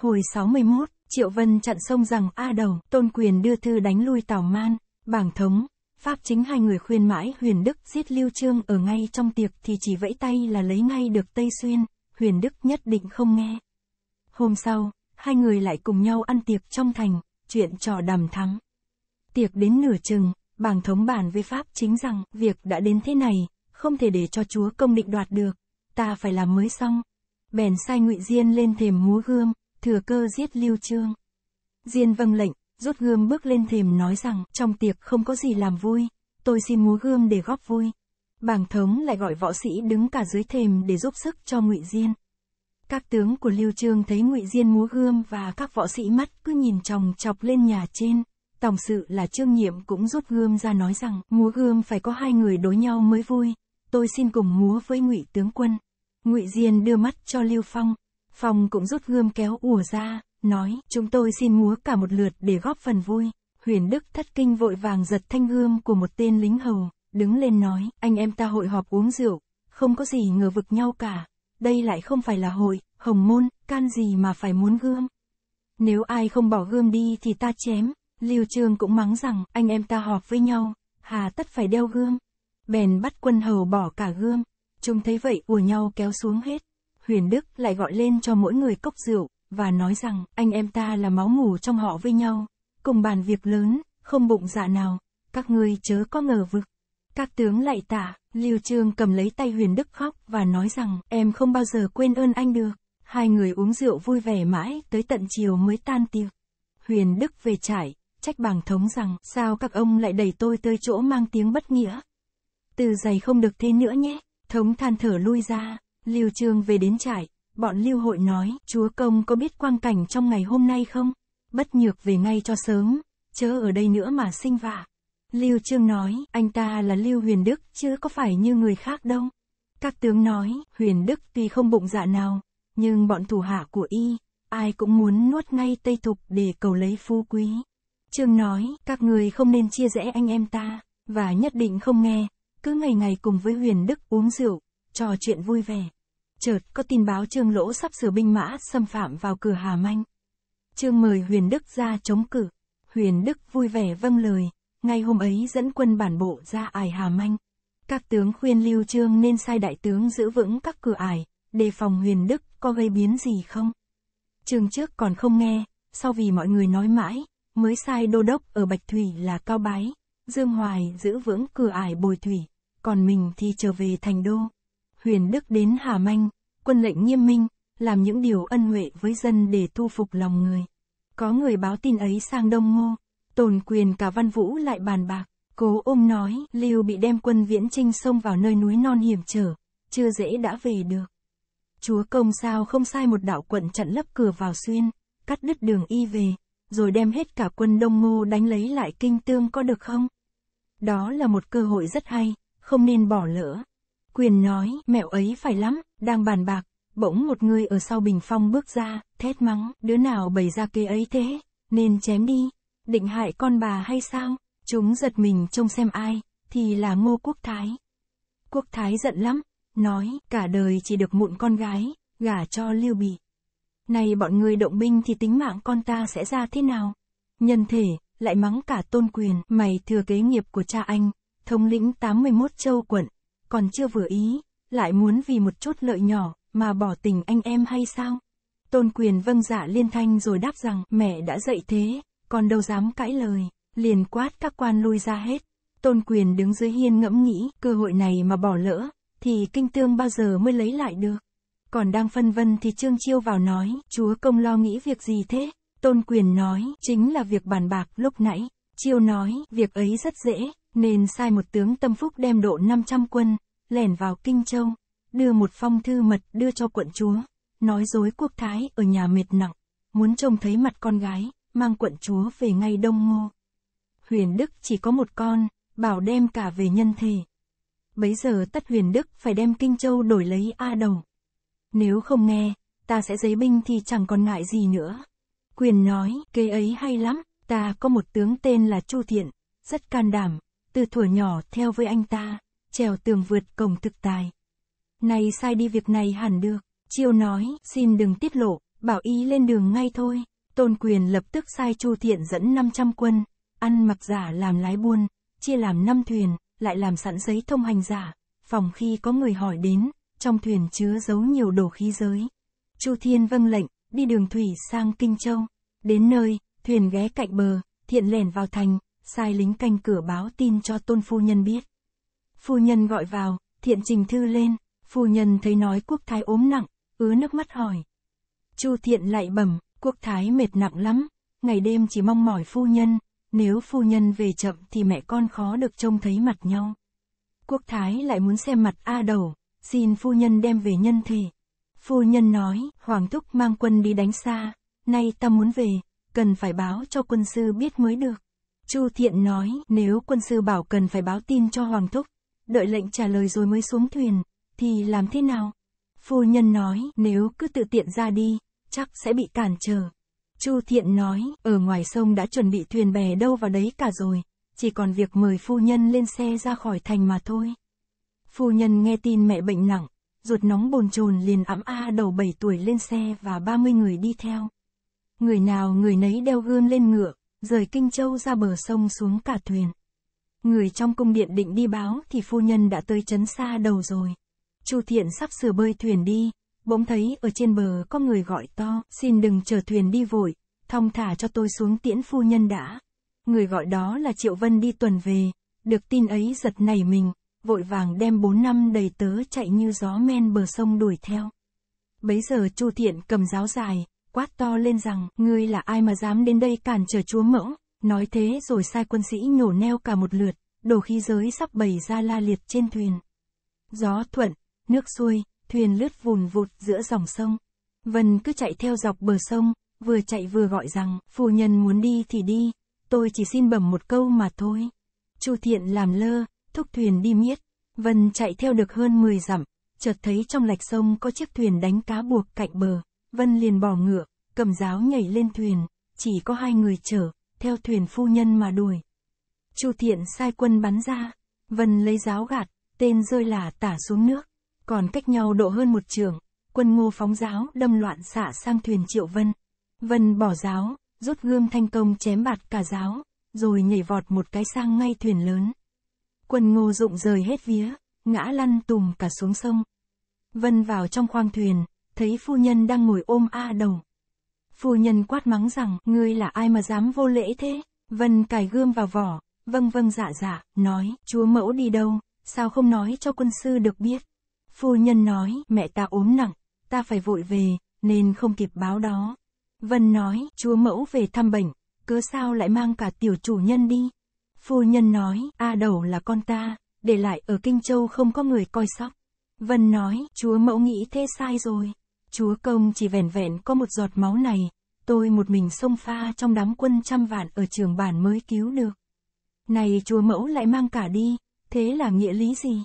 Hồi 61, Triệu Vân chặn sông rằng A Đầu, Tôn Quyền đưa thư đánh lui Tào Man, bảng thống, Pháp chính hai người khuyên mãi Huyền Đức giết Lưu Trương ở ngay trong tiệc thì chỉ vẫy tay là lấy ngay được Tây Xuyên, Huyền Đức nhất định không nghe. Hôm sau, hai người lại cùng nhau ăn tiệc trong thành, chuyện trò đàm thắng. Tiệc đến nửa chừng, bảng thống bàn với Pháp chính rằng việc đã đến thế này, không thể để cho chúa công định đoạt được, ta phải làm mới xong. Bèn sai ngụy Diên lên thềm múa gươm, thừa cơ giết lưu trương. Diên vâng lệnh, rút gươm bước lên thềm nói rằng, trong tiệc không có gì làm vui, tôi xin múa gươm để góp vui. Bàng thống lại gọi võ sĩ đứng cả dưới thềm để giúp sức cho ngụy Diên. Các tướng của Lưu Trương thấy ngụy Diên múa gươm và các võ sĩ mắt cứ nhìn chòng chọc lên nhà trên. Tổng sự là trương nhiệm cũng rút gươm ra nói rằng, múa gươm phải có hai người đối nhau mới vui. Tôi xin cùng múa với ngụy tướng quân. ngụy Diên đưa mắt cho Lưu Phong, Phong cũng rút gươm kéo ùa ra, nói, chúng tôi xin múa cả một lượt để góp phần vui. Huyền Đức thất kinh vội vàng giật thanh gươm của một tên lính hầu, đứng lên nói, anh em ta hội họp uống rượu, không có gì ngờ vực nhau cả. Đây lại không phải là hội, hồng môn, can gì mà phải muốn gươm. Nếu ai không bỏ gươm đi thì ta chém, Lưu Trương cũng mắng rằng, anh em ta họp với nhau, hà tất phải đeo gươm. Bèn bắt quân hầu bỏ cả gươm, chúng thấy vậy ùa nhau kéo xuống hết. Huyền Đức lại gọi lên cho mỗi người cốc rượu, và nói rằng, anh em ta là máu mủ trong họ với nhau, cùng bàn việc lớn, không bụng dạ nào, các ngươi chớ có ngờ vực. Các tướng lại tả, Lưu Trương cầm lấy tay Huyền Đức khóc và nói rằng, em không bao giờ quên ơn anh được. Hai người uống rượu vui vẻ mãi, tới tận chiều mới tan tiệc. Huyền Đức về trải, trách bàng thống rằng, sao các ông lại đẩy tôi tới chỗ mang tiếng bất nghĩa. Từ giày không được thế nữa nhé, thống than thở lui ra, Lưu Trương về đến trại, bọn Lưu Hội nói, chúa công có biết quang cảnh trong ngày hôm nay không? Bất nhược về ngay cho sớm, chớ ở đây nữa mà sinh vạ. Lưu Trương nói, anh ta là Lưu Huyền Đức, chứ có phải như người khác đâu. Các tướng nói, Huyền Đức tuy không bụng dạ nào, nhưng bọn thủ hạ của y, ai cũng muốn nuốt ngay Tây Thục để cầu lấy phú quý. Trương nói, các người không nên chia rẽ anh em ta, và nhất định không nghe, cứ ngày ngày cùng với Huyền Đức uống rượu, trò chuyện vui vẻ chợt có tin báo Trương Lỗ sắp sửa binh mã xâm phạm vào cửa Hà Manh. Trương mời Huyền Đức ra chống cự Huyền Đức vui vẻ vâng lời, ngay hôm ấy dẫn quân bản bộ ra ải Hà Manh. Các tướng khuyên Lưu Trương nên sai đại tướng giữ vững các cửa ải, đề phòng Huyền Đức có gây biến gì không. Trương trước còn không nghe, sau vì mọi người nói mãi, mới sai đô đốc ở Bạch Thủy là Cao Bái, Dương Hoài giữ vững cửa ải bồi thủy, còn mình thì trở về thành đô. Huyền Đức đến Hà Manh, quân lệnh nghiêm minh, làm những điều ân huệ với dân để thu phục lòng người. Có người báo tin ấy sang Đông Ngô, tồn quyền cả Văn Vũ lại bàn bạc, cố ôm nói Lưu bị đem quân viễn trinh xông vào nơi núi non hiểm trở, chưa dễ đã về được. Chúa công sao không sai một đạo quận chặn lấp cửa vào xuyên, cắt đứt đường y về, rồi đem hết cả quân Đông Ngô đánh lấy lại kinh tương có được không? Đó là một cơ hội rất hay, không nên bỏ lỡ. Quyền nói, mẹo ấy phải lắm, đang bàn bạc, bỗng một người ở sau bình phong bước ra, thét mắng, đứa nào bày ra kế ấy thế, nên chém đi, định hại con bà hay sao, chúng giật mình trông xem ai, thì là ngô quốc thái. Quốc thái giận lắm, nói, cả đời chỉ được mụn con gái, gả cho lưu bị. Này bọn người động binh thì tính mạng con ta sẽ ra thế nào? Nhân thể, lại mắng cả tôn quyền, mày thừa kế nghiệp của cha anh, thống lĩnh 81 châu quận, còn chưa vừa ý, lại muốn vì một chút lợi nhỏ, mà bỏ tình anh em hay sao? Tôn quyền vâng dạ liên thanh rồi đáp rằng, mẹ đã dạy thế, còn đâu dám cãi lời, liền quát các quan lui ra hết. Tôn quyền đứng dưới hiên ngẫm nghĩ, cơ hội này mà bỏ lỡ, thì kinh tương bao giờ mới lấy lại được. Còn đang phân vân thì Trương Chiêu vào nói, chúa công lo nghĩ việc gì thế? Tôn quyền nói, chính là việc bàn bạc lúc nãy. Chiêu nói, việc ấy rất dễ, nên sai một tướng tâm phúc đem độ 500 quân, lẻn vào Kinh Châu, đưa một phong thư mật đưa cho quận chúa, nói dối quốc thái ở nhà mệt nặng, muốn trông thấy mặt con gái, mang quận chúa về ngay Đông Ngô. Huyền Đức chỉ có một con, bảo đem cả về nhân thể. Bấy giờ tất Huyền Đức phải đem Kinh Châu đổi lấy A Đồng. Nếu không nghe, ta sẽ giấy binh thì chẳng còn ngại gì nữa. Quyền nói, kế ấy hay lắm, ta có một tướng tên là Chu Thiện, rất can đảm, từ thuở nhỏ theo với anh ta, trèo tường vượt cổng thực tài. Này sai đi việc này hẳn được, chiêu nói, xin đừng tiết lộ, bảo ý lên đường ngay thôi. Tôn quyền lập tức sai Chu Thiện dẫn 500 quân, ăn mặc giả làm lái buôn, chia làm 5 thuyền, lại làm sẵn giấy thông hành giả, phòng khi có người hỏi đến, trong thuyền chứa giấu nhiều đồ khí giới. Chu Thiên vâng lệnh, đi đường thủy sang Kinh Châu, đến nơi, thuyền ghé cạnh bờ, Thiện lẻn vào thành, sai lính canh cửa báo tin cho tôn phu nhân biết. Phu nhân gọi vào, thiện trình thư lên, phu nhân thấy nói quốc thái ốm nặng, ứa nước mắt hỏi. Chu thiện lại bẩm, quốc thái mệt nặng lắm, ngày đêm chỉ mong mỏi phu nhân, nếu phu nhân về chậm thì mẹ con khó được trông thấy mặt nhau. Quốc thái lại muốn xem mặt A đầu, xin phu nhân đem về nhân thể. Phu nhân nói, Hoàng Thúc mang quân đi đánh xa, nay ta muốn về, cần phải báo cho quân sư biết mới được. Chu Thiện nói, nếu quân sư bảo cần phải báo tin cho Hoàng Thúc, đợi lệnh trả lời rồi mới xuống thuyền, thì làm thế nào? Phu nhân nói, nếu cứ tự tiện ra đi, chắc sẽ bị cản trở. Chu Thiện nói, ở ngoài sông đã chuẩn bị thuyền bè đâu vào đấy cả rồi, chỉ còn việc mời phu nhân lên xe ra khỏi thành mà thôi. Phu nhân nghe tin mẹ bệnh nặng, ruột nóng bồn chồn liền ẵm A đầu 7 tuổi lên xe và 30 người đi theo. Người nào người nấy đeo gươm lên ngựa, rời Kinh Châu ra bờ sông xuống cả thuyền. Người trong cung điện định đi báo thì phu nhân đã tới chấn xa đầu rồi. Chu Thiện sắp sửa bơi thuyền đi, bỗng thấy ở trên bờ có người gọi to, xin đừng chờ thuyền đi vội, thong thả cho tôi xuống tiễn phu nhân đã. Người gọi đó là Triệu Vân đi tuần về, được tin ấy giật nảy mình, vội vàng đem bốn năm đầy tớ chạy như gió men bờ sông đuổi theo. Bấy giờ Chu Thiện cầm giáo dài, quát to lên rằng, ngươi là ai mà dám đến đây cản trở chúa mẫu, nói thế rồi sai quân sĩ nhổ neo cả một lượt, đồ khí giới sắp bày ra la liệt trên thuyền. Gió thuận, nước xuôi, thuyền lướt vùn vụt giữa dòng sông. Vân cứ chạy theo dọc bờ sông, vừa chạy vừa gọi rằng, phu nhân muốn đi thì đi, tôi chỉ xin bẩm một câu mà thôi. Chu Thiện làm lơ, thúc thuyền đi miết. Vân chạy theo được hơn 10 dặm, chợt thấy trong lạch sông có chiếc thuyền đánh cá buộc cạnh bờ. Vân liền bỏ ngựa, cầm giáo nhảy lên thuyền, chỉ có hai người chở, theo thuyền phu nhân mà đuổi. Chu Thiện sai quân bắn ra, Vân lấy giáo gạt, tên rơi là tả xuống nước, còn cách nhau độ hơn một trường, quân ngô phóng giáo đâm loạn xả sang thuyền Triệu Vân. Vân bỏ giáo, rút gươm thanh công chém bạt cả giáo, rồi nhảy vọt một cái sang ngay thuyền lớn. Quân ngô rụng rời hết vía, ngã lăn tùm cả xuống sông. Vân vào trong khoang thuyền, thấy phu nhân đang ngồi ôm A Đồng. Phu nhân quát mắng rằng, ngươi là ai mà dám vô lễ thế? Vân cài gươm vào vỏ, vâng vâng dạ dạ, nói, chúa mẫu đi đâu, sao không nói cho quân sư được biết? Phu nhân nói, mẹ ta ốm nặng, ta phải vội về, nên không kịp báo đó. Vân nói, chúa mẫu về thăm bệnh, cớ sao lại mang cả tiểu chủ nhân đi? Phu nhân nói, A đầu là con ta, để lại ở Kinh Châu không có người coi sóc. Vân nói, chúa mẫu nghĩ thế sai rồi chúa công chỉ vẻn vẹn có một giọt máu này, tôi một mình xông pha trong đám quân trăm vạn ở trường bản mới cứu được. Này chúa mẫu lại mang cả đi, thế là nghĩa lý gì?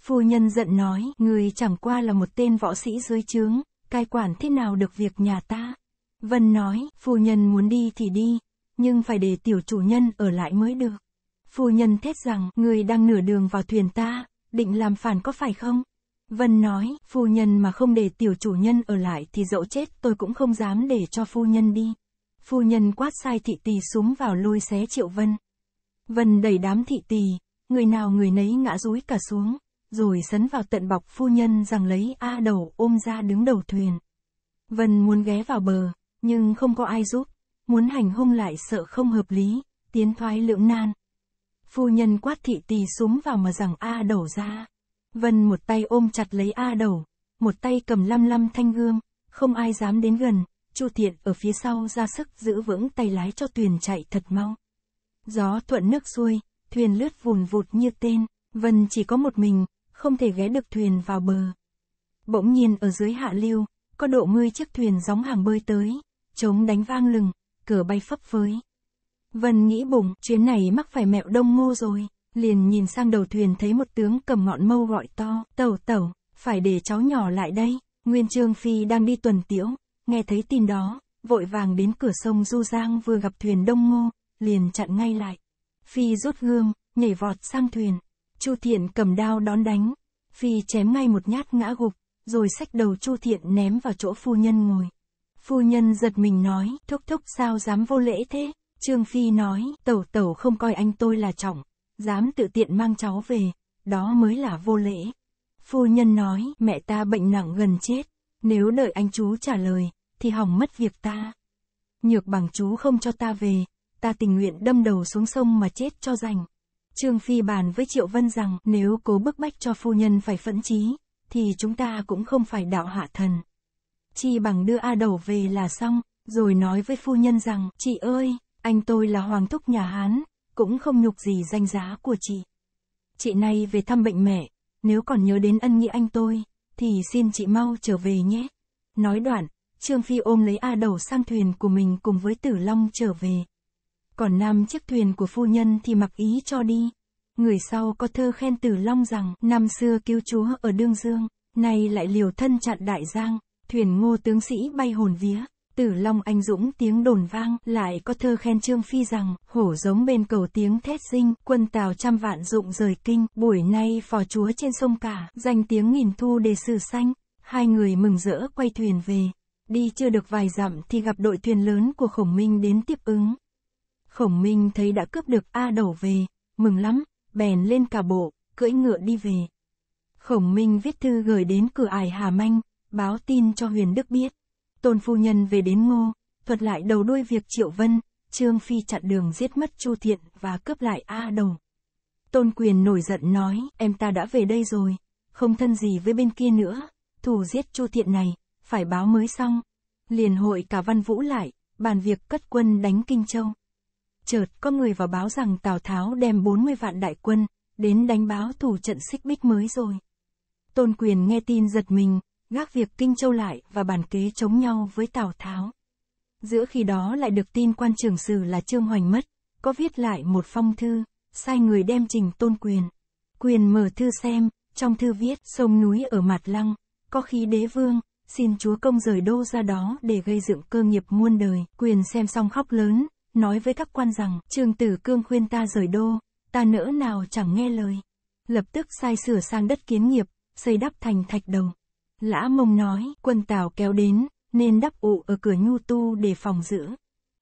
Phu nhân giận nói, người chẳng qua là một tên võ sĩ dưới trướng, cai quản thế nào được việc nhà ta? Vân nói, phu nhân muốn đi thì đi, nhưng phải để tiểu chủ nhân ở lại mới được. Phu nhân thét rằng, người đang nửa đường vào thuyền ta, định làm phản có phải không? Vân nói, phu nhân mà không để tiểu chủ nhân ở lại thì dẫu chết tôi cũng không dám để cho phu nhân đi. Phu nhân quát sai thị tỳ súng vào lôi xé triệu vân. Vân đẩy đám thị tỳ, người nào người nấy ngã rúi cả xuống, rồi sấn vào tận bọc phu nhân rằng lấy A đầu ôm ra đứng đầu thuyền. Vân muốn ghé vào bờ, nhưng không có ai giúp, muốn hành hung lại sợ không hợp lý, tiến thoái lưỡng nan. Phu nhân quát thị tỳ súng vào mà rằng A đầu ra. Vân một tay ôm chặt lấy A đầu, một tay cầm lăm lăm thanh gươm, không ai dám đến gần, Chu Thiện ở phía sau ra sức giữ vững tay lái cho thuyền chạy thật mau. Gió thuận nước xuôi, thuyền lướt vùn vụt như tên, Vân chỉ có một mình, không thể ghé được thuyền vào bờ. Bỗng nhiên ở dưới hạ lưu, có độ mươi chiếc thuyền gióng hàng bơi tới, trống đánh vang lừng, cửa bay phấp phới. Vân nghĩ bụng, chuyến này mắc phải mẹo đông ngô rồi liền nhìn sang đầu thuyền thấy một tướng cầm ngọn mâu gọi to, tẩu tẩu, phải để cháu nhỏ lại đây. Nguyên Trương Phi đang đi tuần tiễu, nghe thấy tin đó, vội vàng đến cửa sông Du Giang vừa gặp thuyền Đông Ngô, liền chặn ngay lại. Phi rút gươm, nhảy vọt sang thuyền. Chu Thiện cầm đao đón đánh. Phi chém ngay một nhát ngã gục, rồi xách đầu Chu Thiện ném vào chỗ phu nhân ngồi. Phu nhân giật mình nói, thúc thúc sao dám vô lễ thế? Trương Phi nói, tẩu tẩu không coi anh tôi là trọng, dám tự tiện mang cháu về, đó mới là vô lễ. Phu nhân nói, mẹ ta bệnh nặng gần chết, nếu đợi anh chú trả lời, thì hỏng mất việc ta. Nhược bằng chú không cho ta về, ta tình nguyện đâm đầu xuống sông mà chết cho rành. Trương Phi bàn với Triệu Vân rằng nếu cố bức bách cho phu nhân phải phẫn trí, thì chúng ta cũng không phải đạo hạ thần. Chi bằng đưa A đầu về là xong, rồi nói với phu nhân rằng, chị ơi, anh tôi là hoàng thúc nhà Hán, cũng không nhục gì danh giá của chị. Chị nay về thăm bệnh mẹ, nếu còn nhớ đến ân nghĩa anh tôi, thì xin chị mau trở về nhé. Nói đoạn, Trương Phi ôm lấy A đầu sang thuyền của mình cùng với Tử Long trở về. Còn năm chiếc thuyền của phu nhân thì mặc ý cho đi. Người sau có thơ khen Tử Long rằng năm xưa cứu chúa ở Đương Dương, nay lại liều thân chặn Đại Giang, thuyền ngô tướng sĩ bay hồn vía. Tử Long anh dũng tiếng đồn vang, lại có thơ khen Trương Phi rằng, hổ giống bên cầu tiếng thét sinh quân tào trăm vạn dụng rời kinh, buổi nay phò chúa trên sông cả, danh tiếng nghìn thu đề sử xanh, hai người mừng rỡ quay thuyền về. Đi chưa được vài dặm thì gặp đội thuyền lớn của Khổng Minh đến tiếp ứng. Khổng Minh thấy đã cướp được A đầu về, mừng lắm, bèn lên cả bộ, cưỡi ngựa đi về. Khổng Minh viết thư gửi đến cửa ải Hà Manh, báo tin cho Huyền Đức biết. Tôn phu nhân về đến ngô, thuật lại đầu đuôi việc Triệu Vân, Trương Phi chặn đường giết mất Chu Thiện và cướp lại A Đồng. Tôn quyền nổi giận nói, em ta đã về đây rồi, không thân gì với bên kia nữa, thù giết Chu Thiện này, phải báo mới xong. Liền hội cả văn vũ lại, bàn việc cất quân đánh Kinh Châu. Chợt có người vào báo rằng Tào Tháo đem 40 vạn đại quân, đến đánh báo thủ trận xích bích mới rồi. Tôn quyền nghe tin giật mình, gác việc Kinh Châu lại và bàn kế chống nhau với Tào Tháo. Giữa khi đó lại được tin quan trường sử là Trương Hoành mất, có viết lại một phong thư, sai người đem trình tôn quyền. Quyền mở thư xem, trong thư viết sông núi ở mặt lăng, có khí đế vương, xin chúa công rời đô ra đó để gây dựng cơ nghiệp muôn đời. Quyền xem xong khóc lớn, nói với các quan rằng trương tử cương khuyên ta rời đô, ta nỡ nào chẳng nghe lời. Lập tức sai sửa sang đất kiến nghiệp, xây đắp thành thạch đồng Lã mông nói, quân Tào kéo đến, nên đắp ụ ở cửa nhu tu để phòng giữ.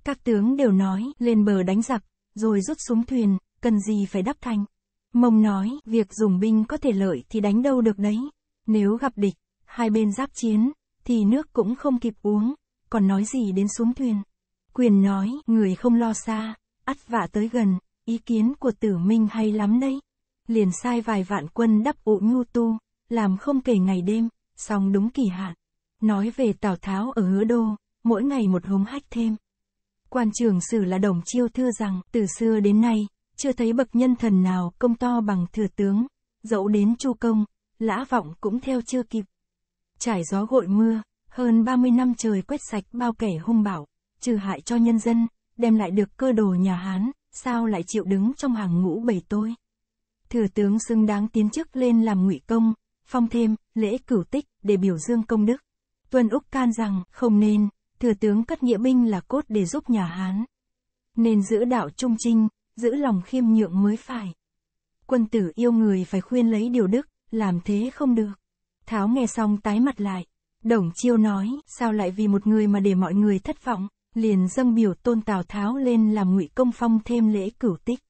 Các tướng đều nói, lên bờ đánh giặc, rồi rút xuống thuyền, cần gì phải đắp thành. Mông nói, việc dùng binh có thể lợi thì đánh đâu được đấy. Nếu gặp địch, hai bên giáp chiến, thì nước cũng không kịp uống, còn nói gì đến xuống thuyền. Quyền nói, người không lo xa, ắt vạ tới gần, ý kiến của tử minh hay lắm đấy. Liền sai vài vạn quân đắp ụ nhu tu, làm không kể ngày đêm xong đúng kỳ hạn. Nói về Tào Tháo ở hứa đô, mỗi ngày một hống hách thêm. Quan trường sử là đồng chiêu thư rằng, từ xưa đến nay, chưa thấy bậc nhân thần nào công to bằng thừa tướng, dẫu đến chu công, lã vọng cũng theo chưa kịp. Trải gió gội mưa, hơn 30 năm trời quét sạch bao kẻ hung bạo, trừ hại cho nhân dân, đem lại được cơ đồ nhà Hán, sao lại chịu đứng trong hàng ngũ bầy tôi. Thừa tướng xứng đáng tiến chức lên làm ngụy công, phong thêm, lễ cửu tích, để biểu dương công đức. Tuân Úc can rằng, không nên, thừa tướng cất nghĩa binh là cốt để giúp nhà Hán. Nên giữ đạo trung trinh, giữ lòng khiêm nhượng mới phải. Quân tử yêu người phải khuyên lấy điều đức, làm thế không được. Tháo nghe xong tái mặt lại. Đồng chiêu nói, sao lại vì một người mà để mọi người thất vọng, liền dâng biểu tôn Tào Tháo lên làm ngụy công phong thêm lễ cửu tích.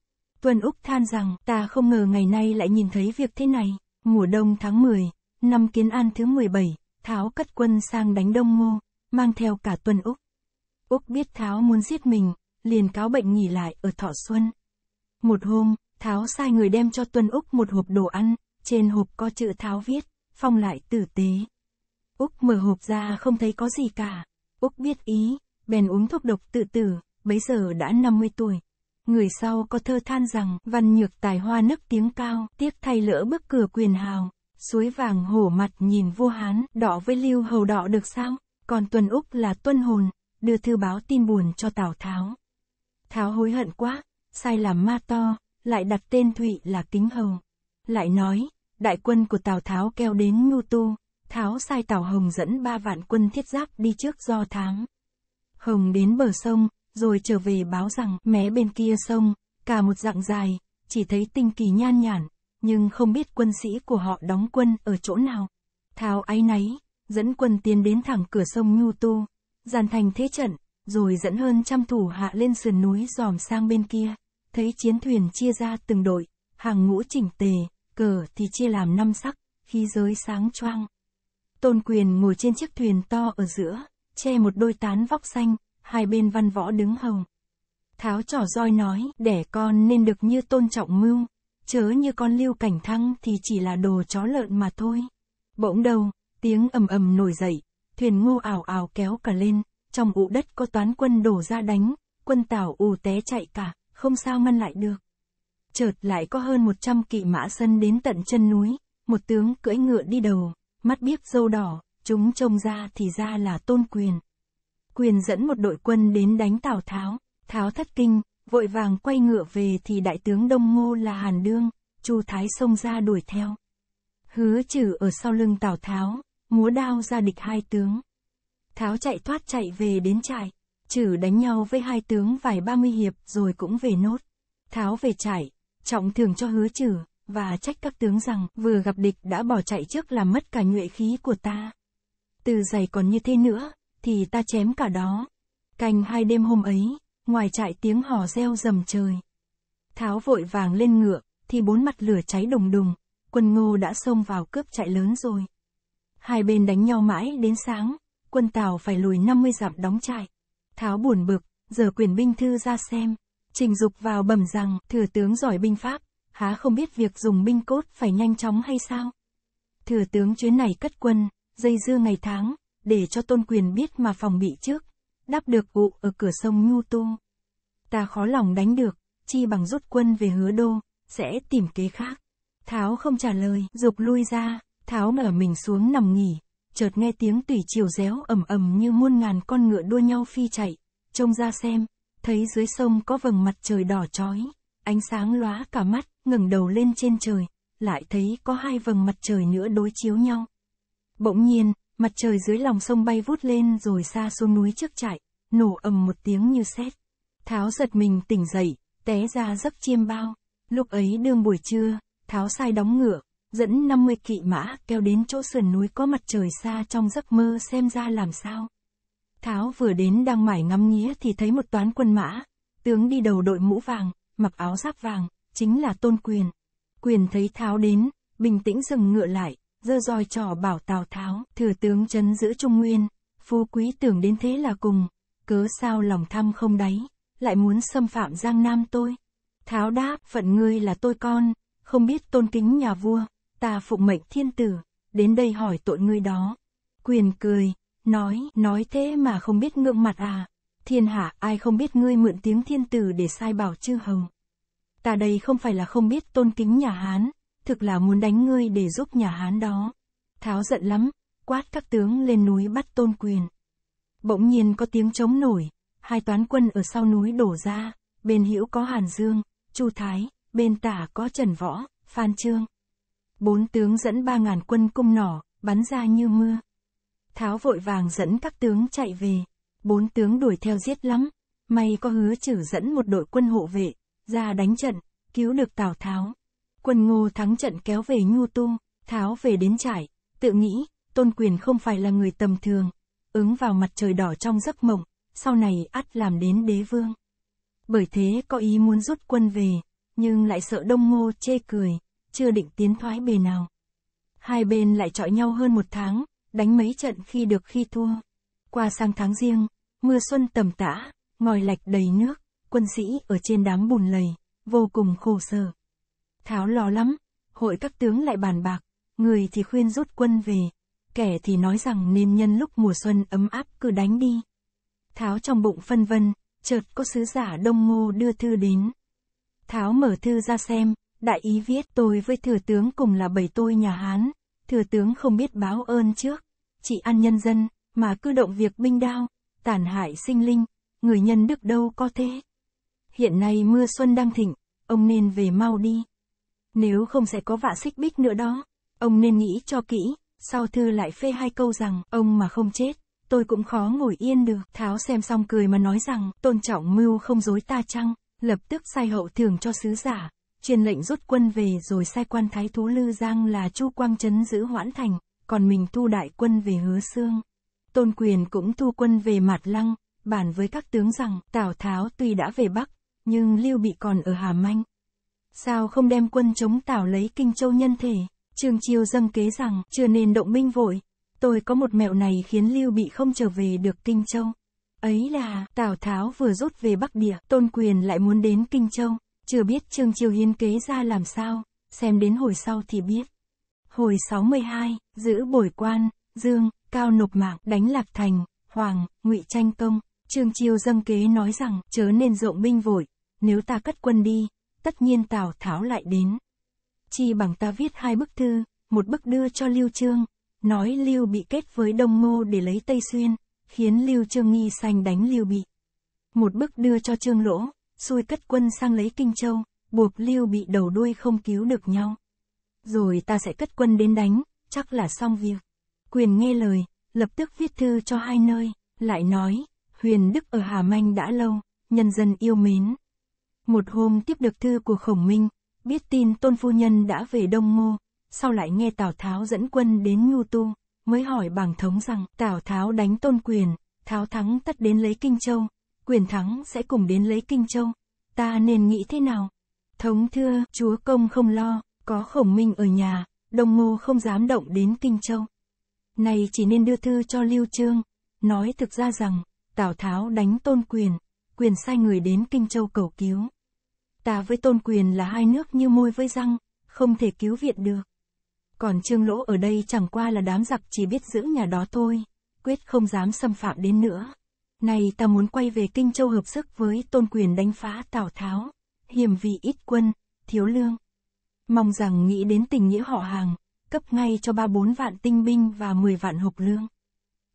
Tuân Úc than rằng, ta không ngờ ngày nay lại nhìn thấy việc thế này, mùa đông tháng 10, Năm Kiến An thứ 17, Tháo cất quân sang đánh Đông Ngô, mang theo cả tuần Úc. Úc biết Tháo muốn giết mình, liền cáo bệnh nghỉ lại ở Thọ Xuân. Một hôm, Tháo sai người đem cho Tuân Úc một hộp đồ ăn, trên hộp có chữ Tháo viết, phong lại tử tế. Úc mở hộp ra không thấy có gì cả. Úc biết ý, bèn uống thuốc độc tự tử, bấy giờ đã 50 tuổi. Người sau có thơ than rằng, văn nhược tài hoa nức tiếng cao, tiếc thay lỡ bước cửa quyền hào, suối vàng hổ mặt nhìn vua Hán, đỏ với lưu hầu đỏ được sao? Còn Tuần Úc là tuân hồn, đưa thư báo tin buồn cho Tào Tháo. Tháo hối hận quá, sai làm ma to, lại đặt tên Thụy là Kính Hầu. Lại nói, đại quân của Tào Tháo keo đến ngu Tu, Tháo sai Tào Hồng dẫn ba vạn quân thiết giáp đi trước do thám. Hồng đến bờ sông, rồi trở về báo rằng mé bên kia sông, cả một dạng dài, chỉ thấy tinh kỳ nhan nhản, nhưng không biết quân sĩ của họ đóng quân ở chỗ nào. Thao áy náy, dẫn quân tiến đến thẳng cửa sông Nhu Tu, giàn thành thế trận, rồi dẫn hơn trăm thủ hạ lên sườn núi dòm sang bên kia, thấy chiến thuyền chia ra từng đội, hàng ngũ chỉnh tề, cờ thì chia làm năm sắc, khí giới sáng choang. Tôn quyền ngồi trên chiếc thuyền to ở giữa, che một đôi tán vóc xanh, hai bên văn võ đứng hồng. Tháo trỏ roi nói, đẻ con nên được như tôn trọng mưu, chớ như con lưu cảnh thăng thì chỉ là đồ chó lợn mà thôi. Bỗng đầu, tiếng ầm ầm nổi dậy, thuyền ngô ảo ảo kéo cả lên, trong ụ đất có toán quân đổ ra đánh, quân tàu ù té chạy cả, không sao ngăn lại được. Chợt lại có hơn 100 kỵ mã sân đến tận chân núi, một tướng cưỡi ngựa đi đầu, mắt biếc dâu đỏ, chúng trông ra thì ra là tôn quyền. Quyền dẫn một đội quân đến đánh Tào Tháo, Tháo thất kinh, vội vàng quay ngựa về thì đại tướng Đông Ngô là Hàn Đương, Chu Thái xông ra đuổi theo. Hứa trừ ở sau lưng Tào Tháo, múa đao ra địch hai tướng. Tháo chạy thoát chạy về đến trại, trừ đánh nhau với hai tướng vài ba mươi hiệp rồi cũng về nốt. Tháo về trại, trọng thường cho hứa trừ, và trách các tướng rằng vừa gặp địch đã bỏ chạy trước làm mất cả nhuệ khí của ta. Từ giày còn như thế nữa, thì ta chém cả đó. Canh hai đêm hôm ấy, ngoài trại tiếng hò reo rầm trời. Tháo vội vàng lên ngựa, thì bốn mặt lửa cháy đùng đùng, quân ngô đã xông vào cướp trại lớn rồi. Hai bên đánh nhau mãi đến sáng, quân Tào phải lùi 50 dặm đóng trại. Tháo buồn bực, giờ quyền binh thư ra xem, trình dục vào bẩm rằng thừa tướng giỏi binh pháp, há không biết việc dùng binh cốt phải nhanh chóng hay sao? Thừa tướng chuyến này cất quân, dây dưa ngày tháng, để cho tôn quyền biết mà phòng bị trước đáp được ụ ở cửa sông Nhu Tung. Ta khó lòng đánh được, chi bằng rút quân về hứa đô, sẽ tìm kế khác. Tháo không trả lời, dục lui ra, Tháo ngở mình xuống nằm nghỉ, chợt nghe tiếng tùy chiều réo ầm ầm như muôn ngàn con ngựa đua nhau phi chạy, trông ra xem, thấy dưới sông có vầng mặt trời đỏ chói, ánh sáng lóa cả mắt, ngẩng đầu lên trên trời, lại thấy có hai vầng mặt trời nữa đối chiếu nhau. Bỗng nhiên, mặt trời dưới lòng sông bay vút lên rồi xa xuống núi trước chạy, nổ ầm một tiếng như sét. Tháo giật mình tỉnh dậy, té ra giấc chiêm bao. Lúc ấy đương buổi trưa, Tháo sai đóng ngựa, dẫn 50 kỵ mã kéo đến chỗ sườn núi có mặt trời xa trong giấc mơ xem ra làm sao. Tháo vừa đến đang mải ngắm nghía thì thấy một toán quân mã, tướng đi đầu đội mũ vàng, mặc áo giáp vàng, chính là Tôn Quyền. Quyền thấy Tháo đến, bình tĩnh dừng ngựa lại, dơ roi trò bảo Tào Tháo, thừa tướng chấn giữ Trung Nguyên, phú quý tưởng đến thế là cùng, cớ sao lòng thăm không đáy, lại muốn xâm phạm Giang Nam tôi. Tháo đáp, phận ngươi là tôi con, không biết tôn kính nhà vua, ta phụng mệnh thiên tử, đến đây hỏi tội ngươi đó. Quyền cười, nói, nói thế mà không biết ngượng mặt à, thiên hạ ai không biết ngươi mượn tiếng thiên tử để sai bảo chư hồng? Ta đây không phải là không biết tôn kính nhà Hán, thực là muốn đánh ngươi để giúp nhà Hán đó. Tháo giận lắm, quát các tướng lên núi bắt tôn quyền. Bỗng nhiên có tiếng trống nổi, hai toán quân ở sau núi đổ ra, bên hữu có Hàn Dương, Chu Thái, bên tả có Trần Võ, Phan Trương. Bốn tướng dẫn ba ngàn quân cung nỏ, bắn ra như mưa. Tháo vội vàng dẫn các tướng chạy về, bốn tướng đuổi theo giết lắm, may có hứa chử dẫn một đội quân hộ vệ, ra đánh trận, cứu được Tào Tháo. Quân ngô thắng trận kéo về Nhu Tu, Tháo về đến trại tự nghĩ, tôn quyền không phải là người tầm thường, ứng vào mặt trời đỏ trong giấc mộng, sau này ắt làm đến đế vương. Bởi thế có ý muốn rút quân về, nhưng lại sợ đông ngô chê cười, chưa định tiến thoái bề nào. Hai bên lại chọi nhau hơn một tháng, đánh mấy trận khi được khi thua. Qua sang tháng riêng, mưa xuân tầm tã, ngòi lạch đầy nước, quân sĩ ở trên đám bùn lầy, vô cùng khổ sở. Tháo lo lắm, hội các tướng lại bàn bạc, người thì khuyên rút quân về, kẻ thì nói rằng nên nhân lúc mùa xuân ấm áp cứ đánh đi. Tháo trong bụng phân vân, chợt có sứ giả Đông Ngô đưa thư đến. Tháo mở thư ra xem, đại ý viết tôi với thừa tướng cùng là bảy tôi nhà Hán, thừa tướng không biết báo ơn trước, chỉ ăn nhân dân, mà cứ động việc binh đao, tàn hại sinh linh, người nhân đức đâu có thế. Hiện nay mưa xuân đang thịnh, ông nên về mau đi. Nếu không sẽ có vạ xích bích nữa đó, ông nên nghĩ cho kỹ sau thư lại phê hai câu rằng, ông mà không chết, tôi cũng khó ngồi yên được. Tháo xem xong cười mà nói rằng, tôn trọng mưu không dối ta chăng, lập tức sai hậu thường cho sứ giả, truyền lệnh rút quân về rồi sai quan thái thú Lư Giang là Chu Quang Trấn giữ hoãn thành, còn mình thu đại quân về hứa xương. Tôn quyền cũng thu quân về mặt lăng, bàn với các tướng rằng, Tào Tháo tuy đã về Bắc, nhưng Lưu Bị còn ở Hà Manh. Sao không đem quân chống Tào lấy Kinh Châu nhân thể? Trương Chiêu dâng kế rằng, chưa nên động binh vội. Tôi có một mẹo này khiến Lưu Bị không trở về được Kinh Châu. Ấy là, Tào Tháo vừa rút về Bắc Địa, Tôn Quyền lại muốn đến Kinh Châu. Chưa biết Trương Chiêu hiến kế ra làm sao, xem đến hồi sau thì biết. Hồi 62, giữ bồi quan, dương, cao nộp mạng, đánh lạc thành, hoàng, ngụy tranh công. Trương Chiêu dâng kế nói rằng, chớ nên rộng binh vội, nếu ta cất quân đi, tất nhiên Tào Tháo lại đến chi bằng ta viết hai bức thư, một bức đưa cho Lưu Trương, nói Lưu bị kết với Đông Ngô để lấy Tây Xuyên, khiến Lưu Trương nghi sanh đánh Lưu bị. Một bức đưa cho Trương Lỗ, xui cất quân sang lấy Kinh Châu, buộc Lưu bị đầu đuôi không cứu được nhau. Rồi ta sẽ cất quân đến đánh, chắc là xong việc. Quyền nghe lời, lập tức viết thư cho hai nơi, lại nói, Huyền Đức ở Hà Manh đã lâu, nhân dân yêu mến. Một hôm tiếp được thư của Khổng Minh, biết tin tôn phu nhân đã về Đông Ngô, sau lại nghe Tào Tháo dẫn quân đến Nhu Tu, mới hỏi bảng thống rằng Tào Tháo đánh tôn quyền, Tháo thắng tất đến lấy Kinh Châu, quyền thắng sẽ cùng đến lấy Kinh Châu, ta nên nghĩ thế nào? Thống thưa, chúa công không lo, có khổng minh ở nhà, Đông Ngô không dám động đến Kinh Châu. Này chỉ nên đưa thư cho Lưu Trương, nói thực ra rằng, Tào Tháo đánh tôn quyền, quyền sai người đến Kinh Châu cầu cứu. Ta với tôn quyền là hai nước như môi với răng, không thể cứu viện được. Còn trương lỗ ở đây chẳng qua là đám giặc chỉ biết giữ nhà đó thôi, quyết không dám xâm phạm đến nữa. Này ta muốn quay về Kinh Châu hợp sức với tôn quyền đánh phá Tào Tháo, hiểm vì ít quân, thiếu lương. Mong rằng nghĩ đến tình nghĩa họ hàng, cấp ngay cho ba bốn vạn tinh binh và mười vạn hộp lương.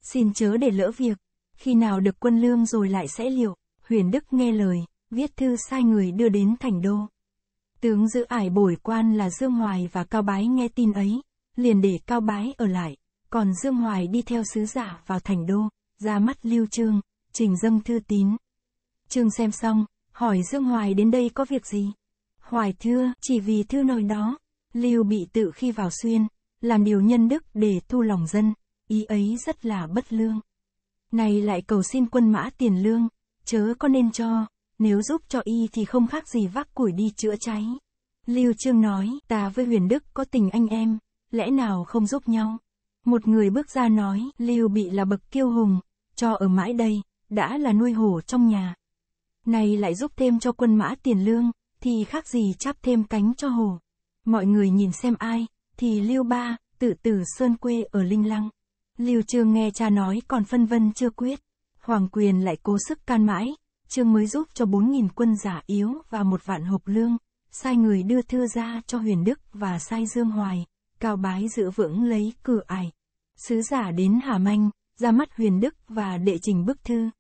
Xin chớ để lỡ việc, khi nào được quân lương rồi lại sẽ liệu, huyền đức nghe lời, viết thư sai người đưa đến thành đô. Tướng giữ ải bồi quan là Dương Hoài và Cao Bái nghe tin ấy, liền để Cao Bái ở lại, còn Dương Hoài đi theo sứ giả vào thành đô, ra mắt Lưu Trương, trình dâng thư tín. Trương xem xong, hỏi Dương Hoài đến đây có việc gì? Hoài thưa, chỉ vì thư nổi đó, Lưu bị tự khi vào xuyên, làm điều nhân đức để thu lòng dân, ý ấy rất là bất lương. Này lại cầu xin quân mã tiền lương, chớ có nên cho nếu giúp cho y thì không khác gì vác củi đi chữa cháy. Lưu Trương nói, ta với Huyền Đức có tình anh em, lẽ nào không giúp nhau? Một người bước ra nói, Lưu bị là bậc kiêu hùng, cho ở mãi đây, đã là nuôi hổ trong nhà. Này lại giúp thêm cho quân mã tiền lương, thì khác gì chắp thêm cánh cho hổ. Mọi người nhìn xem ai, thì Lưu Ba, tự tử Sơn quê ở Linh Lăng. Lưu Trương nghe cha nói còn phân vân chưa quyết. Hoàng quyền lại cố sức can mãi, Trương mới giúp cho 4.000 quân giả yếu và một vạn hộp lương, sai người đưa thư ra cho Huyền Đức và sai Dương Hoài, cao bái giữ vững lấy cửa ải. Sứ giả đến Hà Manh, ra mắt Huyền Đức và đệ trình bức thư.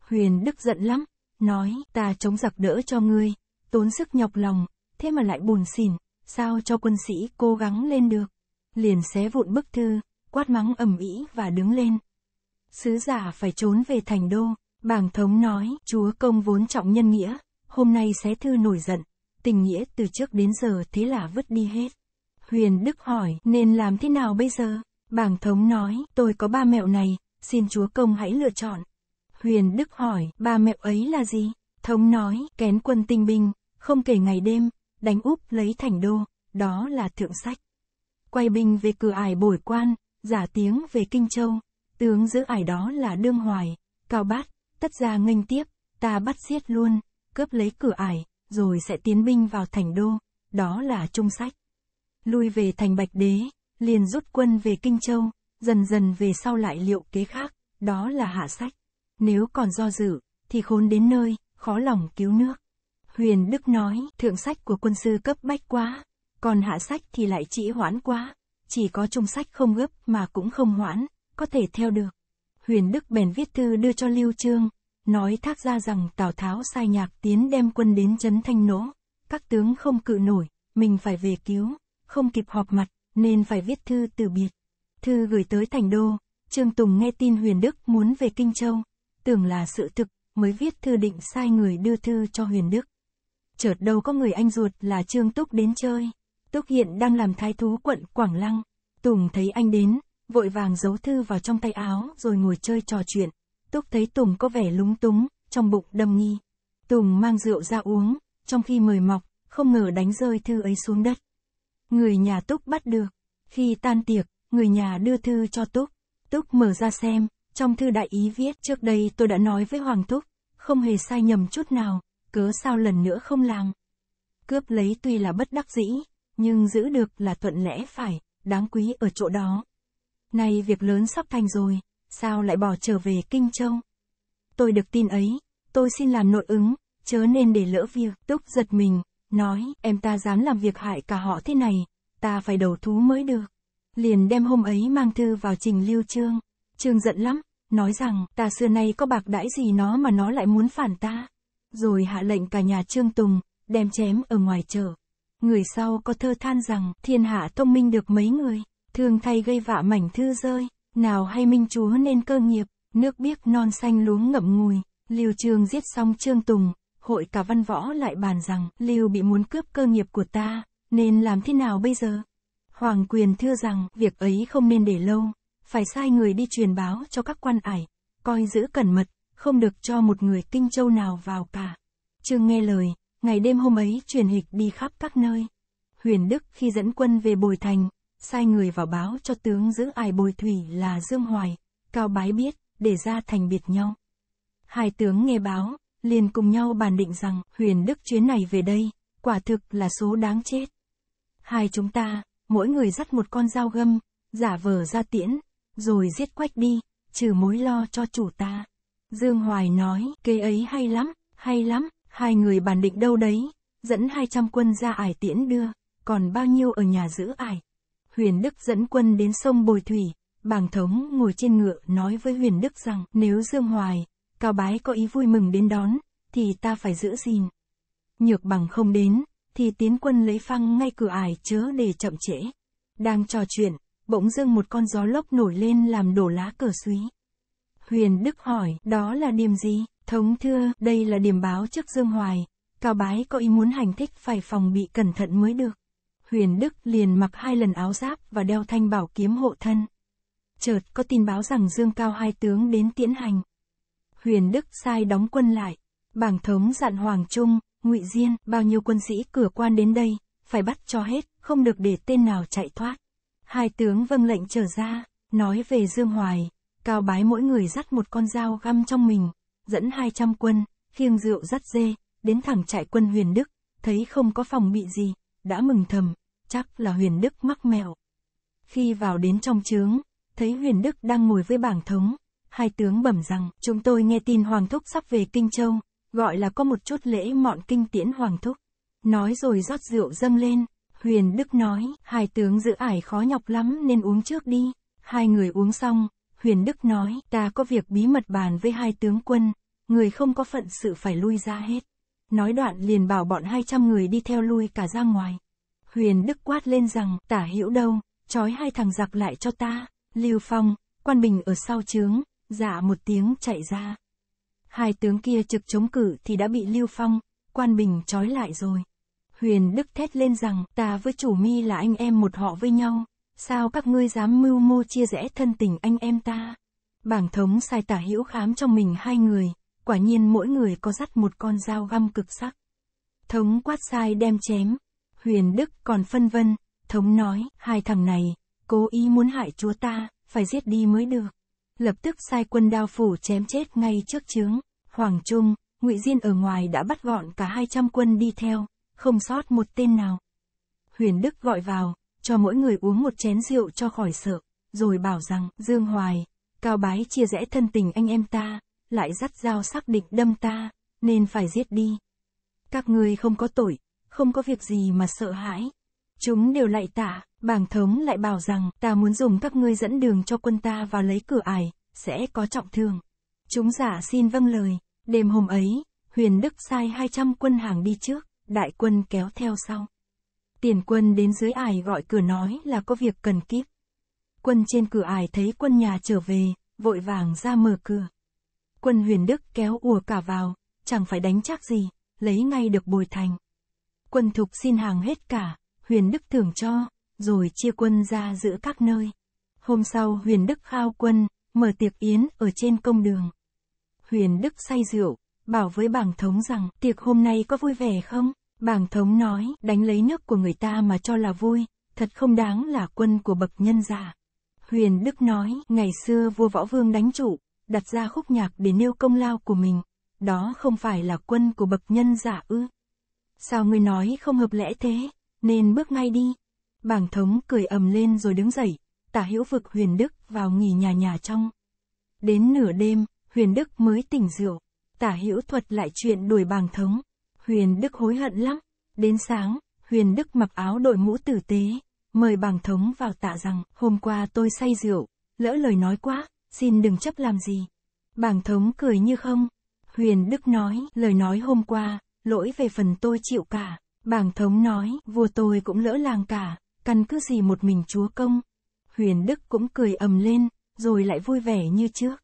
Huyền Đức giận lắm, nói ta chống giặc đỡ cho ngươi, tốn sức nhọc lòng, thế mà lại buồn xỉn, sao cho quân sĩ cố gắng lên được. Liền xé vụn bức thư, quát mắng ầm ĩ và đứng lên. Sứ giả phải trốn về thành đô. Bàng thống nói, chúa công vốn trọng nhân nghĩa, hôm nay xé thư nổi giận, tình nghĩa từ trước đến giờ thế là vứt đi hết. Huyền Đức hỏi, nên làm thế nào bây giờ? Bàng thống nói, tôi có ba mẹo này, xin chúa công hãy lựa chọn. Huyền Đức hỏi, ba mẹo ấy là gì? Thống nói, kén quân tinh binh, không kể ngày đêm, đánh úp lấy thành đô, đó là thượng sách. Quay binh về cửa ải bổi quan, giả tiếng về Kinh Châu, tướng giữ ải đó là Đương Hoài, Cao Bát, tất ra nghênh tiếp, ta bắt giết luôn, cướp lấy cửa ải, rồi sẽ tiến binh vào thành đô, đó là trung sách. Lui về thành Bạch Đế, liền rút quân về Kinh Châu, dần dần về sau lại liệu kế khác, đó là hạ sách. Nếu còn do dự, thì khốn đến nơi, khó lòng cứu nước. Huyền Đức nói, thượng sách của quân sư cấp bách quá, còn hạ sách thì lại chỉ hoãn quá, chỉ có trung sách không gấp mà cũng không hoãn, có thể theo được. Huyền Đức bèn viết thư đưa cho Lưu Trương, nói thác ra rằng Tào Tháo sai nhạc tiến đem quân đến chấn Thanh Nỗ, các tướng không cự nổi, mình phải về cứu, không kịp họp mặt, nên phải viết thư từ biệt. Thư gửi tới Thành Đô, Trương Tùng nghe tin Huyền Đức muốn về Kinh Châu, tưởng là sự thực, mới viết thư định sai người đưa thư cho Huyền Đức. Chợt đâu có người anh ruột là Trương Túc đến chơi, Túc hiện đang làm thái thú quận Quảng Lăng, Tùng thấy anh đến, vội vàng giấu thư vào trong tay áo rồi ngồi chơi trò chuyện. Túc thấy Tùng có vẻ lúng túng, trong bụng đâm nghi. Tùng mang rượu ra uống, trong khi mời mọc, không ngờ đánh rơi thư ấy xuống đất. Người nhà Túc bắt được. Khi tan tiệc, người nhà đưa thư cho Túc. Túc mở ra xem, trong thư đại ý viết trước đây tôi đã nói với Hoàng Túc, không hề sai nhầm chút nào, cớ sao lần nữa không làm. Cướp lấy tuy là bất đắc dĩ, nhưng giữ được là thuận lẽ phải, đáng quý ở chỗ đó. Nay việc lớn sắp thành rồi, sao lại bỏ trở về Kinh Châu? Tôi được tin ấy, tôi xin làm nội ứng, chớ nên để lỡ việc. Túc giật mình, nói, em ta dám làm việc hại cả họ thế này, ta phải đầu thú mới được. Liền đem hôm ấy mang thư vào trình lưu trương. Trương giận lắm, nói rằng, ta xưa nay có bạc đãi gì nó mà nó lại muốn phản ta. Rồi hạ lệnh cả nhà Trương Tùng, đem chém ở ngoài chợ. Người sau có thơ than rằng, thiên hạ thông minh được mấy người thường thay gây vạ mảnh thư rơi, nào hay minh chúa nên cơ nghiệp, nước biếc non xanh luống ngậm ngùi, liều trường giết xong Trương Tùng, hội cả văn võ lại bàn rằng liều bị muốn cướp cơ nghiệp của ta, nên làm thế nào bây giờ? Hoàng quyền thưa rằng việc ấy không nên để lâu, phải sai người đi truyền báo cho các quan ải, coi giữ cẩn mật, không được cho một người kinh châu nào vào cả. Trương nghe lời, ngày đêm hôm ấy truyền hịch đi khắp các nơi. Huyền Đức khi dẫn quân về Bồi Thành, sai người vào báo cho tướng giữ ải bồi thủy là Dương Hoài, Cao Bái biết, để ra thành biệt nhau. Hai tướng nghe báo, liền cùng nhau bàn định rằng huyền đức chuyến này về đây, quả thực là số đáng chết. Hai chúng ta, mỗi người dắt một con dao gâm, giả vờ ra tiễn, rồi giết quách đi, trừ mối lo cho chủ ta. Dương Hoài nói, kế ấy hay lắm, hay lắm, hai người bàn định đâu đấy, dẫn 200 quân ra ải tiễn đưa, còn bao nhiêu ở nhà giữ ải. Huyền Đức dẫn quân đến sông Bồi Thủy, bàng thống ngồi trên ngựa nói với Huyền Đức rằng nếu Dương Hoài, Cao Bái có ý vui mừng đến đón, thì ta phải giữ gìn. Nhược bằng không đến, thì tiến quân lấy phăng ngay cửa ải chớ để chậm trễ. Đang trò chuyện, bỗng dưng một con gió lốc nổi lên làm đổ lá cờ suý. Huyền Đức hỏi, đó là điểm gì? Thống thưa, đây là điểm báo trước Dương Hoài. Cao Bái có ý muốn hành thích phải phòng bị cẩn thận mới được. Huyền Đức liền mặc hai lần áo giáp và đeo thanh bảo kiếm hộ thân. Chợt có tin báo rằng Dương Cao hai tướng đến tiễn hành. Huyền Đức sai đóng quân lại. Bảng thống dặn Hoàng Trung, Ngụy Diên, bao nhiêu quân sĩ cửa quan đến đây, phải bắt cho hết, không được để tên nào chạy thoát. Hai tướng vâng lệnh trở ra, nói về Dương Hoài, Cao Bái mỗi người dắt một con dao găm trong mình, dẫn 200 quân, khiêng rượu dắt dê, đến thẳng trại quân Huyền Đức, thấy không có phòng bị gì, đã mừng thầm, chắc là Huyền Đức mắc mẹo. Khi vào đến trong trướng, thấy Huyền Đức đang ngồi với bảng thống, hai tướng bẩm rằng, chúng tôi nghe tin Hoàng Thúc sắp về Kinh Châu, gọi là có một chút lễ mọn kinh tiễn Hoàng Thúc. Nói rồi rót rượu dâng lên, Huyền Đức nói, hai tướng giữ ải khó nhọc lắm nên uống trước đi. Hai người uống xong, Huyền Đức nói, ta có việc bí mật bàn với hai tướng quân, người không có phận sự phải lui ra hết. Nói đoạn liền bảo bọn 200 người đi theo lui cả ra ngoài. Huyền Đức quát lên rằng, tả hữu đâu, trói hai thằng giặc lại cho ta. Lưu Phong, quan bình ở sau trướng, dạ một tiếng chạy ra. Hai tướng kia trực chống cử thì đã bị Lưu Phong, quan bình trói lại rồi. Huyền Đức thét lên rằng, ta với chủ mi là anh em một họ với nhau, sao các ngươi dám mưu mô chia rẽ thân tình anh em ta. Bảng thống sai tả hữu khám cho mình hai người, quả nhiên mỗi người có dắt một con dao găm cực sắc. Thống quát sai đem chém, huyền đức còn phân vân, thống nói, hai thằng này, cố ý muốn hại chúa ta, phải giết đi mới được. Lập tức sai quân đao phủ chém chết ngay trước trướng, Hoàng Trung, ngụy Diên ở ngoài đã bắt gọn cả 200 quân đi theo, không sót một tên nào. Huyền Đức gọi vào, cho mỗi người uống một chén rượu cho khỏi sợ, rồi bảo rằng, Dương Hoài, Cao Bái chia rẽ thân tình anh em ta, lại dắt dao sắc địch đâm ta, nên phải giết đi. Các ngươi không có tội, không có việc gì mà sợ hãi. Chúng đều lại tả, bảng thống lại bảo rằng ta muốn dùng các ngươi dẫn đường cho quân ta vào lấy cửa ải, sẽ có trọng thương. Chúng giả xin vâng lời, đêm hôm ấy, huyền đức sai 200 quân hàng đi trước, đại quân kéo theo sau. Tiền quân đến dưới ải gọi cửa nói là có việc cần kíp. Quân trên cửa ải thấy quân nhà trở về, vội vàng ra mở cửa quân huyền đức kéo ùa cả vào, chẳng phải đánh chắc gì, lấy ngay được bồi thành. Quân thục xin hàng hết cả, huyền đức thưởng cho, rồi chia quân ra giữa các nơi. Hôm sau huyền đức khao quân, mở tiệc yến ở trên công đường. Huyền đức say rượu, bảo với bảng thống rằng tiệc hôm nay có vui vẻ không? Bảng thống nói, đánh lấy nước của người ta mà cho là vui, thật không đáng là quân của bậc nhân giả. Huyền Đức nói, ngày xưa vua Võ Vương đánh chủ đặt ra khúc nhạc để nêu công lao của mình, đó không phải là quân của bậc nhân giả ư. Sao ngươi nói không hợp lẽ thế, nên bước ngay đi. Bảng thống cười ầm lên rồi đứng dậy, tả hữu vực huyền đức vào nghỉ nhà nhà trong. Đến nửa đêm, huyền đức mới tỉnh rượu, tả hữu thuật lại chuyện đuổi bảng thống. Huyền đức hối hận lắm, đến sáng, huyền đức mặc áo đội mũ tử tế, mời bảng thống vào tạ rằng, hôm qua tôi say rượu, lỡ lời nói quá, xin đừng chấp làm gì. Bàng thống cười như không. Huyền Đức nói, lời nói hôm qua, lỗi về phần tôi chịu cả. Bàng thống nói, vua tôi cũng lỡ làng cả, căn cứ gì một mình chúa công. Huyền Đức cũng cười ầm lên, rồi lại vui vẻ như trước.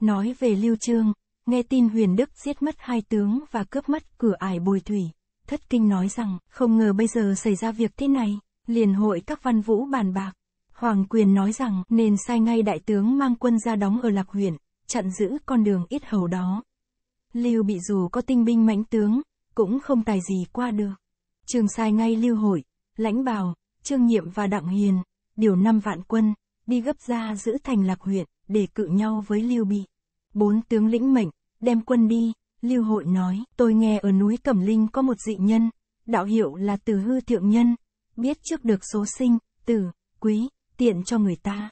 Nói về Lưu Trương, nghe tin Huyền Đức giết mất hai tướng và cướp mất cửa ải bồi thủy. Thất Kinh nói rằng, không ngờ bây giờ xảy ra việc thế này, liền hội các văn vũ bàn bạc, Hoàng quyền nói rằng nên sai ngay đại tướng mang quân ra đóng ở Lạc huyện, chặn giữ con đường ít hầu đó. Lưu bị dù có tinh binh mãnh tướng, cũng không tài gì qua được. Trường sai ngay Lưu Hội, Lãnh Bào, Trương Nhiệm và Đặng Hiền, điều năm vạn quân, đi gấp ra giữ thành Lạc huyện, để cự nhau với Lưu Bị. Bốn tướng lĩnh mệnh, đem quân đi, Lưu Hội nói, tôi nghe ở núi Cẩm Linh có một dị nhân, đạo hiệu là Từ Hư Thượng Nhân, biết trước được số sinh, tử, quý, tiện cho người ta.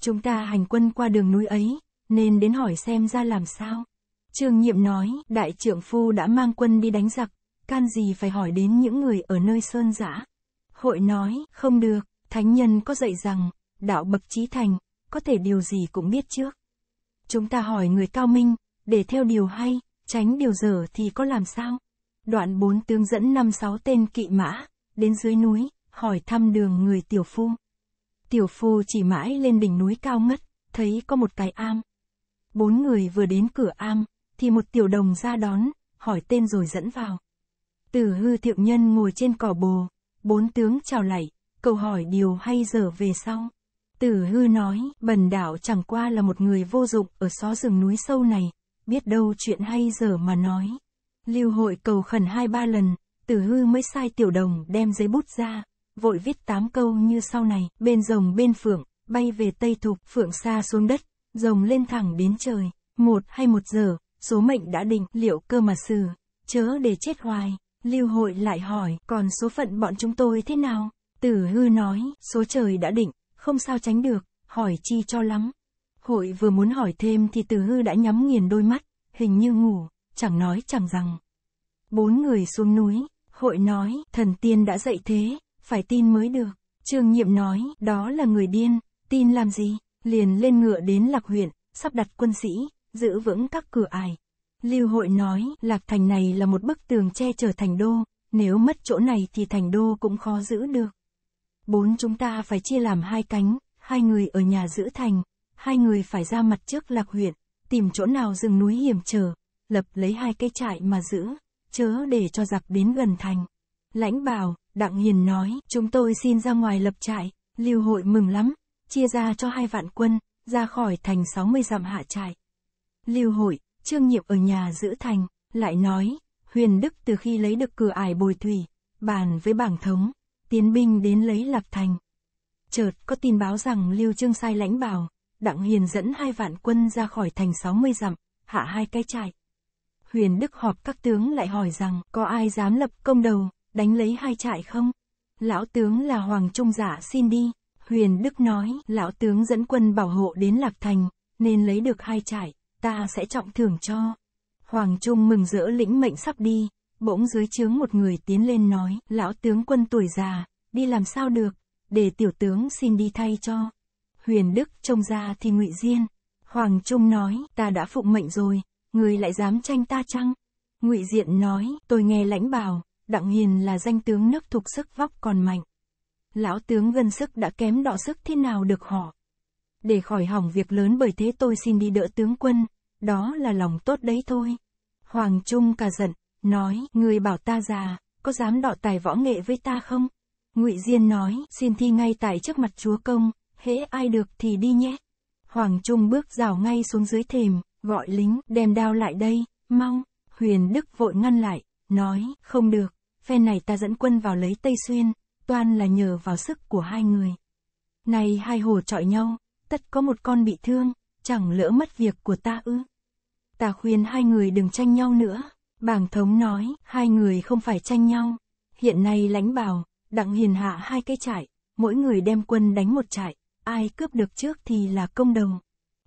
Chúng ta hành quân qua đường núi ấy, nên đến hỏi xem ra làm sao. Trương Nhiệm nói, đại trưởng phu đã mang quân đi đánh giặc, can gì phải hỏi đến những người ở nơi sơn giã. Hội nói, không được, thánh nhân có dạy rằng, đạo bậc trí thành, có thể điều gì cũng biết trước. Chúng ta hỏi người cao minh, để theo điều hay, tránh điều dở thì có làm sao? Đoạn bốn tướng dẫn năm sáu tên kỵ mã, đến dưới núi, hỏi thăm đường người tiểu phu. Tiểu phu chỉ mãi lên đỉnh núi cao ngất, thấy có một cái am. Bốn người vừa đến cửa am, thì một tiểu đồng ra đón, hỏi tên rồi dẫn vào. Tử hư thiệu nhân ngồi trên cỏ bồ, bốn tướng chào lạy, cầu hỏi điều hay dở về sau. Tử hư nói, bần đạo chẳng qua là một người vô dụng ở xó rừng núi sâu này, biết đâu chuyện hay dở mà nói. Lưu hội cầu khẩn hai ba lần, tử hư mới sai tiểu đồng đem giấy bút ra, vội viết tám câu như sau này, bên rồng bên phượng, bay về tây thục, phượng xa xuống đất, rồng lên thẳng đến trời, một hay một giờ, số mệnh đã định, liệu cơ mà xử, chớ để chết hoài. Lưu hội lại hỏi, còn số phận bọn chúng tôi thế nào? Tử hư nói, số trời đã định, không sao tránh được, hỏi chi cho lắm. Hội vừa muốn hỏi thêm thì tử hư đã nhắm nghiền đôi mắt, hình như ngủ, chẳng nói chẳng rằng. Bốn người xuống núi, hội nói, thần tiên đã dậy thế, phải tin mới được. Trương Nhiệm nói, đó là người điên, tin làm gì, liền lên ngựa đến Lạc huyện, sắp đặt quân sĩ, giữ vững các cửa ải. Lưu Hội nói, Lạc Thành này là một bức tường che chở thành đô, nếu mất chỗ này thì thành đô cũng khó giữ được. Bốn chúng ta phải chia làm hai cánh, hai người ở nhà giữ thành, hai người phải ra mặt trước Lạc huyện, tìm chỗ nào rừng núi hiểm trở, lập lấy hai cây trại mà giữ, chớ để cho giặc đến gần thành. Lãnh bảo, Đặng Hiền nói, chúng tôi xin ra ngoài lập trại, lưu hội mừng lắm, chia ra cho hai vạn quân, ra khỏi thành 60 dặm hạ trại. Lưu hội, trương nhiệm ở nhà giữ thành, lại nói, huyền đức từ khi lấy được cửa ải bồi thủy, bàn với bảng thống, tiến binh đến lấy lập thành. Chợt có tin báo rằng Lưu Trương sai lãnh bảo, Đặng Hiền dẫn hai vạn quân ra khỏi thành 60 dặm, hạ hai cái trại. Huyền Đức họp các tướng lại hỏi rằng có ai dám lập công đầu, đánh lấy hai trại không? Lão tướng là Hoàng Trung Giả xin đi. Huyền Đức nói, lão tướng dẫn quân bảo hộ đến Lạc Thành, nên lấy được hai trại, ta sẽ trọng thưởng cho. Hoàng Trung mừng rỡ lĩnh mệnh sắp đi, bỗng dưới trướng một người tiến lên nói, lão tướng quân tuổi già, đi làm sao được, để tiểu tướng xin đi thay cho. Huyền Đức trông ra thì ngụy Diên. Hoàng Trung nói, ta đã phụng mệnh rồi, người lại dám tranh ta chăng? Ngụy Diện nói, tôi nghe lãnh bảo, Đặng Hiền là danh tướng nước thuộc sức vóc còn mạnh. Lão tướng gần sức đã kém đọ sức thế nào được họ. Để khỏi hỏng việc lớn bởi thế tôi xin đi đỡ tướng quân, đó là lòng tốt đấy thôi. Hoàng Trung cả giận, nói, người bảo ta già, có dám đọ tài võ nghệ với ta không? Ngụy Diên nói, xin thi ngay tại trước mặt chúa công, hễ ai được thì đi nhé. Hoàng Trung bước rào ngay xuống dưới thềm, gọi lính, đem đao lại đây, mong Huyền Đức vội ngăn lại, nói, không được, Phen này ta dẫn quân vào lấy Tây Xuyên, toàn là nhờ vào sức của hai người. Này hai hồ trọi nhau, tất có một con bị thương, chẳng lỡ mất việc của ta ư. Ta khuyên hai người đừng tranh nhau nữa, bảng thống nói, hai người không phải tranh nhau. Hiện nay lãnh bào, đặng hiền hạ hai cái trại, mỗi người đem quân đánh một trại, ai cướp được trước thì là công đầu.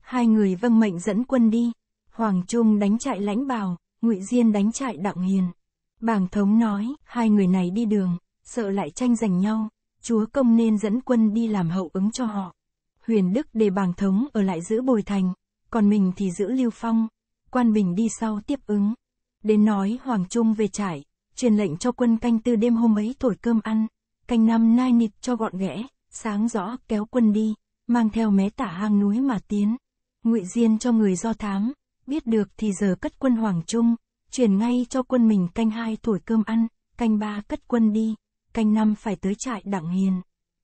Hai người vâng mệnh dẫn quân đi, Hoàng Trung đánh trại lãnh bào, Ngụy Diên đánh trại đặng hiền. Bàng thống nói, hai người này đi đường, sợ lại tranh giành nhau, chúa công nên dẫn quân đi làm hậu ứng cho họ. Huyền Đức để bàng thống ở lại giữ bồi thành, còn mình thì giữ lưu phong, quan bình đi sau tiếp ứng. Đến nói Hoàng Trung về trải, truyền lệnh cho quân canh tư đêm hôm ấy thổi cơm ăn, canh năm nai nịt cho gọn ghẽ, sáng rõ kéo quân đi, mang theo mé tả hang núi mà tiến. Ngụy Diên cho người do thám, biết được thì giờ cất quân Hoàng Trung, Chuyển ngay cho quân mình canh hai tuổi cơm ăn, canh ba cất quân đi, canh năm phải tới trại đặng hiền.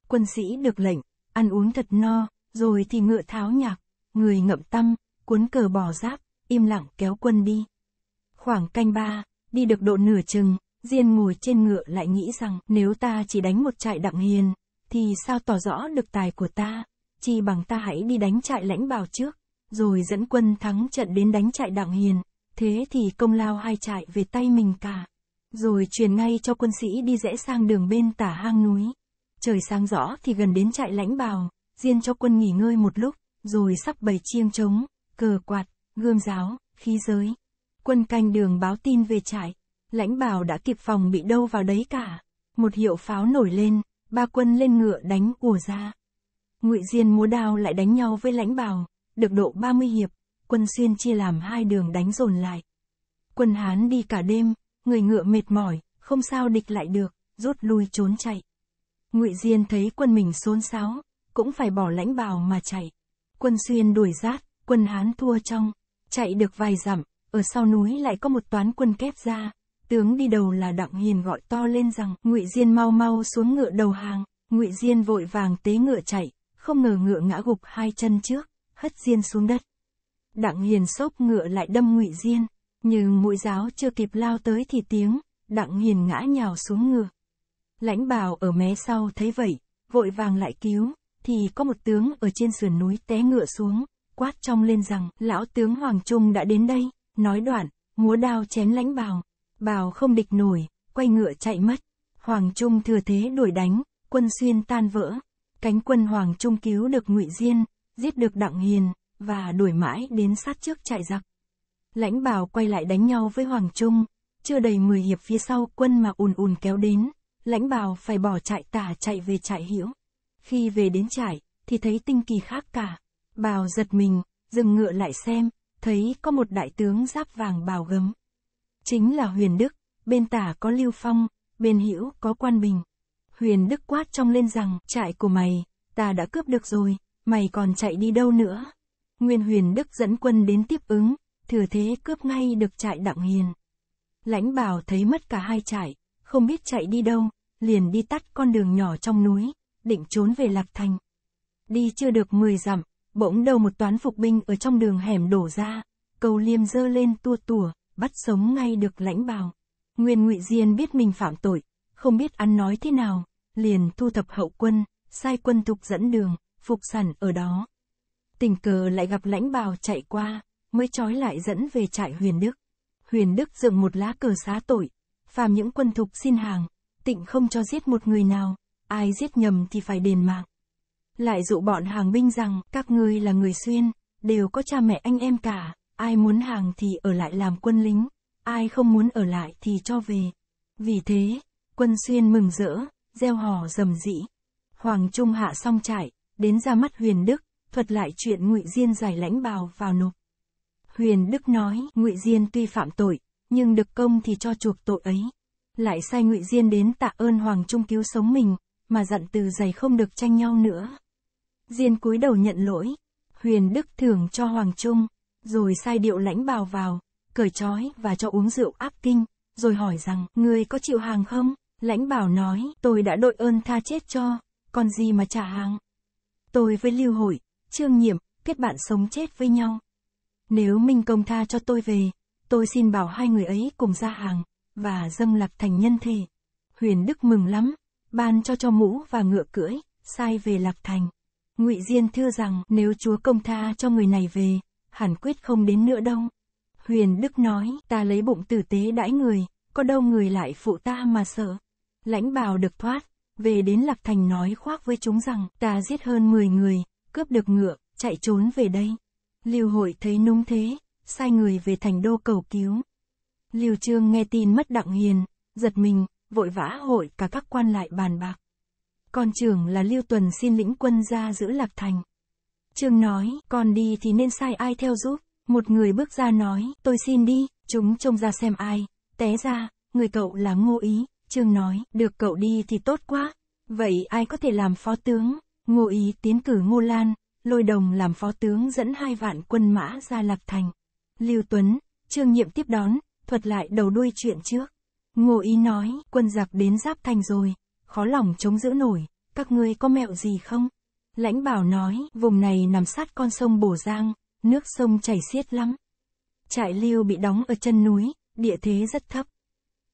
Quân sĩ được lệnh, ăn uống thật no, rồi thì ngựa tháo nhạc, người ngậm tâm, cuốn cờ bỏ giáp, im lặng kéo quân đi. Khoảng canh ba, đi được độ nửa chừng, Diên ngồi trên ngựa lại nghĩ rằng nếu ta chỉ đánh một trại đặng hiền, thì sao tỏ rõ được tài của ta, chi bằng ta hãy đi đánh trại lãnh bào trước, rồi dẫn quân thắng trận đến đánh trại đặng hiền thế thì công lao hai trại về tay mình cả. Rồi truyền ngay cho quân sĩ đi rẽ sang đường bên tả hang núi. Trời sáng rõ thì gần đến trại lãnh bào, riêng cho quân nghỉ ngơi một lúc, rồi sắp bày chiêng trống, cờ quạt, gươm giáo, khí giới. Quân canh đường báo tin về trại, lãnh bào đã kịp phòng bị đâu vào đấy cả. Một hiệu pháo nổi lên, ba quân lên ngựa đánh ùa ra. Ngụy Diên múa đao lại đánh nhau với lãnh bào, được độ 30 hiệp, quân xuyên chia làm hai đường đánh dồn lại. Quân Hán đi cả đêm, người ngựa mệt mỏi, không sao địch lại được, rút lui trốn chạy. Ngụy Diên thấy quân mình xôn xáo, cũng phải bỏ lãnh bào mà chạy. Quân xuyên đuổi rát, quân Hán thua trong, chạy được vài dặm, ở sau núi lại có một toán quân kép ra. Tướng đi đầu là Đặng Hiền gọi to lên rằng, Ngụy Diên mau mau xuống ngựa đầu hàng, Ngụy Diên vội vàng tế ngựa chạy, không ngờ ngựa ngã gục hai chân trước, hất Diên xuống đất. Đặng Hiền xốp ngựa lại đâm ngụy Diên, nhưng mũi giáo chưa kịp lao tới thì tiếng, Đặng Hiền ngã nhào xuống ngựa. Lãnh bào ở mé sau thấy vậy, vội vàng lại cứu, thì có một tướng ở trên sườn núi té ngựa xuống, quát trong lên rằng, lão tướng Hoàng Trung đã đến đây, nói đoạn, múa đao chém lãnh bào, bào không địch nổi, quay ngựa chạy mất, Hoàng Trung thừa thế đuổi đánh, quân xuyên tan vỡ, cánh quân Hoàng Trung cứu được ngụy Diên, giết được Đặng Hiền, và đuổi mãi đến sát trước trại giặc. Lãnh bào quay lại đánh nhau với Hoàng Trung, chưa đầy 10 hiệp phía sau quân mà ùn ùn kéo đến, lãnh bào phải bỏ trại tả chạy về trại hiểu. Khi về đến trại, thì thấy tinh kỳ khác cả. Bào giật mình, dừng ngựa lại xem, thấy có một đại tướng giáp vàng bào gấm. Chính là Huyền Đức, bên tả có Lưu Phong, bên hữu có Quan Bình. Huyền Đức quát trong lên rằng, trại của mày, ta đã cướp được rồi, mày còn chạy đi đâu nữa? Nguyên Huyền Đức dẫn quân đến tiếp ứng, thừa thế cướp ngay được trại Đặng Hiền. Lãnh Bảo thấy mất cả hai trại, không biết chạy đi đâu, liền đi tắt con đường nhỏ trong núi, định trốn về Lạc Thành. Đi chưa được 10 dặm, bỗng đầu một toán phục binh ở trong đường hẻm đổ ra, cầu liêm dơ lên tua tủa, bắt sống ngay được lãnh Bảo. Nguyên Ngụy Diên biết mình phạm tội, không biết ăn nói thế nào, liền thu thập hậu quân, sai quân tục dẫn đường, phục sản ở đó tình cờ lại gặp lãnh bào chạy qua, mới trói lại dẫn về trại Huyền Đức. Huyền Đức dựng một lá cờ xá tội, phàm những quân thục xin hàng, tịnh không cho giết một người nào, ai giết nhầm thì phải đền mạng. Lại dụ bọn hàng binh rằng, các ngươi là người xuyên, đều có cha mẹ anh em cả, ai muốn hàng thì ở lại làm quân lính, ai không muốn ở lại thì cho về. Vì thế, quân xuyên mừng rỡ, gieo hò rầm rĩ. Hoàng Trung hạ xong trại, đến ra mắt huyền đức, thuật lại chuyện ngụy diên giải lãnh bào vào nộp huyền đức nói ngụy diên tuy phạm tội nhưng được công thì cho chuộc tội ấy lại sai ngụy diên đến tạ ơn hoàng trung cứu sống mình mà dặn từ giày không được tranh nhau nữa diên cúi đầu nhận lỗi huyền đức thưởng cho hoàng trung rồi sai điệu lãnh bào vào cởi trói và cho uống rượu áp kinh rồi hỏi rằng người có chịu hàng không lãnh bảo nói tôi đã đội ơn tha chết cho còn gì mà trả hàng tôi với lưu hội Trương Nhiệm, kết bạn sống chết với nhau. Nếu Minh Công tha cho tôi về, tôi xin bảo hai người ấy cùng ra hàng, và dâng lập thành nhân thể. Huyền Đức mừng lắm, ban cho cho mũ và ngựa cưỡi, sai về lập thành. Ngụy Diên thưa rằng nếu chúa công tha cho người này về, hẳn quyết không đến nữa đâu. Huyền Đức nói, ta lấy bụng tử tế đãi người, có đâu người lại phụ ta mà sợ. Lãnh bào được thoát, về đến Lạc Thành nói khoác với chúng rằng, ta giết hơn 10 người, cướp được ngựa, chạy trốn về đây. Lưu Hội thấy núng thế, sai người về thành đô cầu cứu. Lưu Trương nghe tin mất Đặng Hiền, giật mình, vội vã hội cả các quan lại bàn bạc. Con trưởng là Lưu Tuần xin lĩnh quân ra giữ Lạc Thành. Trương nói, con đi thì nên sai ai theo giúp. Một người bước ra nói, tôi xin đi, chúng trông ra xem ai. Té ra, người cậu là Ngô Ý. Trương nói, được cậu đi thì tốt quá. Vậy ai có thể làm phó tướng? Ngô Ý tiến cử Ngô Lan, Lôi Đồng làm phó tướng dẫn hai vạn quân mã ra Lạc Thành. Lưu Tuấn, Trương Nhiệm tiếp đón, thuật lại đầu đuôi chuyện trước. Ngô Ý nói, quân giặc đến Giáp Thành rồi, khó lòng chống giữ nổi, các ngươi có mẹo gì không? Lãnh bảo nói, vùng này nằm sát con sông Bổ Giang, nước sông chảy xiết lắm. Trại lưu bị đóng ở chân núi, địa thế rất thấp.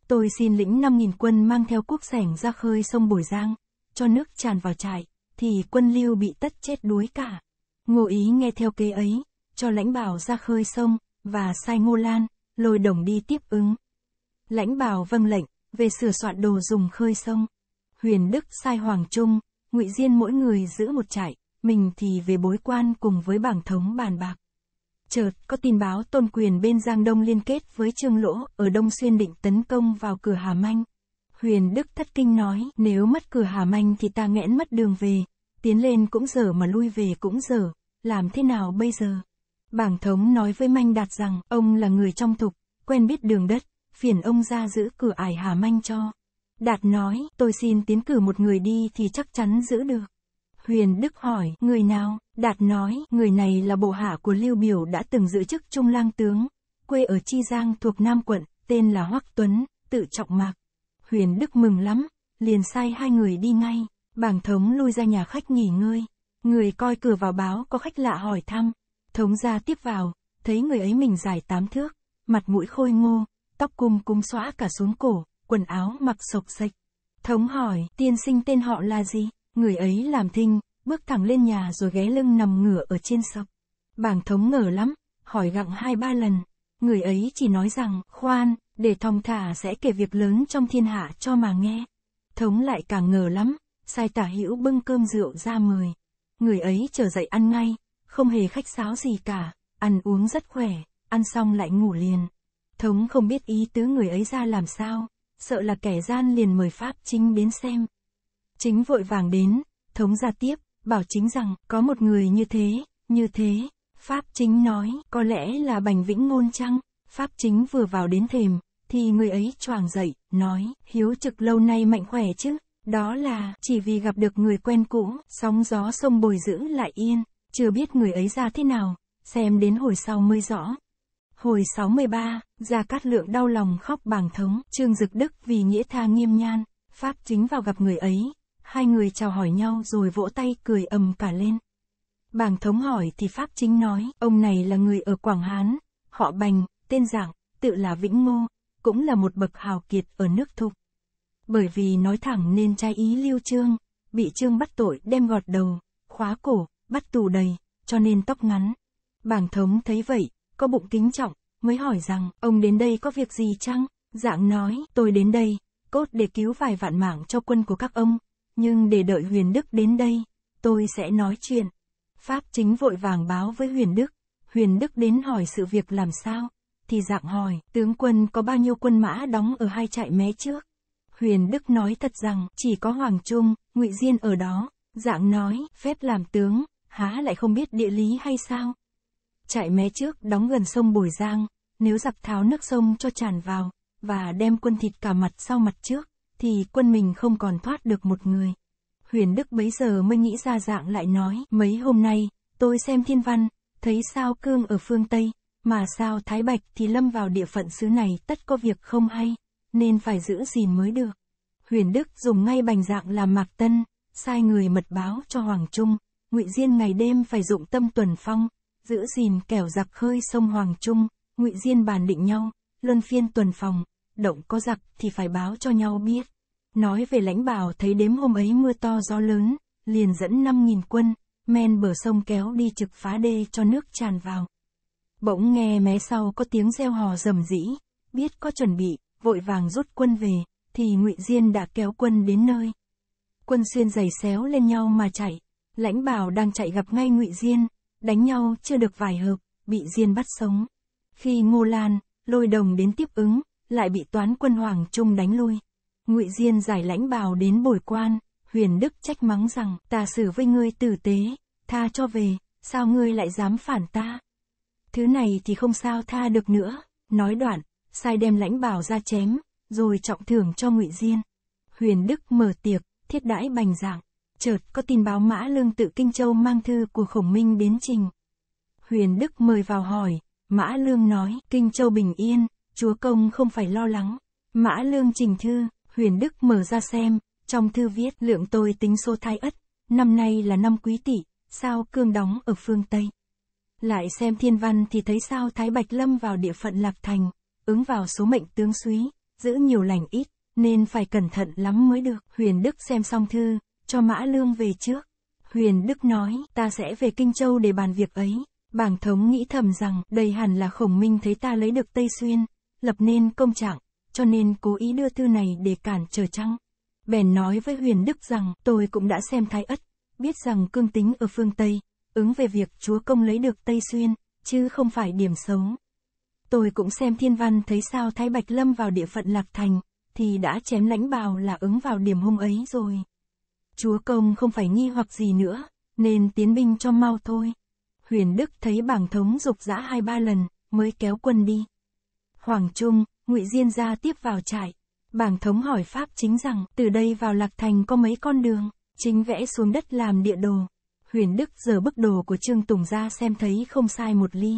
Tôi xin lĩnh 5.000 quân mang theo quốc sẻng ra khơi sông Bồi Giang, cho nước tràn vào trại, thì quân lưu bị tất chết đuối cả. Ngô Ý nghe theo kế ấy, cho lãnh bảo ra khơi sông, và sai Ngô Lan, lôi đồng đi tiếp ứng. Lãnh bảo vâng lệnh, về sửa soạn đồ dùng khơi sông. Huyền Đức sai Hoàng Trung, ngụy Diên mỗi người giữ một trại, mình thì về bối quan cùng với bảng thống bàn bạc. Chợt, có tin báo tôn quyền bên Giang Đông liên kết với Trương Lỗ ở Đông Xuyên định tấn công vào cửa Hà Manh. Huyền Đức thất kinh nói, nếu mất cửa Hà Manh thì ta nghẽn mất đường về, tiến lên cũng dở mà lui về cũng dở, làm thế nào bây giờ? Bảng thống nói với Manh Đạt rằng, ông là người trong thục, quen biết đường đất, phiền ông ra giữ cửa ải Hà Manh cho. Đạt nói, tôi xin tiến cử một người đi thì chắc chắn giữ được. Huyền Đức hỏi, người nào? Đạt nói, người này là bộ hạ của Lưu Biểu đã từng giữ chức trung lang tướng, quê ở Chi Giang thuộc Nam quận, tên là Hoắc Tuấn, tự trọng mạc. Huyền Đức mừng lắm, liền sai hai người đi ngay, bảng thống lui ra nhà khách nghỉ ngơi. Người coi cửa vào báo có khách lạ hỏi thăm, thống ra tiếp vào, thấy người ấy mình dài tám thước, mặt mũi khôi ngô, tóc cung cung xóa cả xuống cổ, quần áo mặc sộc sạch. Thống hỏi, tiên sinh tên họ là gì? Người ấy làm thinh, bước thẳng lên nhà rồi ghé lưng nằm ngửa ở trên sọc. Bảng thống ngờ lắm, hỏi gặng hai ba lần. Người ấy chỉ nói rằng, khoan, để thong thả sẽ kể việc lớn trong thiên hạ cho mà nghe. Thống lại càng ngờ lắm, sai tả hữu bưng cơm rượu ra mời. Người ấy trở dậy ăn ngay, không hề khách sáo gì cả, ăn uống rất khỏe, ăn xong lại ngủ liền. Thống không biết ý tứ người ấy ra làm sao, sợ là kẻ gian liền mời Pháp chính đến xem. Chính vội vàng đến, thống ra tiếp, bảo chính rằng có một người như thế, như thế, Pháp chính nói có lẽ là Bành Vĩnh Ngôn chăng? Pháp chính vừa vào đến thềm, thì người ấy choàng dậy, nói, hiếu trực lâu nay mạnh khỏe chứ, đó là, chỉ vì gặp được người quen cũ, sóng gió sông bồi giữ lại yên, chưa biết người ấy ra thế nào, xem đến hồi sau mới rõ. Hồi 63, Gia Cát Lượng đau lòng khóc bàng thống, Trương Dực Đức vì nghĩa tha nghiêm nhan, Pháp chính vào gặp người ấy, hai người chào hỏi nhau rồi vỗ tay cười ầm cả lên. Bàng thống hỏi thì Pháp chính nói, ông này là người ở Quảng Hán, họ bành, tên dạng tự là Vĩnh Ngô, cũng là một bậc hào kiệt ở nước thục. Bởi vì nói thẳng nên trai ý lưu trương, bị trương bắt tội đem gọt đầu, khóa cổ, bắt tù đầy, cho nên tóc ngắn. Bảng thống thấy vậy, có bụng kính trọng, mới hỏi rằng, ông đến đây có việc gì chăng? Dạng nói, tôi đến đây, cốt để cứu vài vạn mạng cho quân của các ông, nhưng để đợi huyền đức đến đây, tôi sẽ nói chuyện. Pháp chính vội vàng báo với huyền đức, huyền đức đến hỏi sự việc làm sao, thì dạng hỏi, tướng quân có bao nhiêu quân mã đóng ở hai trại mé trước? Huyền Đức nói thật rằng, chỉ có Hoàng Trung, ngụy Diên ở đó. Dạng nói, phép làm tướng, há lại không biết địa lý hay sao? Trại mé trước đóng gần sông Bồi Giang, nếu giặc tháo nước sông cho tràn vào, và đem quân thịt cả mặt sau mặt trước, thì quân mình không còn thoát được một người. Huyền Đức bấy giờ mới nghĩ ra dạng lại nói, mấy hôm nay, tôi xem thiên văn, thấy sao cương ở phương Tây, mà sao Thái Bạch thì lâm vào địa phận xứ này tất có việc không hay, nên phải giữ gìn mới được. Huyền Đức dùng ngay bành dạng làm mạc tân, sai người mật báo cho Hoàng Trung, ngụy Diên ngày đêm phải dụng tâm tuần phong, giữ gìn kẻo giặc khơi sông Hoàng Trung, ngụy Diên bàn định nhau, luân phiên tuần phòng, động có giặc thì phải báo cho nhau biết. Nói về lãnh bảo thấy đếm hôm ấy mưa to gió lớn, liền dẫn 5.000 quân, men bờ sông kéo đi trực phá đê cho nước tràn vào. Bỗng nghe mé sau có tiếng reo hò rầm rĩ, biết có chuẩn bị, vội vàng rút quân về, thì Ngụy Diên đã kéo quân đến nơi. Quân xuyên giày xéo lên nhau mà chạy, Lãnh Bảo đang chạy gặp ngay Ngụy Diên, đánh nhau chưa được vài hợp, bị Diên bắt sống. Khi Ngô Lan, Lôi Đồng đến tiếp ứng, lại bị toán quân Hoàng Trung đánh lui. Ngụy Diên giải Lãnh Bảo đến bồi quan, Huyền Đức trách mắng rằng, ta xử với ngươi tử tế, tha cho về, sao ngươi lại dám phản ta? Thứ này thì không sao tha được nữa, nói đoạn, sai đem lãnh bảo ra chém, rồi trọng thưởng cho ngụy Diên. Huyền Đức mở tiệc, thiết đãi bành giảng, chợt có tin báo mã lương tự Kinh Châu mang thư của khổng minh đến trình. Huyền Đức mời vào hỏi, mã lương nói, Kinh Châu bình yên, chúa công không phải lo lắng. Mã lương trình thư, Huyền Đức mở ra xem, trong thư viết lượng tôi tính số thai ất, năm nay là năm quý tỵ, sao cương đóng ở phương Tây. Lại xem thiên văn thì thấy sao Thái Bạch Lâm vào địa phận Lạc Thành, ứng vào số mệnh tướng suý, giữ nhiều lành ít, nên phải cẩn thận lắm mới được. Huyền Đức xem xong thư, cho Mã Lương về trước. Huyền Đức nói, ta sẽ về Kinh Châu để bàn việc ấy. Bảng thống nghĩ thầm rằng, đây hẳn là khổng minh thấy ta lấy được Tây Xuyên, lập nên công trạng, cho nên cố ý đưa thư này để cản trở trăng. Bèn nói với Huyền Đức rằng, tôi cũng đã xem Thái Ất, biết rằng cương tính ở phương Tây, ứng về việc chúa công lấy được Tây Xuyên, chứ không phải điểm xấu. Tôi cũng xem thiên văn thấy sao Thái Bạch Lâm vào địa phận Lạc Thành, thì đã chém lãnh bào là ứng vào điểm hung ấy rồi. Chúa công không phải nghi hoặc gì nữa, nên tiến binh cho mau thôi. Huyền Đức thấy bảng thống dục dã hai ba lần, mới kéo quân đi. Hoàng Trung, ngụy Diên ra tiếp vào trại. Bảng thống hỏi Pháp chính rằng, từ đây vào Lạc Thành có mấy con đường, chính vẽ xuống đất làm địa đồ, Huyền Đức giờ bức đồ của Trương Tùng ra xem thấy không sai một ly.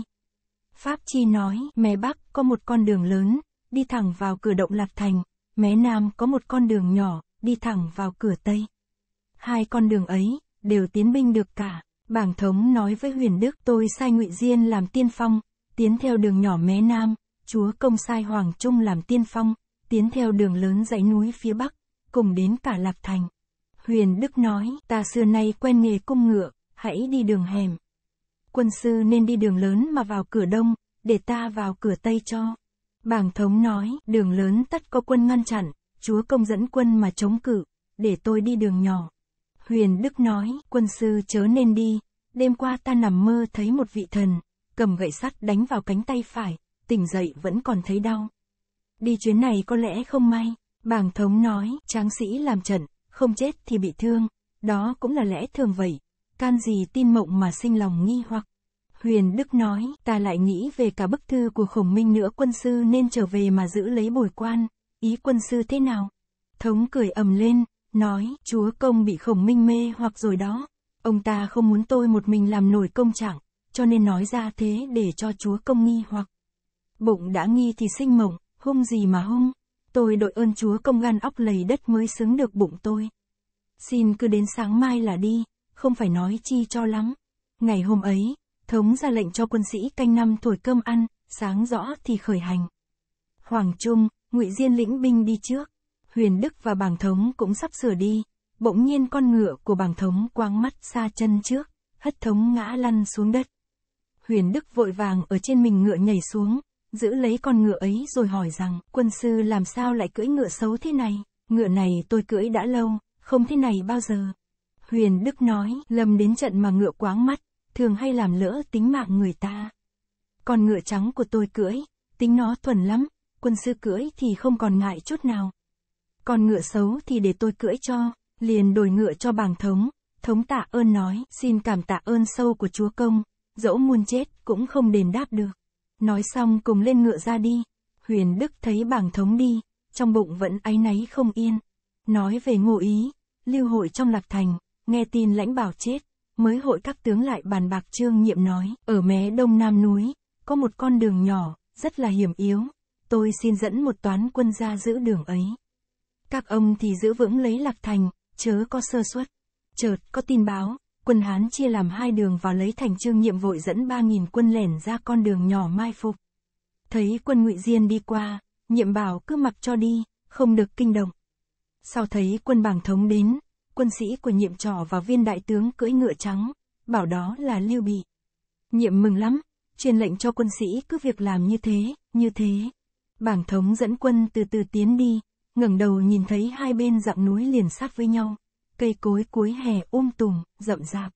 Pháp Chi nói, mé Bắc có một con đường lớn, đi thẳng vào cửa động Lạc Thành, mé Nam có một con đường nhỏ, đi thẳng vào cửa Tây. Hai con đường ấy, đều tiến binh được cả. Bảng thống nói với Huyền Đức tôi sai ngụy Diên làm tiên phong, tiến theo đường nhỏ mé Nam, chúa công sai Hoàng Trung làm tiên phong, tiến theo đường lớn dãy núi phía Bắc, cùng đến cả Lạc Thành. Huyền Đức nói, ta xưa nay quen nghề cung ngựa, hãy đi đường hẻm. Quân sư nên đi đường lớn mà vào cửa đông, để ta vào cửa tây cho. Bảng thống nói, đường lớn tất có quân ngăn chặn, chúa công dẫn quân mà chống cự, để tôi đi đường nhỏ. Huyền Đức nói, quân sư chớ nên đi, đêm qua ta nằm mơ thấy một vị thần, cầm gậy sắt đánh vào cánh tay phải, tỉnh dậy vẫn còn thấy đau. Đi chuyến này có lẽ không may, bảng thống nói, tráng sĩ làm trận, không chết thì bị thương, đó cũng là lẽ thường vậy. Can gì tin mộng mà sinh lòng nghi hoặc. Huyền Đức nói, ta lại nghĩ về cả bức thư của khổng minh nữa quân sư nên trở về mà giữ lấy bồi quan, ý quân sư thế nào? Thống cười ầm lên, nói, chúa công bị khổng minh mê hoặc rồi đó, ông ta không muốn tôi một mình làm nổi công chẳng, cho nên nói ra thế để cho chúa công nghi hoặc. Bụng đã nghi thì sinh mộng, hung gì mà hung. Tôi đội ơn Chúa công gan óc lầy đất mới xứng được bụng tôi. Xin cứ đến sáng mai là đi, không phải nói chi cho lắm. Ngày hôm ấy, thống ra lệnh cho quân sĩ canh năm thổi cơm ăn, sáng rõ thì khởi hành. Hoàng Trung, Ngụy Diên lĩnh binh đi trước. Huyền Đức và Bàng Thống cũng sắp sửa đi. Bỗng nhiên con ngựa của Bàng Thống quang mắt xa chân trước, hất thống ngã lăn xuống đất. Huyền Đức vội vàng ở trên mình ngựa nhảy xuống, giữ lấy con ngựa ấy rồi hỏi rằng, quân sư làm sao lại cưỡi ngựa xấu thế này, ngựa này tôi cưỡi đã lâu, không thế này bao giờ. Huyền Đức nói, lâm đến trận mà ngựa quáng mắt, thường hay làm lỡ tính mạng người ta. Con ngựa trắng của tôi cưỡi, tính nó thuần lắm, quân sư cưỡi thì không còn ngại chút nào. Con ngựa xấu thì để tôi cưỡi cho, liền đổi ngựa cho bàng thống, thống tạ ơn nói, xin cảm tạ ơn sâu của chúa công, dẫu muôn chết cũng không đền đáp được. Nói xong cùng lên ngựa ra đi. Huyền Đức thấy bảng thống đi, trong bụng vẫn áy náy không yên. Nói về ngộ ý, lưu hội trong lạc thành, nghe tin lãnh bảo chết, mới hội các tướng lại bàn bạc trương nhiệm nói, ở mé đông nam núi, có một con đường nhỏ, rất là hiểm yếu, tôi xin dẫn một toán quân ra giữ đường ấy. Các ông thì giữ vững lấy lạc thành, chớ có sơ suất. Chợt có tin báo, quân Hán chia làm hai đường vào lấy thành trương nhiệm vội dẫn 3.000 quân lẻn ra con đường nhỏ mai phục. Thấy quân ngụy Diên đi qua, nhiệm bảo cứ mặc cho đi, không được kinh động. Sau thấy quân bảng thống đến, quân sĩ của nhiệm trò và viên đại tướng cưỡi ngựa trắng, bảo đó là Lưu Bị. Nhiệm mừng lắm, truyền lệnh cho quân sĩ cứ việc làm như thế, như thế. Bảng thống dẫn quân từ từ tiến đi, ngẩng đầu nhìn thấy hai bên dặm núi liền sát với nhau cây cối cuối hè um tùm, rậm rạp.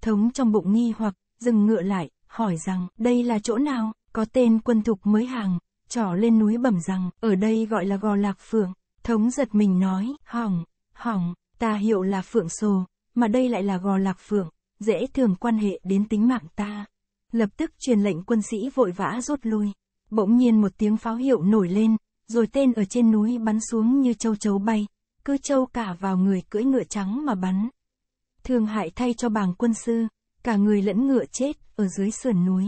Thống trong bụng nghi hoặc, dừng ngựa lại, hỏi rằng, đây là chỗ nào, có tên quân thục mới hàng, trỏ lên núi bẩm rằng, ở đây gọi là gò lạc phượng. Thống giật mình nói, hỏng, hỏng, ta hiệu là phượng sồ, mà đây lại là gò lạc phượng, dễ thường quan hệ đến tính mạng ta. Lập tức truyền lệnh quân sĩ vội vã rút lui. Bỗng nhiên một tiếng pháo hiệu nổi lên, rồi tên ở trên núi bắn xuống như châu chấu bay, cứ trâu cả vào người cưỡi ngựa trắng mà bắn. Thương hại thay cho bàng quân sư, cả người lẫn ngựa chết, ở dưới sườn núi.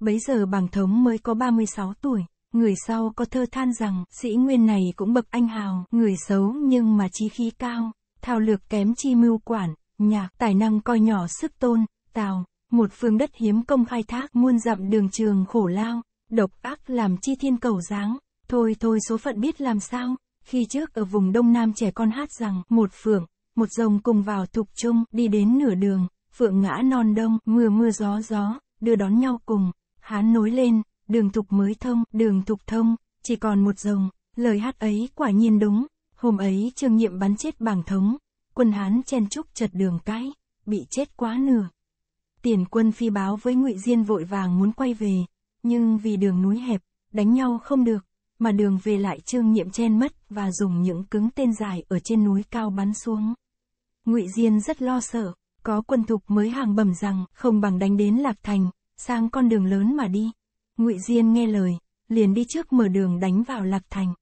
Bấy giờ bàng thống mới có 36 tuổi, người sau có thơ than rằng, sĩ nguyên này cũng bậc anh hào, người xấu nhưng mà chi khí cao, thao lược kém chi mưu quản, nhạc, tài năng coi nhỏ sức tôn, tào, một phương đất hiếm công khai thác muôn dặm đường trường khổ lao, độc ác làm chi thiên cầu dáng, thôi thôi số phận biết làm sao. Khi trước ở vùng Đông Nam trẻ con hát rằng, một phượng, một rồng cùng vào thục chung, đi đến nửa đường, phượng ngã non đông, mưa mưa gió gió, đưa đón nhau cùng, hán nối lên, đường thục mới thông, đường thục thông, chỉ còn một rồng, lời hát ấy quả nhiên đúng, hôm ấy trương nhiệm bắn chết bảng thống, quân hán chen trúc chật đường cãi, bị chết quá nửa. Tiền quân phi báo với ngụy Diên vội vàng muốn quay về, nhưng vì đường núi hẹp, đánh nhau không được, mà đường về lại trương nhiệm chen mất và dùng những cứng tên dài ở trên núi cao bắn xuống. Ngụy Diên rất lo sợ, có quân thục mới hàng bẩm rằng không bằng đánh đến Lạc Thành, sang con đường lớn mà đi. Ngụy Diên nghe lời, liền đi trước mở đường đánh vào Lạc Thành.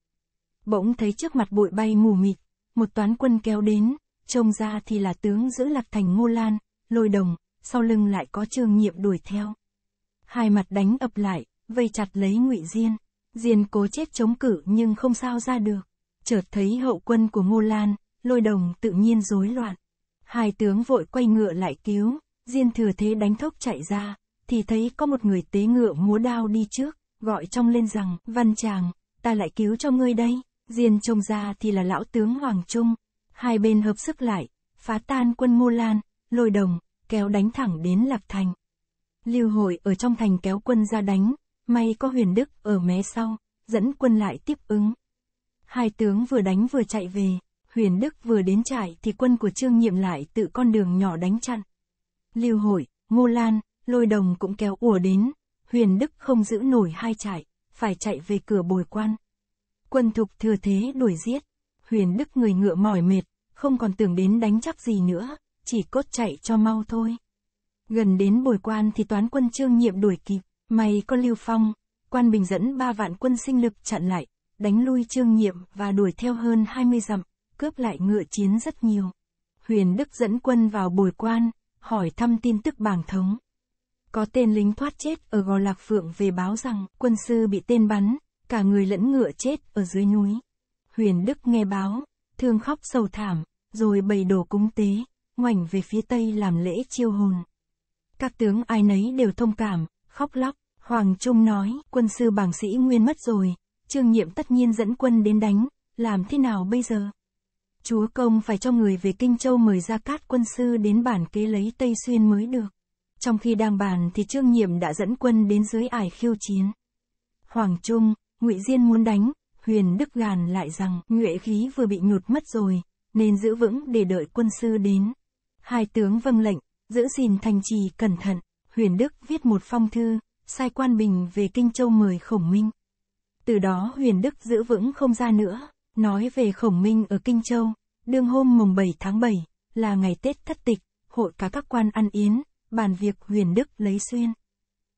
Bỗng thấy trước mặt bụi bay mù mịt, một toán quân kéo đến, trông ra thì là tướng giữ Lạc Thành Ngô Lan, lôi đồng, sau lưng lại có trương nhiệm đuổi theo. Hai mặt đánh ập lại, vây chặt lấy Ngụy Diên. Diên cố chết chống cự nhưng không sao ra được. Chợt thấy hậu quân của Ngô Lan, lôi đồng tự nhiên rối loạn. Hai tướng vội quay ngựa lại cứu, Diên thừa thế đánh thốc chạy ra, thì thấy có một người tế ngựa múa đao đi trước, gọi trong lên rằng, văn chàng, ta lại cứu cho ngươi đây. Diên trông ra thì là lão tướng Hoàng Trung. Hai bên hợp sức lại, phá tan quân Ngô Lan, lôi đồng, kéo đánh thẳng đến Lạc Thành. Lưu Hội ở trong thành kéo quân ra đánh, May có huyền đức ở mé sau, dẫn quân lại tiếp ứng. Hai tướng vừa đánh vừa chạy về, huyền đức vừa đến trại thì quân của trương nhiệm lại tự con đường nhỏ đánh chặn. Lưu hội, ngô lan, lôi đồng cũng kéo ùa đến, huyền đức không giữ nổi hai trại, phải chạy về cửa bồi quan. Quân thục thừa thế đuổi giết, huyền đức người ngựa mỏi mệt, không còn tưởng đến đánh chắc gì nữa, chỉ cốt chạy cho mau thôi. Gần đến bồi quan thì toán quân trương nhiệm đuổi kịp. May có Lưu Phong, quan bình dẫn ba vạn quân sinh lực chặn lại, đánh lui trương nhiệm và đuổi theo hơn 20 dặm, cướp lại ngựa chiến rất nhiều. Huyền Đức dẫn quân vào bồi quan, hỏi thăm tin tức bảng thống. Có tên lính thoát chết ở Gò Lạc Phượng về báo rằng quân sư bị tên bắn, cả người lẫn ngựa chết ở dưới núi. Huyền Đức nghe báo, thương khóc sầu thảm, rồi bày đồ cúng tế, ngoảnh về phía tây làm lễ chiêu hồn. Các tướng ai nấy đều thông cảm, khóc lóc. Hoàng Trung nói, quân sư bảng sĩ nguyên mất rồi, trương nhiệm tất nhiên dẫn quân đến đánh, làm thế nào bây giờ? Chúa công phải cho người về Kinh Châu mời ra cát quân sư đến bản kế lấy Tây Xuyên mới được. Trong khi đang bàn thì trương nhiệm đã dẫn quân đến dưới ải khiêu chiến. Hoàng Trung, ngụy Diên muốn đánh, Huyền Đức gàn lại rằng nhuệ khí vừa bị nhụt mất rồi, nên giữ vững để đợi quân sư đến. Hai tướng vâng lệnh, giữ gìn thành trì cẩn thận. Huyền Đức viết một phong thư, sai quan bình về Kinh Châu mời Khổng Minh. Từ đó Huyền Đức giữ vững không ra nữa, nói về Khổng Minh ở Kinh Châu, đương hôm mùng 7 tháng 7, là ngày Tết thất tịch, hội cả các quan ăn yến, bàn việc Huyền Đức lấy xuyên.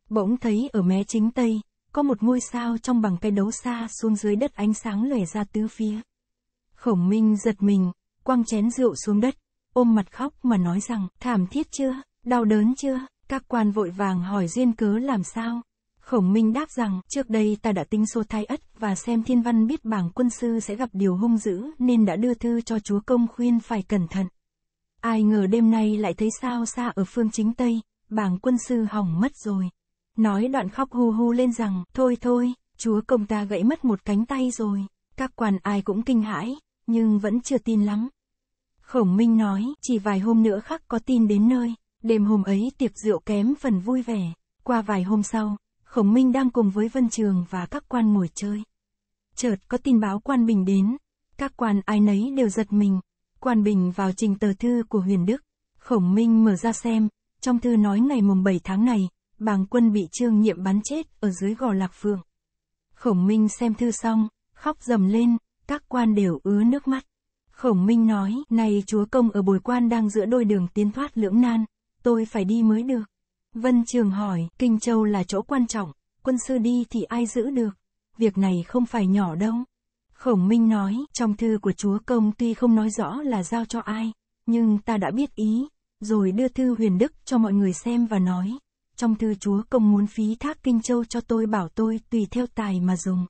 Bỗng thấy ở mé chính Tây, có một ngôi sao trong bằng cây đấu xa xuống dưới đất ánh sáng lòe ra tứ phía. Khổng Minh giật mình, quăng chén rượu xuống đất, ôm mặt khóc mà nói rằng, thảm thiết chưa, đau đớn chưa, các quan vội vàng hỏi duyên cớ làm sao. Khổng Minh đáp rằng, trước đây ta đã tinh số thai ất và xem thiên văn biết bảng quân sư sẽ gặp điều hung dữ nên đã đưa thư cho chúa công khuyên phải cẩn thận. Ai ngờ đêm nay lại thấy sao xa ở phương chính Tây, bảng quân sư hỏng mất rồi. Nói đoạn khóc hu hu lên rằng, thôi thôi, chúa công ta gãy mất một cánh tay rồi. Các quan ai cũng kinh hãi, nhưng vẫn chưa tin lắm. Khổng Minh nói, chỉ vài hôm nữa khắc có tin đến nơi. Đêm hôm ấy tiệc rượu kém phần vui vẻ, qua vài hôm sau, Khổng Minh đang cùng với Vân Trường và các quan ngồi chơi. Chợt có tin báo quan Bình đến, các quan ai nấy đều giật mình. Quan Bình vào trình tờ thư của Huyền Đức, Khổng Minh mở ra xem, trong thư nói ngày mùng 7 tháng này, bàng quân bị trương nhiệm bắn chết ở dưới gò lạc phượng. Khổng Minh xem thư xong, khóc dầm lên, các quan đều ứa nước mắt. Khổng Minh nói, nay chúa công ở bồi quan đang giữa đôi đường tiến thoát lưỡng nan, tôi phải đi mới được. Vân Trường hỏi, Kinh Châu là chỗ quan trọng, quân sư đi thì ai giữ được? Việc này không phải nhỏ đâu. Khổng Minh nói, trong thư của chúa công tuy không nói rõ là giao cho ai, nhưng ta đã biết ý, rồi đưa thư huyền đức cho mọi người xem và nói. Trong thư chúa công muốn phí thác Kinh Châu cho tôi bảo tôi tùy theo tài mà dùng.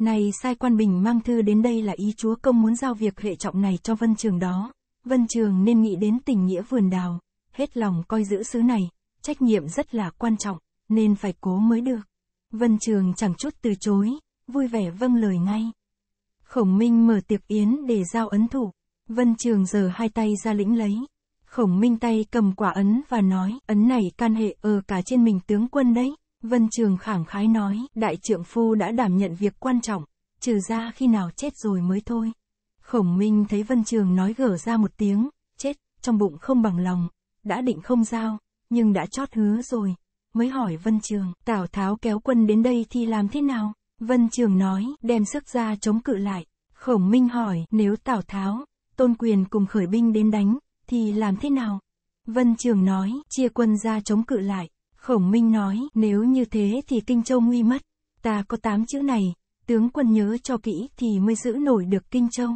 Này sai quan bình mang thư đến đây là ý chúa công muốn giao việc hệ trọng này cho vân trường đó. Vân trường nên nghĩ đến tình nghĩa vườn đào hết lòng coi giữ xứ này, trách nhiệm rất là quan trọng, nên phải cố mới được. Vân Trường chẳng chút từ chối, vui vẻ vâng lời ngay. Khổng Minh mở tiệc yến để giao ấn thủ, Vân Trường giờ hai tay ra lĩnh lấy. Khổng Minh tay cầm quả ấn và nói, ấn này can hệ ở cả trên mình tướng quân đấy. Vân Trường khẳng khái nói, đại trượng phu đã đảm nhận việc quan trọng, trừ ra khi nào chết rồi mới thôi. Khổng Minh thấy Vân Trường nói gở ra một tiếng, chết, trong bụng không bằng lòng, đã định không giao, nhưng đã chót hứa rồi. Mới hỏi Vân Trường, Tào Tháo kéo quân đến đây thì làm thế nào? Vân Trường nói, đem sức ra chống cự lại. Khổng Minh hỏi, nếu Tào Tháo, Tôn Quyền cùng khởi binh đến đánh, thì làm thế nào? Vân Trường nói, chia quân ra chống cự lại. Khổng Minh nói, nếu như thế thì Kinh Châu nguy mất. Ta có tám chữ này, tướng quân nhớ cho kỹ thì mới giữ nổi được Kinh Châu.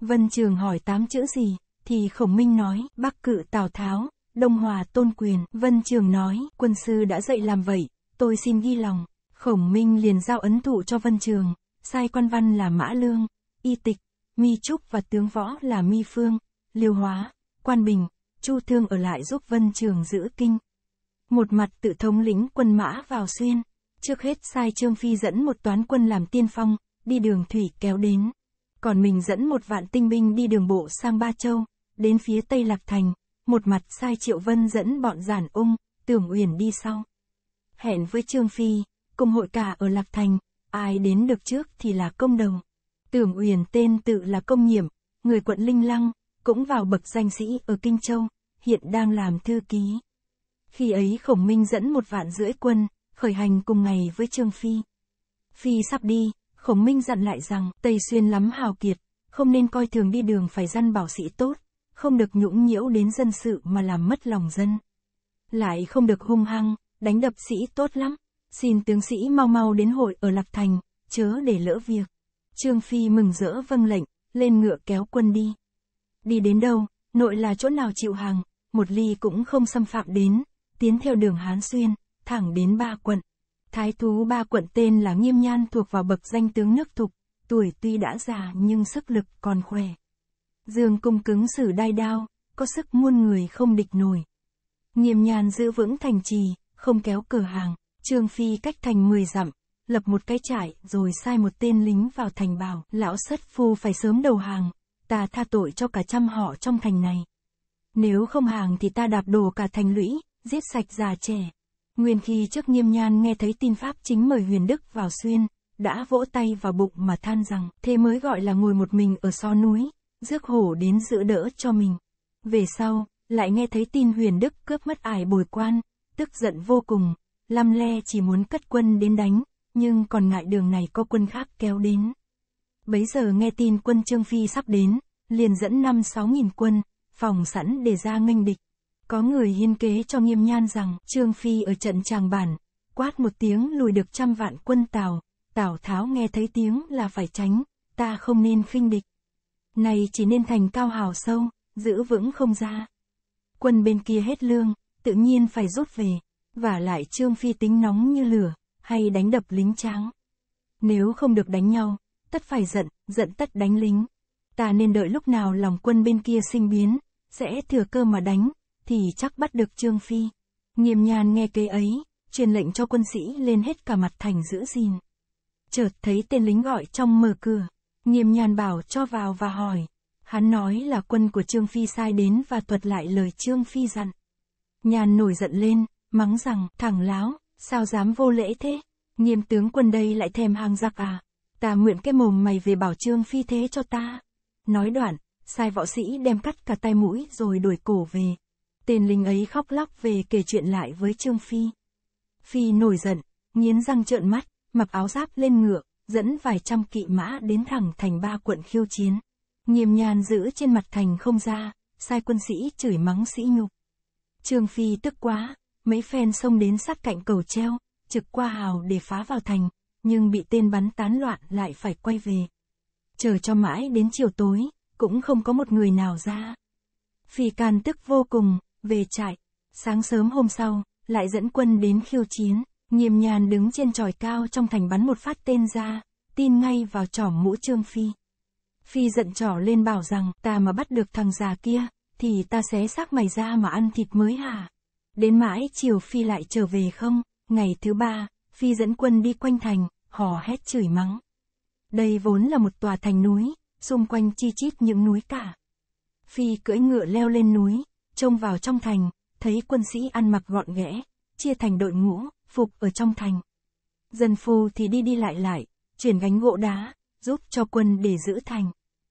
Vân Trường hỏi tám chữ gì, thì Khổng Minh nói, bắc cự Tào Tháo, Đông Hòa tôn quyền, Vân Trường nói, quân sư đã dạy làm vậy, tôi xin ghi lòng. Khổng Minh liền giao ấn thụ cho Vân Trường, sai quan văn là Mã Lương, Y Tịch, Mi Trúc và tướng võ là Mi Phương, Liêu Hóa, Quan Bình, Chu Thương ở lại giúp Vân Trường giữ kinh. Một mặt tự thống lĩnh quân mã vào xuyên, trước hết sai Trương Phi dẫn một toán quân làm tiên phong, đi đường thủy kéo đến. Còn mình dẫn một vạn tinh binh đi đường bộ sang Ba Châu, đến phía Tây Lạc Thành, một mặt sai Triệu Vân dẫn bọn giản ung, tưởng uyển đi sau. Hẹn với Trương Phi, cùng hội cả ở Lạc Thành, ai đến được trước thì là công đồng. Tưởng uyển tên tự là công nhiệm, người quận Linh Lăng, cũng vào bậc danh sĩ ở Kinh Châu, hiện đang làm thư ký. Khi ấy Khổng Minh dẫn một vạn rưỡi quân, khởi hành cùng ngày với Trương Phi. Phi sắp đi, Khổng Minh dặn lại rằng Tây Xuyên lắm hào kiệt, không nên coi thường đi đường phải dăn bảo sĩ tốt, không được nhũng nhiễu đến dân sự mà làm mất lòng dân. Lại không được hung hăng, đánh đập sĩ tốt lắm, xin tướng sĩ mau mau đến hội ở lập Thành, chớ để lỡ việc. Trương Phi mừng rỡ vâng lệnh, lên ngựa kéo quân đi. Đi đến đâu, nội là chỗ nào chịu hàng, một ly cũng không xâm phạm đến, tiến theo đường Hán Xuyên, thẳng đến ba quận. Thái thú ba quận tên là Nghiêm Nhan thuộc vào bậc danh tướng nước Thục, tuổi tuy đã già nhưng sức lực còn khỏe. Dương cung cứng xử đai đao, có sức muôn người không địch nổi. Nghiêm nhàn giữ vững thành trì, không kéo cửa hàng, Trương Phi cách thành 10 dặm, lập một cái trại rồi sai một tên lính vào thành bảo, lão sất phu phải sớm đầu hàng, ta tha tội cho cả trăm họ trong thành này. Nếu không hàng thì ta đạp đổ cả thành lũy, giết sạch già trẻ. Nguyên khi trước nghiêm nhan nghe thấy tin Pháp chính mời huyền đức vào xuyên, đã vỗ tay vào bụng mà than rằng, thế mới gọi là ngồi một mình ở so núi, rước hổ đến giữ đỡ cho mình. Về sau, lại nghe thấy tin huyền đức cướp mất ải bồi quan, tức giận vô cùng, lăm le chỉ muốn cất quân đến đánh, nhưng còn ngại đường này có quân khác kéo đến. Bấy giờ nghe tin quân Trương Phi sắp đến, liền dẫn năm sáu nghìn quân, phòng sẵn để ra nghênh địch. Có người hiên kế cho nghiêm nhan rằng Trương Phi ở trận tràng bản, quát một tiếng lùi được trăm vạn quân Tào, Tào Tháo nghe thấy tiếng là phải tránh, ta không nên khinh địch. Này chỉ nên thành cao hào sâu, giữ vững không ra. Quân bên kia hết lương, tự nhiên phải rút về, và lại Trương Phi tính nóng như lửa, hay đánh đập lính tráng. Nếu không được đánh nhau, tất phải giận, giận tất đánh lính. Ta nên đợi lúc nào lòng quân bên kia sinh biến, sẽ thừa cơ mà đánh, thì chắc bắt được Trương Phi. Nghiêm nhàn nghe kế ấy, truyền lệnh cho quân sĩ lên hết cả mặt thành giữ gìn. Chợt thấy tên lính gọi trong mở cửa, Nghiêm nhàn bảo cho vào và hỏi. Hắn nói là quân của Trương Phi sai đến và thuật lại lời Trương Phi dặn. Nhàn nổi giận lên, mắng rằng, thẳng láo, sao dám vô lễ thế? Nghiêm tướng quân đây lại thèm hàng giặc à? Ta nguyện cái mồm mày về bảo Trương Phi thế cho ta. Nói đoạn, sai võ sĩ đem cắt cả tay mũi rồi đuổi cổ về. Tên lính ấy khóc lóc về kể chuyện lại với Trương Phi. Phi nổi giận, nghiến răng trợn mắt, mặc áo giáp lên ngựa, dẫn vài trăm kỵ mã đến thẳng thành ba quận khiêu chiến. Nghiêm nhàn giữ trên mặt thành không ra, sai quân sĩ chửi mắng sĩ nhục. Trương Phi tức quá, mấy phen xông đến sát cạnh cầu treo, trực qua hào để phá vào thành, nhưng bị tên bắn tán loạn lại phải quay về. Chờ cho mãi đến chiều tối, cũng không có một người nào ra. Phi can tức vô cùng, về trại, sáng sớm hôm sau, lại dẫn quân đến khiêu chiến. Nghiêm nhàn đứng trên tròi cao trong thành bắn một phát tên ra, tin ngay vào trỏm mũ Trương Phi. Phi giận trỏ lên bảo rằng, ta mà bắt được thằng già kia, thì ta xé xác mày ra mà ăn thịt mới hả? Đến mãi chiều Phi lại trở về không? Ngày thứ ba, Phi dẫn quân đi quanh thành, hò hét chửi mắng. Đây vốn là một tòa thành núi, xung quanh chi chít những núi cả. Phi cưỡi ngựa leo lên núi, trông vào trong thành, thấy quân sĩ ăn mặc gọn ghẽ, chia thành đội ngũ, phục ở trong thành. Dân phu thì đi đi lại lại, chuyển gánh gỗ đá, giúp cho quân để giữ thành.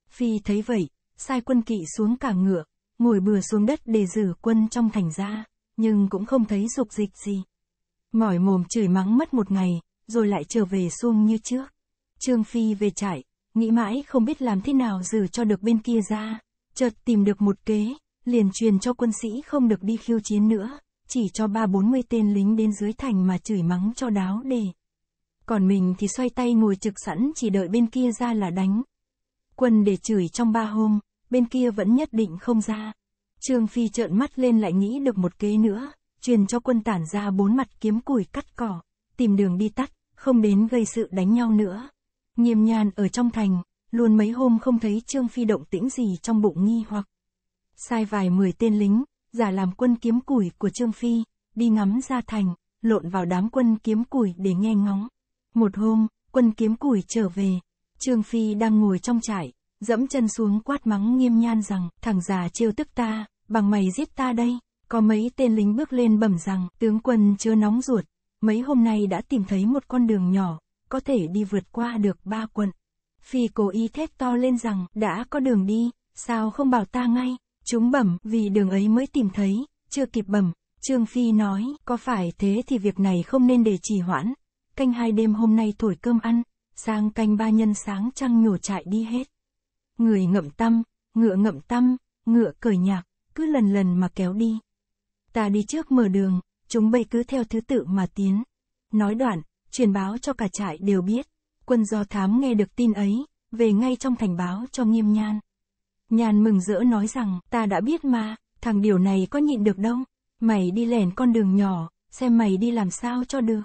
Phi thấy vậy, sai quân kỵ xuống cả ngựa, ngồi bừa xuống đất để giữ quân trong thành ra, nhưng cũng không thấy dục dịch gì. Mỏi mồm chửi mắng mất một ngày, rồi lại trở về xuông như trước. Trương Phi về trại, nghĩ mãi không biết làm thế nào giữ cho được bên kia ra, chợt tìm được một kế, liền truyền cho quân sĩ không được đi khiêu chiến nữa, chỉ cho ba bốn mươi tên lính đến dưới thành mà chửi mắng cho đáo để. Còn mình thì xoay tay ngồi trực sẵn chỉ đợi bên kia ra là đánh. Quân để chửi trong ba hôm, bên kia vẫn nhất định không ra. Trương Phi trợn mắt lên lại nghĩ được một kế nữa, truyền cho quân tản ra bốn mặt kiếm củi cắt cỏ, tìm đường đi tắt, không đến gây sự đánh nhau nữa. Nghiêm nhàn ở trong thành, luôn mấy hôm không thấy Trương Phi động tĩnh gì trong bụng nghi hoặc. Sai vài mười tên lính, giả làm quân kiếm củi của Trương Phi, đi ngắm ra thành, lộn vào đám quân kiếm củi để nghe ngóng. Một hôm, quân kiếm củi trở về, Trương Phi đang ngồi trong trại, dẫm chân xuống quát mắng nghiêm nhan rằng, thằng già trêu tức ta, bằng mày giết ta đây. Có mấy tên lính bước lên bẩm rằng, tướng quân chưa nóng ruột, mấy hôm nay đã tìm thấy một con đường nhỏ, có thể đi vượt qua được ba quận. Phi cố ý thét to lên rằng, đã có đường đi, sao không bảo ta ngay? Chúng bẩm, vì đường ấy mới tìm thấy, chưa kịp bẩm. Trương Phi nói, có phải thế thì việc này không nên để trì hoãn. Canh hai đêm hôm nay thổi cơm ăn, sang canh ba nhân sáng trăng nhổ trại đi hết. Người ngậm tâm, ngựa ngậm tâm, ngựa cởi nhạc, cứ lần lần mà kéo đi. Ta đi trước mở đường, chúng bây cứ theo thứ tự mà tiến. Nói đoạn, truyền báo cho cả trại đều biết. Quân do thám nghe được tin ấy, về ngay trong thành báo cho nghiêm nhan. Nhàn mừng rỡ nói rằng, ta đã biết mà, thằng điều này có nhịn được đâu. Mày đi lẻn con đường nhỏ, xem mày đi làm sao cho được.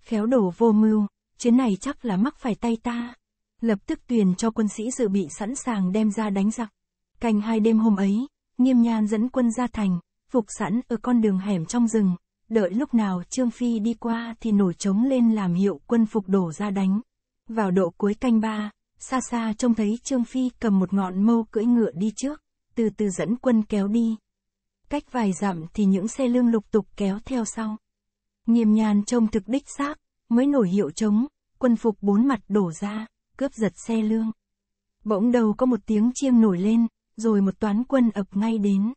Khéo đổ vô mưu, chuyến này chắc là mắc phải tay ta. Lập tức tuyền cho quân sĩ dự bị sẵn sàng đem ra đánh giặc. Canh hai đêm hôm ấy, nghiêm nhan dẫn quân ra thành, phục sẵn ở con đường hẻm trong rừng, đợi lúc nào Trương Phi đi qua thì nổi trống lên làm hiệu quân phục đổ ra đánh. Vào độ cuối canh ba, xa xa trông thấy Trương Phi cầm một ngọn mâu cưỡi ngựa đi trước, từ từ dẫn quân kéo đi. Cách vài dặm thì những xe lương lục tục kéo theo sau. Nghiêm nhàn trông thực đích xác, mới nổi hiệu trống, quân phục bốn mặt đổ ra, cướp giật xe lương. Bỗng đầu có một tiếng chiêng nổi lên, rồi một toán quân ập ngay đến.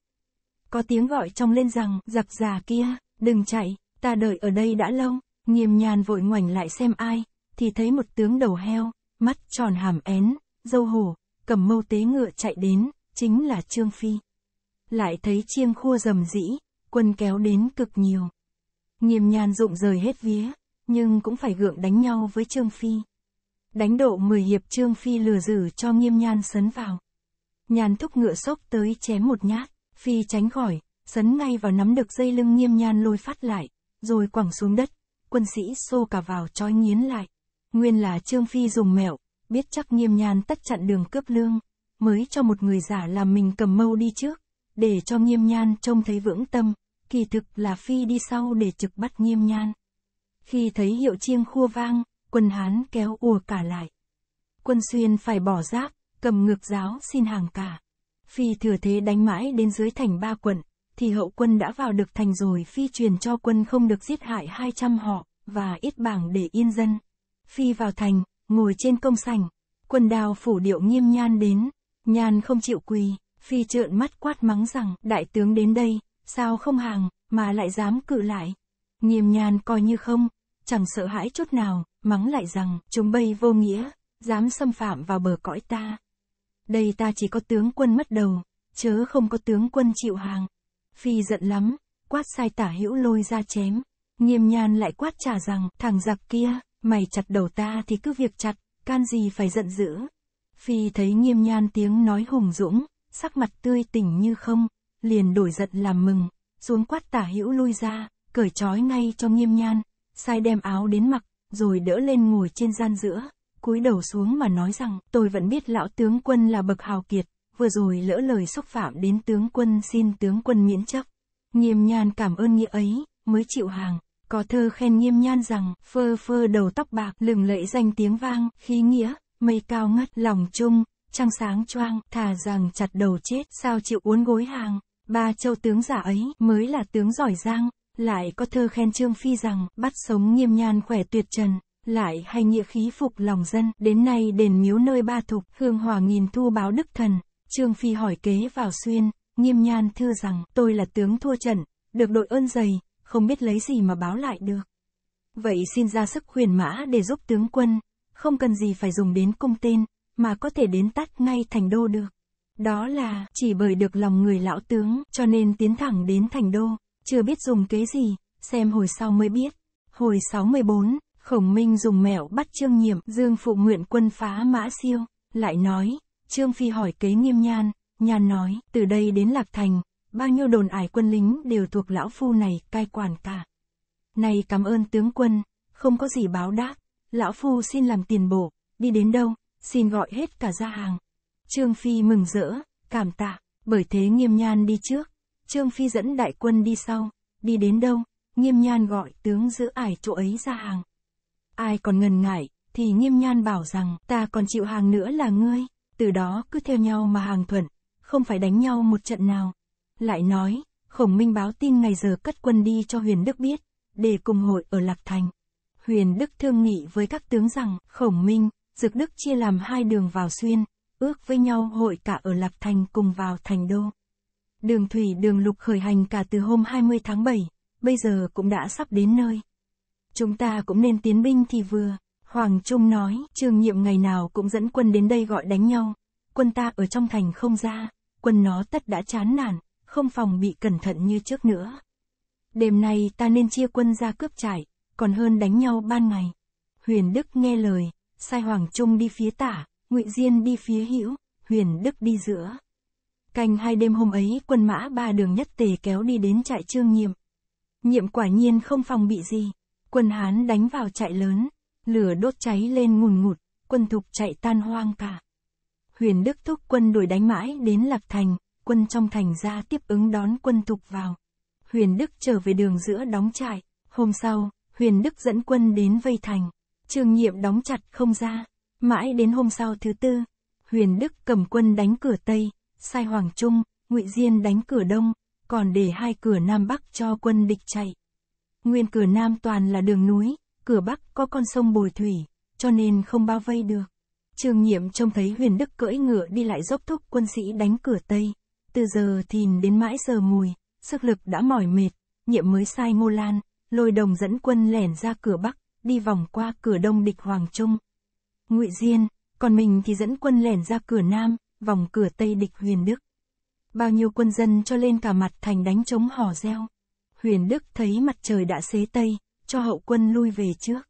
Có tiếng gọi trong lên rằng, giặc già kia, đừng chạy, ta đợi ở đây đã lâu, nghiêm nhàn vội ngoảnh lại xem ai, thì thấy một tướng đầu heo, mắt tròn hàm én, dâu hổ, cầm mâu tế ngựa chạy đến, chính là Trương Phi. Lại thấy chiêng khua rầm rĩ, quân kéo đến cực nhiều. Nghiêm nhan rụng rời hết vía, nhưng cũng phải gượng đánh nhau với Trương Phi. Đánh độ mười hiệp Trương Phi lừa dử cho nghiêm nhan sấn vào. Nhan thúc ngựa sốc tới chém một nhát, Phi tránh khỏi, sấn ngay vào nắm được dây lưng nghiêm nhan lôi phát lại, rồi quẳng xuống đất, quân sĩ xô cả vào trói nghiến lại. Nguyên là Trương Phi dùng mẹo, biết chắc nghiêm nhan tất chặn đường cướp lương, mới cho một người giả làm mình cầm mâu đi trước, để cho nghiêm nhan trông thấy vững tâm, kỳ thực là Phi đi sau để trực bắt nghiêm nhan. Khi thấy hiệu chiêng khua vang, quân Hán kéo ùa cả lại. Quân Xuyên phải bỏ giáp, cầm ngược giáo xin hàng cả. Phi thừa thế đánh mãi đến dưới thành ba quận, thì hậu quân đã vào được thành rồi Phi truyền cho quân không được giết hại 200 họ, và ít bảng để yên dân phi vào thành, ngồi trên công sảnh, quân đào phủ điệu nghiêm nhan đến, nhan không chịu quỳ, phi trợn mắt quát mắng rằng, đại tướng đến đây, sao không hàng, mà lại dám cự lại. Nghiêm nhan coi như không, chẳng sợ hãi chút nào, mắng lại rằng, chúng bây vô nghĩa, dám xâm phạm vào bờ cõi ta. Đây ta chỉ có tướng quân mất đầu, chớ không có tướng quân chịu hàng. Phi giận lắm, quát sai tả hữu lôi ra chém, nghiêm nhan lại quát trả rằng, thằng giặc kia, Mày chặt đầu ta thì cứ việc chặt, can gì phải giận dữ. Phi thấy nghiêm nhan tiếng nói hùng dũng, sắc mặt tươi tỉnh như không, liền đổi giận làm mừng, xuống quát tả hữu lui ra, cởi trói ngay cho nghiêm nhan, sai đem áo đến mặc, rồi đỡ lên ngồi trên gian giữa, cúi đầu xuống mà nói rằng, tôi vẫn biết lão tướng quân là bậc hào kiệt, vừa rồi lỡ lời xúc phạm đến tướng quân xin tướng quân miễn chấp. Nghiêm nhan cảm ơn nghĩa ấy, mới chịu hàng có thơ khen nghiêm nhan rằng, phơ phơ đầu tóc bạc, lừng lẫy danh tiếng vang, khí nghĩa, mây cao ngất, lòng chung, trăng sáng choang, thà rằng chặt đầu chết, sao chịu uốn gối hàng, ba châu tướng giả ấy, mới là tướng giỏi giang, lại có thơ khen Trương Phi rằng, bắt sống nghiêm nhan khỏe tuyệt trần, lại hay nghĩa khí phục lòng dân, đến nay đền miếu nơi ba thục, hương hòa nghìn thu báo đức thần, Trương Phi hỏi kế vào xuyên, nghiêm nhan thư rằng, tôi là tướng thua trận, được đội ơn dày, không biết lấy gì mà báo lại được. Vậy xin ra sức khuyển mã để giúp tướng quân, không cần gì phải dùng đến cung tên, mà có thể đến tắt ngay thành đô được. Đó là, chỉ bởi được lòng người lão tướng, cho nên tiến thẳng đến thành đô, chưa biết dùng kế gì, xem hồi sau mới biết. Hồi 64, Khổng Minh dùng mẹo bắt Trương Nhiệm, Dương Phụ nguyện quân phá mã siêu, lại nói, Trương Phi hỏi kế nghiêm nhan, nhan nói, từ đây đến Lạc Thành, bao nhiêu đồn ải quân lính đều thuộc lão phu này, cai quản cả. Này cảm ơn tướng quân, không có gì báo đáp, lão phu xin làm tiền bổ, đi đến đâu, xin gọi hết cả ra hàng. Trương Phi mừng rỡ, cảm tạ, bởi thế nghiêm nhan đi trước, Trương Phi dẫn đại quân đi sau, đi đến đâu, nghiêm nhan gọi tướng giữ ải chỗ ấy ra hàng. Ai còn ngần ngại, thì nghiêm nhan bảo rằng ta còn chịu hàng nữa là ngươi, từ đó cứ theo nhau mà hàng thuận, không phải đánh nhau một trận nào. Lại nói, khổng minh báo tin ngày giờ cất quân đi cho Huyền Đức biết, để cùng hội ở Lạc Thành. Huyền Đức thương nghị với các tướng rằng, khổng minh, dược Đức chia làm hai đường vào xuyên, ước với nhau hội cả ở Lạc Thành cùng vào Thành Đô. Đường thủy đường lục khởi hành cả từ hôm 20 tháng 7, bây giờ cũng đã sắp đến nơi. Chúng ta cũng nên tiến binh thì vừa, Hoàng Trung nói, trương nhiệm ngày nào cũng dẫn quân đến đây gọi đánh nhau, quân ta ở trong thành không ra, quân nó tất đã chán nản, không phòng bị cẩn thận như trước nữa. Đêm nay ta nên chia quân ra cướp trải, còn hơn đánh nhau ban ngày. Huyền Đức nghe lời, sai Hoàng Trung đi phía tả, Ngụy Diên đi phía hữu, Huyền Đức đi giữa. Canh hai đêm hôm ấy quân mã ba đường nhất tề kéo đi đến trại trương nhiệm. Nhiệm quả nhiên không phòng bị gì, quân Hán đánh vào trại lớn, lửa đốt cháy lên ngùn ngụt, quân thục chạy tan hoang cả. Huyền Đức thúc quân đuổi đánh mãi đến lập Thành, quân trong thành ra tiếp ứng đón quân tục vào. Huyền Đức trở về đường giữa đóng trại, hôm sau, Huyền Đức dẫn quân đến vây thành, Trương Nhiệm đóng chặt không ra, mãi đến hôm sau thứ tư, Huyền Đức cầm quân đánh cửa Tây, sai Hoàng Trung, Ngụy Diên đánh cửa Đông, còn để hai cửa Nam Bắc cho quân địch chạy. Nguyên cửa Nam toàn là đường núi, cửa Bắc có con sông Bồi Thủy, cho nên không bao vây được. Trương Nhiệm trông thấy Huyền Đức cưỡi ngựa đi lại dốc thúc quân sĩ đánh cửa Tây, từ giờ thìn đến mãi giờ mùi, sức lực đã mỏi mệt, nhiệm mới sai mô Lan, lôi đồng dẫn quân lẻn ra cửa Bắc, đi vòng qua cửa Đông địch Hoàng Trung. Ngụy Diên, còn mình thì dẫn quân lẻn ra cửa Nam, vòng cửa Tây địch Huyền Đức. Bao nhiêu quân dân cho lên cả mặt thành đánh trống hò reo. Huyền Đức thấy mặt trời đã xế Tây, cho hậu quân lui về trước.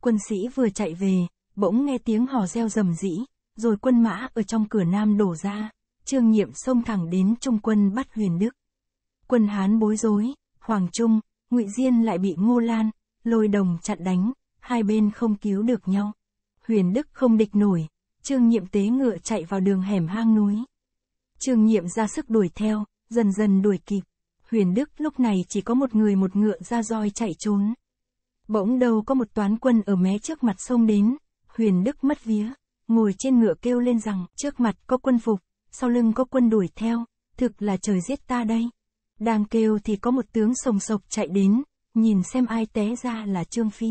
Quân sĩ vừa chạy về, bỗng nghe tiếng hò reo rầm rĩ, rồi quân mã ở trong cửa Nam đổ ra. Trương Nhiệm xông thẳng đến Trung quân bắt Huyền Đức. Quân Hán bối rối, Hoàng Trung, Ngụy Diên lại bị Ngô Lan, Lôi Đồng chặn đánh, hai bên không cứu được nhau. Huyền Đức không địch nổi, Trương Nhiệm tế ngựa chạy vào đường hẻm hang núi. Trương Nhiệm ra sức đuổi theo, dần dần đuổi kịp. Huyền Đức lúc này chỉ có một người một ngựa ra roi chạy trốn. Bỗng đầu có một toán quân ở mé trước mặt sông đến, Huyền Đức mất vía, ngồi trên ngựa kêu lên rằng trước mặt có quân phục sau lưng có quân đuổi theo, thực là trời giết ta đây. Đang kêu thì có một tướng sồng sộc chạy đến, nhìn xem ai té ra là Trương Phi.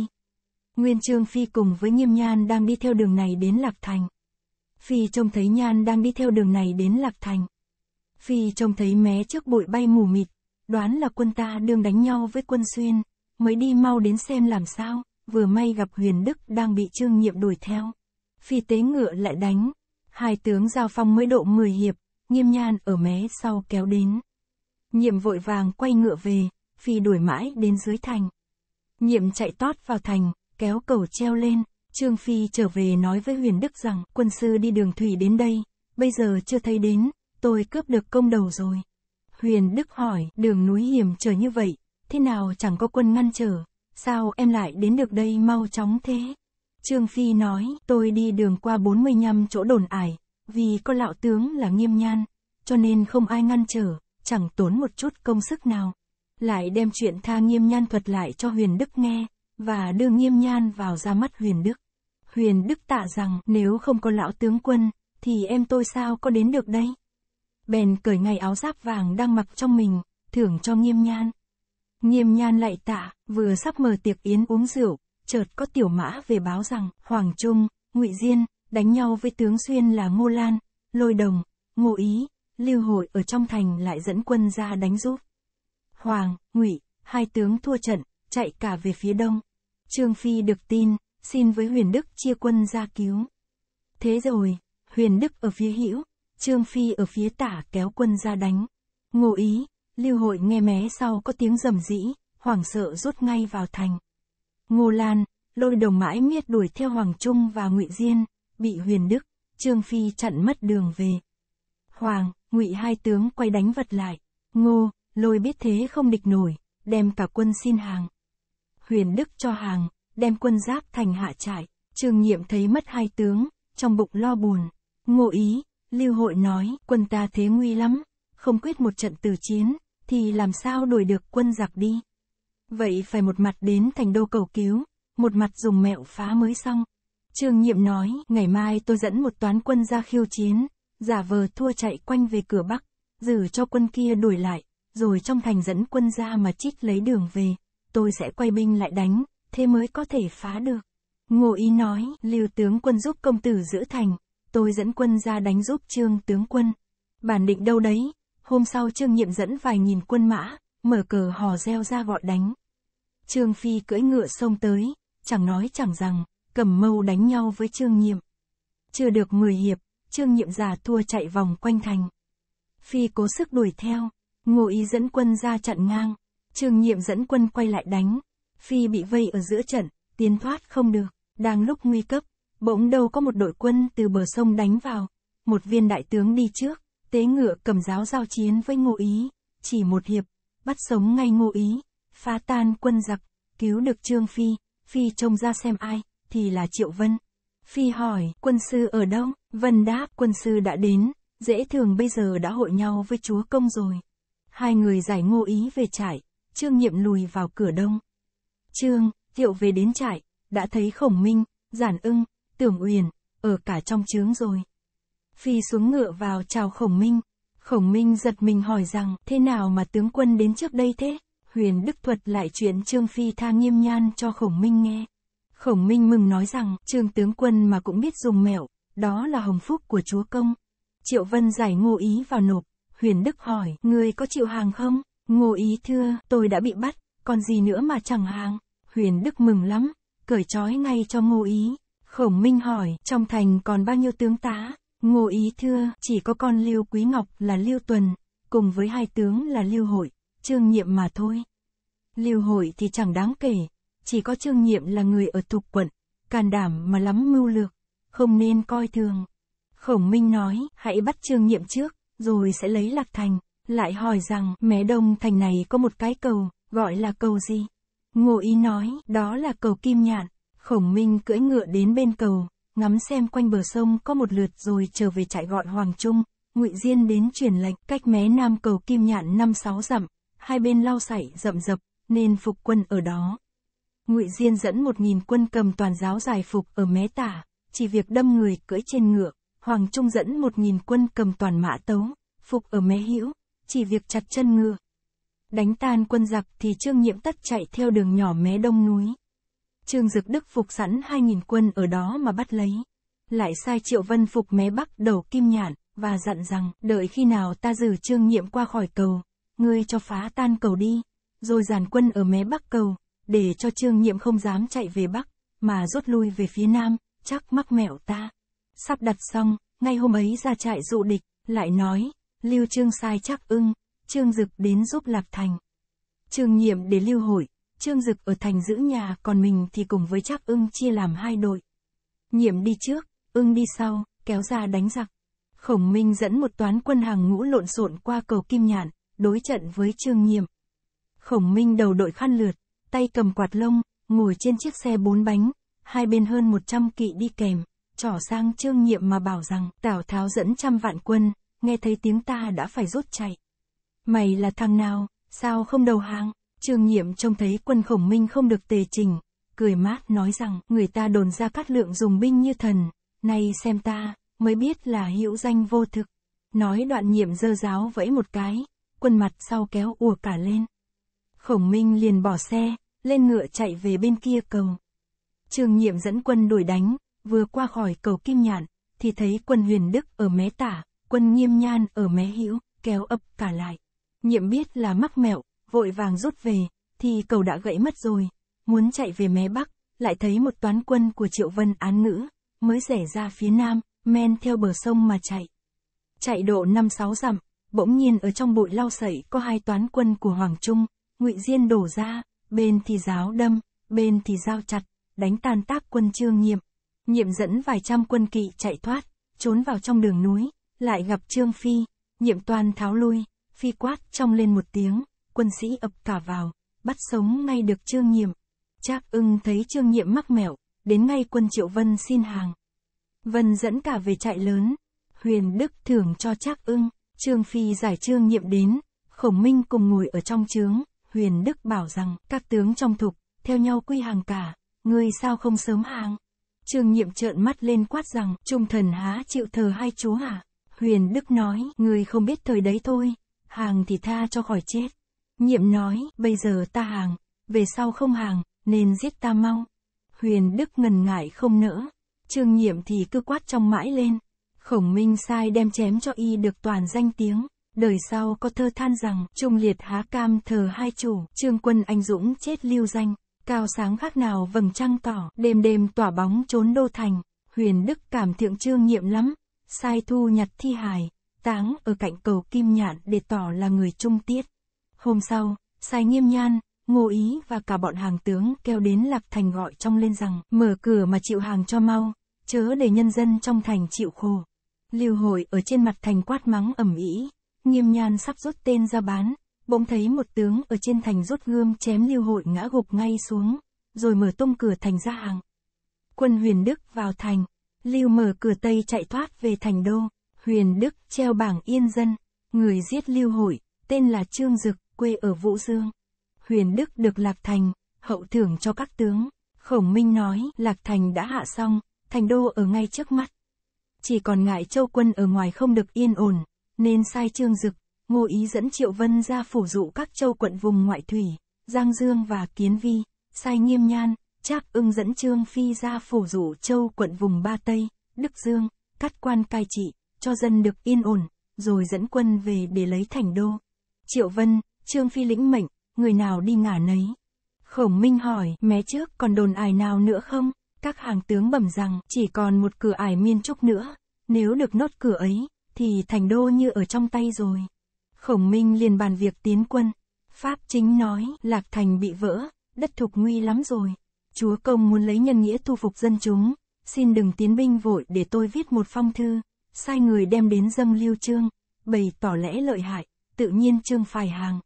Nguyên Trương Phi cùng với Nghiêm Nhan đang đi theo đường này đến Lạc Thành. Phi trông thấy Nhan đang đi theo đường này đến Lạc Thành. Phi trông thấy mé trước bụi bay mù mịt, đoán là quân ta đương đánh nhau với quân xuyên, mới đi mau đến xem làm sao, vừa may gặp Huyền Đức đang bị Trương Nhiệm đuổi theo. Phi tế ngựa lại đánh, hai tướng giao phong mới độ 10 hiệp, nghiêm nhan ở mé sau kéo đến. Nhiệm vội vàng quay ngựa về, phi đuổi mãi đến dưới thành. Nhiệm chạy tót vào thành, kéo cầu treo lên, Trương Phi trở về nói với Huyền Đức rằng quân sư đi đường thủy đến đây, bây giờ chưa thấy đến, tôi cướp được công đầu rồi. Huyền Đức hỏi, đường núi hiểm trở như vậy, thế nào chẳng có quân ngăn trở, sao em lại đến được đây mau chóng thế? Trương Phi nói, tôi đi đường qua 45 chỗ đồn ải, vì có lão tướng là nghiêm nhan, cho nên không ai ngăn trở, chẳng tốn một chút công sức nào. Lại đem chuyện tha nghiêm nhan thuật lại cho Huyền Đức nghe, và đưa nghiêm nhan vào ra mắt Huyền Đức. Huyền Đức tạ rằng nếu không có lão tướng quân, thì em tôi sao có đến được đây? Bèn cởi ngày áo giáp vàng đang mặc trong mình, thưởng cho nghiêm nhan. Nghiêm nhan lại tạ, vừa sắp mở tiệc yến uống rượu, chợt có tiểu mã về báo rằng Hoàng Trung, Ngụy Diên đánh nhau với tướng xuyên là Ngô Lan, Lôi Đồng, Ngô Ý, Lưu Hội ở trong thành lại dẫn quân ra đánh giúp. Hoàng, Ngụy, hai tướng thua trận, chạy cả về phía đông. Trương Phi được tin, xin với Huyền Đức chia quân ra cứu. Thế rồi, Huyền Đức ở phía hữu, Trương Phi ở phía tả kéo quân ra đánh. Ngô Ý, Lưu Hội nghe mé sau có tiếng rầm rĩ, hoảng sợ rút ngay vào thành. Ngô Lan, lôi đồng mãi miết đuổi theo Hoàng Trung và Ngụy Diên, bị Huyền Đức, Trương Phi chặn mất đường về. Hoàng, Ngụy hai tướng quay đánh vật lại. Ngô, lôi biết thế không địch nổi, đem cả quân xin hàng. Huyền Đức cho hàng, đem quân giáp thành hạ trại. Trương Nhiệm thấy mất hai tướng, trong bụng lo buồn. Ngô ý, Lưu Hội nói, quân ta thế nguy lắm, không quyết một trận tử chiến, thì làm sao đuổi được quân giặc đi. Vậy phải một mặt đến thành đô cầu cứu, một mặt dùng mẹo phá mới xong. Trương Nhiệm nói, ngày mai tôi dẫn một toán quân ra khiêu chiến, giả vờ thua chạy quanh về cửa Bắc, giữ cho quân kia đuổi lại, rồi trong thành dẫn quân ra mà trích lấy đường về, tôi sẽ quay binh lại đánh, thế mới có thể phá được. Ngô Ý nói, lưu tướng quân giúp công tử giữ thành, tôi dẫn quân ra đánh giúp trương tướng quân. Bản định đâu đấy, hôm sau trương nhiệm dẫn vài nghìn quân mã, mở cờ hò reo ra gọi đánh. Trương Phi cưỡi ngựa xông tới, chẳng nói chẳng rằng, cầm mâu đánh nhau với Trương Nhiệm. Chưa được 10 hiệp, Trương Nhiệm già thua chạy vòng quanh thành. Phi cố sức đuổi theo, Ngô Ý dẫn quân ra chặn ngang, Trương Nhiệm dẫn quân quay lại đánh. Phi bị vây ở giữa trận, tiến thoát không được, đang lúc nguy cấp, bỗng đâu có một đội quân từ bờ sông đánh vào, một viên đại tướng đi trước, tế ngựa cầm giáo giao chiến với Ngô Ý, chỉ một hiệp, bắt sống ngay Ngô Ý phá tan quân giặc, cứu được Trương Phi, Phi trông ra xem ai, thì là Triệu Vân. Phi hỏi, quân sư ở đâu? Vân đáp, quân sư đã đến, dễ thường bây giờ đã hội nhau với chúa công rồi. Hai người giải ngô ý về trại, Trương Nhiệm lùi vào cửa đông. Trương, Thiệu về đến trại, đã thấy Khổng Minh, Giản ưng, Tưởng Uyển, ở cả trong trướng rồi. Phi xuống ngựa vào chào Khổng Minh. Khổng Minh giật mình hỏi rằng, thế nào mà tướng quân đến trước đây thế? Huyền Đức thuật lại chuyện Trương Phi tha nghiêm nhan cho Khổng Minh nghe. Khổng Minh mừng nói rằng, Trương tướng quân mà cũng biết dùng mẹo, đó là hồng phúc của chúa công. Triệu Vân giải ngô ý vào nộp, Huyền Đức hỏi, người có chịu hàng không? Ngô ý thưa, tôi đã bị bắt, còn gì nữa mà chẳng hàng. Huyền Đức mừng lắm, cởi trói ngay cho ngô ý. Khổng Minh hỏi, trong thành còn bao nhiêu tướng tá? Ngô ý thưa, chỉ có con Lưu Quý Ngọc là Lưu Tuần, cùng với hai tướng là Lưu Hội trương nhiệm mà thôi. Lưu hội thì chẳng đáng kể, chỉ có trương nhiệm là người ở tục quận, can đảm mà lắm mưu lược, không nên coi thường. Khổng Minh nói, hãy bắt trương nhiệm trước, rồi sẽ lấy Lạc Thành, lại hỏi rằng, mé đông thành này có một cái cầu, gọi là cầu gì? Ngô Ý nói, đó là cầu Kim Nhạn, Khổng Minh cưỡi ngựa đến bên cầu, ngắm xem quanh bờ sông có một lượt rồi trở về trại gọi Hoàng Trung, Ngụy Diên đến truyền lệnh cách mé nam cầu Kim Nhạn năm sáu dặm, hai bên lao sảy rậm rập, nên phục quân ở đó. Ngụy Diên dẫn một nghìn quân cầm toàn giáo giải phục ở mé tả, chỉ việc đâm người cưỡi trên ngựa, Hoàng Trung dẫn một nghìn quân cầm toàn mã tấu, phục ở mé hữu, chỉ việc chặt chân ngựa. Đánh tan quân giặc thì Trương Nhiệm Tất chạy theo đường nhỏ mé đông núi. Trương Dực Đức phục sẵn hai nghìn quân ở đó mà bắt lấy. Lại sai Triệu Vân phục mé bắc đầu Kim Nhạn, và dặn rằng, đợi khi nào ta dừ Trương Nhiệm qua khỏi cầu, ngươi cho phá tan cầu đi, rồi giàn quân ở mé bắc cầu, để cho trương nhiệm không dám chạy về bắc, mà rút lui về phía nam, chắc mắc mẹo ta. Sắp đặt xong, ngay hôm ấy ra trại dụ địch, lại nói, lưu trương sai chắc ưng, trương dực đến giúp lạc thành. Trương nhiệm để lưu hội, trương dực ở thành giữ nhà còn mình thì cùng với chắc ưng chia làm hai đội. Nhiệm đi trước, ưng đi sau, kéo ra đánh giặc. Khổng Minh dẫn một toán quân hàng ngũ lộn xộn qua cầu Kim Nhạn, đối trận với Trương Nhiệm. Khổng Minh đầu đội khăn lượt, tay cầm quạt lông, ngồi trên chiếc xe bốn bánh, hai bên hơn 100 kỵ đi kèm, trỏ sang Trương Nhiệm mà bảo rằng Tào Tháo dẫn trăm vạn quân, nghe thấy tiếng ta đã phải rút chạy. Mày là thằng nào, sao không đầu hàng? Trương Nhiệm trông thấy quân khổng minh không được tề trình, cười mát nói rằng người ta đồn ra cát lượng dùng binh như thần, nay xem ta, mới biết là hữu danh vô thực. Nói đoạn nhiệm dơ giáo vẫy một cái, quân mặt sau kéo ùa cả lên. Khổng Minh liền bỏ xe, lên ngựa chạy về bên kia cầu. Trương nhiệm dẫn quân đuổi đánh, vừa qua khỏi cầu Kim Nhạn, thì thấy quân Huyền Đức ở mé tả, quân Nghiêm Nhan ở mé hữu, kéo ập cả lại. Nhiệm biết là mắc mẹo, vội vàng rút về, thì cầu đã gãy mất rồi, muốn chạy về mé bắc, lại thấy một toán quân của Triệu Vân án ngữ, mới rẽ ra phía nam, men theo bờ sông mà chạy. Chạy độ 5-6 dặm, bỗng nhiên ở trong bụi lau sậy có hai toán quân của Hoàng Trung, ngụy Diên đổ ra, bên thì giáo đâm, bên thì dao chặt, đánh tàn tác quân Trương Nhiệm. Nhiệm dẫn vài trăm quân kỵ chạy thoát, trốn vào trong đường núi, lại gặp Trương Phi, Nhiệm toàn tháo lui, Phi quát trong lên một tiếng, quân sĩ ập cả vào, bắt sống ngay được Trương Nhiệm. Trác ưng thấy Trương Nhiệm mắc mẹo, đến ngay quân Triệu Vân xin hàng. Vân dẫn cả về trại lớn, Huyền Đức thưởng cho Trác ưng. Trương Phi giải trương nhiệm đến, Khổng Minh cùng ngồi ở trong trướng, Huyền Đức bảo rằng, các tướng trong thục, theo nhau quy hàng cả, ngươi sao không sớm hàng? Trương nhiệm trợn mắt lên quát rằng, trung thần há chịu thờ hai chúa hả? Huyền Đức nói, ngươi không biết thời đấy thôi, hàng thì tha cho khỏi chết. Nhiệm nói, bây giờ ta hàng, về sau không hàng, nên giết ta mau. Huyền Đức ngần ngại không nỡ, trương nhiệm thì cứ quát trong mãi lên. Khổng Minh sai đem chém cho y được toàn danh tiếng. Đời sau có thơ than rằng, trung liệt há cam thờ hai chủ, trương quân anh dũng chết lưu danh, cao sáng khác nào vầng trăng tỏ, đêm đêm tỏa bóng trốn đô thành, huyền đức cảm thượng trương nhiệm lắm, sai thu nhặt thi hài, táng ở cạnh cầu kim nhạn để tỏ là người trung tiết. Hôm sau, sai nghiêm nhan, ngô ý và cả bọn hàng tướng kêu đến lạc thành gọi trong lên rằng, mở cửa mà chịu hàng cho mau, chớ để nhân dân trong thành chịu khổ. Lưu hồi ở trên mặt thành quát mắng ẩm ý, nghiêm nhan sắp rút tên ra bán, bỗng thấy một tướng ở trên thành rút gươm chém lưu hội ngã gục ngay xuống, rồi mở tung cửa thành ra hàng. Quân huyền Đức vào thành, lưu mở cửa Tây chạy thoát về thành đô, huyền Đức treo bảng yên dân, người giết lưu hội, tên là Trương Dực, quê ở Vũ Dương. Huyền Đức được Lạc Thành, hậu thưởng cho các tướng, khổng minh nói Lạc Thành đã hạ xong, thành đô ở ngay trước mắt chỉ còn ngại châu quân ở ngoài không được yên ổn, nên sai Trương Dực, Ngô Ý dẫn Triệu Vân ra phủ dụ các châu quận vùng ngoại thủy, Giang Dương và Kiến Vi, sai Nghiêm Nhan, Trác Ưng dẫn Trương Phi ra phủ dụ châu quận vùng Ba Tây, Đức Dương, cắt quan cai trị, cho dân được yên ổn, rồi dẫn quân về để lấy thành đô. Triệu Vân, Trương Phi lĩnh mệnh, người nào đi ngả nấy. Khổng Minh hỏi, mé trước còn đồn ai nào nữa không? các hàng tướng bẩm rằng chỉ còn một cửa ải miên trúc nữa, nếu được nốt cửa ấy, thì thành đô như ở trong tay rồi. Khổng Minh liền bàn việc tiến quân. Pháp chính nói, Lạc Thành bị vỡ, đất thục nguy lắm rồi. Chúa công muốn lấy nhân nghĩa thu phục dân chúng, xin đừng tiến binh vội để tôi viết một phong thư, sai người đem đến dâm lưu trương, bày tỏ lẽ lợi hại, tự nhiên trương phải hàng.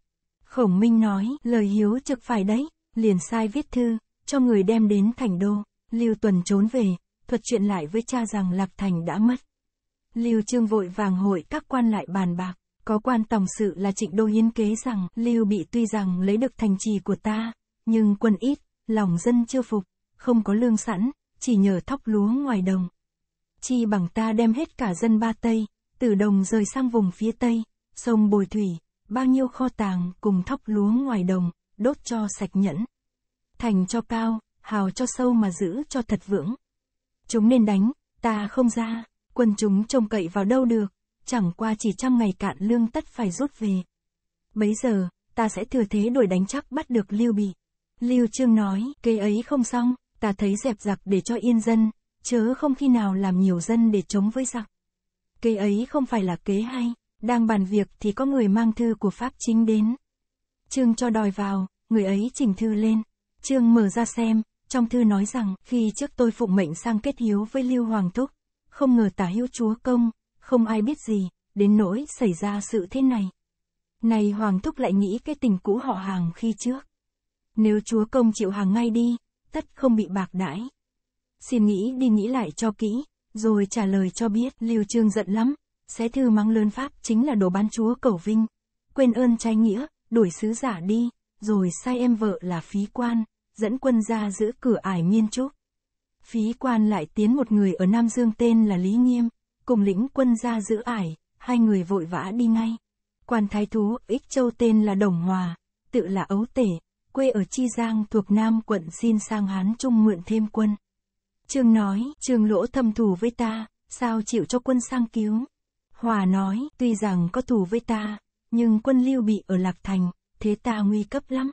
Khổng Minh nói, lời hiếu trực phải đấy, liền sai viết thư, cho người đem đến thành đô. Lưu Tuần trốn về, thuật chuyện lại với cha rằng Lạc Thành đã mất. Lưu Trương vội vàng hội các quan lại bàn bạc, có quan tổng sự là trịnh đô hiến kế rằng Lưu bị tuy rằng lấy được thành trì của ta, nhưng quân ít, lòng dân chưa phục, không có lương sẵn, chỉ nhờ thóc lúa ngoài đồng. Chi bằng ta đem hết cả dân ba Tây, từ đồng rời sang vùng phía Tây, sông Bồi Thủy, bao nhiêu kho tàng cùng thóc lúa ngoài đồng, đốt cho sạch nhẫn. Thành cho cao, hào cho sâu mà giữ cho thật vững. Chúng nên đánh, ta không ra, quân chúng trông cậy vào đâu được, chẳng qua chỉ trăm ngày cạn lương tất phải rút về. Bấy giờ, ta sẽ thừa thế đuổi đánh chắc bắt được Lưu Bị. Lưu Trương nói, kế ấy không xong, ta thấy dẹp giặc để cho yên dân, chớ không khi nào làm nhiều dân để chống với giặc. kế ấy không phải là kế hay, đang bàn việc thì có người mang thư của Pháp chính đến. Trương cho đòi vào, người ấy chỉnh thư lên. Trương mở ra xem, trong thư nói rằng, khi trước tôi phụng mệnh sang kết hiếu với Lưu Hoàng Thúc, không ngờ tả hữu chúa công, không ai biết gì, đến nỗi xảy ra sự thế này. nay Hoàng Thúc lại nghĩ cái tình cũ họ hàng khi trước. Nếu chúa công chịu hàng ngay đi, tất không bị bạc đãi. Xin nghĩ đi nghĩ lại cho kỹ, rồi trả lời cho biết Lưu Trương giận lắm, xé thư mang lớn pháp chính là đồ bán chúa cầu vinh. Quên ơn trai nghĩa, đuổi sứ giả đi, rồi sai em vợ là phí quan dẫn quân ra giữ cửa ải miên trúc. Phí quan lại tiến một người ở Nam Dương tên là Lý Nghiêm, cùng lĩnh quân ra giữ ải, hai người vội vã đi ngay. Quan thái thú Ích Châu tên là Đồng Hòa, tự là Ấu Tể, quê ở Chi Giang thuộc Nam quận xin sang Hán Trung mượn thêm quân. Trương nói, Trương lỗ thâm thù với ta, sao chịu cho quân sang cứu. Hòa nói, tuy rằng có thù với ta, nhưng quân lưu bị ở Lạc Thành, thế ta nguy cấp lắm.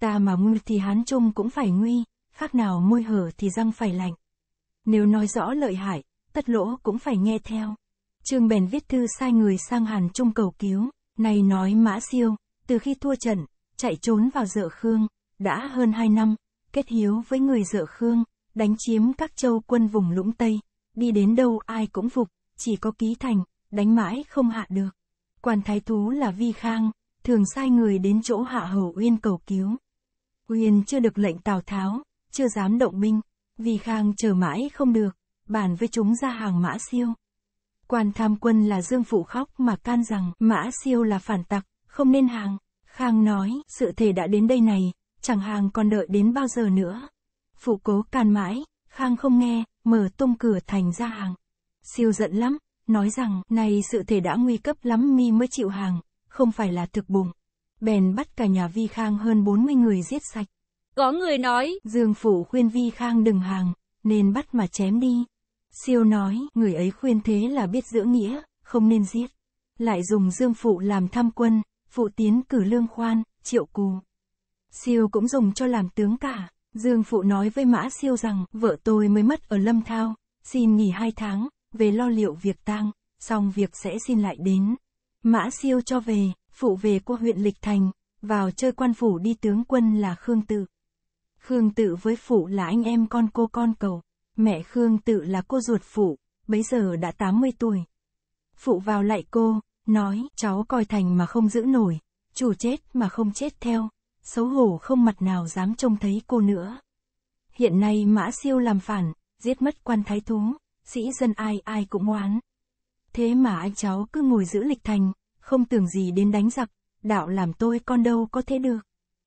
Ta mà nguy thì Hán Trung cũng phải nguy, khác nào môi hở thì răng phải lạnh. Nếu nói rõ lợi hại, tất lỗ cũng phải nghe theo. Trương bèn viết thư sai người sang Hàn Trung cầu cứu, này nói Mã Siêu, từ khi thua trận, chạy trốn vào dợ Khương, đã hơn hai năm, kết hiếu với người dợ Khương, đánh chiếm các châu quân vùng lũng Tây, đi đến đâu ai cũng phục, chỉ có ký thành, đánh mãi không hạ được. Quan thái thú là Vi Khang, thường sai người đến chỗ Hạ Hầu Uyên cầu cứu. Uyên chưa được lệnh Tào Tháo, chưa dám động binh, vì Khang chờ mãi không được, bàn với chúng ra hàng Mã Siêu. Quan tham quân là Dương Phụ khóc mà can rằng Mã Siêu là phản tặc, không nên hàng. Khang nói, sự thể đã đến đây này, chẳng hàng còn đợi đến bao giờ nữa. Phụ cố can mãi, Khang không nghe, mở tung cửa thành ra hàng. Siêu giận lắm, nói rằng, này sự thể đã nguy cấp lắm mi mới chịu hàng, không phải là thực bụng bèn bắt cả nhà Vi Khang hơn 40 người giết sạch. Có người nói, Dương Phủ khuyên Vi Khang đừng hàng, nên bắt mà chém đi. Siêu nói, người ấy khuyên thế là biết giữ nghĩa, không nên giết. Lại dùng Dương Phụ làm tham quân, Phụ Tiến cử Lương Khoan, Triệu Cù. Siêu cũng dùng cho làm tướng cả. Dương Phụ nói với Mã Siêu rằng, vợ tôi mới mất ở Lâm Thao, xin nghỉ hai tháng, về lo liệu việc tang, xong việc sẽ xin lại đến. Mã Siêu cho về, phụ về của huyện Lịch Thành, vào chơi quan phủ đi tướng quân là Khương Tự. Khương Tự với phụ là anh em con cô con cầu, mẹ Khương Tự là cô ruột phụ, bấy giờ đã 80 tuổi. Phụ vào lại cô, nói, cháu coi thành mà không giữ nổi, chủ chết mà không chết theo, xấu hổ không mặt nào dám trông thấy cô nữa. Hiện nay mã siêu làm phản, giết mất quan thái thú, sĩ dân ai ai cũng oán. Thế mà anh cháu cứ ngồi giữ lịch thành, không tưởng gì đến đánh giặc, đạo làm tôi con đâu có thế được.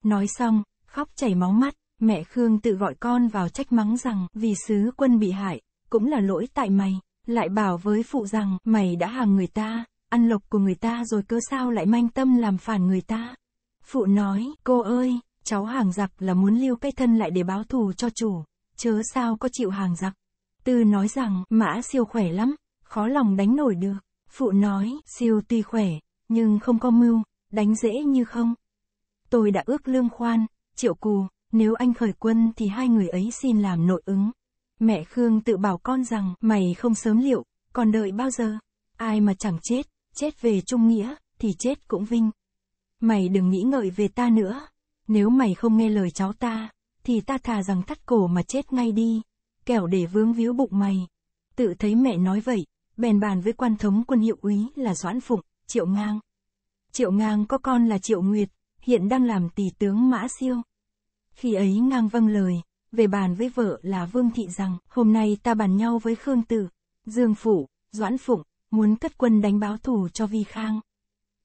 Nói xong, khóc chảy máu mắt, mẹ Khương tự gọi con vào trách mắng rằng vì sứ quân bị hại, cũng là lỗi tại mày, lại bảo với phụ rằng mày đã hàng người ta, ăn lộc của người ta rồi cơ sao lại manh tâm làm phản người ta. Phụ nói, cô ơi, cháu hàng giặc là muốn lưu cái thân lại để báo thù cho chủ, chớ sao có chịu hàng giặc. Tư nói rằng, mã siêu khỏe lắm, khó lòng đánh nổi được. Phụ nói, siêu tuy khỏe, nhưng không có mưu, đánh dễ như không. Tôi đã ước lương khoan, triệu cù, nếu anh khởi quân thì hai người ấy xin làm nội ứng. Mẹ Khương tự bảo con rằng mày không sớm liệu, còn đợi bao giờ? Ai mà chẳng chết, chết về trung nghĩa, thì chết cũng vinh. Mày đừng nghĩ ngợi về ta nữa. Nếu mày không nghe lời cháu ta, thì ta thà rằng thắt cổ mà chết ngay đi. Kẻo để vướng víu bụng mày. Tự thấy mẹ nói vậy, bèn bàn với quan thống quân hiệu úy là Doãn Phụng. Triệu Ngang. Triệu Ngang có con là Triệu Nguyệt, hiện đang làm tỷ tướng Mã Siêu. Khi ấy Ngang vâng lời, về bàn với vợ là Vương Thị rằng, hôm nay ta bàn nhau với Khương Tử, Dương Phủ, Doãn Phụng, muốn cất quân đánh báo thù cho Vi Khang.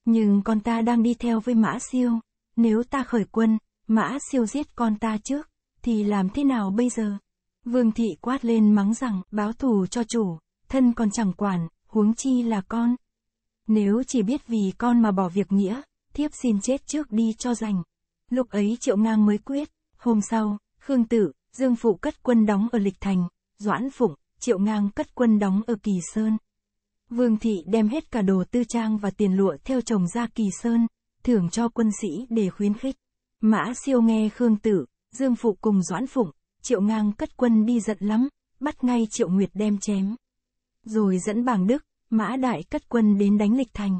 Nhưng con ta đang đi theo với Mã Siêu, nếu ta khởi quân, Mã Siêu giết con ta trước, thì làm thế nào bây giờ? Vương Thị quát lên mắng rằng, báo thù cho chủ, thân còn chẳng quản, huống chi là con. Nếu chỉ biết vì con mà bỏ việc nghĩa, thiếp xin chết trước đi cho rành. Lúc ấy triệu ngang mới quyết, hôm sau, Khương Tử, Dương Phụ cất quân đóng ở Lịch Thành, Doãn Phụng, Triệu Ngang cất quân đóng ở Kỳ Sơn. Vương Thị đem hết cả đồ tư trang và tiền lụa theo chồng ra Kỳ Sơn, thưởng cho quân sĩ để khuyến khích. Mã siêu nghe Khương Tử, Dương Phụ cùng Doãn Phụng, Triệu Ngang cất quân đi giận lắm, bắt ngay Triệu Nguyệt đem chém. Rồi dẫn bảng Đức, Mã Đại cất quân đến đánh Lịch Thành.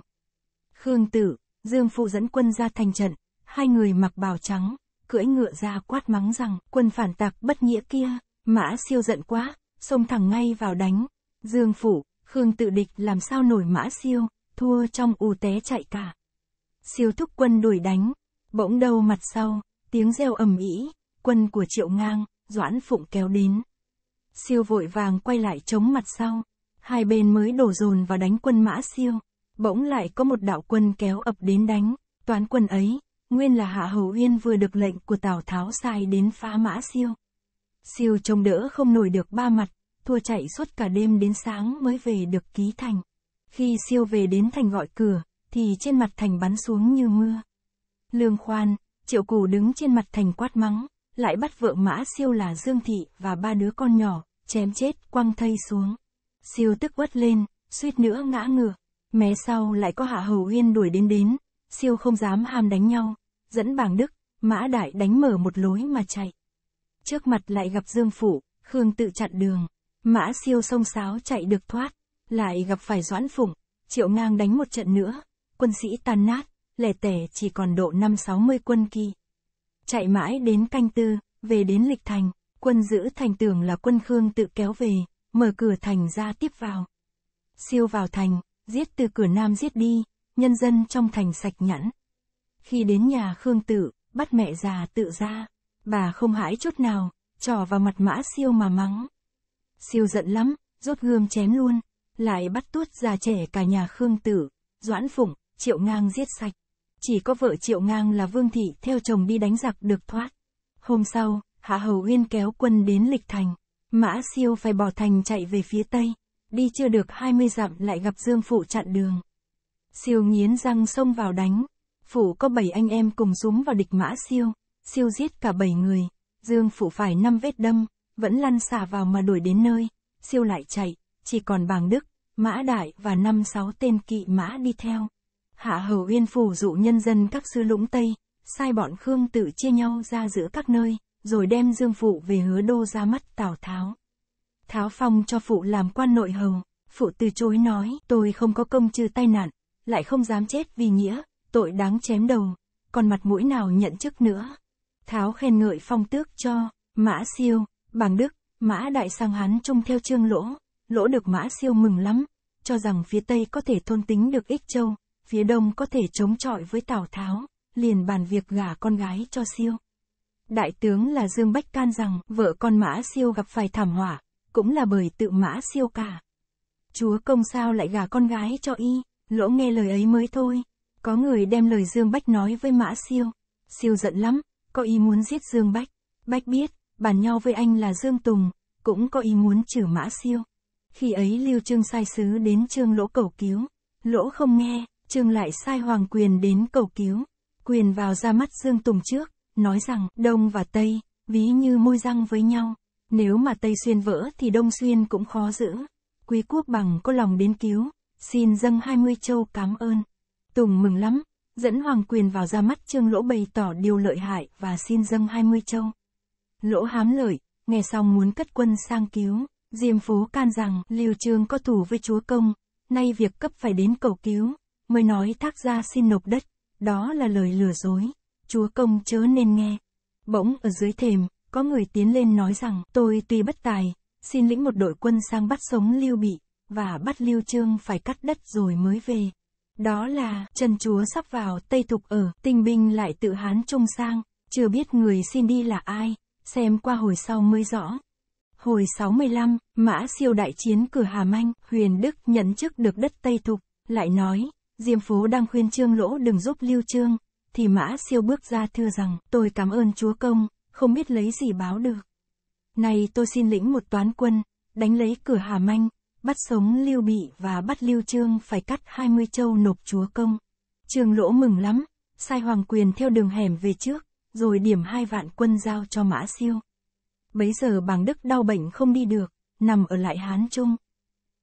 Khương Tử, Dương Phụ dẫn quân ra thành trận, hai người mặc bào trắng, cưỡi ngựa ra quát mắng rằng quân phản tặc bất nghĩa kia, Mã Siêu giận quá, xông thẳng ngay vào đánh. Dương phủ Khương Tự địch làm sao nổi Mã Siêu, thua trong u té chạy cả. Siêu thúc quân đuổi đánh, bỗng đầu mặt sau, tiếng reo ầm ĩ, quân của Triệu Ngang, Doãn Phụng kéo đến. Siêu vội vàng quay lại chống mặt sau, hai bên mới đổ dồn và đánh quân Mã Siêu. Bỗng lại có một đạo quân kéo ập đến đánh, toán quân ấy, nguyên là Hạ Hầu Uyên vừa được lệnh của Tào Tháo sai đến phá Mã Siêu. Siêu trông đỡ không nổi được ba mặt, thua chạy suốt cả đêm đến sáng mới về được ký thành. Khi siêu về đến thành gọi cửa, thì trên mặt thành bắn xuống như mưa. Lương khoan, triệu củ đứng trên mặt thành quát mắng, lại bắt vợ mã siêu là Dương Thị và ba đứa con nhỏ, chém chết quăng thây xuống siêu tức uất lên, suýt nữa ngã ngửa. Mé sau lại có Hạ Hầu Uyên đuổi đến đến, siêu không dám ham đánh nhau, dẫn bảng Đức, Mã Đại đánh mở một lối mà chạy. Trước mặt lại gặp Dương Phủ, Khương tự chặn đường, Mã siêu sông sáo chạy được thoát, lại gặp phải Doãn Phụng, Triệu Ngang đánh một trận nữa, quân sĩ tan nát, lẻ tẻ chỉ còn độ năm sáu mươi quân kỳ. Chạy mãi đến canh tư, về đến lịch thành, quân giữ thành tường là quân Khương tự kéo về, mở cửa thành ra tiếp vào. Siêu vào thành, giết từ cửa nam giết đi, nhân dân trong thành sạch nhẵn. Khi đến nhà Khương Tự, bắt mẹ già tự ra, bà không hãi chút nào, trò vào mặt mã siêu mà mắng. Siêu giận lắm, rốt gươm chém luôn, lại bắt tuốt già trẻ cả nhà Khương Tử, Doãn Phụng, Triệu Ngang giết sạch. Chỉ có vợ Triệu Ngang là Vương Thị theo chồng đi đánh giặc được thoát. Hôm sau, Hạ Hầu Uyên kéo quân đến Lịch Thành. Mã siêu phải bỏ thành chạy về phía tây, đi chưa được 20 dặm lại gặp Dương Phụ chặn đường. Siêu nghiến răng xông vào đánh, Phụ có bảy anh em cùng súng vào địch mã siêu, siêu giết cả bảy người, Dương Phụ phải năm vết đâm, vẫn lăn xả vào mà đuổi đến nơi, siêu lại chạy, chỉ còn bàng Đức, Mã Đại và năm sáu tên kỵ mã đi theo. Hạ Hầu Uyên phủ dụ nhân dân các sư lũng Tây, sai bọn Khương tự chia nhau ra giữa các nơi, rồi đem Dương Phụ về hứa đô ra mắt Tào Tháo. Tháo phong cho Phụ làm quan nội hầu, Phụ từ chối nói, tôi không có công trừ tai nạn, lại không dám chết vì nghĩa, tội đáng chém đầu, còn mặt mũi nào nhận chức nữa. Tháo khen ngợi phong tước cho, mã siêu, bàng đức, mã đại sang hán trông theo trương lỗ, lỗ được mã siêu mừng lắm, cho rằng phía Tây có thể thôn tính được ích châu, phía Đông có thể chống chọi với Tào Tháo, liền bàn việc gả con gái cho siêu. Đại tướng là Dương Bách Can rằng vợ con Mã Siêu gặp phải thảm họa, cũng là bởi tự Mã Siêu cả. Chúa công sao lại gả con gái cho y, lỗ nghe lời ấy mới thôi. Có người đem lời Dương Bách nói với Mã Siêu. Siêu giận lắm, có ý muốn giết Dương Bách. Bách biết, bàn nhau với anh là Dương Tùng, cũng có ý muốn trừ Mã Siêu. Khi ấy Lưu Trương sai sứ đến Trương Lỗ cầu cứu. Lỗ không nghe, Trương lại sai Hoàng Quyền đến cầu cứu. Quyền vào ra mắt Dương Tùng trước, nói rằng Đông và Tây, ví như môi răng với nhau, nếu mà Tây xuyên vỡ thì Đông xuyên cũng khó giữ. Quý quốc bằng có lòng biến cứu, xin dâng hai mươi châu cám ơn. Tùng mừng lắm, dẫn hoàng quyền vào ra mắt trương lỗ bày tỏ điều lợi hại và xin dâng hai mươi châu. Lỗ hám lợi, nghe xong muốn cất quân sang cứu, Diêm Phú can rằng liều Trương có thủ với chúa công, nay việc cấp phải đến cầu cứu, mới nói thác ra xin nộp đất, đó là lời lừa dối chúa công chớ nên nghe. Bỗng ở dưới thềm, có người tiến lên nói rằng, tôi tuy bất tài, xin lĩnh một đội quân sang bắt sống Lưu Bị, và bắt Lưu Trương phải cắt đất rồi mới về. Đó là, Trần Chúa sắp vào Tây Thục ở, tinh binh lại tự Hán trông sang, chưa biết người xin đi là ai, xem qua hồi sau mới rõ. Hồi 65, Mã Siêu đại chiến cửa Hà Manh, Huyền Đức nhận chức được đất Tây Thục, lại nói, Diêm phú đang khuyên Trương Lỗ đừng giúp Lưu Trương, thì mã siêu bước ra thưa rằng, tôi cảm ơn chúa công, không biết lấy gì báo được. Này tôi xin lĩnh một toán quân, đánh lấy cửa Hà Manh, bắt sống Lưu Bị và bắt Lưu Trương phải cắt 20 châu nộp chúa công. Trương Lỗ mừng lắm, sai hoàng quyền theo đường hẻm về trước, rồi điểm hai vạn quân giao cho Mã Siêu. Bấy giờ Bàng Đức đau bệnh không đi được, nằm ở lại Hán Trung.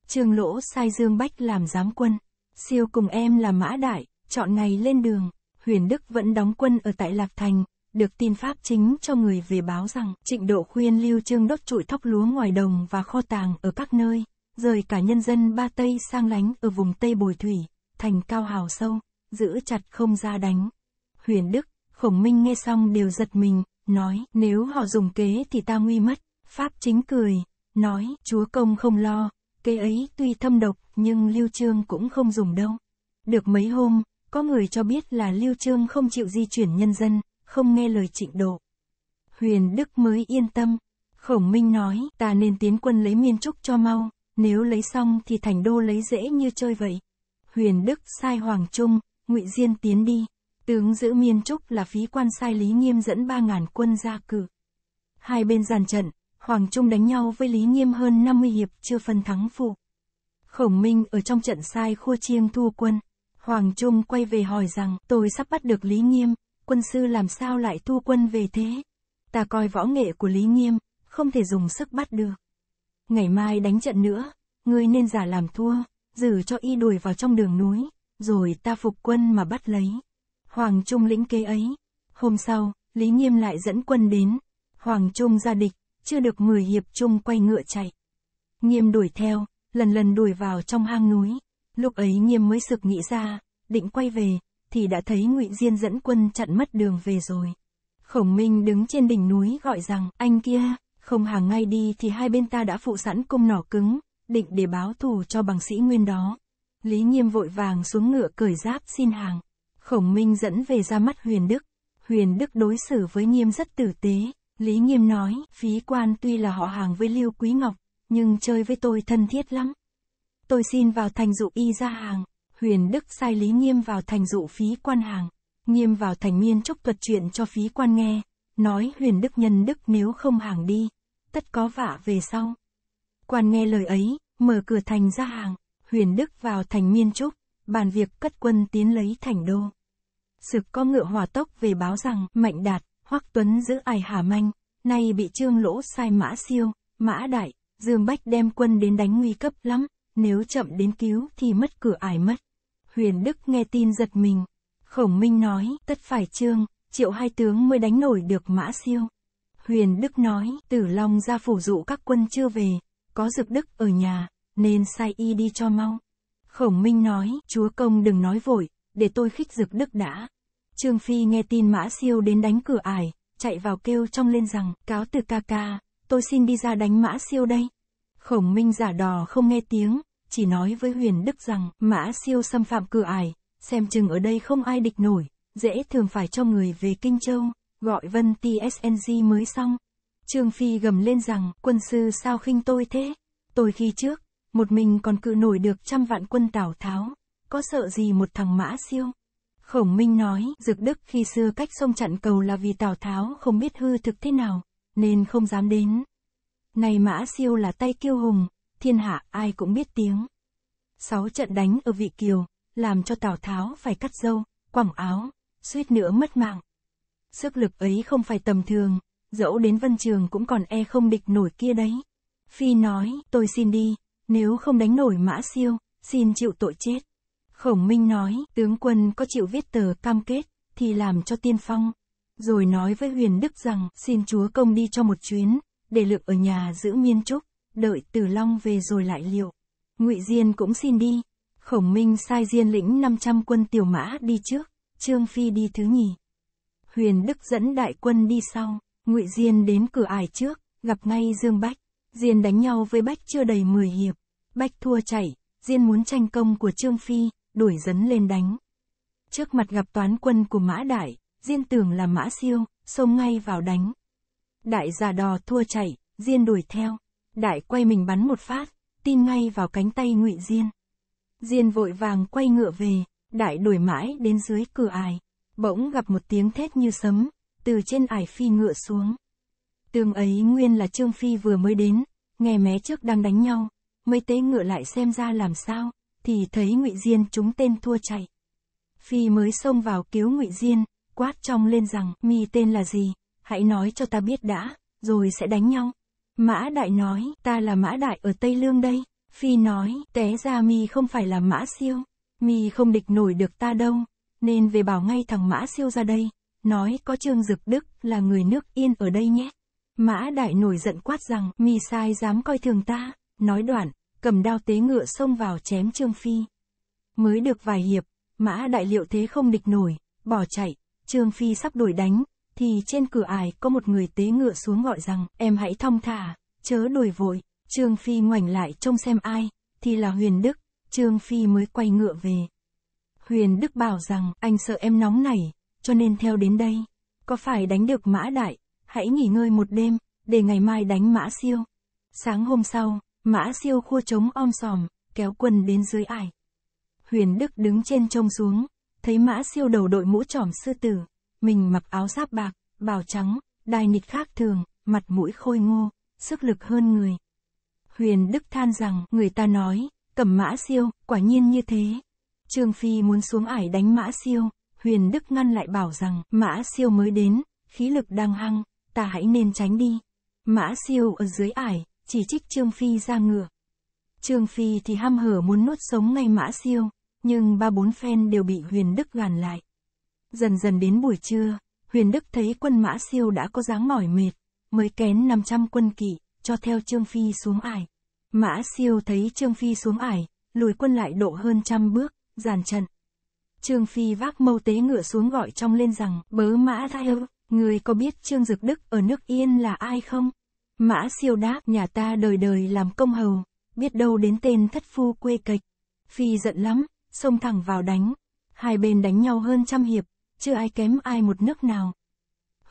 Trương Lỗ sai Dương Bách làm giám quân, Siêu cùng em là Mã Đại, chọn ngày lên đường. Huyền Đức vẫn đóng quân ở tại Lạc Thành, được tin Pháp chính cho người về báo rằng trịnh độ khuyên Lưu Trương đốt trụi thóc lúa ngoài đồng và kho tàng ở các nơi, rời cả nhân dân Ba Tây sang lánh ở vùng Tây Bồi Thủy, thành cao hào sâu, giữ chặt không ra đánh. Huyền Đức, Khổng Minh nghe xong đều giật mình, nói nếu họ dùng kế thì ta nguy mất. Pháp chính cười, nói chúa công không lo, kế ấy tuy thâm độc nhưng Lưu Trương cũng không dùng đâu. Được mấy hôm, có người cho biết là Lưu Trương không chịu di chuyển nhân dân, không nghe lời trịnh độ. Huyền Đức mới yên tâm. Khổng Minh nói, ta nên tiến quân lấy miên trúc cho mau, nếu lấy xong thì thành đô lấy dễ như chơi vậy. Huyền Đức sai Hoàng Trung, ngụy Diên tiến đi. Tướng giữ miên trúc là phí quan sai Lý Nghiêm dẫn ba ngàn quân ra cử. Hai bên giàn trận, Hoàng Trung đánh nhau với Lý Nghiêm hơn 50 hiệp chưa phân thắng phụ. Khổng Minh ở trong trận sai Khua Chiêng thua quân. Hoàng Trung quay về hỏi rằng, tôi sắp bắt được Lý Nghiêm, quân sư làm sao lại thu quân về thế? Ta coi võ nghệ của Lý Nghiêm, không thể dùng sức bắt được. Ngày mai đánh trận nữa, ngươi nên giả làm thua, giữ cho y đuổi vào trong đường núi, rồi ta phục quân mà bắt lấy. Hoàng Trung lĩnh kế ấy. Hôm sau, Lý Nghiêm lại dẫn quân đến. Hoàng Trung ra địch, chưa được 10 hiệp Trung quay ngựa chạy. Nghiêm đuổi theo, lần lần đuổi vào trong hang núi. Lúc ấy nghiêm mới sực nghĩ ra, định quay về, thì đã thấy ngụy Diên dẫn quân chặn mất đường về rồi. Khổng Minh đứng trên đỉnh núi gọi rằng, anh kia, không hàng ngay đi thì hai bên ta đã phụ sẵn cung nỏ cứng, định để báo thù cho bằng sĩ nguyên đó. Lý Nghiêm vội vàng xuống ngựa cởi giáp xin hàng. Khổng Minh dẫn về ra mắt Huyền Đức. Huyền Đức đối xử với Nghiêm rất tử tế. Lý Nghiêm nói, phí quan tuy là họ hàng với Lưu Quý Ngọc, nhưng chơi với tôi thân thiết lắm tôi xin vào thành dụ y ra hàng. Huyền Đức sai Lý Nghiêm vào thành dụ phí quan hàng. Nghiêm vào thành miên chốc thuật chuyện cho phí quan nghe. Nói Huyền Đức nhân Đức nếu không hàng đi. Tất có vả về sau. Quan nghe lời ấy, mở cửa thành ra hàng. Huyền Đức vào thành miên trúc, bàn việc cất quân tiến lấy thành đô. Sực có ngựa hòa tốc về báo rằng Mạnh Đạt, Hoắc Tuấn giữ ải Hà Manh, nay bị trương lỗ sai mã siêu, mã đại, Dương Bách đem quân đến đánh nguy cấp lắm nếu chậm đến cứu thì mất cửa ải mất. Huyền Đức nghe tin giật mình. Khổng Minh nói, tất phải trương, triệu hai tướng mới đánh nổi được mã siêu. Huyền Đức nói, tử long ra phủ dụ các quân chưa về, có dực đức ở nhà, nên sai y đi cho mau. Khổng Minh nói, chúa công đừng nói vội, để tôi khích dực đức đã. Trương Phi nghe tin mã siêu đến đánh cửa ải, chạy vào kêu trong lên rằng, cáo từ ca ca, tôi xin đi ra đánh mã siêu đây. Khổng Minh giả đò không nghe tiếng, chỉ nói với Huyền Đức rằng, mã siêu xâm phạm cửa ải, xem chừng ở đây không ai địch nổi, dễ thường phải cho người về Kinh Châu, gọi Vân TSNG mới xong. Trương Phi gầm lên rằng, quân sư sao khinh tôi thế? Tôi khi trước, một mình còn cự nổi được trăm vạn quân Tào Tháo, có sợ gì một thằng mã siêu? Khổng Minh nói, Dực Đức khi xưa cách sông chặn cầu là vì Tào Tháo không biết hư thực thế nào, nên không dám đến. Này Mã Siêu là tay kiêu hùng, thiên hạ ai cũng biết tiếng. Sáu trận đánh ở Vị Kiều, làm cho Tào Tháo phải cắt râu quẳng áo, suýt nữa mất mạng. Sức lực ấy không phải tầm thường, dẫu đến vân trường cũng còn e không địch nổi kia đấy. Phi nói, tôi xin đi, nếu không đánh nổi Mã Siêu, xin chịu tội chết. Khổng Minh nói, tướng quân có chịu viết tờ cam kết, thì làm cho tiên phong. Rồi nói với Huyền Đức rằng, xin chúa công đi cho một chuyến, để lực ở nhà giữ miên trúc, đợi Từ Long về rồi lại liệu. Ngụy Diên cũng xin đi. Khổng Minh sai Diên lĩnh 500 quân tiểu mã đi trước, Trương Phi đi thứ nhì. Huyền Đức dẫn đại quân đi sau, Ngụy Diên đến cửa ải trước, gặp ngay Dương Bách. Diên đánh nhau với Bách chưa đầy 10 hiệp. Bách thua chảy, Diên muốn tranh công của Trương Phi, đuổi dấn lên đánh. Trước mặt gặp toán quân của Mã Đại, Diên tưởng là Mã Siêu, xông ngay vào đánh. Đại già đò thua chạy, Diên đuổi theo. Đại quay mình bắn một phát, tin ngay vào cánh tay ngụy Diên. Diên vội vàng quay ngựa về, đại đuổi mãi đến dưới cửa ải. Bỗng gặp một tiếng thét như sấm, từ trên ải phi ngựa xuống. tương ấy nguyên là Trương Phi vừa mới đến, nghe mé trước đang đánh nhau, mấy tế ngựa lại xem ra làm sao, thì thấy ngụy Diên chúng tên thua chạy. Phi mới xông vào cứu ngụy Diên, quát trong lên rằng, mi tên là gì? hãy nói cho ta biết đã, rồi sẽ đánh nhau. Mã Đại nói, ta là Mã Đại ở Tây Lương đây. Phi nói, té ra mi không phải là Mã Siêu, mi không địch nổi được ta đâu, nên về bảo ngay thằng Mã Siêu ra đây. Nói có Trương Dực Đức là người nước yên ở đây nhé. Mã Đại nổi giận quát rằng, mi sai dám coi thường ta, nói đoạn, cầm đao tế ngựa xông vào chém Trương Phi. Mới được vài hiệp, Mã Đại liệu thế không địch nổi, bỏ chạy, Trương Phi sắp đuổi đánh, thì trên cửa ải có một người tế ngựa xuống gọi rằng, em hãy thong thả, chớ đuổi vội. Trương Phi ngoảnh lại trông xem ai, thì là Huyền Đức, Trương Phi mới quay ngựa về. Huyền Đức bảo rằng, anh sợ em nóng nảy, cho nên theo đến đây. Có phải đánh được mã đại, hãy nghỉ ngơi một đêm, để ngày mai đánh mã siêu. Sáng hôm sau, mã siêu khua trống om sòm, kéo quân đến dưới ải. Huyền Đức đứng trên trông xuống, thấy mã siêu đầu đội mũ trỏm sư tử, mình mặc áo giáp bạc, bào trắng, đai nịt khác thường, mặt mũi khôi ngô, sức lực hơn người. Huyền Đức than rằng, người ta nói, cầm mã siêu, quả nhiên như thế. Trương Phi muốn xuống ải đánh mã siêu, Huyền Đức ngăn lại bảo rằng, mã siêu mới đến, khí lực đang hăng, ta hãy nên tránh đi. Mã siêu ở dưới ải, chỉ trích Trương Phi ra ngựa. Trương Phi thì ham hở muốn nuốt sống ngay mã siêu, nhưng ba bốn phen đều bị Huyền Đức gàn lại. Dần dần đến buổi trưa, Huyền Đức thấy quân mã siêu đã có dáng mỏi mệt, mới kén 500 quân kỵ, cho theo Trương Phi xuống ải. Mã siêu thấy Trương Phi xuống ải, lùi quân lại độ hơn trăm bước, dàn trận. Trương Phi vác mâu tế ngựa xuống gọi trong lên rằng, bớ mã thai ơ, người có biết Trương Dực Đức ở nước Yên là ai không? Mã siêu đáp, nhà ta đời đời làm công hầu, biết đâu đến tên thất phu quê kịch. Phi giận lắm, xông thẳng vào đánh. Hai bên đánh nhau hơn trăm hiệp, chưa ai kém ai một nước nào.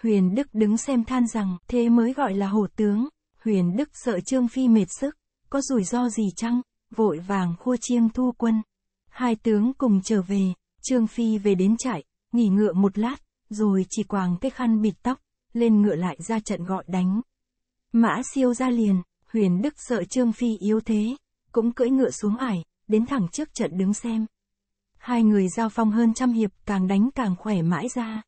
Huyền Đức đứng xem than rằng, thế mới gọi là hổ tướng. Huyền Đức sợ Trương Phi mệt sức, có rủi ro gì chăng, vội vàng khua chiêng thu quân. Hai tướng cùng trở về, Trương Phi về đến trại, nghỉ ngựa một lát, rồi chỉ quàng cái khăn bịt tóc, lên ngựa lại ra trận gọi đánh. Mã siêu ra liền, Huyền Đức sợ Trương Phi yếu thế, cũng cưỡi ngựa xuống ải, đến thẳng trước trận đứng xem hai người giao phong hơn trăm hiệp càng đánh càng khỏe mãi ra.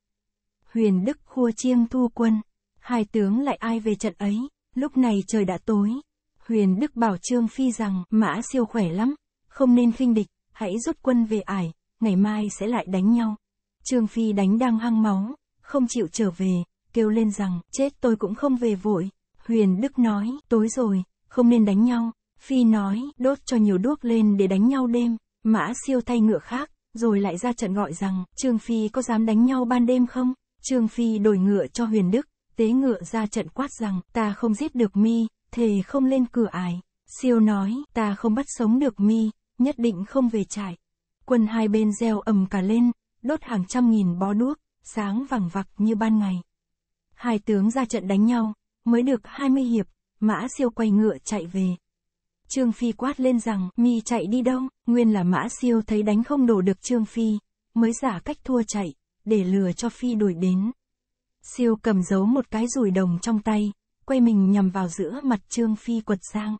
Huyền Đức khua chiêng thu quân, hai tướng lại ai về trận ấy, lúc này trời đã tối. Huyền Đức bảo Trương Phi rằng mã siêu khỏe lắm, không nên khinh địch, hãy rút quân về ải, ngày mai sẽ lại đánh nhau. Trương Phi đánh đang hăng máu, không chịu trở về, kêu lên rằng chết tôi cũng không về vội. Huyền Đức nói tối rồi, không nên đánh nhau. Phi nói đốt cho nhiều đuốc lên để đánh nhau đêm. Mã siêu thay ngựa khác, rồi lại ra trận gọi rằng, Trương Phi có dám đánh nhau ban đêm không? Trương Phi đổi ngựa cho Huyền Đức, tế ngựa ra trận quát rằng, ta không giết được mi, thề không lên cửa ải. Siêu nói, ta không bắt sống được mi, nhất định không về trại. Quân hai bên reo ầm cả lên, đốt hàng trăm nghìn bó đuốc, sáng vàng vặc như ban ngày. Hai tướng ra trận đánh nhau, mới được hai mươi hiệp, mã siêu quay ngựa chạy về, Trương Phi quát lên rằng, mi chạy đi đâu, nguyên là mã siêu thấy đánh không đổ được Trương Phi, mới giả cách thua chạy, để lừa cho Phi đuổi đến. Siêu cầm giấu một cái rùi đồng trong tay, quay mình nhằm vào giữa mặt Trương Phi quật sang.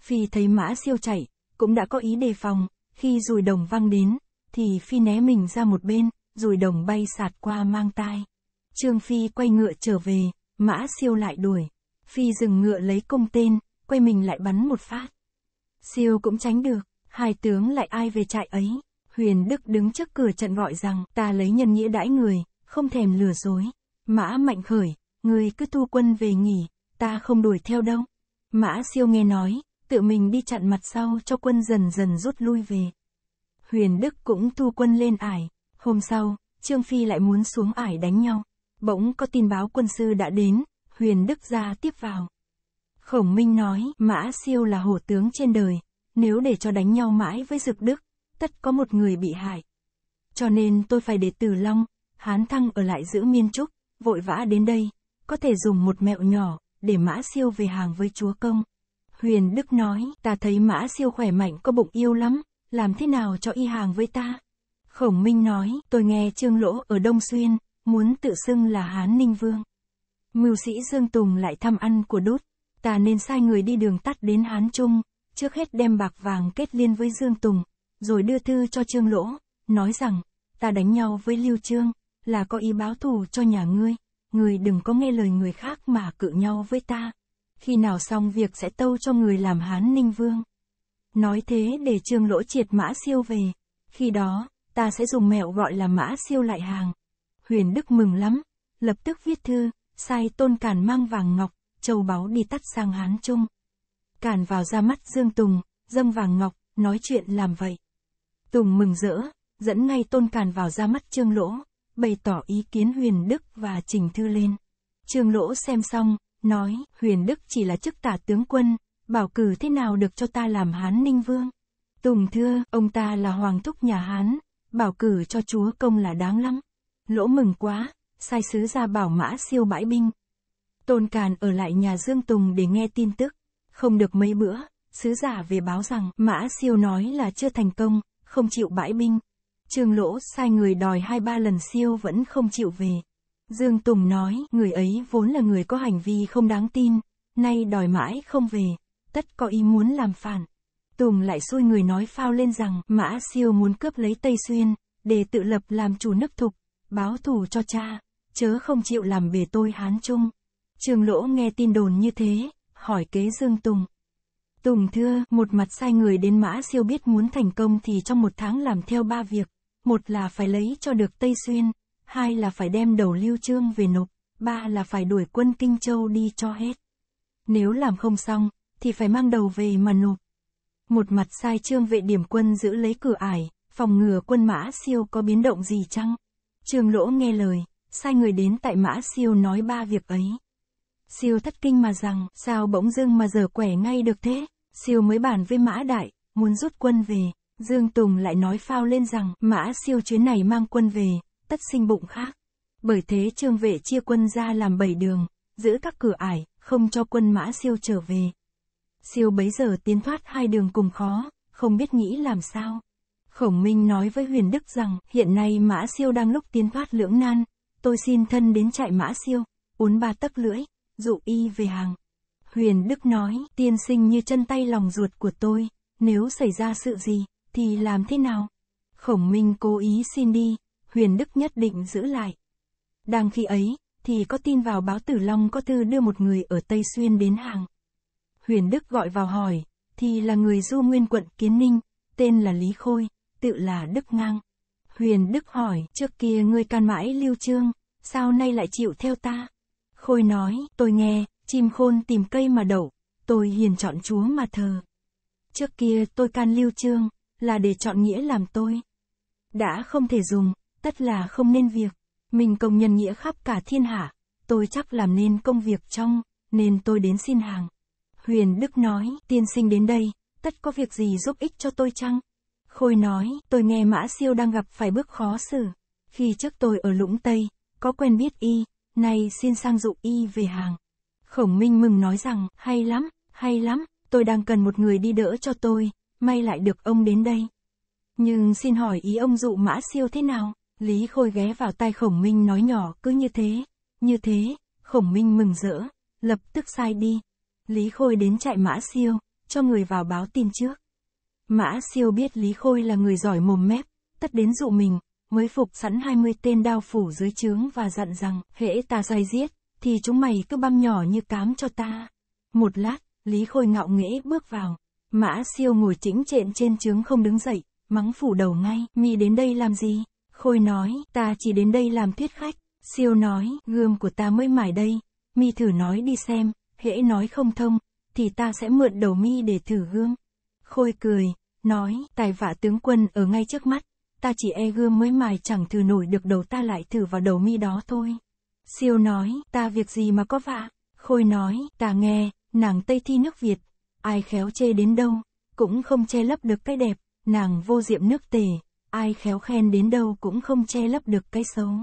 Phi thấy mã siêu chạy, cũng đã có ý đề phòng, khi rùi đồng văng đến, thì Phi né mình ra một bên, rùi đồng bay sạt qua mang tai. Trương Phi quay ngựa trở về, mã siêu lại đuổi. Phi dừng ngựa lấy công tên, quay mình lại bắn một phát. Siêu cũng tránh được, hai tướng lại ai về trại ấy. Huyền Đức đứng trước cửa trận gọi rằng, ta lấy nhân nghĩa đãi người, không thèm lừa dối. Mã Mạnh Khởi, người cứ thu quân về nghỉ, ta không đuổi theo đâu. Mã Siêu nghe nói, tự mình đi chặn mặt sau cho quân dần dần rút lui về. Huyền Đức cũng thu quân lên ải. Hôm sau, Trương Phi lại muốn xuống ải đánh nhau. Bỗng có tin báo quân sư đã đến, Huyền Đức ra tiếp vào. Khổng Minh nói, Mã Siêu là hổ tướng trên đời, nếu để cho đánh nhau mãi với Dực Đức, tất có một người bị hại. Cho nên tôi phải để Từ Long, Hán Thăng ở lại giữ Miên Trúc, vội vã đến đây, có thể dùng một mẹo nhỏ, để Mã Siêu về hàng với Chúa Công. Huyền Đức nói, ta thấy Mã Siêu khỏe mạnh có bụng yêu lắm, làm thế nào cho y hàng với ta? Khổng Minh nói, tôi nghe Trương Lỗ ở Đông Xuyên, muốn tự xưng là Hán Ninh Vương. Mưu sĩ Dương Tùng lại thăm ăn của đốt, ta nên sai người đi đường tắt đến Hán Trung, trước hết đem bạc vàng kết liên với Dương Tùng, rồi đưa thư cho Trương Lỗ, nói rằng, ta đánh nhau với Lưu Trương, là có ý báo thù cho nhà ngươi, người đừng có nghe lời người khác mà cự nhau với ta. Khi nào xong việc sẽ tâu cho người làm Hán Ninh Vương. Nói thế để Trương Lỗ triệt mã siêu về, khi đó, ta sẽ dùng mẹo gọi là mã siêu lại hàng. Huyền Đức mừng lắm, lập tức viết thư, sai tôn càn mang vàng ngọc, châu báu đi tắt sang Hán Trung. Cản vào ra mắt Dương Tùng, dâng vàng ngọc, nói chuyện làm vậy. Tùng mừng rỡ, dẫn ngay tôn càn vào ra mắt Trương Lỗ, bày tỏ ý kiến Huyền Đức và Trình Thư lên. Trương Lỗ xem xong, nói, Huyền Đức chỉ là chức tả tướng quân, bảo cử thế nào được cho ta làm Hán Ninh Vương. Tùng thưa, ông ta là hoàng thúc nhà Hán, bảo cử cho chúa công là đáng lắm. Lỗ mừng quá, sai sứ ra bảo mã siêu bãi binh, Tôn Càn ở lại nhà Dương Tùng để nghe tin tức. Không được mấy bữa, sứ giả về báo rằng Mã Siêu nói là chưa thành công, không chịu bãi binh. Trương Lỗ sai người đòi hai ba lần Siêu vẫn không chịu về. Dương Tùng nói người ấy vốn là người có hành vi không đáng tin, nay đòi mãi không về, tất có ý muốn làm phản. Tùng lại xui người nói phao lên rằng Mã Siêu muốn cướp lấy Tây Xuyên, để tự lập làm chủ nước thục, báo thù cho cha, chớ không chịu làm bề tôi Hán Trung. Trường Lỗ nghe tin đồn như thế, hỏi kế Dương Tùng. Tùng thưa, một mặt sai người đến mã siêu biết muốn thành công thì trong một tháng làm theo ba việc. Một là phải lấy cho được Tây Xuyên, hai là phải đem đầu lưu trương về nộp, ba là phải đuổi quân Kinh Châu đi cho hết. Nếu làm không xong, thì phải mang đầu về mà nộp. Một mặt sai trương vệ điểm quân giữ lấy cửa ải, phòng ngừa quân mã siêu có biến động gì chăng? Trương lỗ nghe lời, sai người đến tại mã siêu nói ba việc ấy siêu thất kinh mà rằng, sao bỗng dưng mà giờ quẻ ngay được thế, siêu mới bàn với mã đại, muốn rút quân về, Dương Tùng lại nói phao lên rằng, mã siêu chuyến này mang quân về, tất sinh bụng khác. Bởi thế trương vệ chia quân ra làm bảy đường, giữ các cửa ải, không cho quân mã siêu trở về. Siêu bấy giờ tiến thoát hai đường cùng khó, không biết nghĩ làm sao. Khổng Minh nói với Huyền Đức rằng, hiện nay mã siêu đang lúc tiến thoát lưỡng nan, tôi xin thân đến trại mã siêu, uốn ba tấc lưỡi dụ y về hàng. Huyền Đức nói, tiên sinh như chân tay lòng ruột của tôi, nếu xảy ra sự gì, thì làm thế nào? Khổng Minh cố ý xin đi, Huyền Đức nhất định giữ lại. Đang khi ấy, thì có tin vào báo Tử Long có thư đưa một người ở Tây Xuyên đến hàng. Huyền Đức gọi vào hỏi, thì là người du nguyên quận Kiến Ninh, tên là Lý Khôi, tự là Đức Ngang. Huyền Đức hỏi, trước kia ngươi can mãi lưu trương, sao nay lại chịu theo ta? Khôi nói, tôi nghe, chim khôn tìm cây mà đậu, tôi hiền chọn chúa mà thờ. Trước kia tôi can lưu trương, là để chọn nghĩa làm tôi. Đã không thể dùng, tất là không nên việc. Mình công nhân nghĩa khắp cả thiên hạ, tôi chắc làm nên công việc trong, nên tôi đến xin hàng. Huyền Đức nói, tiên sinh đến đây, tất có việc gì giúp ích cho tôi chăng? Khôi nói, tôi nghe Mã Siêu đang gặp phải bước khó xử. Khi trước tôi ở Lũng Tây, có quen biết y, nay xin sang dụ y về hàng. Khổng Minh mừng nói rằng, hay lắm, hay lắm, tôi đang cần một người đi đỡ cho tôi, may lại được ông đến đây. Nhưng xin hỏi ý ông dụ mã siêu thế nào? Lý Khôi ghé vào tai Khổng Minh nói nhỏ cứ như thế, như thế, Khổng Minh mừng rỡ, lập tức sai đi. Lý Khôi đến chạy mã siêu, cho người vào báo tin trước. Mã siêu biết Lý Khôi là người giỏi mồm mép, tất đến dụ mình, mới phục sẵn 20 tên đao phủ dưới trướng và dặn rằng, hễ ta xoay giết, thì chúng mày cứ băm nhỏ như cám cho ta. Một lát, Lý Khôi ngạo nghễ bước vào, mã siêu ngồi chỉnh trện trên trướng không đứng dậy, mắng phủ đầu ngay, mi đến đây làm gì? Khôi nói, ta chỉ đến đây làm thuyết khách, siêu nói, gươm của ta mới mải đây, mi thử nói đi xem, hễ nói không thông, thì ta sẽ mượn đầu mi để thử gươm. Khôi cười, nói, tài vạ tướng quân ở ngay trước mắt, ta chỉ e gươm mới mài chẳng thử nổi được đầu ta lại thử vào đầu mi đó thôi. Siêu nói, ta việc gì mà có vạ. Khôi nói, ta nghe, nàng Tây thi nước Việt, ai khéo chê đến đâu, cũng không che lấp được cái đẹp, nàng vô diệm nước tề, ai khéo khen đến đâu cũng không che lấp được cái xấu.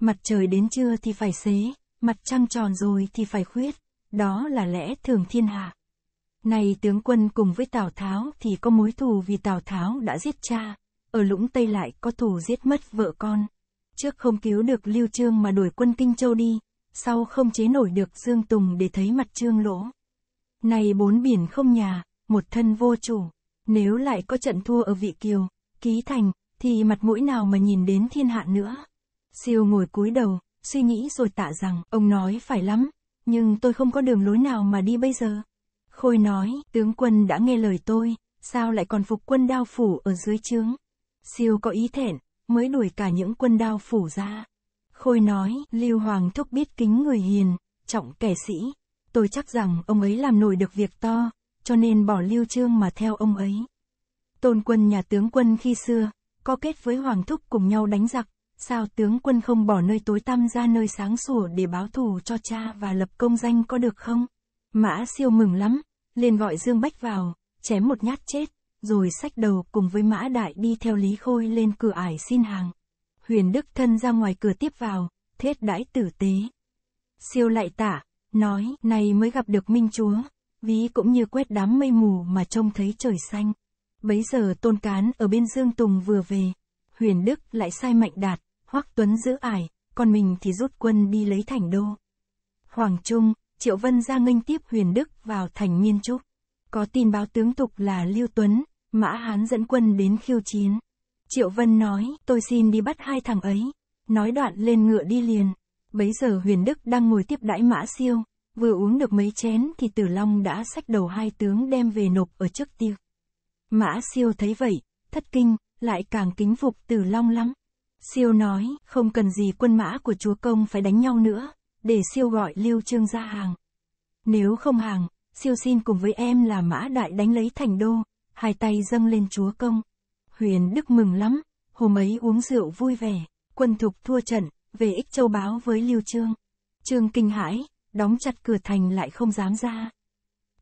Mặt trời đến trưa thì phải xế, mặt trăng tròn rồi thì phải khuyết, đó là lẽ thường thiên hạ. Này tướng quân cùng với Tào Tháo thì có mối thù vì Tào Tháo đã giết cha, ở lũng Tây lại có thù giết mất vợ con. Trước không cứu được Lưu Trương mà đuổi quân Kinh Châu đi, sau không chế nổi được Dương Tùng để thấy mặt Trương Lỗ. Này bốn biển không nhà, một thân vô chủ, nếu lại có trận thua ở vị kiều, ký thành, thì mặt mũi nào mà nhìn đến thiên hạ nữa. Siêu ngồi cúi đầu, suy nghĩ rồi tạ rằng, ông nói phải lắm, nhưng tôi không có đường lối nào mà đi bây giờ. Khôi nói, tướng quân đã nghe lời tôi, sao lại còn phục quân đao phủ ở dưới trướng. Siêu có ý thẹn, mới đuổi cả những quân đao phủ ra. Khôi nói, Lưu Hoàng thúc biết kính người hiền, trọng kẻ sĩ. Tôi chắc rằng ông ấy làm nổi được việc to, cho nên bỏ Lưu Trương mà theo ông ấy. Tôn quân nhà tướng quân khi xưa, có kết với Hoàng thúc cùng nhau đánh giặc, sao tướng quân không bỏ nơi tối tăm ra nơi sáng sủa để báo thù cho cha và lập công danh có được không? Mã siêu mừng lắm, liền gọi Dương Bách vào, chém một nhát chết rồi sách đầu cùng với Mã Đại đi theo Lý Khôi lên cửa ải xin hàng. Huyền Đức thân ra ngoài cửa tiếp vào, thết đãi tử tế. Siêu lại tả, nói, này mới gặp được Minh Chúa, ví cũng như quét đám mây mù mà trông thấy trời xanh. Bấy giờ Tôn Cán ở bên Dương Tùng vừa về, Huyền Đức lại sai Mạnh Đạt, Hoắc Tuấn giữ ải, còn mình thì rút quân đi lấy thành đô. Hoàng Trung, Triệu Vân ra nghênh tiếp Huyền Đức vào thành Miên Trúc. Có tin báo tướng tục là Lưu Tuấn, Mã Hán dẫn quân đến khiêu chiến. Triệu Vân nói, tôi xin đi bắt hai thằng ấy. Nói đoạn lên ngựa đi liền. Bấy giờ Huyền Đức đang ngồi tiếp đãi Mã Siêu. Vừa uống được mấy chén thì Tử Long đã xách đầu hai tướng đem về nộp ở trước tiệc. Mã Siêu thấy vậy, thất kinh, lại càng kính phục Tử Long lắm. Siêu nói, không cần gì quân mã của chúa công phải đánh nhau nữa, để siêu gọi Lưu Trương ra hàng. Nếu không hàng, siêu xin cùng với em là mã đại đánh lấy thành đô, hai tay dâng lên chúa công. Huyền Đức mừng lắm, hôm ấy uống rượu vui vẻ, quân thục thua trận, về ích châu báo với Lưu Trương. Trương kinh hãi, đóng chặt cửa thành lại không dám ra.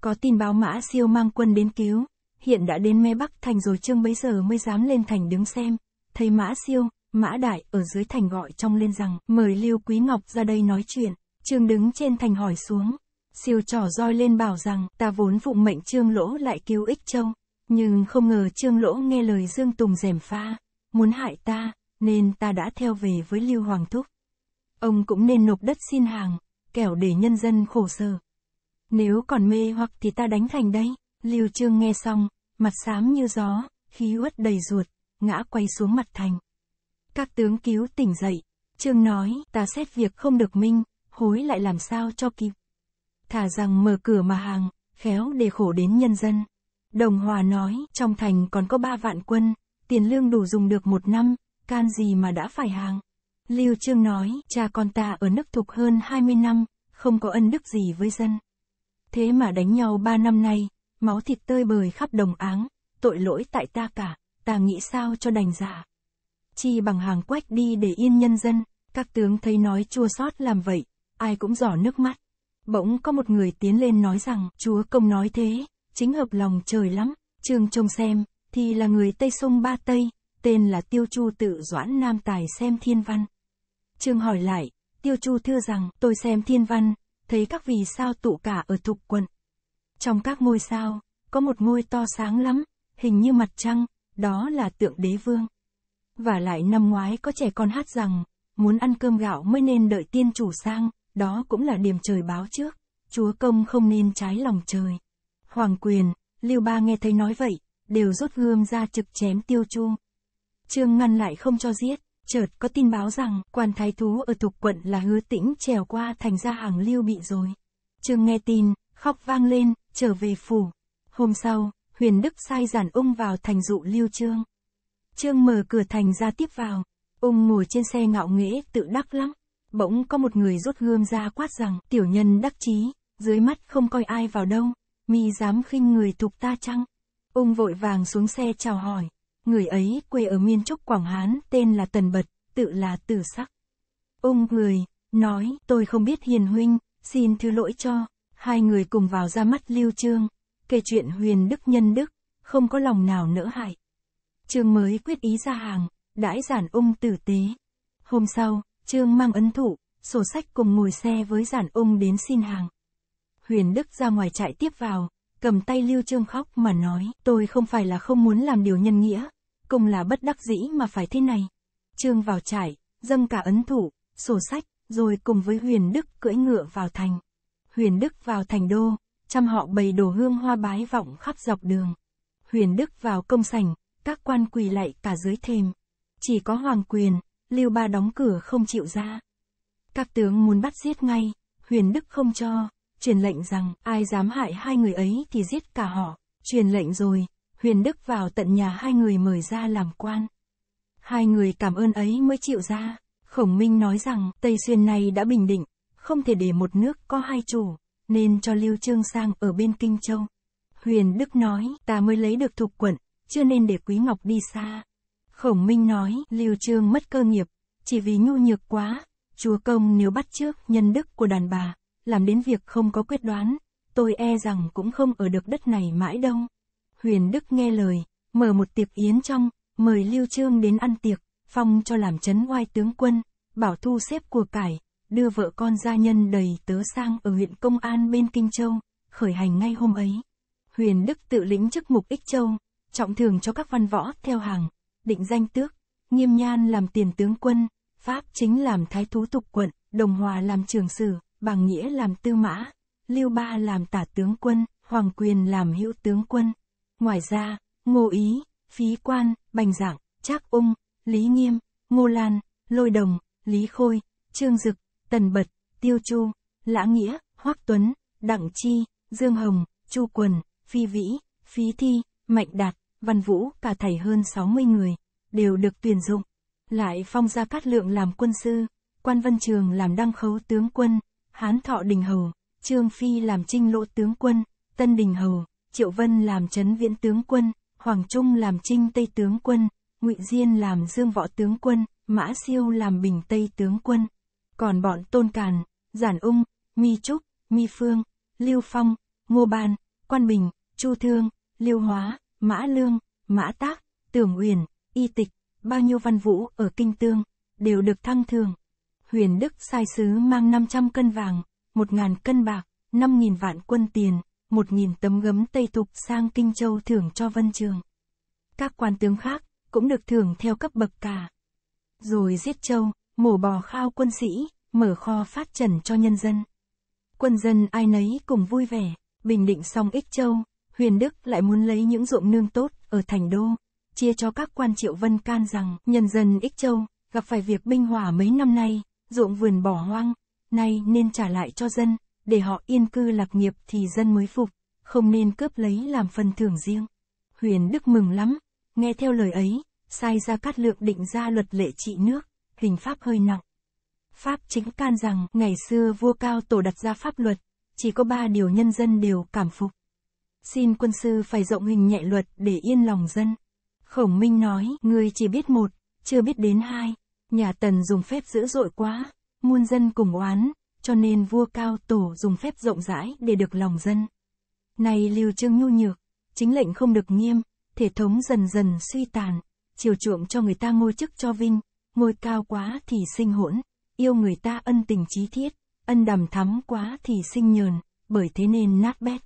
Có tin báo mã siêu mang quân đến cứu, hiện đã đến mê bắc thành rồi Trương bấy giờ mới dám lên thành đứng xem, thấy mã siêu, mã đại ở dưới thành gọi trong lên rằng mời Lưu Quý Ngọc ra đây nói chuyện, Trương đứng trên thành hỏi xuống. Siêu trỏ roi lên bảo rằng ta vốn phụng mệnh Trương Lỗ lại cứu ích châu, nhưng không ngờ Trương Lỗ nghe lời Dương Tùng rèm pha, muốn hại ta, nên ta đã theo về với Lưu Hoàng Thúc. Ông cũng nên nộp đất xin hàng, kẻo để nhân dân khổ sở. Nếu còn mê hoặc thì ta đánh thành đây, Lưu Trương nghe xong, mặt xám như gió, khí uất đầy ruột, ngã quay xuống mặt thành. Các tướng cứu tỉnh dậy, Trương nói, ta xét việc không được minh, hối lại làm sao cho kịp. Thả rằng mở cửa mà hàng, khéo để khổ đến nhân dân. Đồng Hòa nói, trong thành còn có ba vạn quân, tiền lương đủ dùng được một năm, can gì mà đã phải hàng. Lưu Trương nói, cha con ta ở nước thục hơn 20 năm, không có ân đức gì với dân. Thế mà đánh nhau ba năm nay, máu thịt tơi bời khắp đồng áng, tội lỗi tại ta cả, ta nghĩ sao cho đành giả. Dạ? Chi bằng hàng quách đi để yên nhân dân, các tướng thấy nói chua xót làm vậy, ai cũng giỏ nước mắt. Bỗng có một người tiến lên nói rằng, chúa công nói thế, chính hợp lòng trời lắm, trường trông xem, thì là người Tây Sông Ba Tây, tên là Tiêu Chu tự doãn nam tài xem thiên văn. Trường hỏi lại, Tiêu Chu thưa rằng, tôi xem thiên văn, thấy các vì sao tụ cả ở thục quận. Trong các ngôi sao, có một ngôi to sáng lắm, hình như mặt trăng, đó là tượng đế vương. Và lại năm ngoái có trẻ con hát rằng, muốn ăn cơm gạo mới nên đợi tiên chủ sang, đó cũng là điểm trời báo trước, chúa công không nên trái lòng trời. Hoàng quyền, Lưu Ba nghe thấy nói vậy, đều rút gươm ra trực chém tiêu chuông. Trương ngăn lại không cho giết, chợt có tin báo rằng quan thái thú ở thuộc quận là hứa tĩnh trèo qua thành ra hàng lưu bị rồi. Trương nghe tin, khóc vang lên, trở về phủ. Hôm sau, Huyền Đức sai giản ung vào thành dụ lưu trương. Trương mở cửa thành ra tiếp vào, ung ngồi trên xe ngạo nghễ tự đắc lắm. Bỗng có một người rút gươm ra quát rằng tiểu nhân đắc chí, dưới mắt không coi ai vào đâu, mi dám khinh người tục ta chăng? Ông vội vàng xuống xe chào hỏi. Người ấy quê ở miên Trúc Quảng Hán, tên là Tần Bật, tự là Tử Sắc. Ông người nói, tôi không biết hiền huynh, xin thứ lỗi cho. Hai người cùng vào ra mắt Lưu Trương, kể chuyện huyền đức nhân đức, không có lòng nào nỡ hại. Trương mới quyết ý ra hàng, đãi giản ung tử tế. Hôm sau, Trương mang ấn thủ, sổ sách cùng ngồi xe với giản ung đến xin hàng. Huyền Đức ra ngoài chạy tiếp vào, cầm tay Lưu Trương khóc mà nói, tôi không phải là không muốn làm điều nhân nghĩa, cùng là bất đắc dĩ mà phải thế này. Trương vào trải, dâng cả ấn thủ, sổ sách, rồi cùng với Huyền Đức cưỡi ngựa vào thành. Huyền Đức vào thành đô, chăm họ bày đồ hương hoa bái vọng khắp dọc đường. Huyền Đức vào công sảnh, các quan quỳ lạy cả dưới thềm. Chỉ có Hoàng Quyền, Lưu Ba đóng cửa không chịu ra. Các tướng muốn bắt giết ngay, Huyền Đức không cho, truyền lệnh rằng ai dám hại hai người ấy thì giết cả họ. Truyền lệnh rồi, Huyền Đức vào tận nhà hai người mời ra làm quan. Hai người cảm ơn ấy mới chịu ra. Khổng Minh nói rằng Tây Xuyên này đã bình định, không thể để một nước có hai chủ, nên cho Lưu Trương sang ở bên Kinh Châu. Huyền Đức nói, ta mới lấy được thục quận, chưa nên để Quý Ngọc đi xa. Khổng Minh nói, Lưu Trương mất cơ nghiệp, chỉ vì nhu nhược quá, chúa công nếu bắt trước nhân đức của đàn bà, làm đến việc không có quyết đoán, tôi e rằng cũng không ở được đất này mãi đâu. Huyền Đức nghe lời, mở một tiệc yến trong, mời Lưu Trương đến ăn tiệc, phong cho làm chấn oai tướng quân, bảo thu xếp của cải, đưa vợ con gia nhân đầy tớ sang ở huyện Công An bên Kinh Châu, khởi hành ngay hôm ấy. Huyền Đức tự lĩnh chức mục ích châu, trọng thường cho các văn võ theo hàng, định danh tước, nghiêm nhan làm tiền tướng quân, Pháp chính làm thái thú tục quận, Đồng Hòa làm trường sử. Bằng Nghĩa làm tư mã, Lưu Ba làm tả tướng quân, Hoàng Quyền làm hữu tướng quân. Ngoài ra, Ngô Ý, Phí Quan, Bành Giảng, Trác Ung, Lý Nghiêm, Ngô Lan, Lôi Đồng, Lý Khôi, Trương Dực, Tần Bật, Tiêu Chu, Lã Nghĩa, Hoắc Tuấn, Đặng Chi, Dương Hồng, Chu Quần, Phi Vĩ, Phí Thi, Mạnh Đạt, Văn Vũ cả thầy hơn 60 người, đều được tuyển dụng. Lại phong ra Cát Lượng làm quân sư, Quan Vân Trường làm đăng khấu tướng quân, Hán Thọ Đình Hầu, Trương Phi làm Trinh Lỗ Tướng Quân, Tân Đình Hầu, Triệu Vân làm Trấn Viễn Tướng Quân, Hoàng Trung làm Trinh Tây Tướng Quân, Ngụy Diên làm Dương Võ Tướng Quân, Mã Siêu làm Bình Tây Tướng Quân. Còn bọn Tôn Càn, Giản Ung, Mi Trúc, Mi Phương, Lưu Phong, Ngô Ban, Quan Bình, Chu Thương, Lưu Hóa, Mã Lương, Mã Tác, Tưởng Uyển, Y Tịch, bao nhiêu văn vũ ở Kinh Tương, đều được thăng thường. Huyền Đức sai sứ mang 500 cân vàng, 1.000 cân bạc, 5.000 vạn quân tiền, 1.000 tấm gấm Tây Tục sang Kinh Châu thưởng cho Vân Trường. Các quan tướng khác, cũng được thưởng theo cấp bậc cả. Rồi giết châu, mổ bò khao quân sĩ, mở kho phát trần cho nhân dân. Quân dân ai nấy cùng vui vẻ, bình định xong ích châu, huyền đức lại muốn lấy những ruộng nương tốt ở thành đô, chia cho các quan triệu vân can rằng nhân dân ích châu gặp phải việc binh hỏa mấy năm nay, ruộng vườn bỏ hoang, nay nên trả lại cho dân, để họ yên cư lạc nghiệp thì dân mới phục, không nên cướp lấy làm phần thưởng riêng. Huyền Đức mừng lắm, nghe theo lời ấy, sai ra cát lượng định ra luật lệ trị nước, hình pháp hơi nặng. Pháp chính can rằng ngày xưa vua cao tổ đặt ra pháp luật, chỉ có ba điều nhân dân đều cảm phục. Xin quân sư phải rộng hình nhẹ luật để yên lòng dân. Khổng Minh nói, người chỉ biết một, chưa biết đến hai. Nhà Tần dùng phép dữ dội quá, muôn dân cùng oán, cho nên vua Cao Tổ dùng phép rộng rãi để được lòng dân. Nay Lưu Trương nhu nhược, chính lệnh không được nghiêm, thể thống dần dần suy tàn, chiều chuộng cho người ta ngôi chức cho vinh, ngôi cao quá thì sinh hỗn, yêu người ta ân tình trí thiết, ân đầm thắm quá thì sinh nhờn, bởi thế nên nát bét.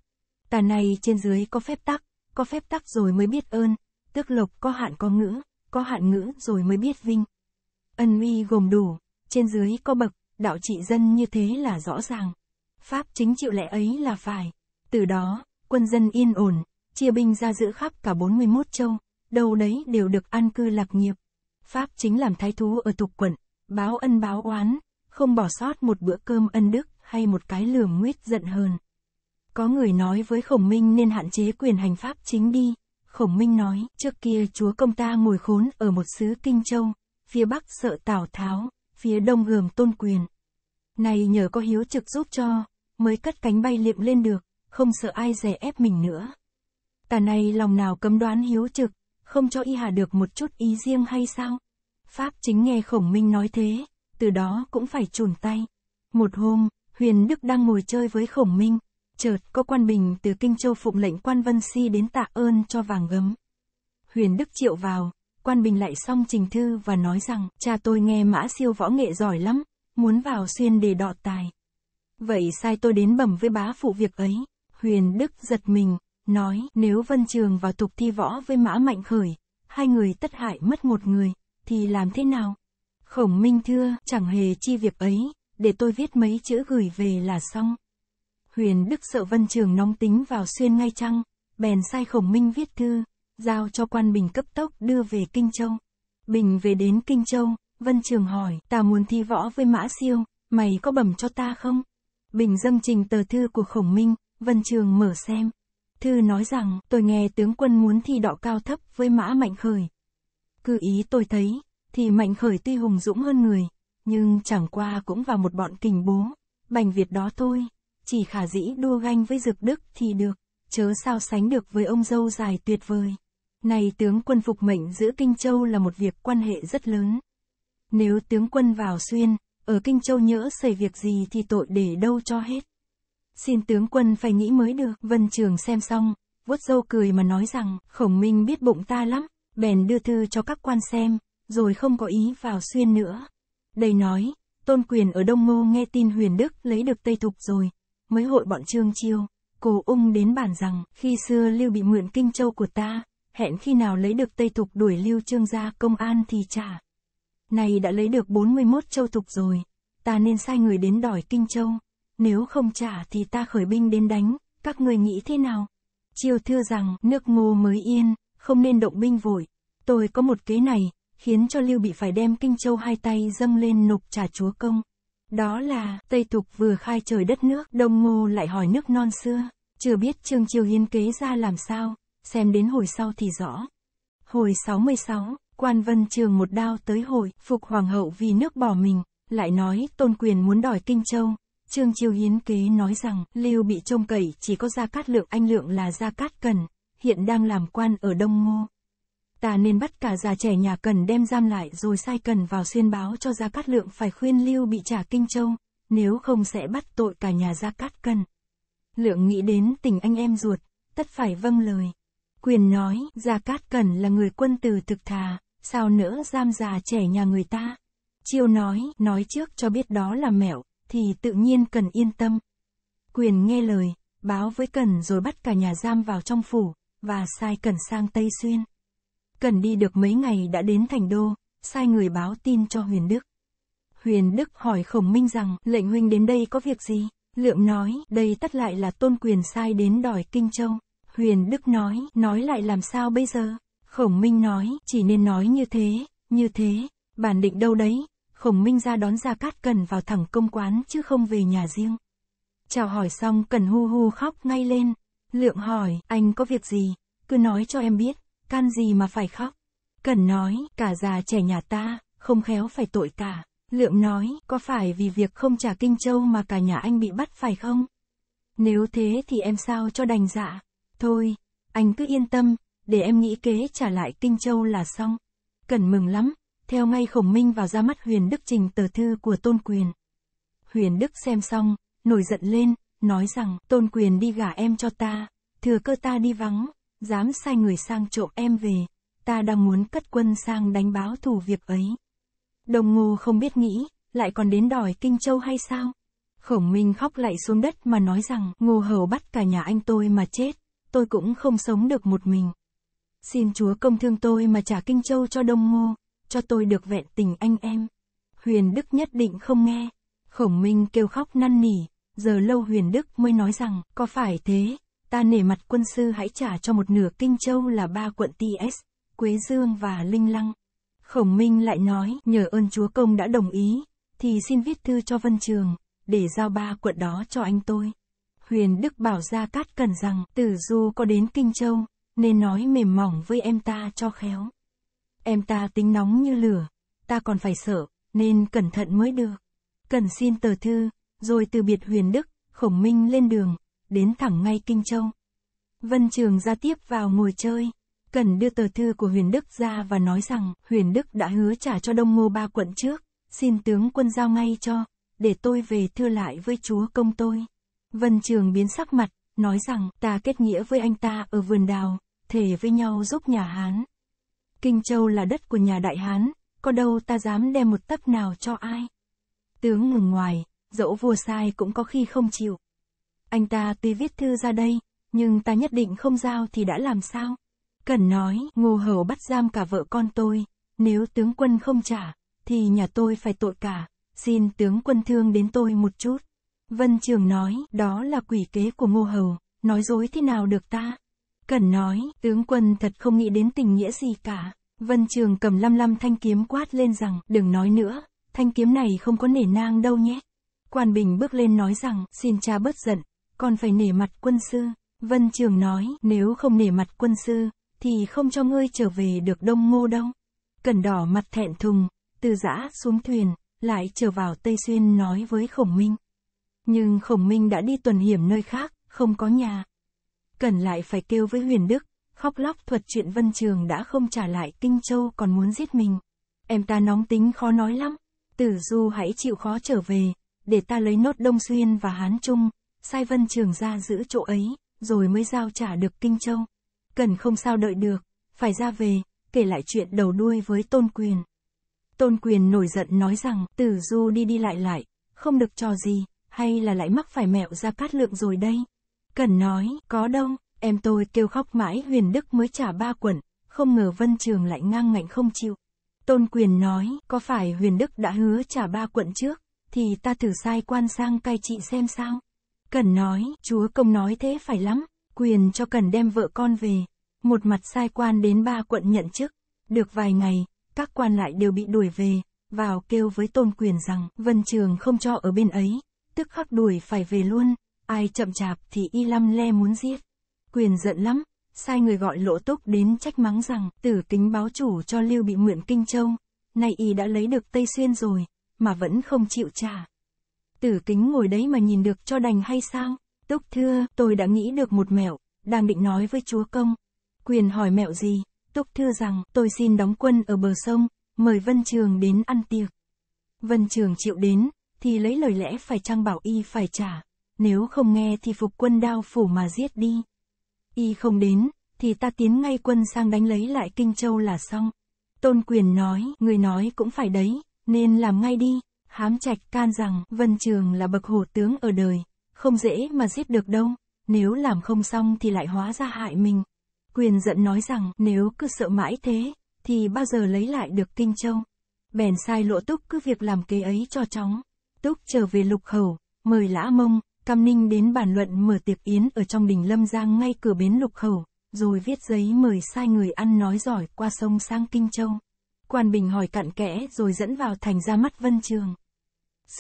Tà này trên dưới có phép tắc, có phép tắc rồi mới biết ơn, tước lộc có hạn có ngữ, có hạn ngữ rồi mới biết vinh, Ân uy gồm đủ, trên dưới có bậc, đạo trị dân như thế là rõ ràng. Pháp chính chịu lẽ ấy là phải. Từ đó, quân dân yên ổn, chia binh ra giữ khắp cả 41 châu, đâu đấy đều được an cư lạc nghiệp. Pháp chính làm thái thú ở tục quận, báo ân báo oán, không bỏ sót một bữa cơm ân đức hay một cái lườm nguyết giận hơn Có người nói với Khổng Minh nên hạn chế quyền hành pháp chính đi. Khổng Minh nói, trước kia chúa công ta ngồi khốn ở một xứ Kinh Châu, phía bắc sợ Tào Tháo, phía đông hưởng tôn quyền. nay nhờ có hiếu trực giúp cho, mới cất cánh bay liệm lên được, không sợ ai dè ép mình nữa. Tà này lòng nào cấm đoán hiếu trực, không cho y hà được một chút ý riêng hay sao? Pháp chính nghe khổng minh nói thế, từ đó cũng phải chùn tay. Một hôm, Huyền Đức đang ngồi chơi với khổng minh, chợt có quan bình từ Kinh Châu phụng lệnh quan Vân Si đến tạ ơn cho vàng gấm. Huyền Đức triệu vào, quan bình lại xong trình thư và nói rằng, cha tôi nghe mã siêu võ nghệ giỏi lắm, muốn vào xuyên để đọt tài. Vậy sai tôi đến bẩm với bá phụ việc ấy, huyền đức giật mình, nói, nếu vân trường vào tục thi võ với mã mạnh khởi, hai người tất hại mất một người, thì làm thế nào? Khổng Minh thưa, chẳng hề chi việc ấy, để tôi viết mấy chữ gửi về là xong. Huyền Đức sợ Vân Trường nóng tính vào xuyên ngay chăng, bèn sai Khổng Minh viết thư, giao cho quan Bình cấp tốc đưa về Kinh Châu. Bình về đến Kinh Châu, Vân Trường hỏi, ta muốn thi võ với Mã Siêu, mày có bẩm cho ta không? Bình dâng trình tờ thư của Khổng Minh, Vân Trường mở xem. Thư nói rằng, tôi nghe tướng quân muốn thi đọ cao thấp với Mã Mạnh Khởi. Cứ ý tôi thấy, thì Mạnh Khởi tuy hùng dũng hơn người, nhưng chẳng qua cũng vào một bọn kình bố, bành Việt đó thôi, chỉ khả dĩ đua ganh với Dược Đức thì được chớ sao sánh được với ông dâu dài tuyệt vời. Này tướng quân phục mệnh giữ Kinh Châu là một việc quan hệ rất lớn. Nếu tướng quân vào xuyên, ở Kinh Châu nhỡ xảy việc gì thì tội để đâu cho hết. Xin tướng quân phải nghĩ mới được, Vân Trường xem xong, vuốt dâu cười mà nói rằng, khổng minh biết bụng ta lắm, bèn đưa thư cho các quan xem, rồi không có ý vào xuyên nữa. Đây nói, tôn quyền ở Đông Ngô nghe tin huyền đức lấy được Tây Thục rồi, mới hội bọn Trương Chiêu, Cô ung đến bản rằng, khi xưa Lưu bị mượn kinh châu của ta, hẹn khi nào lấy được Tây tục đuổi Lưu Trương ra công an thì trả. Này đã lấy được 41 châu tục rồi, ta nên sai người đến đòi kinh châu, nếu không trả thì ta khởi binh đến đánh, các người nghĩ thế nào? Chiêu thưa rằng, nước ngô mới yên, không nên động binh vội. Tôi có một kế này, khiến cho Lưu bị phải đem Kinh Châu hai tay dâng lên nộp trả chúa công. Đó là, Tây Tục vừa khai trời đất nước, Đông Ngô lại hỏi nước non xưa, chưa biết Trương Chiêu hiến kế ra làm sao, xem đến hồi sau thì rõ. Hồi 66, quan vân trường một đao tới hồi, phục hoàng hậu vì nước bỏ mình, lại nói tôn quyền muốn đòi Kinh Châu. Trương Chiêu Hiến kế nói rằng, Lưu bị trông cậy chỉ có Gia Cát Lượng, anh Lượng là Gia Cát Cần, hiện đang làm quan ở Đông Ngô, ta nên bắt cả già trẻ nhà cần đem giam lại rồi sai cần vào xuyên báo cho Gia Cát Lượng phải khuyên Lưu bị trả Kinh Châu, nếu không sẽ bắt tội cả nhà Gia Cát Cần. Lượng nghĩ đến tình anh em ruột, tất phải vâng lời. Quyền nói, Gia Cát Cần là người quân tử thực thà, sao nữa giam già trẻ nhà người ta. Chiêu nói, nói trước cho biết đó là mẹo, thì tự nhiên cần yên tâm. Quyền nghe lời, báo với Cần rồi bắt cả nhà giam vào trong phủ, và sai Cần sang Tây Xuyên. Cần đi được mấy ngày đã đến thành đô, sai người báo tin cho Huyền Đức. Huyền Đức hỏi Khổng Minh rằng, lệnh huynh đến đây có việc gì? Lượng nói, đây tất lại là tôn quyền sai đến đòi Kinh Châu. Huyền Đức nói, nói lại làm sao bây giờ? Khổng Minh nói, chỉ nên nói như thế, như thế, bản định đâu đấy? Khổng Minh ra đón Gia Cát Cần vào thẳng công quán chứ không về nhà riêng. Chào hỏi xong Cần hu hu khóc ngay lên. Lượng hỏi, anh có việc gì? Cứ nói cho em biết. Can gì mà phải khóc? Cần nói, cả già trẻ nhà ta, không khéo phải tội cả. Lượng nói, có phải vì việc không trả kinh châu mà cả nhà anh bị bắt phải không? Nếu thế thì em sao cho đành dạ? Thôi, anh cứ yên tâm, để em nghĩ kế trả lại kinh châu là xong. Cần mừng lắm, theo ngay khổng minh vào ra mắt Huyền Đức trình tờ thư của Tôn Quyền. Huyền Đức xem xong, nổi giận lên, nói rằng Tôn Quyền đi gả em cho ta, thừa cơ ta đi vắng, dám sai người sang trộm em về, ta đang muốn cất quân sang đánh báo thù việc ấy. Đồng ngô không biết nghĩ, lại còn đến đòi Kinh Châu hay sao? Khổng Minh khóc lại xuống đất mà nói rằng ngô hầu bắt cả nhà anh tôi mà chết, tôi cũng không sống được một mình. Xin chúa công thương tôi mà trả Kinh Châu cho Đông Ngô, cho tôi được vẹn tình anh em. Huyền Đức nhất định không nghe. Khổng Minh kêu khóc năn nỉ, giờ lâu Huyền Đức mới nói rằng, có phải thế, Ta nể mặt quân sư hãy trả cho một nửa Kinh Châu là ba quận TS, Quế Dương và Linh Lăng. Khổng Minh lại nói, nhờ ơn chúa công đã đồng ý, thì xin viết thư cho Vân Trường, để giao ba quận đó cho anh tôi. Huyền Đức bảo Gia Cát Cần rằng, tử du có đến Kinh Châu, nên nói mềm mỏng với em ta cho khéo. Em ta tính nóng như lửa, ta còn phải sợ, nên cẩn thận mới được. Cần xin tờ thư, rồi từ biệt Huyền Đức, Khổng Minh lên đường, đến thẳng ngay Kinh Châu. Vân Trường ra tiếp vào ngồi chơi. Cần đưa tờ thư của Huyền Đức ra và nói rằng Huyền Đức đã hứa trả cho Đông Ngô ba quận trước, xin tướng quân giao ngay cho, để tôi về thưa lại với chúa công tôi. Vân Trường biến sắc mặt, nói rằng ta kết nghĩa với anh ta ở vườn đào, thể với nhau giúp nhà Hán. Kinh Châu là đất của nhà Đại Hán, có đâu ta dám đem một tấc nào cho ai. Tướng ngừng ngoài, dẫu vua sai cũng có khi không chịu, anh ta tuy viết thư ra đây, nhưng ta nhất định không giao thì đã làm sao? Cần nói, ngô hầu bắt giam cả vợ con tôi, nếu tướng quân không trả, thì nhà tôi phải tội cả, xin tướng quân thương đến tôi một chút. Vân Trường nói, đó là quỷ kế của ngô hầu, nói dối thế nào được ta? Cần nói, tướng quân thật không nghĩ đến tình nghĩa gì cả. Vân Trường cầm lăm lăm thanh kiếm quát lên rằng, đừng nói nữa, thanh kiếm này không có nể nang đâu nhé. Quan Bình bước lên nói rằng, xin cha bớt giận, còn phải nể mặt quân sư. Vân Trường nói, nếu không nể mặt quân sư, thì không cho ngươi trở về được Đông Ngô đâu. cần đỏ mặt thẹn thùng, từ giã xuống thuyền, lại trở vào Tây Xuyên nói với Khổng Minh. Nhưng Khổng Minh đã đi tuần hiểm nơi khác, không có nhà. cần lại phải kêu với Huyền Đức, khóc lóc thuật chuyện Vân Trường đã không trả lại Kinh Châu còn muốn giết mình. Em ta nóng tính khó nói lắm, tử du hãy chịu khó trở về, để ta lấy nốt Đông Xuyên và Hán Trung, sai Vân Trường ra giữ chỗ ấy, rồi mới giao trả được Kinh Châu. Cần không sao đợi được, phải ra về, kể lại chuyện đầu đuôi với Tôn Quyền. Tôn Quyền nổi giận nói rằng, Tử Du đi đi lại lại, không được trò gì, hay là lại mắc phải mẹo ra cát lượng rồi đây. Cần nói, có đâu, em tôi kêu khóc mãi huyền đức mới trả ba quận, không ngờ Vân Trường lại ngang ngạnh không chịu. Tôn Quyền nói, có phải huyền đức đã hứa trả ba quận trước, thì ta thử sai quan sang cai trị xem sao. Cần nói, chúa công nói thế phải lắm, quyền cho cần đem vợ con về. Một mặt sai quan đến ba quận nhận chức, được vài ngày, các quan lại đều bị đuổi về, vào kêu với tôn quyền rằng, vân trường không cho ở bên ấy, tức khắc đuổi phải về luôn, ai chậm chạp thì y lăm le muốn giết. Quyền giận lắm, sai người gọi lỗ túc đến trách mắng rằng, tử kính báo chủ cho lưu bị mượn kinh châu, nay y đã lấy được Tây Xuyên rồi, mà vẫn không chịu trả. Tử kính ngồi đấy mà nhìn được cho đành hay sao? Túc thưa, tôi đã nghĩ được một mẹo, đang định nói với chúa công. Quyền hỏi mẹo gì? Túc thưa rằng, tôi xin đóng quân ở bờ sông, mời Vân Trường đến ăn tiệc. Vân Trường chịu đến, thì lấy lời lẽ phải trang bảo y phải trả, nếu không nghe thì phục quân đao phủ mà giết đi. Y không đến, thì ta tiến ngay quân sang đánh lấy lại Kinh Châu là xong. Tôn Quyền nói, người nói cũng phải đấy, nên làm ngay đi hám trạch can rằng Vân Trường là bậc hổ tướng ở đời, không dễ mà giết được đâu, nếu làm không xong thì lại hóa ra hại mình. Quyền giận nói rằng nếu cứ sợ mãi thế, thì bao giờ lấy lại được Kinh Châu. Bèn sai lỗ túc cứ việc làm kế ấy cho chóng. Túc trở về lục khẩu, mời lã mông, Cam Ninh đến bàn luận mở tiệc yến ở trong đình Lâm Giang ngay cửa bến lục khẩu, rồi viết giấy mời sai người ăn nói giỏi qua sông sang Kinh Châu. Quan Bình hỏi cặn kẽ rồi dẫn vào thành ra mắt Vân Trường.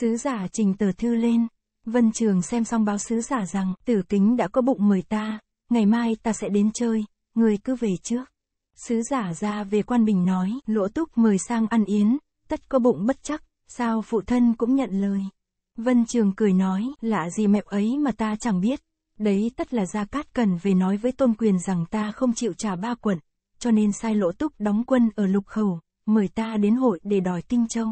Sứ giả trình tờ thư lên. Vân Trường xem xong báo sứ giả rằng, tử kính đã có bụng mời ta, ngày mai ta sẽ đến chơi, người cứ về trước. Sứ giả ra về quan bình nói, lỗ túc mời sang ăn yến, tất có bụng bất chắc, sao phụ thân cũng nhận lời. Vân Trường cười nói, lạ gì mẹ ấy mà ta chẳng biết. Đấy tất là Gia Cát cần về nói với Tôn Quyền rằng ta không chịu trả ba quận, cho nên sai lỗ túc đóng quân ở lục khẩu, mời ta đến hội để đòi Kinh Châu.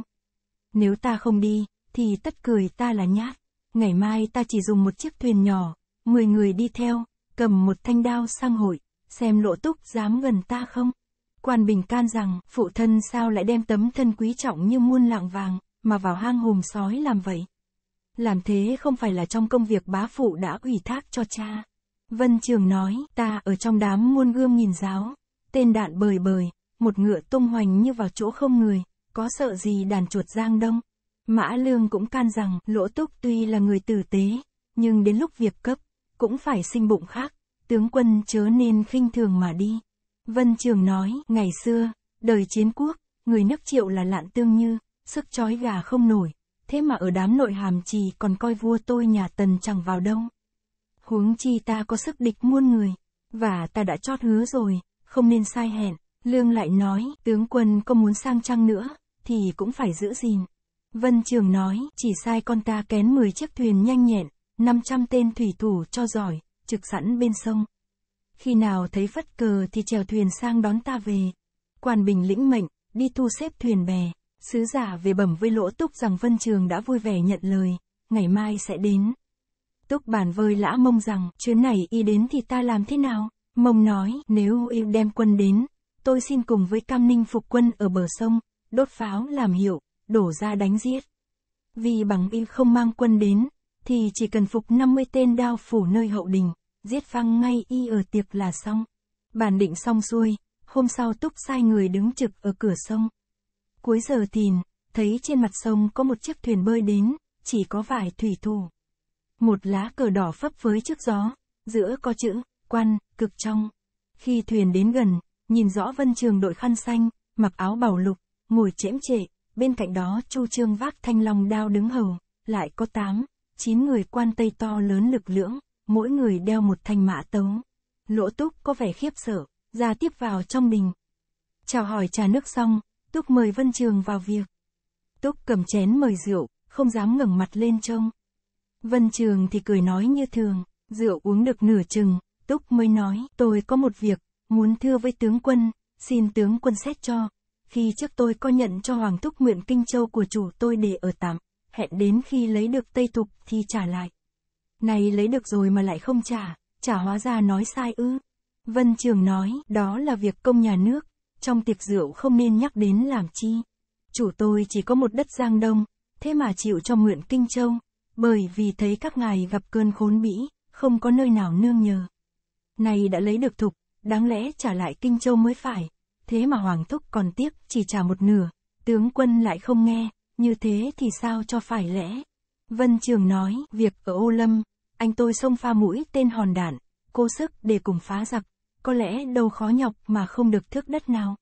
Nếu ta không đi, thì tất cười ta là nhát. Ngày mai ta chỉ dùng một chiếc thuyền nhỏ, mười người đi theo, cầm một thanh đao sang hội, xem lộ túc dám gần ta không. Quan Bình can rằng, phụ thân sao lại đem tấm thân quý trọng như muôn lạng vàng, mà vào hang hùm sói làm vậy. Làm thế không phải là trong công việc bá phụ đã ủy thác cho cha. Vân Trường nói, ta ở trong đám muôn gươm nghìn giáo, tên đạn bời bời, một ngựa tung hoành như vào chỗ không người, có sợ gì đàn chuột giang đông. Mã Lương cũng can rằng Lỗ Túc tuy là người tử tế, nhưng đến lúc việc cấp, cũng phải sinh bụng khác, tướng quân chớ nên khinh thường mà đi. Vân Trường nói, ngày xưa, đời chiến quốc, người nước triệu là lạn tương như, sức chói gà không nổi, thế mà ở đám nội hàm trì còn coi vua tôi nhà tần chẳng vào đâu. Huống chi ta có sức địch muôn người, và ta đã chót hứa rồi, không nên sai hẹn. Lương lại nói, tướng quân có muốn sang trăng nữa, thì cũng phải giữ gìn. Vân Trường nói, chỉ sai con ta kén 10 chiếc thuyền nhanh nhẹn, 500 tên thủy thủ cho giỏi, trực sẵn bên sông. Khi nào thấy phất cờ thì chèo thuyền sang đón ta về. Quan Bình lĩnh mệnh, đi thu xếp thuyền bè. Sứ giả về bẩm với lỗ túc rằng Vân Trường đã vui vẻ nhận lời, ngày mai sẽ đến. Túc bàn vơi lã mông rằng, chuyến này y đến thì ta làm thế nào? Mông nói, nếu y đem quân đến, tôi xin cùng với Cam Ninh phục quân ở bờ sông, đốt pháo làm hiệu, đổ ra đánh giết. Vì bằng y không mang quân đến, thì chỉ cần phục 50 tên đao phủ nơi hậu đình, giết phăng ngay y ở tiệc là xong. Bàn định xong xuôi, hôm sau túc sai người đứng trực ở cửa sông. Cuối giờ thìn, thấy trên mặt sông có một chiếc thuyền bơi đến, chỉ có vài thủy thủ. Một lá cờ đỏ phấp với trước gió, giữa có chữ, quan, cực trong. Khi thuyền đến gần, nhìn rõ vân trường đội khăn xanh, mặc áo bảo lục, ngồi chễm trệ, Bên cạnh đó Chu Trương vác thanh long đao đứng hầu, lại có tám, chín người quan tây to lớn lực lưỡng, mỗi người đeo một thanh mã tấu. Lỗ Túc có vẻ khiếp sợ, ra tiếp vào trong đình. Chào hỏi trà nước xong, Túc mời Vân Trường vào việc. Túc cầm chén mời rượu, không dám ngẩng mặt lên trông. Vân Trường thì cười nói như thường, rượu uống được nửa chừng, Túc mới nói, tôi có một việc, muốn thưa với tướng quân, xin tướng quân xét cho khi trước tôi có nhận cho Hoàng Thúc Nguyện Kinh Châu của chủ tôi để ở tạm, hẹn đến khi lấy được Tây Tục thì trả lại. Này lấy được rồi mà lại không trả, trả hóa ra nói sai ư. Vân Trường nói, đó là việc công nhà nước, trong tiệc rượu không nên nhắc đến làm chi. Chủ tôi chỉ có một đất Giang Đông, thế mà chịu cho Nguyện Kinh Châu, bởi vì thấy các ngài gặp cơn khốn mỹ, không có nơi nào nương nhờ. Này đã lấy được thục, đáng lẽ trả lại Kinh Châu mới phải thế mà Hoàng Thúc còn tiếc, chỉ trả một nửa. Tướng quân lại không nghe, như thế thì sao cho phải lẽ? Vân Trường nói, việc ở ô lâm, anh tôi xông pha mũi tên hòn đạn, cố sức để cùng phá giặc, có lẽ đâu khó nhọc mà không được thước đất nào.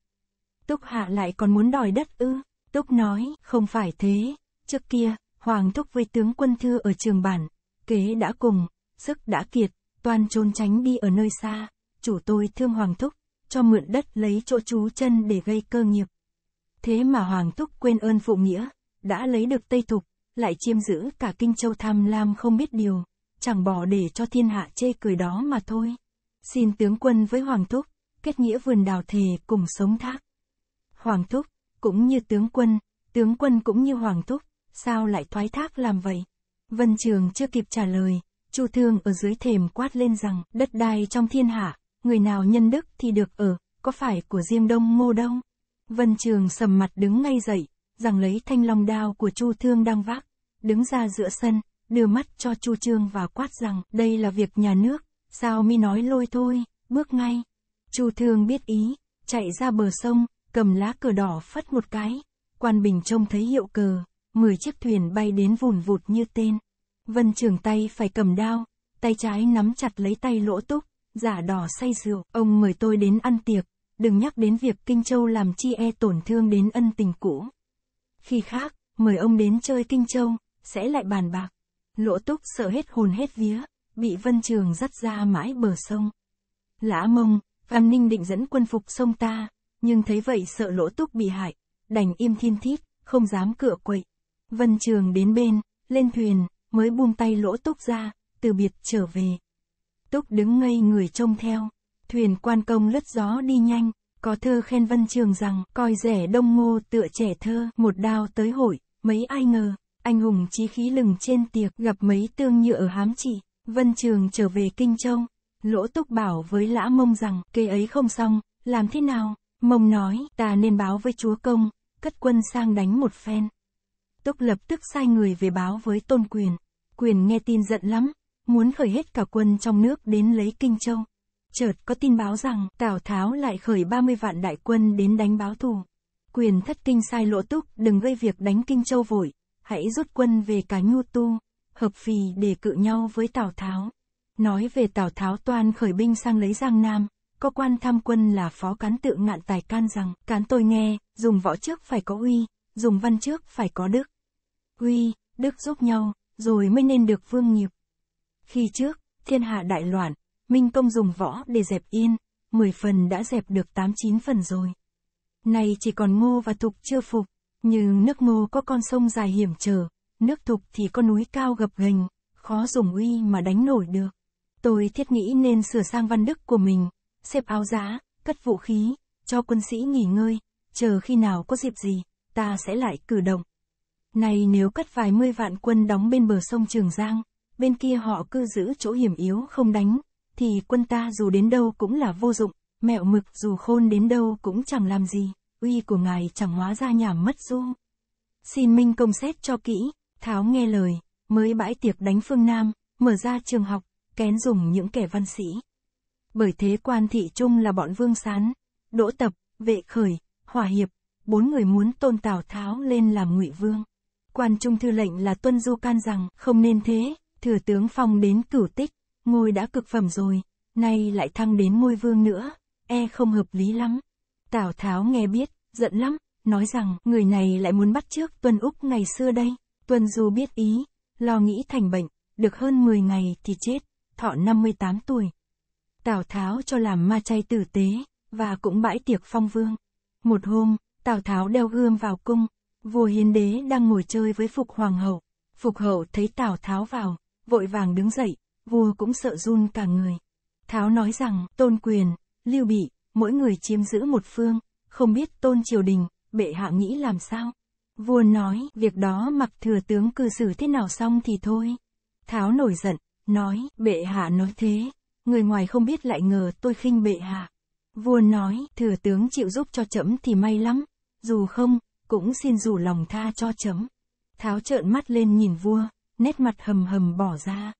Túc Hạ lại còn muốn đòi đất ư, Túc nói, không phải thế, trước kia, Hoàng Thúc với tướng quân thư ở trường bản, kế đã cùng, sức đã kiệt, toàn trốn tránh đi ở nơi xa, chủ tôi thương Hoàng Thúc, cho mượn đất lấy chỗ chú chân để gây cơ nghiệp. Thế mà Hoàng thúc quên ơn phụ nghĩa, đã lấy được Tây Thục, lại chiêm giữ cả Kinh Châu tham lam không biết điều, chẳng bỏ để cho thiên hạ chê cười đó mà thôi. Xin tướng quân với Hoàng thúc kết nghĩa vườn đào thề cùng sống thác. Hoàng thúc cũng như tướng quân, tướng quân cũng như Hoàng thúc, sao lại thoái thác làm vậy? Vân Trường chưa kịp trả lời, Chu Thương ở dưới thềm quát lên rằng, đất đai trong thiên hạ, người nào nhân đức thì được ở, có phải của Diêm Đông Ngô Đông? Vân Trường sầm mặt đứng ngay dậy, rằng lấy thanh long đao của Chu Thương đang vác, đứng ra giữa sân, đưa mắt cho Chu Trương và quát rằng, đây là việc nhà nước, sao mi nói lôi thôi, bước ngay. Chu Thương biết ý, chạy ra bờ sông, cầm lá cờ đỏ phất một cái. Quan Bình trông thấy hiệu cờ, 10 chiếc thuyền bay đến vùn vụt như tên. Vân Trường tay phải cầm đao, tay trái nắm chặt lấy tay lỗ túc, giả đỏ say rượu, ông mời tôi đến ăn tiệc, đừng nhắc đến việc Kinh Châu làm chi e tổn thương đến ân tình cũ. Khi khác, mời ông đến chơi Kinh Châu, sẽ lại bàn bạc. Lỗ túc sợ hết hồn hết vía, bị Vân Trường dắt ra mãi bờ sông. Lã mông, Phạm Ninh định dẫn quân phục sông ta, nhưng thấy vậy sợ lỗ túc bị hại, đành im thiên thít, không dám cựa quậy. Vân Trường đến bên, lên thuyền, mới buông tay lỗ túc ra, từ biệt trở về túc đứng ngây người trông theo. Thuyền quan công lướt gió đi nhanh, có thơ khen văn trường rằng, coi rẻ đông ngô tựa trẻ thơ, một đao tới hội, mấy ai ngờ, anh hùng chí khí lừng trên tiệc, gặp mấy tương nhựa ở hám chỉ, vân trường trở về Kinh Châu, lỗ túc bảo với lã mông rằng, kế ấy không xong, làm thế nào, mông nói, ta nên báo với chúa công, cất quân sang đánh một phen. Túc lập tức sai người về báo với tôn quyền, quyền nghe tin giận lắm, muốn khởi hết cả quân trong nước đến lấy Kinh Châu. Chợt có tin báo rằng Tào Tháo lại khởi 30 vạn đại quân đến đánh báo thù. Quyền thất kinh sai lỗ túc đừng gây việc đánh Kinh Châu vội, hãy rút quân về cả nhu tu, hợp phì để cự nhau với Tào Tháo. Nói về Tào Tháo toan khởi binh sang lấy Giang Nam, có quan tham quân là phó cán tự ngạn tài can rằng, cán tôi nghe, dùng võ trước phải có uy, dùng văn trước phải có đức. Uy, đức giúp nhau, rồi mới nên được vương nghiệp. Khi trước, thiên hạ đại loạn, Minh Công dùng võ để dẹp yên, 10 phần đã dẹp được 8-9 phần rồi. Nay chỉ còn ngô và thục chưa phục, nhưng nước ngô có con sông dài hiểm trở, nước thục thì có núi cao gập ghềnh, khó dùng uy mà đánh nổi được. Tôi thiết nghĩ nên sửa sang văn đức của mình, xếp áo giá, cất vũ khí, cho quân sĩ nghỉ ngơi, chờ khi nào có dịp gì, ta sẽ lại cử động. Này nếu cất vài mươi vạn quân đóng bên bờ sông Trường Giang, bên kia họ cứ giữ chỗ hiểm yếu không đánh, thì quân ta dù đến đâu cũng là vô dụng, mẹo mực dù khôn đến đâu cũng chẳng làm gì, uy của ngài chẳng hóa ra nhảm mất du. Xin Minh công xét cho kỹ, Tháo nghe lời, mới bãi tiệc đánh phương Nam, mở ra trường học, kén dùng những kẻ văn sĩ. Bởi thế quan thị trung là bọn Vương Sán, Đỗ Tập, Vệ Khởi, Hòa Hiệp, bốn người muốn tôn Tào Tháo lên làm ngụy vương. Quan trung thư lệnh là Tuân Du can rằng không nên thế, thừa tướng phong đến cửu tích, ngôi đã cực phẩm rồi, nay lại thăng đến ngôi vương nữa, e không hợp lý lắm. Tào Tháo nghe biết, giận lắm, nói rằng người này lại muốn bắt trước Tuân Úc ngày xưa đây. Tuân Du biết ý, lo nghĩ thành bệnh, được hơn 10 ngày thì chết, thọ 58 tuổi. Tào Tháo cho làm ma chay tử tế, và cũng bãi tiệc phong vương. Một hôm, Tào Tháo đeo gươm vào cung, vua hiến đế đang ngồi chơi với Phục Hoàng hậu. Phục hậu thấy Tào Tháo vào, vội vàng đứng dậy, vua cũng sợ run cả người. Tháo nói rằng, tôn quyền, lưu bị, mỗi người chiếm giữ một phương, không biết tôn triều đình, bệ hạ nghĩ làm sao. Vua nói, việc đó mặc thừa tướng cư xử thế nào xong thì thôi. Tháo nổi giận, nói, bệ hạ nói thế, người ngoài không biết lại ngờ tôi khinh bệ hạ. Vua nói, thừa tướng chịu giúp cho chấm thì may lắm, dù không, cũng xin rủ lòng tha cho chấm. Tháo trợn mắt lên nhìn vua, nét mặt hầm hầm bỏ ra.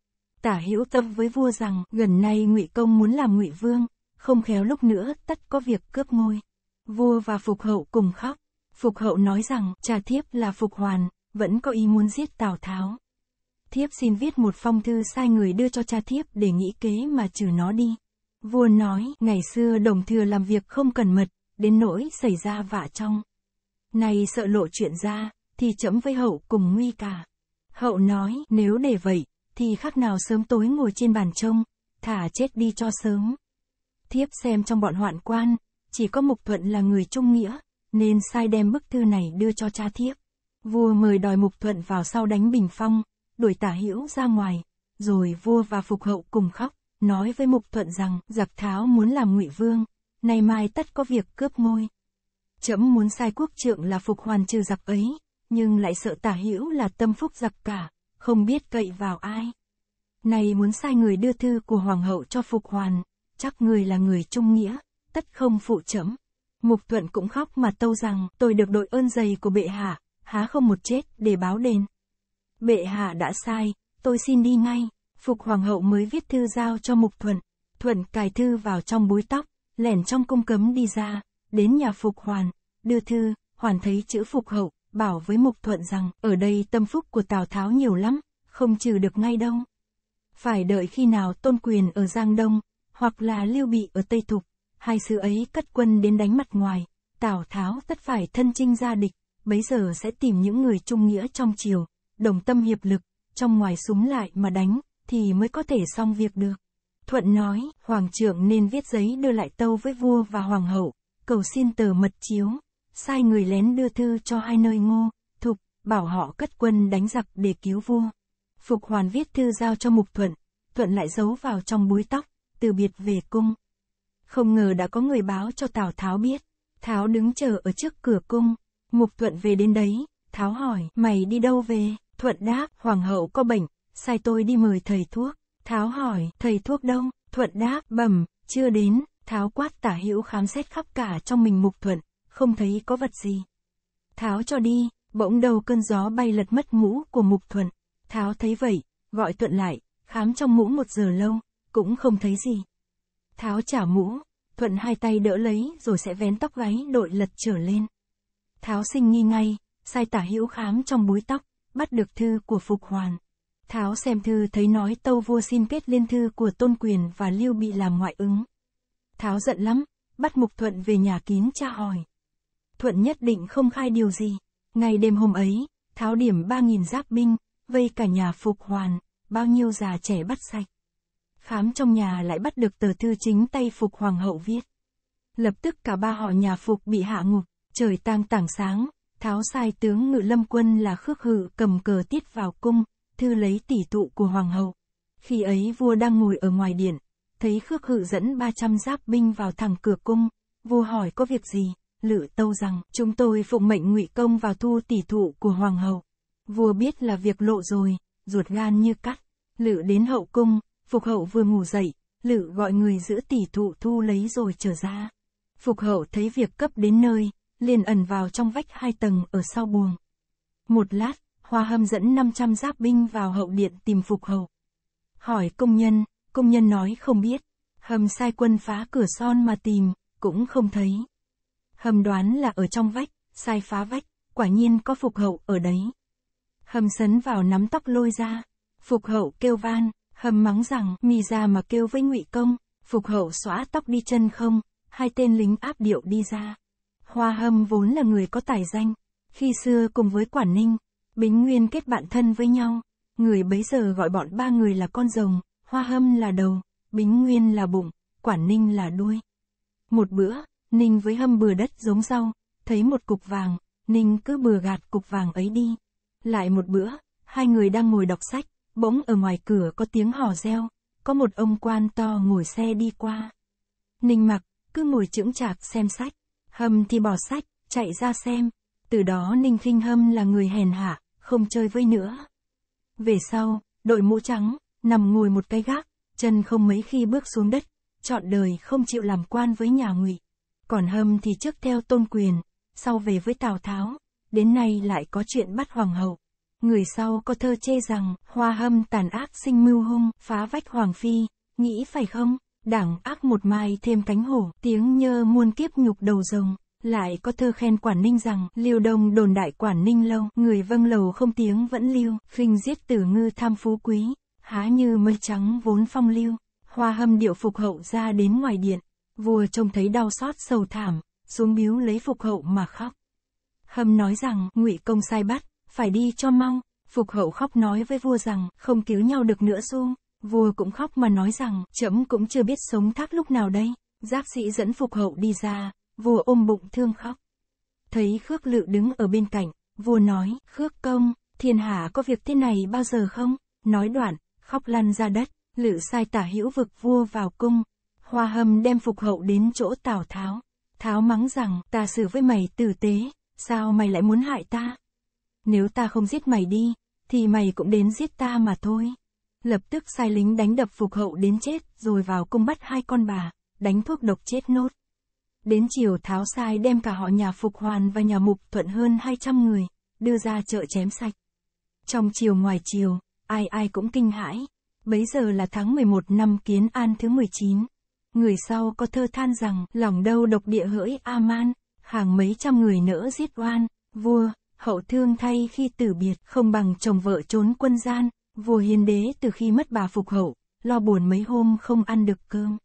Tả hữu tâm với vua rằng, gần nay ngụy Công muốn làm ngụy Vương, không khéo lúc nữa, tất có việc cướp ngôi. Vua và Phục Hậu cùng khóc. Phục Hậu nói rằng, cha thiếp là Phục Hoàn, vẫn có ý muốn giết Tào Tháo. Thiếp xin viết một phong thư sai người đưa cho cha thiếp để nghĩ kế mà trừ nó đi. Vua nói, ngày xưa đồng thừa làm việc không cần mật, đến nỗi xảy ra vạ trong. nay sợ lộ chuyện ra, thì chấm với hậu cùng nguy cả. Hậu nói, nếu để vậy, thì khác nào sớm tối ngồi trên bàn trông, thả chết đi cho sớm. Thiếp xem trong bọn hoạn quan, chỉ có Mục Thuận là người trung nghĩa, nên sai đem bức thư này đưa cho cha thiếp. Vua mời đòi Mục Thuận vào sau đánh bình phong, đuổi tả hữu ra ngoài, rồi vua và phục hậu cùng khóc, nói với Mục Thuận rằng giặc tháo muốn làm ngụy vương, nay mai tất có việc cướp ngôi. Chấm muốn sai quốc trượng là phục hoàn trừ giặc ấy, nhưng lại sợ tả hữu là tâm phúc giặc cả, không biết cậy vào ai. Này muốn sai người đưa thư của hoàng hậu cho Phục Hoàn, chắc người là người trung nghĩa, tất không phụ chấm. Mục Thuận cũng khóc mà tâu rằng, tôi được đội ơn dày của bệ hạ, há không một chết để báo đền. Bệ hạ đã sai, tôi xin đi ngay. Phục Hoàng hậu mới viết thư giao cho Mục Thuận. Thuận cài thư vào trong búi tóc, lẻn trong cung cấm đi ra, đến nhà Phục Hoàn, đưa thư, Hoàn thấy chữ Phục hậu, bảo với Mục Thuận rằng, ở đây tâm phúc của Tào Tháo nhiều lắm, không trừ được ngay đâu. Phải đợi khi nào tôn quyền ở Giang Đông, hoặc là lưu bị ở Tây Thục, hai sự ấy cất quân đến đánh mặt ngoài, Tào Tháo tất phải thân chinh ra địch, bấy giờ sẽ tìm những người trung nghĩa trong triều, đồng tâm hiệp lực, trong ngoài súng lại mà đánh, thì mới có thể xong việc được. Thuận nói, Hoàng trưởng nên viết giấy đưa lại tâu với vua và Hoàng hậu, cầu xin tờ mật chiếu sai người lén đưa thư cho hai nơi ngô, thục, bảo họ cất quân đánh giặc để cứu vua. Phục hoàn viết thư giao cho mục thuận, thuận lại giấu vào trong búi tóc, từ biệt về cung. Không ngờ đã có người báo cho Tào Tháo biết, Tháo đứng chờ ở trước cửa cung, mục thuận về đến đấy, Tháo hỏi, mày đi đâu về, thuận đáp, hoàng hậu có bệnh, sai tôi đi mời thầy thuốc, Tháo hỏi, thầy thuốc đâu, thuận đáp, bẩm, chưa đến, Tháo quát tả hữu khám xét khắp cả trong mình mục thuận, không thấy có vật gì. Tháo cho đi, bỗng đầu cơn gió bay lật mất mũ của Mục Thuận. Tháo thấy vậy, gọi Thuận lại, khám trong mũ một giờ lâu, cũng không thấy gì. Tháo trả mũ, Thuận hai tay đỡ lấy rồi sẽ vén tóc gáy đội lật trở lên. Tháo sinh nghi ngay, sai tả hữu khám trong búi tóc, bắt được thư của Phục Hoàn. Tháo xem thư thấy nói tâu vua xin kết liên thư của Tôn Quyền và Lưu bị làm ngoại ứng. Tháo giận lắm, bắt Mục Thuận về nhà kín tra hỏi thuận nhất định không khai điều gì. Ngày đêm hôm ấy, tháo điểm ba nghìn giáp binh, vây cả nhà phục hoàn, bao nhiêu già trẻ bắt sạch. Khám trong nhà lại bắt được tờ thư chính tay phục hoàng hậu viết. Lập tức cả ba họ nhà phục bị hạ ngục, trời tang tảng sáng, tháo sai tướng ngự lâm quân là khước hự cầm cờ tiết vào cung, thư lấy tỷ tụ của hoàng hậu. Khi ấy vua đang ngồi ở ngoài điện, thấy khước hự dẫn 300 giáp binh vào thẳng cửa cung, vua hỏi có việc gì, Lự Tâu rằng, chúng tôi phụng mệnh ngụy công vào thu tỷ thụ của Hoàng hậu. Vua biết là việc lộ rồi, ruột gan như cắt. Lự đến hậu cung, Phục hậu vừa ngủ dậy, Lự gọi người giữ tỷ thụ thu lấy rồi trở ra. Phục hậu thấy việc cấp đến nơi, liền ẩn vào trong vách hai tầng ở sau buồng. Một lát, Hoa Hâm dẫn 500 giáp binh vào hậu điện tìm Phục hậu. Hỏi công nhân, công nhân nói không biết. hâm sai quân phá cửa son mà tìm, cũng không thấy. Hầm đoán là ở trong vách, sai phá vách, quả nhiên có phục hậu ở đấy. Hầm sấn vào nắm tóc lôi ra. Phục hậu kêu van, hầm mắng rằng mì ra mà kêu với ngụy công. Phục hậu xóa tóc đi chân không, hai tên lính áp điệu đi ra. Hoa hâm vốn là người có tài danh. Khi xưa cùng với Quản Ninh, Bính Nguyên kết bạn thân với nhau. Người bấy giờ gọi bọn ba người là con rồng, hoa hâm là đầu, Bính Nguyên là bụng, Quản Ninh là đuôi. Một bữa, Ninh với hâm bừa đất giống rau, thấy một cục vàng, Ninh cứ bừa gạt cục vàng ấy đi. Lại một bữa, hai người đang ngồi đọc sách, bỗng ở ngoài cửa có tiếng hò reo, có một ông quan to ngồi xe đi qua. Ninh mặc, cứ ngồi chững chạc xem sách, hâm thì bỏ sách, chạy ra xem, từ đó Ninh khinh hâm là người hèn hạ, không chơi với nữa. Về sau, đội mũ trắng, nằm ngồi một cái gác, chân không mấy khi bước xuống đất, chọn đời không chịu làm quan với nhà ngụy còn hâm thì trước theo tôn quyền, sau về với Tào Tháo, đến nay lại có chuyện bắt hoàng hậu. Người sau có thơ chê rằng, hoa hâm tàn ác sinh mưu hung, phá vách hoàng phi, nghĩ phải không? Đảng ác một mai thêm cánh hổ, tiếng nhơ muôn kiếp nhục đầu rồng. Lại có thơ khen Quản Ninh rằng, liêu đông đồn đại Quản Ninh lâu, người vâng lầu không tiếng vẫn lưu, khinh giết tử ngư tham phú quý, há như mây trắng vốn phong lưu, hoa hâm điệu phục hậu ra đến ngoài điện, Vua trông thấy đau xót sầu thảm, xuống miếu lấy Phục Hậu mà khóc. Hâm nói rằng, ngụy công sai bắt, phải đi cho mong Phục Hậu khóc nói với vua rằng, không cứu nhau được nữa xuông. Vua cũng khóc mà nói rằng, chậm cũng chưa biết sống thác lúc nào đây. Giáp sĩ dẫn Phục Hậu đi ra, vua ôm bụng thương khóc. Thấy Khước Lự đứng ở bên cạnh, vua nói, Khước công, thiên hạ có việc thế này bao giờ không? Nói đoạn, khóc lăn ra đất, Lự sai tả hữu vực vua vào cung, Hoa hâm đem phục hậu đến chỗ Tào Tháo. Tháo mắng rằng, ta xử với mày tử tế, sao mày lại muốn hại ta? Nếu ta không giết mày đi, thì mày cũng đến giết ta mà thôi. Lập tức sai lính đánh đập phục hậu đến chết, rồi vào cung bắt hai con bà, đánh thuốc độc chết nốt. Đến chiều tháo sai đem cả họ nhà Phục Hoàn và nhà Mục Thuận hơn 200 người, đưa ra chợ chém sạch. Trong chiều ngoài chiều, ai ai cũng kinh hãi. Bấy giờ là tháng 11 năm Kiến An thứ 19. Người sau có thơ than rằng, lòng đâu độc địa hỡi Aman, hàng mấy trăm người nỡ giết oan, vua, hậu thương thay khi tử biệt, không bằng chồng vợ trốn quân gian, vua hiền đế từ khi mất bà phục hậu, lo buồn mấy hôm không ăn được cơm.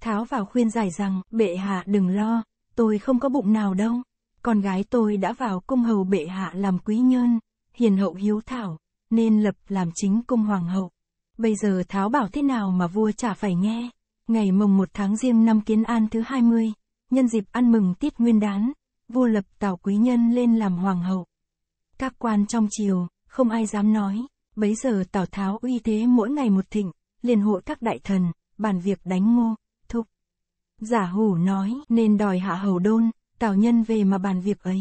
Tháo vào khuyên giải rằng, bệ hạ đừng lo, tôi không có bụng nào đâu, con gái tôi đã vào cung hầu bệ hạ làm quý nhân, hiền hậu hiếu thảo, nên lập làm chính cung hoàng hậu. Bây giờ Tháo bảo thế nào mà vua chả phải nghe. Ngày mùng 1 tháng riêng năm Kiến An thứ 20, nhân dịp ăn mừng tiết Nguyên đán, vua lập Tào Quý Nhân lên làm hoàng hậu. Các quan trong triều, không ai dám nói, bấy giờ Tào Tháo uy thế mỗi ngày một thịnh, liền hội các đại thần, bàn việc đánh ngô, thục. Giả hủ nói nên đòi hạ hầu đôn, Tào Nhân về mà bàn việc ấy.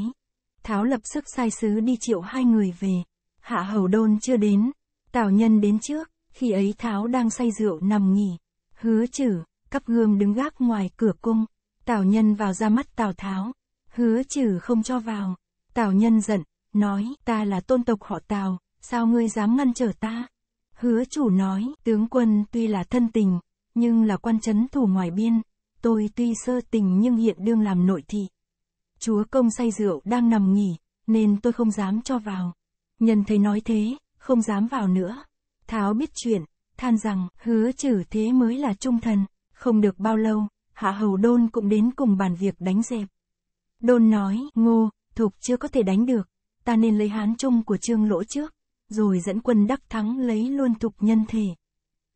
Tháo lập sức sai sứ đi triệu hai người về. Hạ hầu đôn chưa đến, Tào Nhân đến trước, khi ấy Tháo đang say rượu nằm nghỉ, Hứa chử, cắp gươm đứng gác ngoài cửa cung. Tào nhân vào ra mắt Tào Tháo. Hứa chử không cho vào. Tào nhân giận, nói, ta là tôn tộc họ Tào, sao ngươi dám ngăn trở ta? Hứa chủ nói, tướng quân tuy là thân tình, nhưng là quan chấn thủ ngoài biên. Tôi tuy sơ tình nhưng hiện đương làm nội thị. Chúa công say rượu đang nằm nghỉ, nên tôi không dám cho vào. Nhân thấy nói thế, không dám vào nữa. Tháo biết chuyện, than rằng, hứa trừ thế mới là trung thần. Không được bao lâu, hạ hầu đôn cũng đến cùng bàn việc đánh dẹp. Đôn nói, ngô, thục chưa có thể đánh được, ta nên lấy hán trung của trương lỗ trước, rồi dẫn quân đắc thắng lấy luôn thục nhân thể.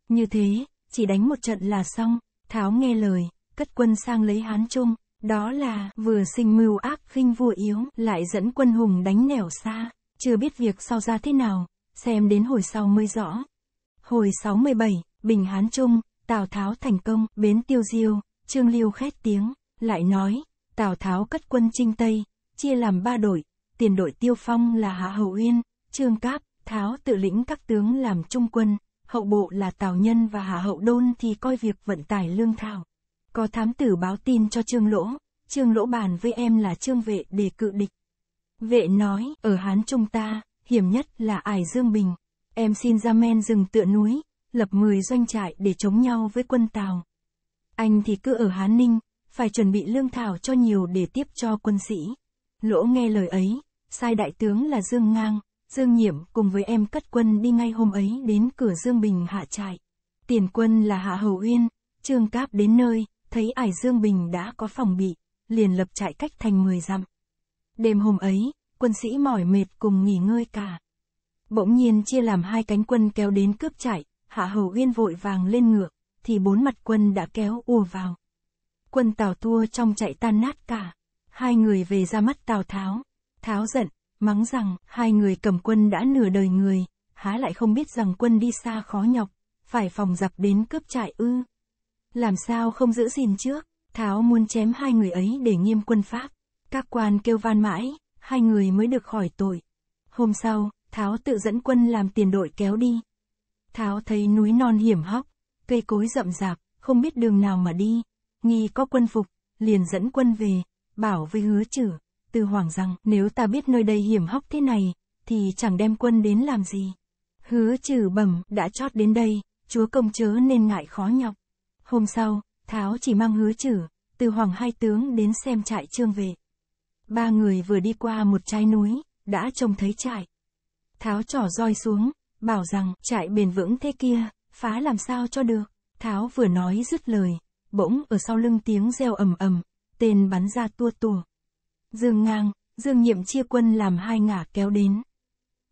Như thế, chỉ đánh một trận là xong, tháo nghe lời, cất quân sang lấy hán trung, đó là, vừa sinh mưu ác khinh vua yếu, lại dẫn quân hùng đánh nẻo xa, chưa biết việc sau ra thế nào, xem đến hồi sau mới rõ. Hồi 67, Bình Hán Trung, Tào Tháo thành công, bến tiêu diêu, Trương lưu khét tiếng, lại nói, Tào Tháo cất quân chinh Tây, chia làm ba đội, tiền đội tiêu phong là Hạ hậu Uyên, Trương Cáp, Tháo tự lĩnh các tướng làm trung quân, hậu bộ là Tào Nhân và Hạ Hậu Đôn thì coi việc vận tải lương thảo. Có thám tử báo tin cho Trương Lỗ, Trương Lỗ bàn với em là Trương Vệ để cự địch. Vệ nói, ở Hán Trung ta, hiểm nhất là Ải Dương Bình, Em xin ra men rừng tựa núi, lập 10 doanh trại để chống nhau với quân Tào. Anh thì cứ ở Hán Ninh, phải chuẩn bị lương thảo cho nhiều để tiếp cho quân sĩ. Lỗ nghe lời ấy, sai đại tướng là Dương Ngang, Dương Nhiệm cùng với em cất quân đi ngay hôm ấy đến cửa Dương Bình hạ trại. Tiền quân là Hạ Hầu Uyên, Trương Cáp đến nơi, thấy ải Dương Bình đã có phòng bị, liền lập trại cách thành 10 dặm. Đêm hôm ấy, quân sĩ mỏi mệt cùng nghỉ ngơi cả bỗng nhiên chia làm hai cánh quân kéo đến cướp chạy, hạ hầu uyên vội vàng lên ngựa, thì bốn mặt quân đã kéo ùa vào. Quân Tào Tua trong chạy tan nát cả, hai người về ra mắt Tào Tháo, Tháo giận, mắng rằng hai người cầm quân đã nửa đời người, há lại không biết rằng quân đi xa khó nhọc, phải phòng giặc đến cướp trại ư. Làm sao không giữ gìn trước, Tháo muốn chém hai người ấy để nghiêm quân pháp. Các quan kêu van mãi, hai người mới được khỏi tội. Hôm sau, Tháo tự dẫn quân làm tiền đội kéo đi. Tháo thấy núi non hiểm hóc, cây cối rậm rạp, không biết đường nào mà đi. Nghi có quân phục, liền dẫn quân về, bảo với hứa chử, từ hoàng rằng nếu ta biết nơi đây hiểm hóc thế này, thì chẳng đem quân đến làm gì. Hứa chử bẩm đã chót đến đây, chúa công chớ nên ngại khó nhọc. Hôm sau, Tháo chỉ mang hứa chử, từ hoàng hai tướng đến xem trại trương về. Ba người vừa đi qua một trái núi, đã trông thấy trại. Tháo trỏ roi xuống, bảo rằng trại bền vững thế kia, phá làm sao cho được. Tháo vừa nói dứt lời, bỗng ở sau lưng tiếng reo ầm ầm, tên bắn ra tua tủa. Dương ngang, dương nhiệm chia quân làm hai ngả kéo đến.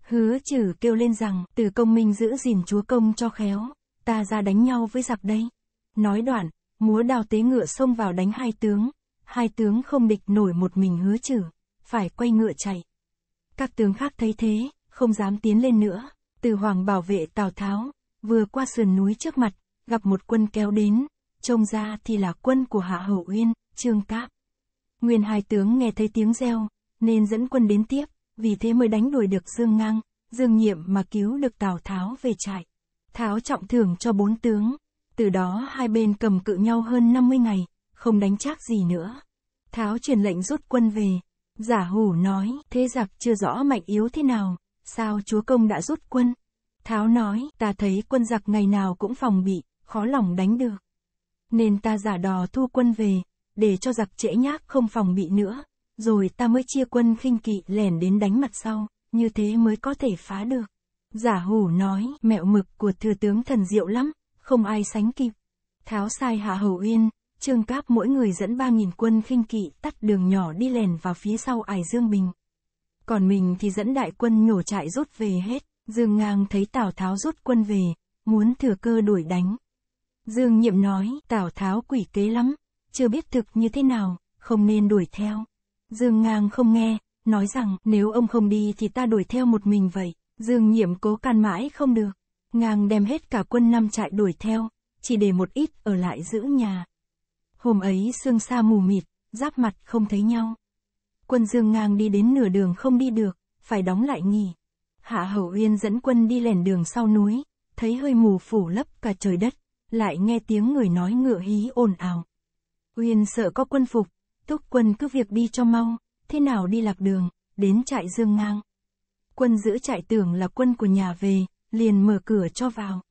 Hứa trừ kêu lên rằng từ công minh giữ gìn chúa công cho khéo, ta ra đánh nhau với giặc đây. Nói đoạn, múa đào tế ngựa xông vào đánh hai tướng, hai tướng không địch nổi một mình hứa trừ, phải quay ngựa chạy. Các tướng khác thấy thế, không dám tiến lên nữa. Từ hoàng bảo vệ Tào Tháo, vừa qua sườn núi trước mặt, gặp một quân kéo đến, trông ra thì là quân của Hạ Hậu Uyên, Trương Cáp. Nguyên hai tướng nghe thấy tiếng reo, nên dẫn quân đến tiếp, vì thế mới đánh đuổi được Dương Ngang, Dương Nhiệm mà cứu được Tào Tháo về trại. Tháo trọng thưởng cho bốn tướng, từ đó hai bên cầm cự nhau hơn 50 ngày, không đánh chắc gì nữa. Tháo truyền lệnh rút quân về, giả hủ nói, thế giặc chưa rõ mạnh yếu thế nào, Sao chúa công đã rút quân? Tháo nói, ta thấy quân giặc ngày nào cũng phòng bị, khó lòng đánh được. Nên ta giả đò thu quân về, để cho giặc trễ nhác không phòng bị nữa, rồi ta mới chia quân khinh kỵ lẻn đến đánh mặt sau, như thế mới có thể phá được. Giả hủ nói, mẹo mực của thừa tướng thần diệu lắm, không ai sánh kịp. Tháo sai hạ hầu yên, trương cáp mỗi người dẫn ba nghìn quân khinh kỵ tắt đường nhỏ đi lèn vào phía sau ải Dương Bình còn mình thì dẫn đại quân nhổ trại rút về hết. Dương Ngang thấy Tào Tháo rút quân về, muốn thừa cơ đuổi đánh. Dương Nhiệm nói, Tào Tháo quỷ kế lắm, chưa biết thực như thế nào, không nên đuổi theo. Dương Ngang không nghe, nói rằng, nếu ông không đi thì ta đuổi theo một mình vậy. Dương Nhiệm cố can mãi không được. Ngang đem hết cả quân năm trại đuổi theo, chỉ để một ít ở lại giữ nhà. Hôm ấy sương xa mù mịt, giáp mặt không thấy nhau quân dương ngang đi đến nửa đường không đi được, phải đóng lại nghỉ. Hạ hậu Uyên dẫn quân đi lẻn đường sau núi, thấy hơi mù phủ lấp cả trời đất, lại nghe tiếng người nói ngựa hí ồn ào. Uyên sợ có quân phục, thúc quân cứ việc đi cho mau, thế nào đi lạc đường, đến trại dương ngang. Quân giữ trại tưởng là quân của nhà về, liền mở cửa cho vào.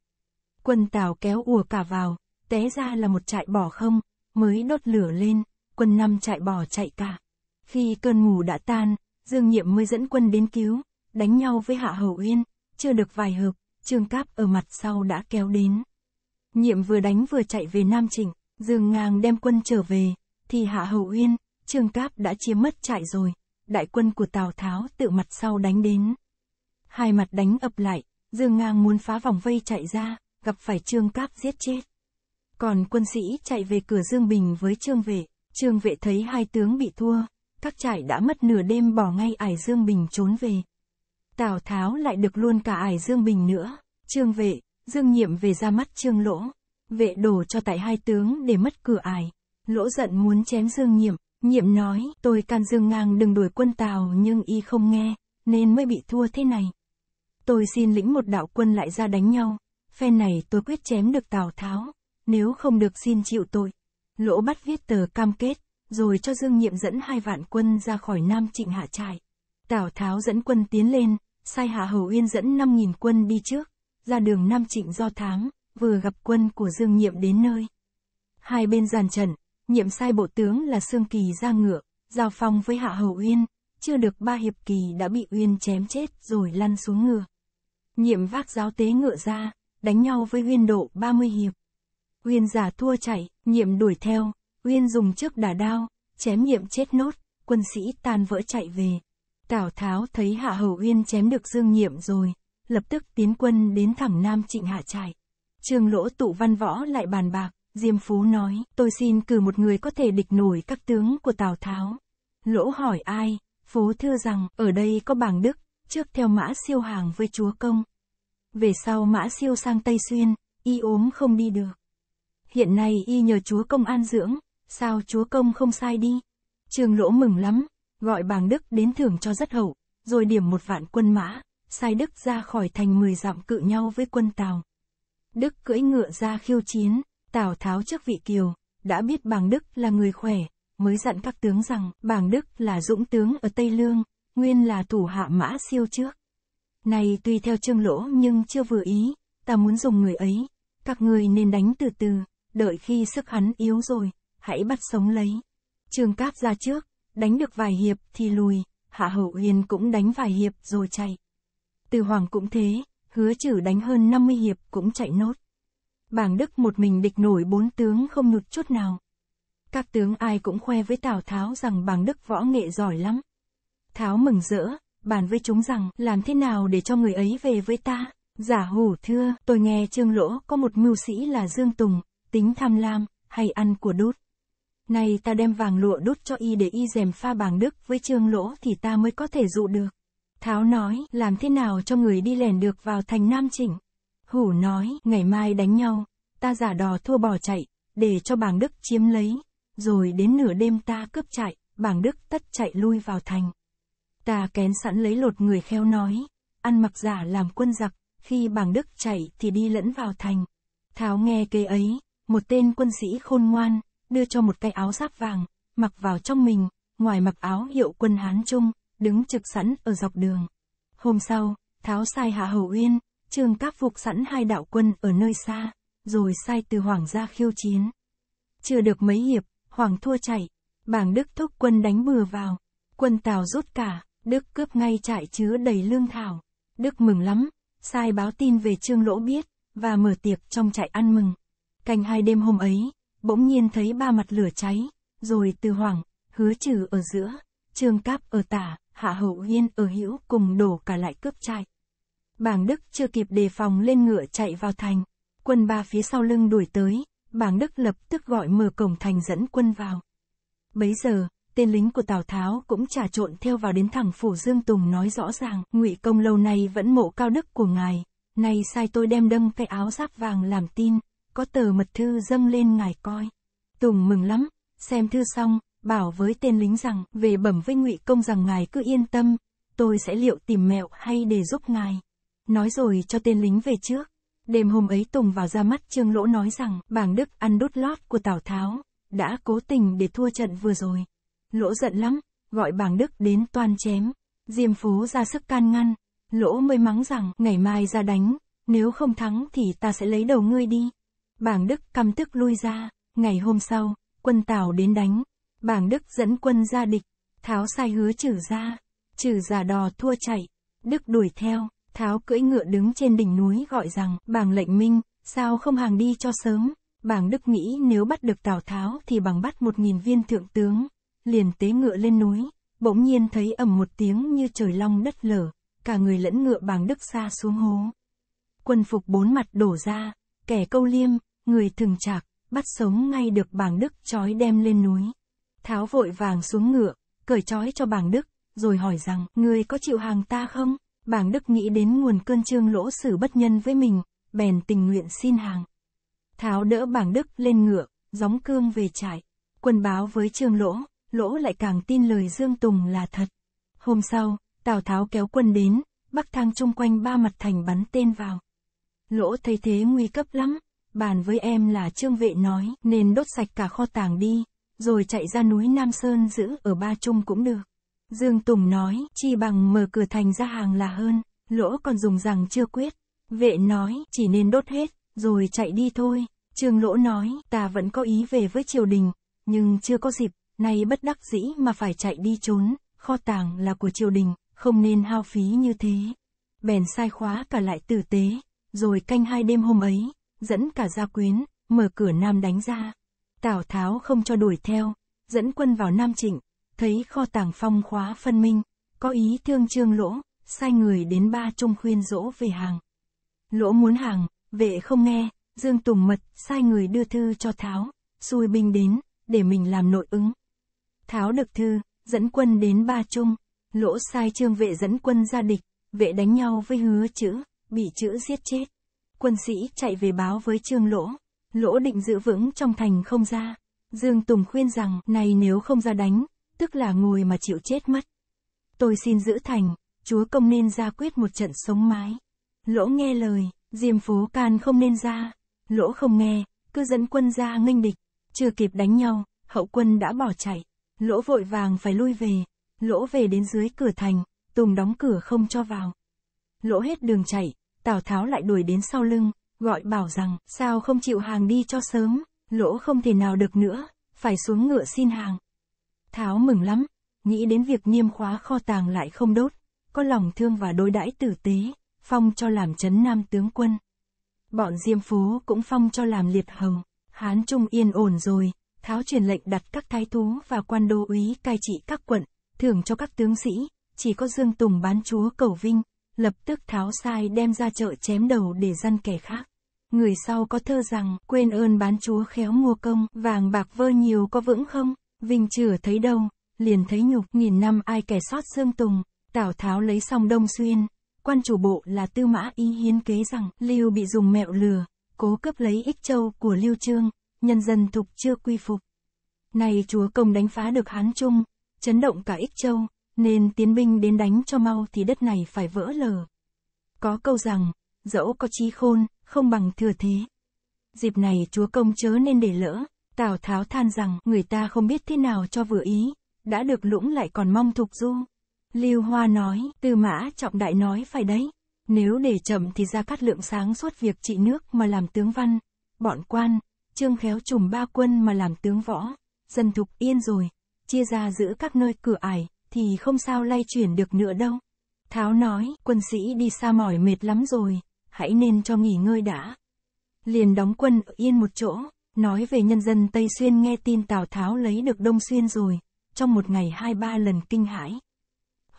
Quân tào kéo ùa cả vào, té ra là một trại bỏ không, mới đốt lửa lên, quân năm trại bỏ chạy cả. Khi cơn ngủ đã tan, Dương Nhiệm mới dẫn quân đến cứu, đánh nhau với Hạ Hầu Uyên, chưa được vài hợp, Trương Cáp ở mặt sau đã kéo đến. Nhiệm vừa đánh vừa chạy về Nam Trịnh, Dương Ngang đem quân trở về, thì Hạ Hầu Uyên, Trương Cáp đã chiếm mất trại rồi, đại quân của Tào Tháo tự mặt sau đánh đến. Hai mặt đánh ập lại, Dương Ngang muốn phá vòng vây chạy ra, gặp phải Trương Cáp giết chết. Còn quân sĩ chạy về cửa Dương Bình với Trương Vệ, Trương Vệ thấy hai tướng bị thua, các trại đã mất nửa đêm bỏ ngay Ải Dương Bình trốn về. Tào Tháo lại được luôn cả Ải Dương Bình nữa. Trương vệ, Dương nhiệm về ra mắt Trương Lỗ. Vệ đổ cho tại hai tướng để mất cửa Ải. Lỗ giận muốn chém Dương nhiệm. Nhiệm nói, tôi can Dương ngang đừng đuổi quân Tào nhưng y không nghe, nên mới bị thua thế này. Tôi xin lĩnh một đạo quân lại ra đánh nhau. Phen này tôi quyết chém được Tào Tháo. Nếu không được xin chịu tội. Lỗ bắt viết tờ cam kết, rồi cho Dương Nhiệm dẫn hai vạn quân ra khỏi Nam Trịnh hạ trại. Tào Tháo dẫn quân tiến lên, sai Hạ Hầu Uyên dẫn 5.000 quân đi trước, ra đường Nam Trịnh do tháng vừa gặp quân của Dương Nhiệm đến nơi. Hai bên giàn trận, Nhiệm sai bộ tướng là Sương Kỳ ra ngựa, giao phong với Hạ Hầu Uyên, chưa được ba hiệp kỳ đã bị Uyên chém chết rồi lăn xuống ngựa. Nhiệm vác giáo tế ngựa ra, đánh nhau với Uyên độ 30 hiệp. Uyên giả thua chạy, Nhiệm đuổi theo, Uyên dùng trước đà đao, chém nghiệm chết nốt, quân sĩ tan vỡ chạy về. Tào Tháo thấy Hạ Hầu Uyên chém được Dương Nhiệm rồi, lập tức tiến quân đến thẳng Nam Trịnh Hạ Trải. trương lỗ tụ văn võ lại bàn bạc, Diêm Phú nói, tôi xin cử một người có thể địch nổi các tướng của Tào Tháo. Lỗ hỏi ai, Phú thưa rằng, ở đây có bảng Đức, trước theo mã siêu hàng với chúa công. Về sau mã siêu sang Tây Xuyên, y ốm không đi được. Hiện nay y nhờ chúa công an dưỡng, sao chúa công không sai đi. trương lỗ mừng lắm, gọi bàng Đức đến thưởng cho rất hậu, rồi điểm một vạn quân mã, sai Đức ra khỏi thành mười dặm cự nhau với quân Tào. Đức cưỡi ngựa ra khiêu chiến, Tào Tháo trước vị Kiều, đã biết bàng Đức là người khỏe, mới dặn các tướng rằng bàng Đức là dũng tướng ở Tây Lương, nguyên là thủ hạ mã siêu trước. Này tuy theo trương lỗ nhưng chưa vừa ý, ta muốn dùng người ấy, các người nên đánh từ từ, đợi khi sức hắn yếu rồi, hãy bắt sống lấy. Trương Cáp ra trước, đánh được vài hiệp thì lùi, Hạ Hậu Hiền cũng đánh vài hiệp rồi chạy. Từ Hoàng cũng thế, hứa chử đánh hơn 50 hiệp cũng chạy nốt. Bảng Đức một mình địch nổi bốn tướng không nhụt chút nào. Các tướng ai cũng khoe với Tào Tháo rằng bảng Đức võ nghệ giỏi lắm. Tháo mừng rỡ, bàn với chúng rằng làm thế nào để cho người ấy về với ta. Giả hủ thưa, tôi nghe Trương Lỗ có một mưu sĩ là Dương Tùng, tính tham lam, hay ăn của đút nay ta đem vàng lụa đút cho y để y dèm pha bàng đức với trương lỗ thì ta mới có thể dụ được. Tháo nói, làm thế nào cho người đi lèn được vào thành Nam Chỉnh. Hủ nói, ngày mai đánh nhau, ta giả đò thua bỏ chạy, để cho bàng đức chiếm lấy, rồi đến nửa đêm ta cướp chạy, bàng đức tất chạy lui vào thành. Ta kén sẵn lấy lột người khéo nói, ăn mặc giả làm quân giặc, khi bàng đức chạy thì đi lẫn vào thành. Tháo nghe kế ấy, một tên quân sĩ khôn ngoan, đưa cho một cái áo giáp vàng, mặc vào trong mình, ngoài mặc áo hiệu quân Hán Trung, đứng trực sẵn ở dọc đường. Hôm sau, tháo sai Hạ Hầu Uyên, trương cáp phục sẵn hai đạo quân ở nơi xa, rồi sai từ Hoàng ra khiêu chiến. Chưa được mấy hiệp, Hoàng thua chạy, bảng Đức thúc quân đánh bừa vào, quân Tào rút cả, Đức cướp ngay trại chứa đầy lương thảo. Đức mừng lắm, sai báo tin về trương lỗ biết, và mở tiệc trong trại ăn mừng. cành hai đêm hôm ấy, bỗng nhiên thấy ba mặt lửa cháy, rồi từ hoàng hứa trừ ở giữa, trương cáp ở tả, hạ hậu yên ở hữu cùng đổ cả lại cướp chạy. Bảng Đức chưa kịp đề phòng lên ngựa chạy vào thành, quân ba phía sau lưng đuổi tới, bảng Đức lập tức gọi mở cổng thành dẫn quân vào. Bấy giờ, tên lính của Tào Tháo cũng trà trộn theo vào đến thẳng phủ Dương Tùng nói rõ ràng, ngụy công lâu nay vẫn mộ cao đức của ngài, nay sai tôi đem đâm cái áo giáp vàng làm tin, có tờ mật thư dâng lên ngài coi. Tùng mừng lắm, xem thư xong, bảo với tên lính rằng, về bẩm với ngụy công rằng ngài cứ yên tâm, tôi sẽ liệu tìm mẹo hay để giúp ngài. Nói rồi cho tên lính về trước. Đêm hôm ấy Tùng vào ra mắt Trương Lỗ nói rằng, bảng Đức ăn đút lót của Tào Tháo, đã cố tình để thua trận vừa rồi. Lỗ giận lắm, gọi bảng Đức đến toàn chém. Diêm Phú ra sức can ngăn, Lỗ mới mắng rằng, ngày mai ra đánh, nếu không thắng thì ta sẽ lấy đầu ngươi đi. Bảng Đức căm tức lui ra, ngày hôm sau, quân Tào đến đánh, Bảng Đức dẫn quân ra địch, Tháo sai hứa trừ ra, trừ giả đò thua chạy, Đức đuổi theo, Tháo cưỡi ngựa đứng trên đỉnh núi gọi rằng, Bảng lệnh minh, sao không hàng đi cho sớm, Bảng Đức nghĩ nếu bắt được Tào Tháo thì bằng bắt một nghìn viên thượng tướng, liền tế ngựa lên núi, bỗng nhiên thấy ầm một tiếng như trời long đất lở, cả người lẫn ngựa Bảng Đức xa xuống hố. Quân phục bốn mặt đổ ra, kẻ câu liêm, người thường chạc, bắt sống ngay được bàng đức trói đem lên núi. Tháo vội vàng xuống ngựa, cởi trói cho bàng đức, rồi hỏi rằng, người có chịu hàng ta không? Bàng đức nghĩ đến nguồn cơn trương lỗ xử bất nhân với mình, bèn tình nguyện xin hàng. Tháo đỡ bàng đức lên ngựa, gióng cương về trại. Quân báo với trương lỗ, lỗ lại càng tin lời Dương Tùng là thật. Hôm sau, Tào Tháo kéo quân đến, bắc thang chung quanh ba mặt thành bắn tên vào. Lỗ thấy thế nguy cấp lắm, bàn với em là trương vệ nói, nên đốt sạch cả kho tàng đi, rồi chạy ra núi Nam Sơn giữ ở Ba Trung cũng được. Dương Tùng nói, chi bằng mở cửa thành ra hàng là hơn, lỗ còn dùng rằng chưa quyết. Vệ nói, chỉ nên đốt hết, rồi chạy đi thôi. Trương Lỗ nói, ta vẫn có ý về với triều đình, nhưng chưa có dịp, nay bất đắc dĩ mà phải chạy đi trốn, kho tàng là của triều đình, không nên hao phí như thế. Bèn sai khóa cả lại tử tế, rồi canh hai đêm hôm ấy, dẫn cả gia quyến, mở cửa nam đánh ra. Tào Tháo không cho đuổi theo, dẫn quân vào Nam Trịnh, thấy kho tàng phong khóa phân minh, có ý thương trương lỗ, sai người đến ba trung khuyên dỗ về hàng. Lỗ muốn hàng, vệ không nghe, Dương Tùng Mật sai người đưa thư cho Tháo, xui binh đến, để mình làm nội ứng. Tháo được thư, dẫn quân đến Ba Trung, lỗ sai trương vệ dẫn quân ra địch, vệ đánh nhau với hứa chữ, bị chữ giết chết quân sĩ chạy về báo với Trương Lỗ. Lỗ định giữ vững trong thành không ra. Dương Tùng khuyên rằng, này nếu không ra đánh, tức là ngồi mà chịu chết mất. Tôi xin giữ thành, chúa công nên ra quyết một trận sống mái. Lỗ nghe lời, diêm phố can không nên ra. Lỗ không nghe, cứ dẫn quân ra nghênh địch. Chưa kịp đánh nhau, hậu quân đã bỏ chạy. Lỗ vội vàng phải lui về. Lỗ về đến dưới cửa thành, Tùng đóng cửa không cho vào. Lỗ hết đường chạy, Tào Tháo lại đuổi đến sau lưng, gọi bảo rằng, sao không chịu hàng đi cho sớm, lỗ không thể nào được nữa, phải xuống ngựa xin hàng. Tháo mừng lắm, nghĩ đến việc niêm khóa kho tàng lại không đốt, có lòng thương và đối đãi tử tế, phong cho làm chấn nam tướng quân. Bọn Diêm Phú cũng phong cho làm liệt hồng Hán Trung yên ổn rồi, Tháo truyền lệnh đặt các thái thú và quan đô úy cai trị các quận, thưởng cho các tướng sĩ, chỉ có Dương Tùng bán chúa cầu vinh, lập tức tháo sai đem ra chợ chém đầu để dân kẻ khác. Người sau có thơ rằng, quên ơn bán chúa khéo mua công, vàng bạc vơ nhiều có vững không, vinh chửa thấy đâu, liền thấy nhục, nghìn năm ai kẻ sót xương tùng, tào tháo lấy xong đông xuyên, quan chủ bộ là tư mã ý hiến kế rằng, lưu bị dùng mẹo lừa, cố cướp lấy ích châu của lưu trương, nhân dân thục chưa quy phục. Này chúa công đánh phá được Hán Trung, chấn động cả ích châu, nên tiến binh đến đánh cho mau thì đất này phải vỡ lở. Có câu rằng, dẫu có trí khôn, không bằng thừa thế. Dịp này chúa công chớ nên để lỡ, Tào Tháo than rằng người ta không biết thế nào cho vừa ý, đã được lũng lại còn mong thục du. Lưu Hoa nói, Tư Mã Trọng Đại nói phải đấy. Nếu để chậm thì ra cắt lượng sáng suốt việc trị nước mà làm tướng văn, bọn quan, trương khéo trùm ba quân mà làm tướng võ, dân thục yên rồi, chia ra giữ các nơi cửa ải, thì không sao lay chuyển được nữa đâu. Tháo nói, quân sĩ đi xa mỏi mệt lắm rồi, hãy nên cho nghỉ ngơi đã. Liền đóng quân ở yên một chỗ, nói về nhân dân Tây Xuyên nghe tin Tào Tháo lấy được Đông Xuyên rồi, trong một ngày hai ba lần kinh hãi.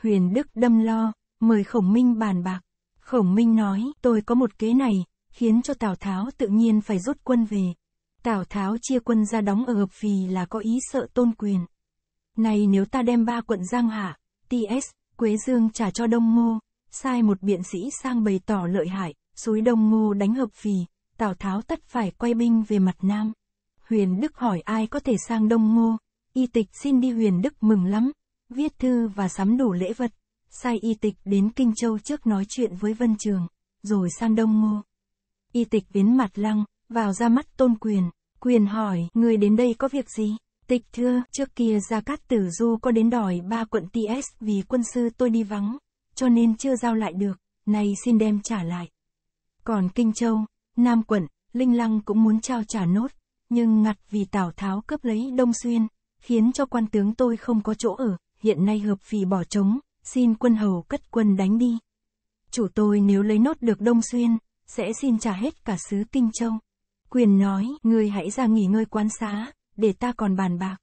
Huyền Đức đâm lo, mời Khổng Minh bàn bạc. Khổng Minh nói, tôi có một kế này, khiến cho Tào Tháo tự nhiên phải rút quân về. Tào Tháo chia quân ra đóng ở Hợp vì là có ý sợ tôn quyền. Này nếu ta đem ba quận Giang Hạ, TS, Quế Dương trả cho Đông Ngô, sai một biện sĩ sang bày tỏ lợi hại, suối Đông Ngô đánh hợp phì, Tào Tháo tất phải quay binh về mặt Nam. Huyền Đức hỏi ai có thể sang Đông Ngô, y tịch xin đi Huyền Đức mừng lắm, viết thư và sắm đủ lễ vật, sai y tịch đến Kinh Châu trước nói chuyện với Vân Trường, rồi sang Đông Ngô. Y tịch đến mặt lăng, vào ra mắt tôn quyền, quyền hỏi, người đến đây có việc gì? Tịch thưa, trước kia Gia Cát Tử Du có đến đòi ba quận TS vì quân sư tôi đi vắng, cho nên chưa giao lại được, nay xin đem trả lại. Còn Kinh Châu, Nam quận, Linh Lăng cũng muốn trao trả nốt, nhưng ngặt vì Tào Tháo cướp lấy Đông Xuyên, khiến cho quan tướng tôi không có chỗ ở, hiện nay hợp vì bỏ trống, xin quân hầu cất quân đánh đi. Chủ tôi nếu lấy nốt được Đông Xuyên, sẽ xin trả hết cả xứ Kinh Châu. Quyền nói, ngươi hãy ra nghỉ ngơi quán xá, để ta còn bàn bạc.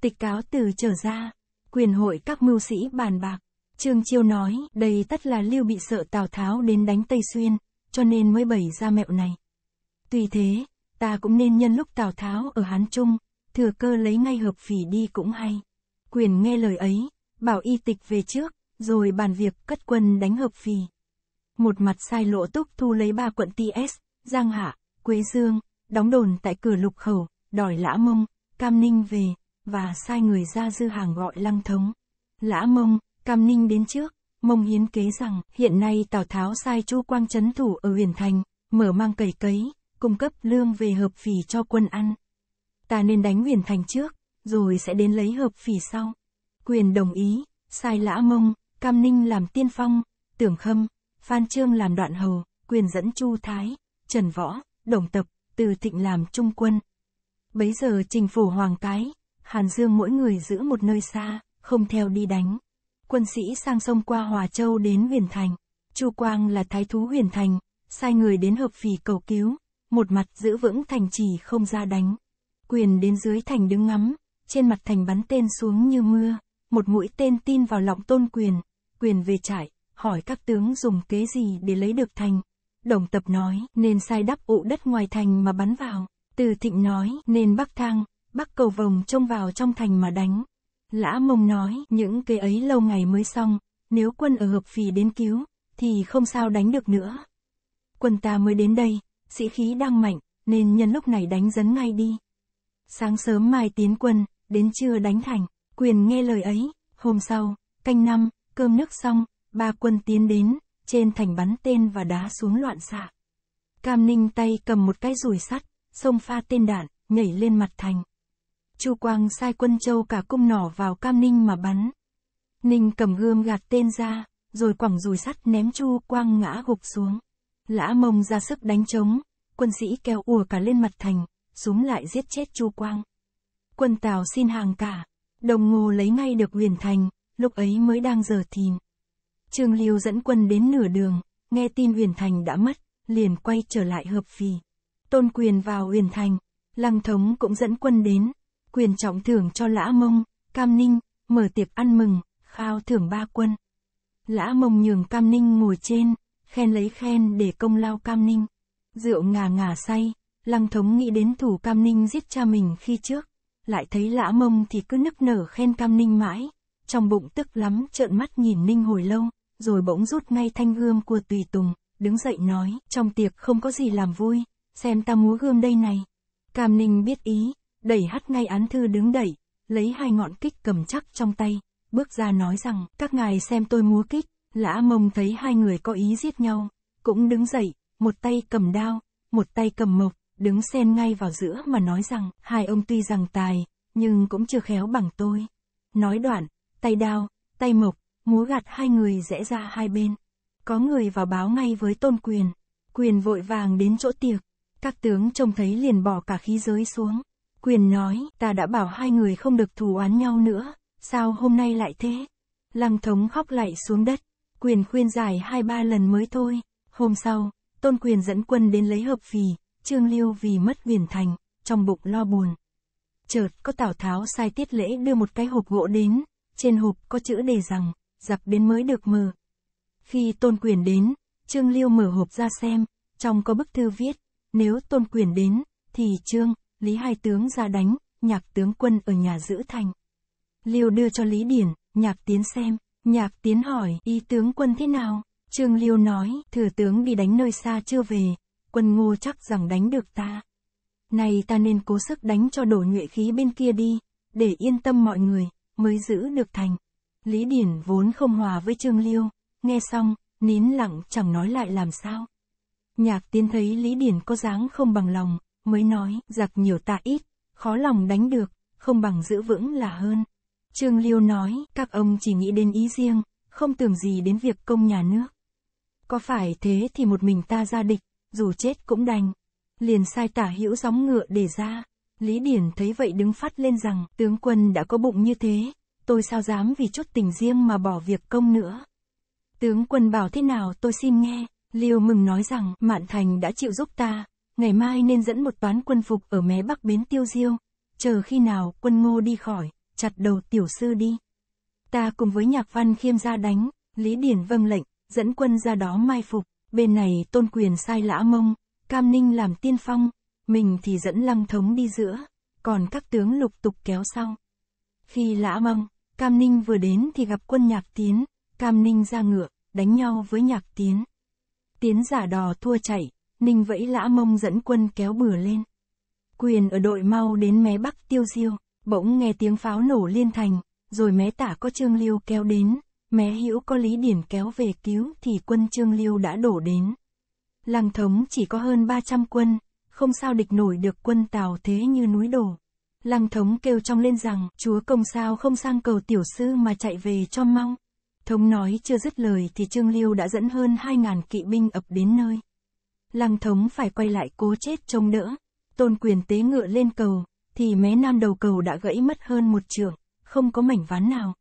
Tịch cáo từ trở ra, quyền hội các mưu sĩ bàn bạc. Trương Chiêu nói, đây tất là Lưu bị sợ Tào Tháo đến đánh Tây Xuyên, cho nên mới bày ra mẹo này. Tuy thế, ta cũng nên nhân lúc Tào Tháo ở Hán Trung, thừa cơ lấy ngay hợp phỉ đi cũng hay. Quyền nghe lời ấy, bảo y tịch về trước, rồi bàn việc cất quân đánh hợp phì. Một mặt sai lộ túc thu lấy ba quận TS, Giang Hạ, Quế Dương, đóng đồn tại cửa lục khẩu, đòi lã mông, Cam Ninh về, và sai người ra dư hàng gọi lăng thống. Lã mông, Cam Ninh đến trước, mông hiến kế rằng hiện nay Tào Tháo sai Chu Quang chấn thủ ở huyền thành, mở mang cầy cấy, cung cấp lương về hợp phì cho quân ăn. Ta nên đánh huyền thành trước, rồi sẽ đến lấy hợp phì sau. Quyền đồng ý, sai lã mông, Cam Ninh làm tiên phong, tưởng khâm, Phan Trương làm đoạn hầu, quyền dẫn Chu Thái, Trần Võ, Đồng Tập, Từ Thịnh làm trung quân, Bấy giờ trình phủ hoàng cái, Hàn Dương mỗi người giữ một nơi xa, không theo đi đánh. Quân sĩ sang sông qua Hòa Châu đến Huyền Thành. Chu Quang là thái thú Huyền Thành, sai người đến hợp phì cầu cứu, một mặt giữ vững thành trì không ra đánh. Quyền đến dưới thành đứng ngắm, trên mặt thành bắn tên xuống như mưa, một mũi tên tin vào lòng tôn quyền, quyền về trại, hỏi các tướng dùng kế gì để lấy được thành. Đồng tập nói, nên sai đắp ụ đất ngoài thành mà bắn vào. Từ thịnh nói, nên bắc thang, bắc cầu vồng trông vào trong thành mà đánh. Lã mông nói, những cái ấy lâu ngày mới xong, nếu quân ở hợp phì đến cứu, thì không sao đánh được nữa. Quân ta mới đến đây, sĩ khí đang mạnh, nên nhân lúc này đánh dấn ngay đi. Sáng sớm mai tiến quân, đến trưa đánh thành, quyền nghe lời ấy, hôm sau, canh năm, cơm nước xong, ba quân tiến đến, trên thành bắn tên và đá xuống loạn xạ. Cam Ninh tay cầm một cái rùi sắt, xông pha tên đạn, nhảy lên mặt thành. Chu Quang sai quân châu cả cung nỏ vào cam ninh mà bắn. Ninh cầm gươm gạt tên ra, rồi quẳng dùi sắt ném Chu Quang ngã gục xuống. Lã mông ra sức đánh trống, quân sĩ kéo ùa cả lên mặt thành, súng lại giết chết Chu Quang. Quân Tào xin hàng cả, đồng ngô lấy ngay được huyền thành, lúc ấy mới đang giờ thìn. Trương Liêu dẫn quân đến nửa đường, nghe tin huyền thành đã mất, liền quay trở lại hợp phì. Tôn quyền vào huyền thành, lăng thống cũng dẫn quân đến, quyền trọng thưởng cho lã mông, cam ninh, mở tiệc ăn mừng, khao thưởng ba quân. Lã mông nhường cam ninh ngồi trên, khen lấy khen để công lao cam ninh. Rượu ngà ngà say, lăng thống nghĩ đến thủ cam ninh giết cha mình khi trước. Lại thấy lã mông thì cứ nức nở khen cam ninh mãi, trong bụng tức lắm trợn mắt nhìn ninh hồi lâu, rồi bỗng rút ngay thanh gươm của tùy tùng, đứng dậy nói, trong tiệc không có gì làm vui, xem ta múa gươm đây này. Cam Ninh biết ý, đẩy hắt ngay án thư đứng đẩy, lấy hai ngọn kích cầm chắc trong tay, bước ra nói rằng, các ngài xem tôi múa kích, lã mông thấy hai người có ý giết nhau, cũng đứng dậy, một tay cầm đao, một tay cầm mộc, đứng xen ngay vào giữa mà nói rằng, hai ông tuy rằng tài, nhưng cũng chưa khéo bằng tôi. Nói đoạn, tay đao, tay mộc, múa gạt hai người rẽ ra hai bên. Có người vào báo ngay với tôn quyền. Quyền vội vàng đến chỗ tiệc, các tướng trông thấy liền bỏ cả khí giới xuống. Quyền nói, ta đã bảo hai người không được thù oán nhau nữa, sao hôm nay lại thế? Lăng thống khóc lại xuống đất, quyền khuyên giải hai ba lần mới thôi. Hôm sau, tôn quyền dẫn quân đến lấy hợp phì, trương liêu vì mất huyền thành, trong bụng lo buồn. Chợt có Tào Tháo sai tiết lễ đưa một cái hộp gỗ đến, trên hộp có chữ đề rằng, giặc đến mới được mờ. Khi tôn quyền đến, Trương Liêu mở hộp ra xem, trong có bức thư viết, nếu tôn quyền đến, thì trương, lý hai tướng ra đánh, nhạc tướng quân ở nhà giữ thành. Liêu đưa cho Lý Điển, nhạc tiến xem, nhạc tiến hỏi ý tướng quân thế nào? Trương Liêu nói, thừa tướng đi đánh nơi xa chưa về, quân ngô chắc rằng đánh được ta. Này ta nên cố sức đánh cho đổ nhuệ khí bên kia đi, để yên tâm mọi người, mới giữ được thành. Lý Điển vốn không hòa với Trương Liêu, nghe xong, nín lặng chẳng nói lại làm sao. Nhạc tiên thấy Lý Điển có dáng không bằng lòng, mới nói, giặc nhiều tạ ít, khó lòng đánh được, không bằng giữ vững là hơn. Trương Liêu nói, các ông chỉ nghĩ đến ý riêng, không tưởng gì đến việc công nhà nước. Có phải thế thì một mình ta ra địch, dù chết cũng đành. Liền sai tả hữu gióng ngựa để ra. Lý Điển thấy vậy đứng phát lên rằng, tướng quân đã có bụng như thế, tôi sao dám vì chút tình riêng mà bỏ việc công nữa. Tướng quân bảo thế nào tôi xin nghe. Liêu mừng nói rằng, Mạn Thành đã chịu giúp ta, ngày mai nên dẫn một toán quân phục ở mé bắc bến tiêu diêu, chờ khi nào quân ngô đi khỏi, chặt đầu tiểu sư đi. Ta cùng với nhạc văn khiêm ra đánh, Lý Điển vâng lệnh, dẫn quân ra đó mai phục, bên này tôn quyền sai lã mông, Cam Ninh làm tiên phong, mình thì dẫn lăng thống đi giữa, còn các tướng lục tục kéo sau. Khi lã mông, Cam Ninh vừa đến thì gặp quân nhạc tiến, Cam Ninh ra ngựa, đánh nhau với nhạc tiến. Tiến giả đò thua chạy, Ninh vẫy lã mông dẫn quân kéo bừa lên. Quyền ở đội mau đến mé bắc tiêu diêu, bỗng nghe tiếng pháo nổ liên thành, rồi mé tả có Trương Liêu kéo đến, mé hữu có Lý Điển kéo về cứu thì quân Trương Liêu đã đổ đến. Làng thống chỉ có hơn 300 quân, không sao địch nổi được quân Tào thế như núi đổ. Lăng thống kêu trong lên rằng, chúa công sao không sang cầu tiểu sư mà chạy về cho mong thông nói chưa dứt lời thì Trương Liêu đã dẫn hơn hai ngàn kỵ binh ập đến nơi. Lăng thống phải quay lại cố chết trông đỡ. Tôn quyền tế ngựa lên cầu, thì mé nam đầu cầu đã gãy mất hơn một trường, không có mảnh ván nào.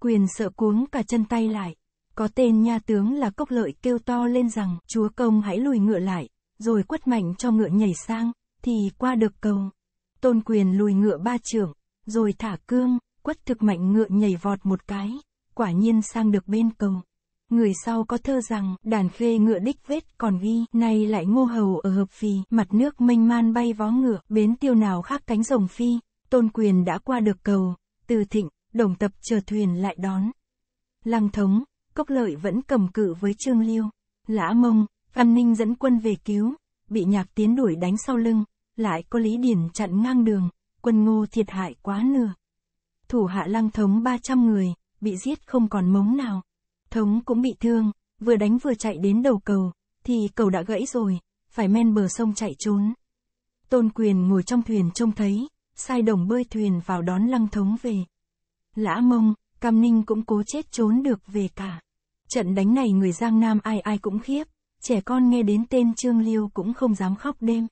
Quyền sợ cuống cả chân tay lại. Có tên nha tướng là Cốc Lợi kêu to lên rằng, chúa công hãy lùi ngựa lại, rồi quất mạnh cho ngựa nhảy sang, thì qua được cầu. Tôn quyền lùi ngựa ba trường, rồi thả cương, quất thực mạnh ngựa nhảy vọt một cái quả nhiên sang được bên cầu. Người sau có thơ rằng, đàn khê ngựa đích vết còn vi, nay lại ngô hầu ở hợp phì, mặt nước mênh man bay vó ngựa, bến tiêu nào khác cánh rồng phi, tôn quyền đã qua được cầu, từ thịnh, đồng tập chờ thuyền lại đón. Lăng thống, cốc lợi vẫn cầm cự với trương liêu, lã mông, văn ninh dẫn quân về cứu, bị nhạc tiến đuổi đánh sau lưng, lại có lý điển chặn ngang đường, quân ngô thiệt hại quá nửa. Thủ hạ lăng thống 300 người, bị giết không còn mống nào. Thống cũng bị thương, vừa đánh vừa chạy đến đầu cầu, thì cầu đã gãy rồi, phải men bờ sông chạy trốn. Tôn quyền ngồi trong thuyền trông thấy, sai đồng bơi thuyền vào đón lăng thống về. Lã mông, Cam Ninh cũng cố chết trốn được về cả. Trận đánh này người Giang Nam ai ai cũng khiếp, trẻ con nghe đến tên Trương Liêu cũng không dám khóc đêm.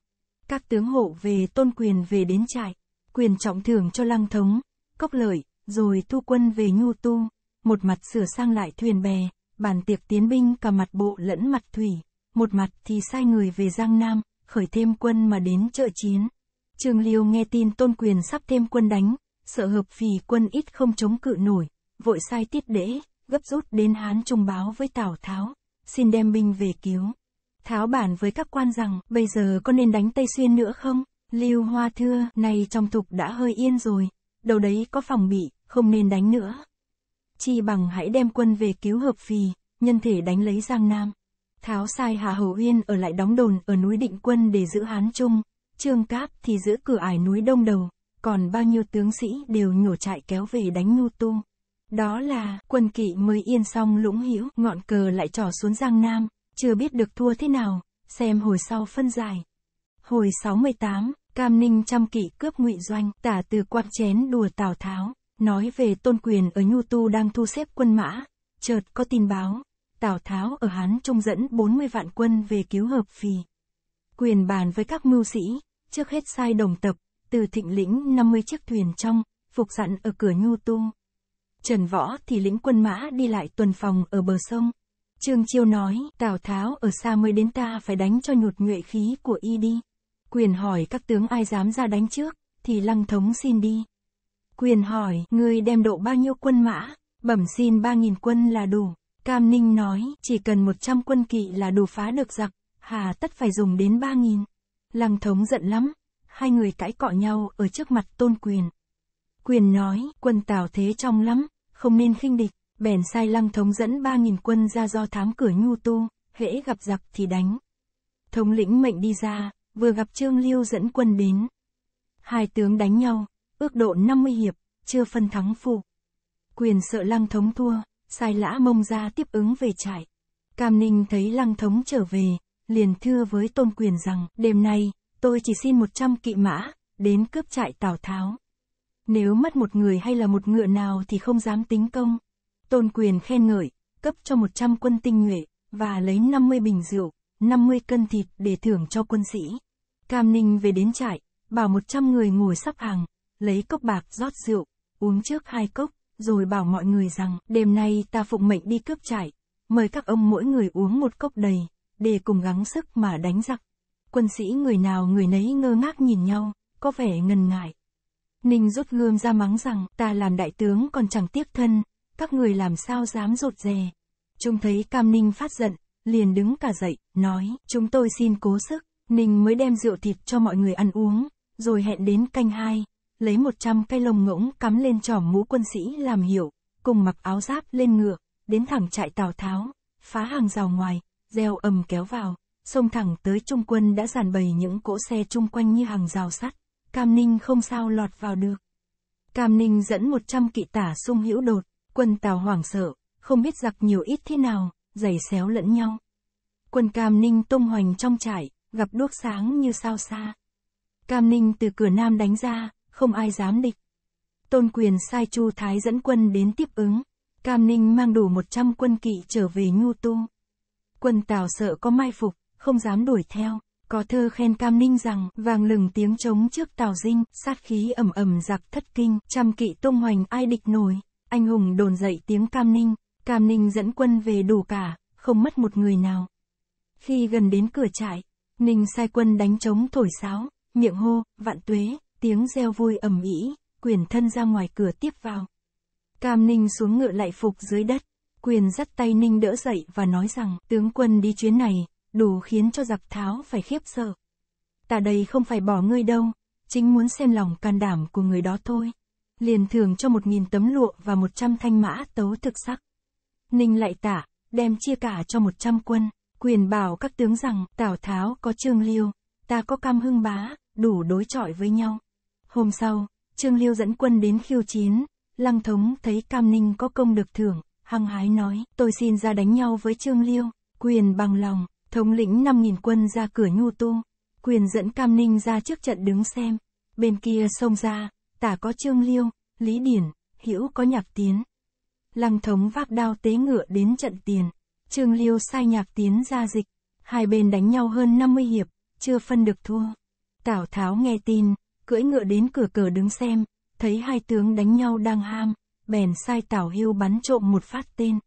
Các tướng hộ về tôn quyền về đến trại, quyền trọng thưởng cho lăng thống, cốc lợi, rồi thu quân về nhu tu, một mặt sửa sang lại thuyền bè, bàn tiệc tiến binh cả mặt bộ lẫn mặt thủy, một mặt thì sai người về Giang Nam, khởi thêm quân mà đến trợ chiến. Trương Liêu nghe tin Tôn Quyền sắp thêm quân đánh, sợ hợp phì quân ít không chống cự nổi, vội sai tiết đễ, gấp rút đến Hán trung báo với Tào Tháo, xin đem binh về cứu. Tháo bản với các quan rằng, bây giờ có nên đánh Tây Xuyên nữa không? Lưu Hoa Thưa, này trong tục đã hơi yên rồi, đầu đấy có phòng bị, không nên đánh nữa. Chi bằng hãy đem quân về cứu hợp phì, nhân thể đánh lấy Giang Nam. Tháo sai Hà Hầu Uyên ở lại đóng đồn ở núi Định Quân để giữ Hán Trung, Trương Cáp thì giữ cửa ải núi Đông Đầu, còn bao nhiêu tướng sĩ đều nhổ chạy kéo về đánh Nhu Tu. Đó là quân kỵ mới yên xong lũng hữu ngọn cờ lại trỏ xuống Giang Nam, chưa biết được thua thế nào, xem hồi sau phân giải. Hồi 68 Cam Ninh chăm kỵ cướp ngụy doanh, tả từ quan chén đùa Tào Tháo, nói về tôn quyền ở Nhu Tu đang thu xếp quân mã, chợt có tin báo, Tào Tháo ở Hán Trung dẫn 40 vạn quân về cứu hợp phì. Quyền bàn với các mưu sĩ, trước hết sai đồng tập, từ thịnh lĩnh 50 chiếc thuyền trong, phục sẵn ở cửa Nhu Tu. Trần Võ thì lĩnh quân mã đi lại tuần phòng ở bờ sông. Trương Chiêu nói, Tào Tháo ở xa mới đến ta phải đánh cho nhụt nhuệ khí của y đi. Quyền hỏi các tướng ai dám ra đánh trước, thì lăng thống xin đi. Quyền hỏi, ngươi đem độ bao nhiêu quân mã, bẩm xin 3.000 quân là đủ. Cam Ninh nói, chỉ cần 100 quân kỵ là đủ phá được giặc, hà tất phải dùng đến 3.000. Lăng thống giận lắm, hai người cãi cọ nhau ở trước mặt tôn quyền. Quyền nói, quân tào thế trong lắm, không nên khinh địch, bèn sai lăng thống dẫn 3.000 quân ra do thám cửa nhu tu, hễ gặp giặc thì đánh. Thống lĩnh mệnh đi ra, vừa gặp Trương Lưu dẫn quân đến. Hai tướng đánh nhau, ước độ 50 hiệp, chưa phân thắng phụ. Quyền sợ lăng thống thua, sai lã mông ra tiếp ứng về trại. Cam Ninh thấy lăng thống trở về, liền thưa với tôn quyền rằng, đêm nay, tôi chỉ xin 100 kỵ mã, đến cướp trại Tào Tháo. Nếu mất một người hay là một ngựa nào thì không dám tính công. Tôn quyền khen ngợi, cấp cho 100 quân tinh nhuệ, và lấy 50 bình rượu. 50 cân thịt để thưởng cho quân sĩ. Cam Ninh về đến trại, bảo 100 người ngồi sắp hàng, lấy cốc bạc rót rượu, uống trước hai cốc, rồi bảo mọi người rằng, đêm nay ta phụng mệnh đi cướp trại, mời các ông mỗi người uống một cốc đầy, để cùng gắng sức mà đánh giặc. Quân sĩ người nào người nấy ngơ ngác nhìn nhau, có vẻ ngần ngại. Ninh rút gươm ra mắng rằng, ta làm đại tướng còn chẳng tiếc thân, các người làm sao dám rột rè. Trông thấy Cam Ninh phát giận, liền đứng cả dậy, nói, chúng tôi xin cố sức, Ninh mới đem rượu thịt cho mọi người ăn uống, rồi hẹn đến canh hai, lấy 100 cây lồng ngỗng cắm lên tròm mũ quân sĩ làm hiệu, cùng mặc áo giáp lên ngựa, đến thẳng trại Tào Tháo, phá hàng rào ngoài, gieo ầm kéo vào, xông thẳng tới trung quân đã dàn bày những cỗ xe chung quanh như hàng rào sắt, Cam Ninh không sao lọt vào được. Cam Ninh dẫn 100 kỵ tả sung hữu đột, quân Tào hoảng sợ, không biết giặc nhiều ít thế nào giày xéo lẫn nhau. Quân Cam Ninh tung hoành trong trại, gặp đuốc sáng như sao xa. Cam Ninh từ cửa nam đánh ra, không ai dám địch. Tôn quyền sai Chu Thái dẫn quân đến tiếp ứng. Cam Ninh mang đủ 100 quân kỵ trở về Nhu Tu. Quân Tào sợ có mai phục, không dám đuổi theo. Có thơ khen Cam Ninh rằng, vàng lừng tiếng trống trước Tào Dinh, sát khí ẩm ẩm giặc thất kinh, trăm kỵ tung hoành ai địch nổi. Anh hùng đồn dậy tiếng Cam Ninh, Cam Ninh dẫn quân về đủ cả, không mất một người nào. Khi gần đến cửa trại, Ninh sai quân đánh trống thổi sáo, miệng hô, vạn tuế, tiếng reo vui ầm ĩ, quyền thân ra ngoài cửa tiếp vào. Cam Ninh xuống ngựa lại phục dưới đất, quyền dắt tay Ninh đỡ dậy và nói rằng tướng quân đi chuyến này, đủ khiến cho giặc tháo phải khiếp sợ. Ta đây không phải bỏ ngươi đâu, chính muốn xem lòng can đảm của người đó thôi. Liền thưởng cho một nghìn tấm lụa và một trăm thanh mã tấu thực sắc. Ninh lại tả, đem chia cả cho một trăm quân, quyền bảo các tướng rằng, Tào Tháo có Trương Liêu, ta có Cam Hưng Bá, đủ đối chọi với nhau. Hôm sau, Trương Liêu dẫn quân đến khiêu chiến, Lăng Thống thấy Cam Ninh có công được thưởng, hăng hái nói, tôi xin ra đánh nhau với Trương Liêu, quyền bằng lòng, thống lĩnh 5.000 quân ra cửa nhu tu, quyền dẫn Cam Ninh ra trước trận đứng xem, bên kia sông ra, tả có Trương Liêu, Lý Điển, Hữu có Nhạc Tiến, Lăng thống vác đao tế ngựa đến trận tiền. Trương Liêu sai nhạc tiến ra dịch. Hai bên đánh nhau hơn 50 hiệp, chưa phân được thua. tào Tháo nghe tin, cưỡi ngựa đến cửa cờ đứng xem, thấy hai tướng đánh nhau đang ham, bèn sai tào Hưu bắn trộm một phát tên.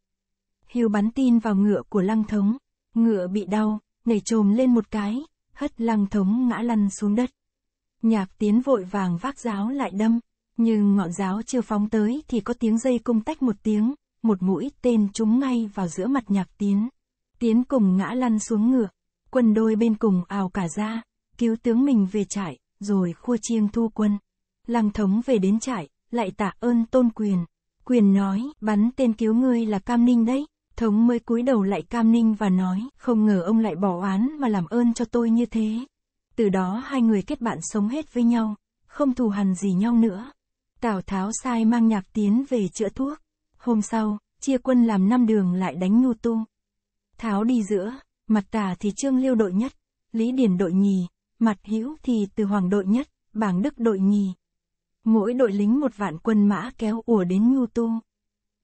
Hưu bắn tin vào ngựa của Lăng Thống, ngựa bị đau, nhảy trồm lên một cái, hất Lăng Thống ngã lăn xuống đất. Nhạc tiến vội vàng vác giáo lại đâm, nhưng ngọn giáo chưa phóng tới thì có tiếng dây cung tách một tiếng, một mũi tên trúng ngay vào giữa mặt nhạc tiến. Tiến cùng ngã lăn xuống ngựa, quân đôi bên cùng ào cả ra, cứu tướng mình về trại, rồi khua chiêng thu quân. Lăng thống về đến trại, lại tạ ơn tôn quyền. Quyền nói, bắn tên cứu ngươi là Cam Ninh đấy. Thống mới cúi đầu lại Cam Ninh và nói, không ngờ ông lại bỏ oán mà làm ơn cho tôi như thế. Từ đó hai người kết bạn sống hết với nhau, không thù hằn gì nhau nữa. Tào Tháo sai mang nhạc tiến về chữa thuốc. Hôm sau, chia quân làm năm đường lại đánh nhu tu. Tháo đi giữa, mặt tả thì trương liêu đội nhất, lý điển đội nhì, mặt hữu thì từ hoàng đội nhất, bảng đức đội nhì. Mỗi đội lính một vạn quân mã kéo ùa đến nhu tu.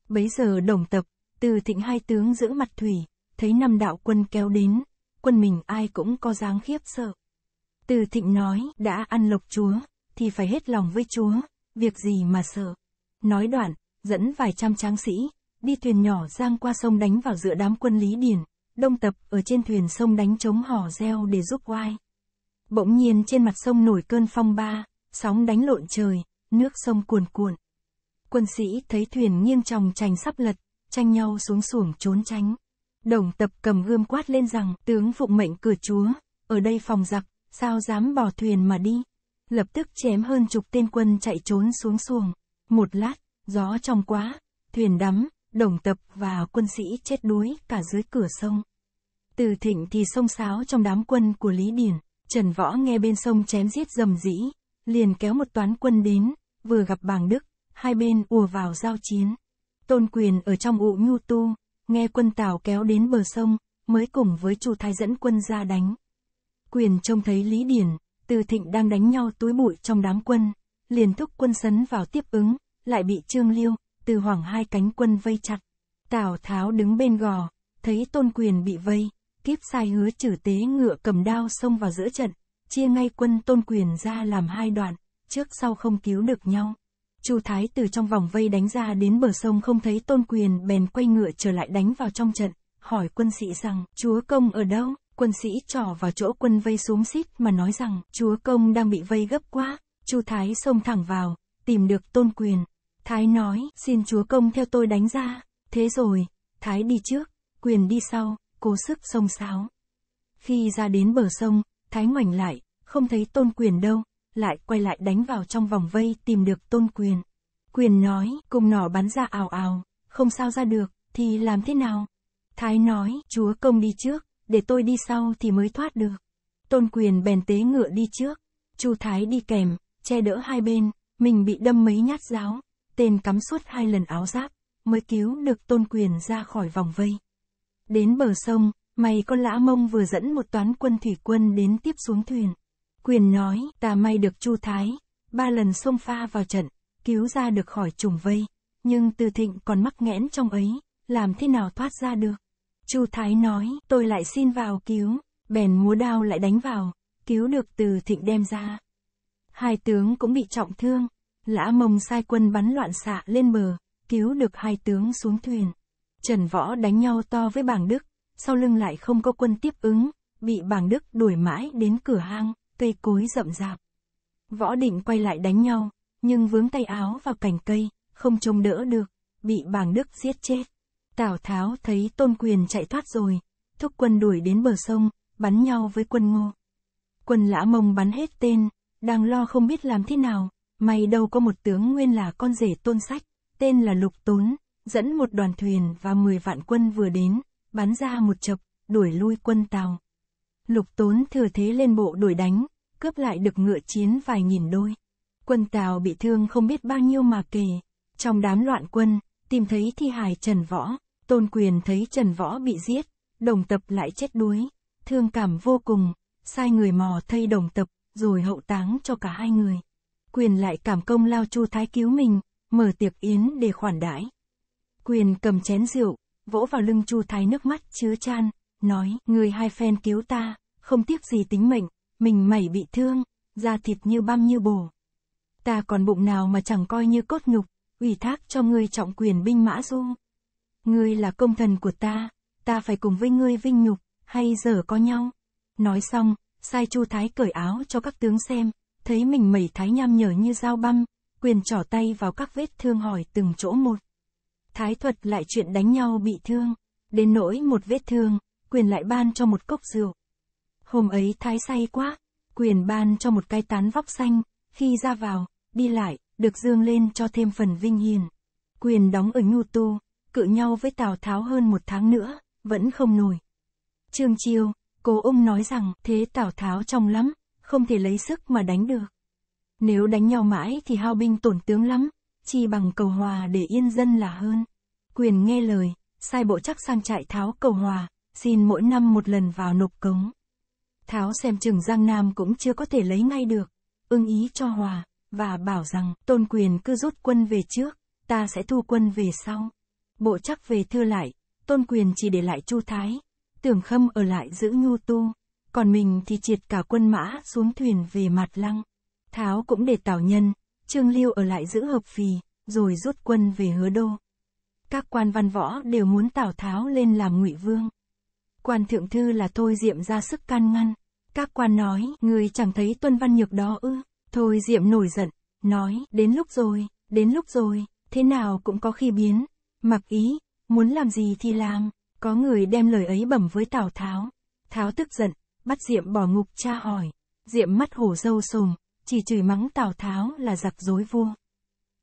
Bấy giờ đồng tập, từ thịnh hai tướng giữ mặt thủy, thấy năm đạo quân kéo đến, quân mình ai cũng có dáng khiếp sợ. Từ thịnh nói, đã ăn lộc chúa, thì phải hết lòng với chúa, việc gì mà sợ. Nói đoạn, dẫn vài trăm tráng sĩ, đi thuyền nhỏ giang qua sông đánh vào giữa đám quân Lý Điền đông tập ở trên thuyền sông đánh chống hò reo để giúp oai. Bỗng nhiên trên mặt sông nổi cơn phong ba, sóng đánh lộn trời, nước sông cuồn cuộn. Quân sĩ thấy thuyền nghiêng tròng trành sắp lật, tranh nhau xuống xuồng trốn tránh. Đồng tập cầm gươm quát lên rằng, tướng phụng mệnh cửa chúa, ở đây phòng giặc, sao dám bỏ thuyền mà đi lập tức chém hơn chục tên quân chạy trốn xuống xuồng. Một lát, gió trong quá, thuyền đắm, đồng tập và quân sĩ chết đuối cả dưới cửa sông. Từ thịnh thì sông sáo trong đám quân của Lý Điển, Trần Võ nghe bên sông chém giết rầm rĩ liền kéo một toán quân đến, vừa gặp bàng Đức, hai bên ùa vào giao chiến. Tôn quyền ở trong ụ nhu tu, nghe quân Tào kéo đến bờ sông, mới cùng với Chu Thái dẫn quân ra đánh. Quyền trông thấy Lý Điển, từ Thịnh đang đánh nhau túi bụi trong đám quân, liền thúc quân sấn vào tiếp ứng, lại bị Trương Liêu, Từ Hoàng hai cánh quân vây chặt. Tào Tháo đứng bên gò, thấy Tôn Quyền bị vây, kiếp sai hứa trừ tế ngựa cầm đao xông vào giữa trận, chia ngay quân Tôn Quyền ra làm hai đoạn, trước sau không cứu được nhau. Chu Thái từ trong vòng vây đánh ra đến bờ sông không thấy Tôn Quyền bèn quay ngựa trở lại đánh vào trong trận, hỏi quân sĩ rằng, chúa công ở đâu? Quân sĩ trỏ vào chỗ quân vây xuống xít mà nói rằng, chúa công đang bị vây gấp quá. Chu Thái xông thẳng vào, tìm được tôn quyền. Thái nói, xin chúa công theo tôi đánh ra. Thế rồi, Thái đi trước, quyền đi sau, cố sức sông sáo. Khi ra đến bờ sông, Thái ngoảnh lại, không thấy tôn quyền đâu, lại quay lại đánh vào trong vòng vây tìm được tôn quyền. Quyền nói, cùng nỏ bắn ra ào ào, không sao ra được, thì làm thế nào? Thái nói, chúa công đi trước, để tôi đi sau thì mới thoát được. Tôn quyền bèn tế ngựa đi trước, Chu Thái đi kèm, che đỡ hai bên, mình bị đâm mấy nhát giáo, tên cắm suốt hai lần áo giáp, mới cứu được tôn quyền ra khỏi vòng vây. Đến bờ sông, mày con lã mông vừa dẫn một toán quân thủy quân đến tiếp xuống thuyền. Quyền nói, ta may được Chu Thái, ba lần xông pha vào trận, cứu ra được khỏi trùng vây, nhưng Từ Thịnh còn mắc nghẽn trong ấy, làm thế nào thoát ra được? Chu Thái nói, tôi lại xin vào cứu, bèn múa đao lại đánh vào, cứu được từ thịnh đem ra. Hai tướng cũng bị trọng thương, lã mông sai quân bắn loạn xạ lên bờ, cứu được hai tướng xuống thuyền. Trần Võ đánh nhau to với bảng Đức, sau lưng lại không có quân tiếp ứng, bị bảng Đức đuổi mãi đến cửa hang, cây cối rậm rạp. Võ định quay lại đánh nhau, nhưng vướng tay áo vào cành cây, không trông đỡ được, bị bảng Đức giết chết. Tào Tháo thấy Tôn Quyền chạy thoát rồi, thúc quân đuổi đến bờ sông, bắn nhau với quân ngô. Quân lã mông bắn hết tên, đang lo không biết làm thế nào, may đâu có một tướng nguyên là con rể tôn sách, tên là Lục Tốn, dẫn một đoàn thuyền và 10 vạn quân vừa đến, bắn ra một chập, đuổi lui quân Tào. Lục Tốn thừa thế lên bộ đuổi đánh, cướp lại được ngựa chiến vài nghìn đôi. Quân Tào bị thương không biết bao nhiêu mà kể. Trong đám loạn quân, tìm thấy thi hài Trần Võ, Tôn Quyền thấy Trần Võ bị giết, đồng tập lại chết đuối, thương cảm vô cùng, sai người mò thây đồng tập, rồi hậu táng cho cả hai người. Quyền lại cảm công lao Chu Thái cứu mình, mở tiệc yến để khoản đãi. Quyền cầm chén rượu, vỗ vào lưng Chu Thái nước mắt chứa chan, nói, người hai phen cứu ta, không tiếc gì tính mệnh, mình mẩy bị thương, da thịt như băm như bổ. Ta còn bụng nào mà chẳng coi như cốt nhục, ủy thác cho ngươi trọng quyền binh mã du. Ngươi là công thần của ta, ta phải cùng với ngươi vinh nhục, hay giờ có nhau. Nói xong, sai chu thái cởi áo cho các tướng xem, thấy mình mẩy thái nham nhở như dao băm, quyền trỏ tay vào các vết thương hỏi từng chỗ một. Thái thuật lại chuyện đánh nhau bị thương, đến nỗi một vết thương, quyền lại ban cho một cốc rượu. Hôm ấy thái say quá, quyền ban cho một cái tán vóc xanh, khi ra vào, đi lại, được dương lên cho thêm phần vinh hiền. Quyền đóng ở Nhu tu, cự nhau với Tào Tháo hơn một tháng nữa, vẫn không nổi. Trương Chiêu, cố ông nói rằng thế Tào Tháo trong lắm, không thể lấy sức mà đánh được. Nếu đánh nhau mãi thì hao binh tổn tướng lắm, chi bằng cầu hòa để yên dân là hơn. Quyền nghe lời, sai bộ chắc sang trại Tháo cầu hòa, xin mỗi năm một lần vào nộp cống. Tháo xem chừng Giang Nam cũng chưa có thể lấy ngay được, ưng ý cho hòa, và bảo rằng tôn quyền cứ rút quân về trước, ta sẽ thu quân về sau. Bộ chắc về thưa lại, tôn quyền chỉ để lại Chu Thái, tưởng khâm ở lại giữ nhu tu, còn mình thì triệt cả quân mã xuống thuyền về mặt lăng. Tháo cũng để tào nhân, Trương Liêu ở lại giữ hợp phì, rồi rút quân về hứa đô. Các quan văn võ đều muốn Tào Tháo lên làm ngụy vương. Quan thượng thư là thôi diệm ra sức can ngăn. Các quan nói, người chẳng thấy tuân văn nhược đó ư. Thôi Diệm nổi giận, nói, đến lúc rồi, đến lúc rồi, thế nào cũng có khi biến. Mặc ý, muốn làm gì thì làm, có người đem lời ấy bẩm với Tào Tháo. Tháo tức giận, bắt Diệm bỏ ngục cha hỏi. Diệm mắt hổ dâu sồm, chỉ chửi mắng Tào Tháo là giặc dối vua.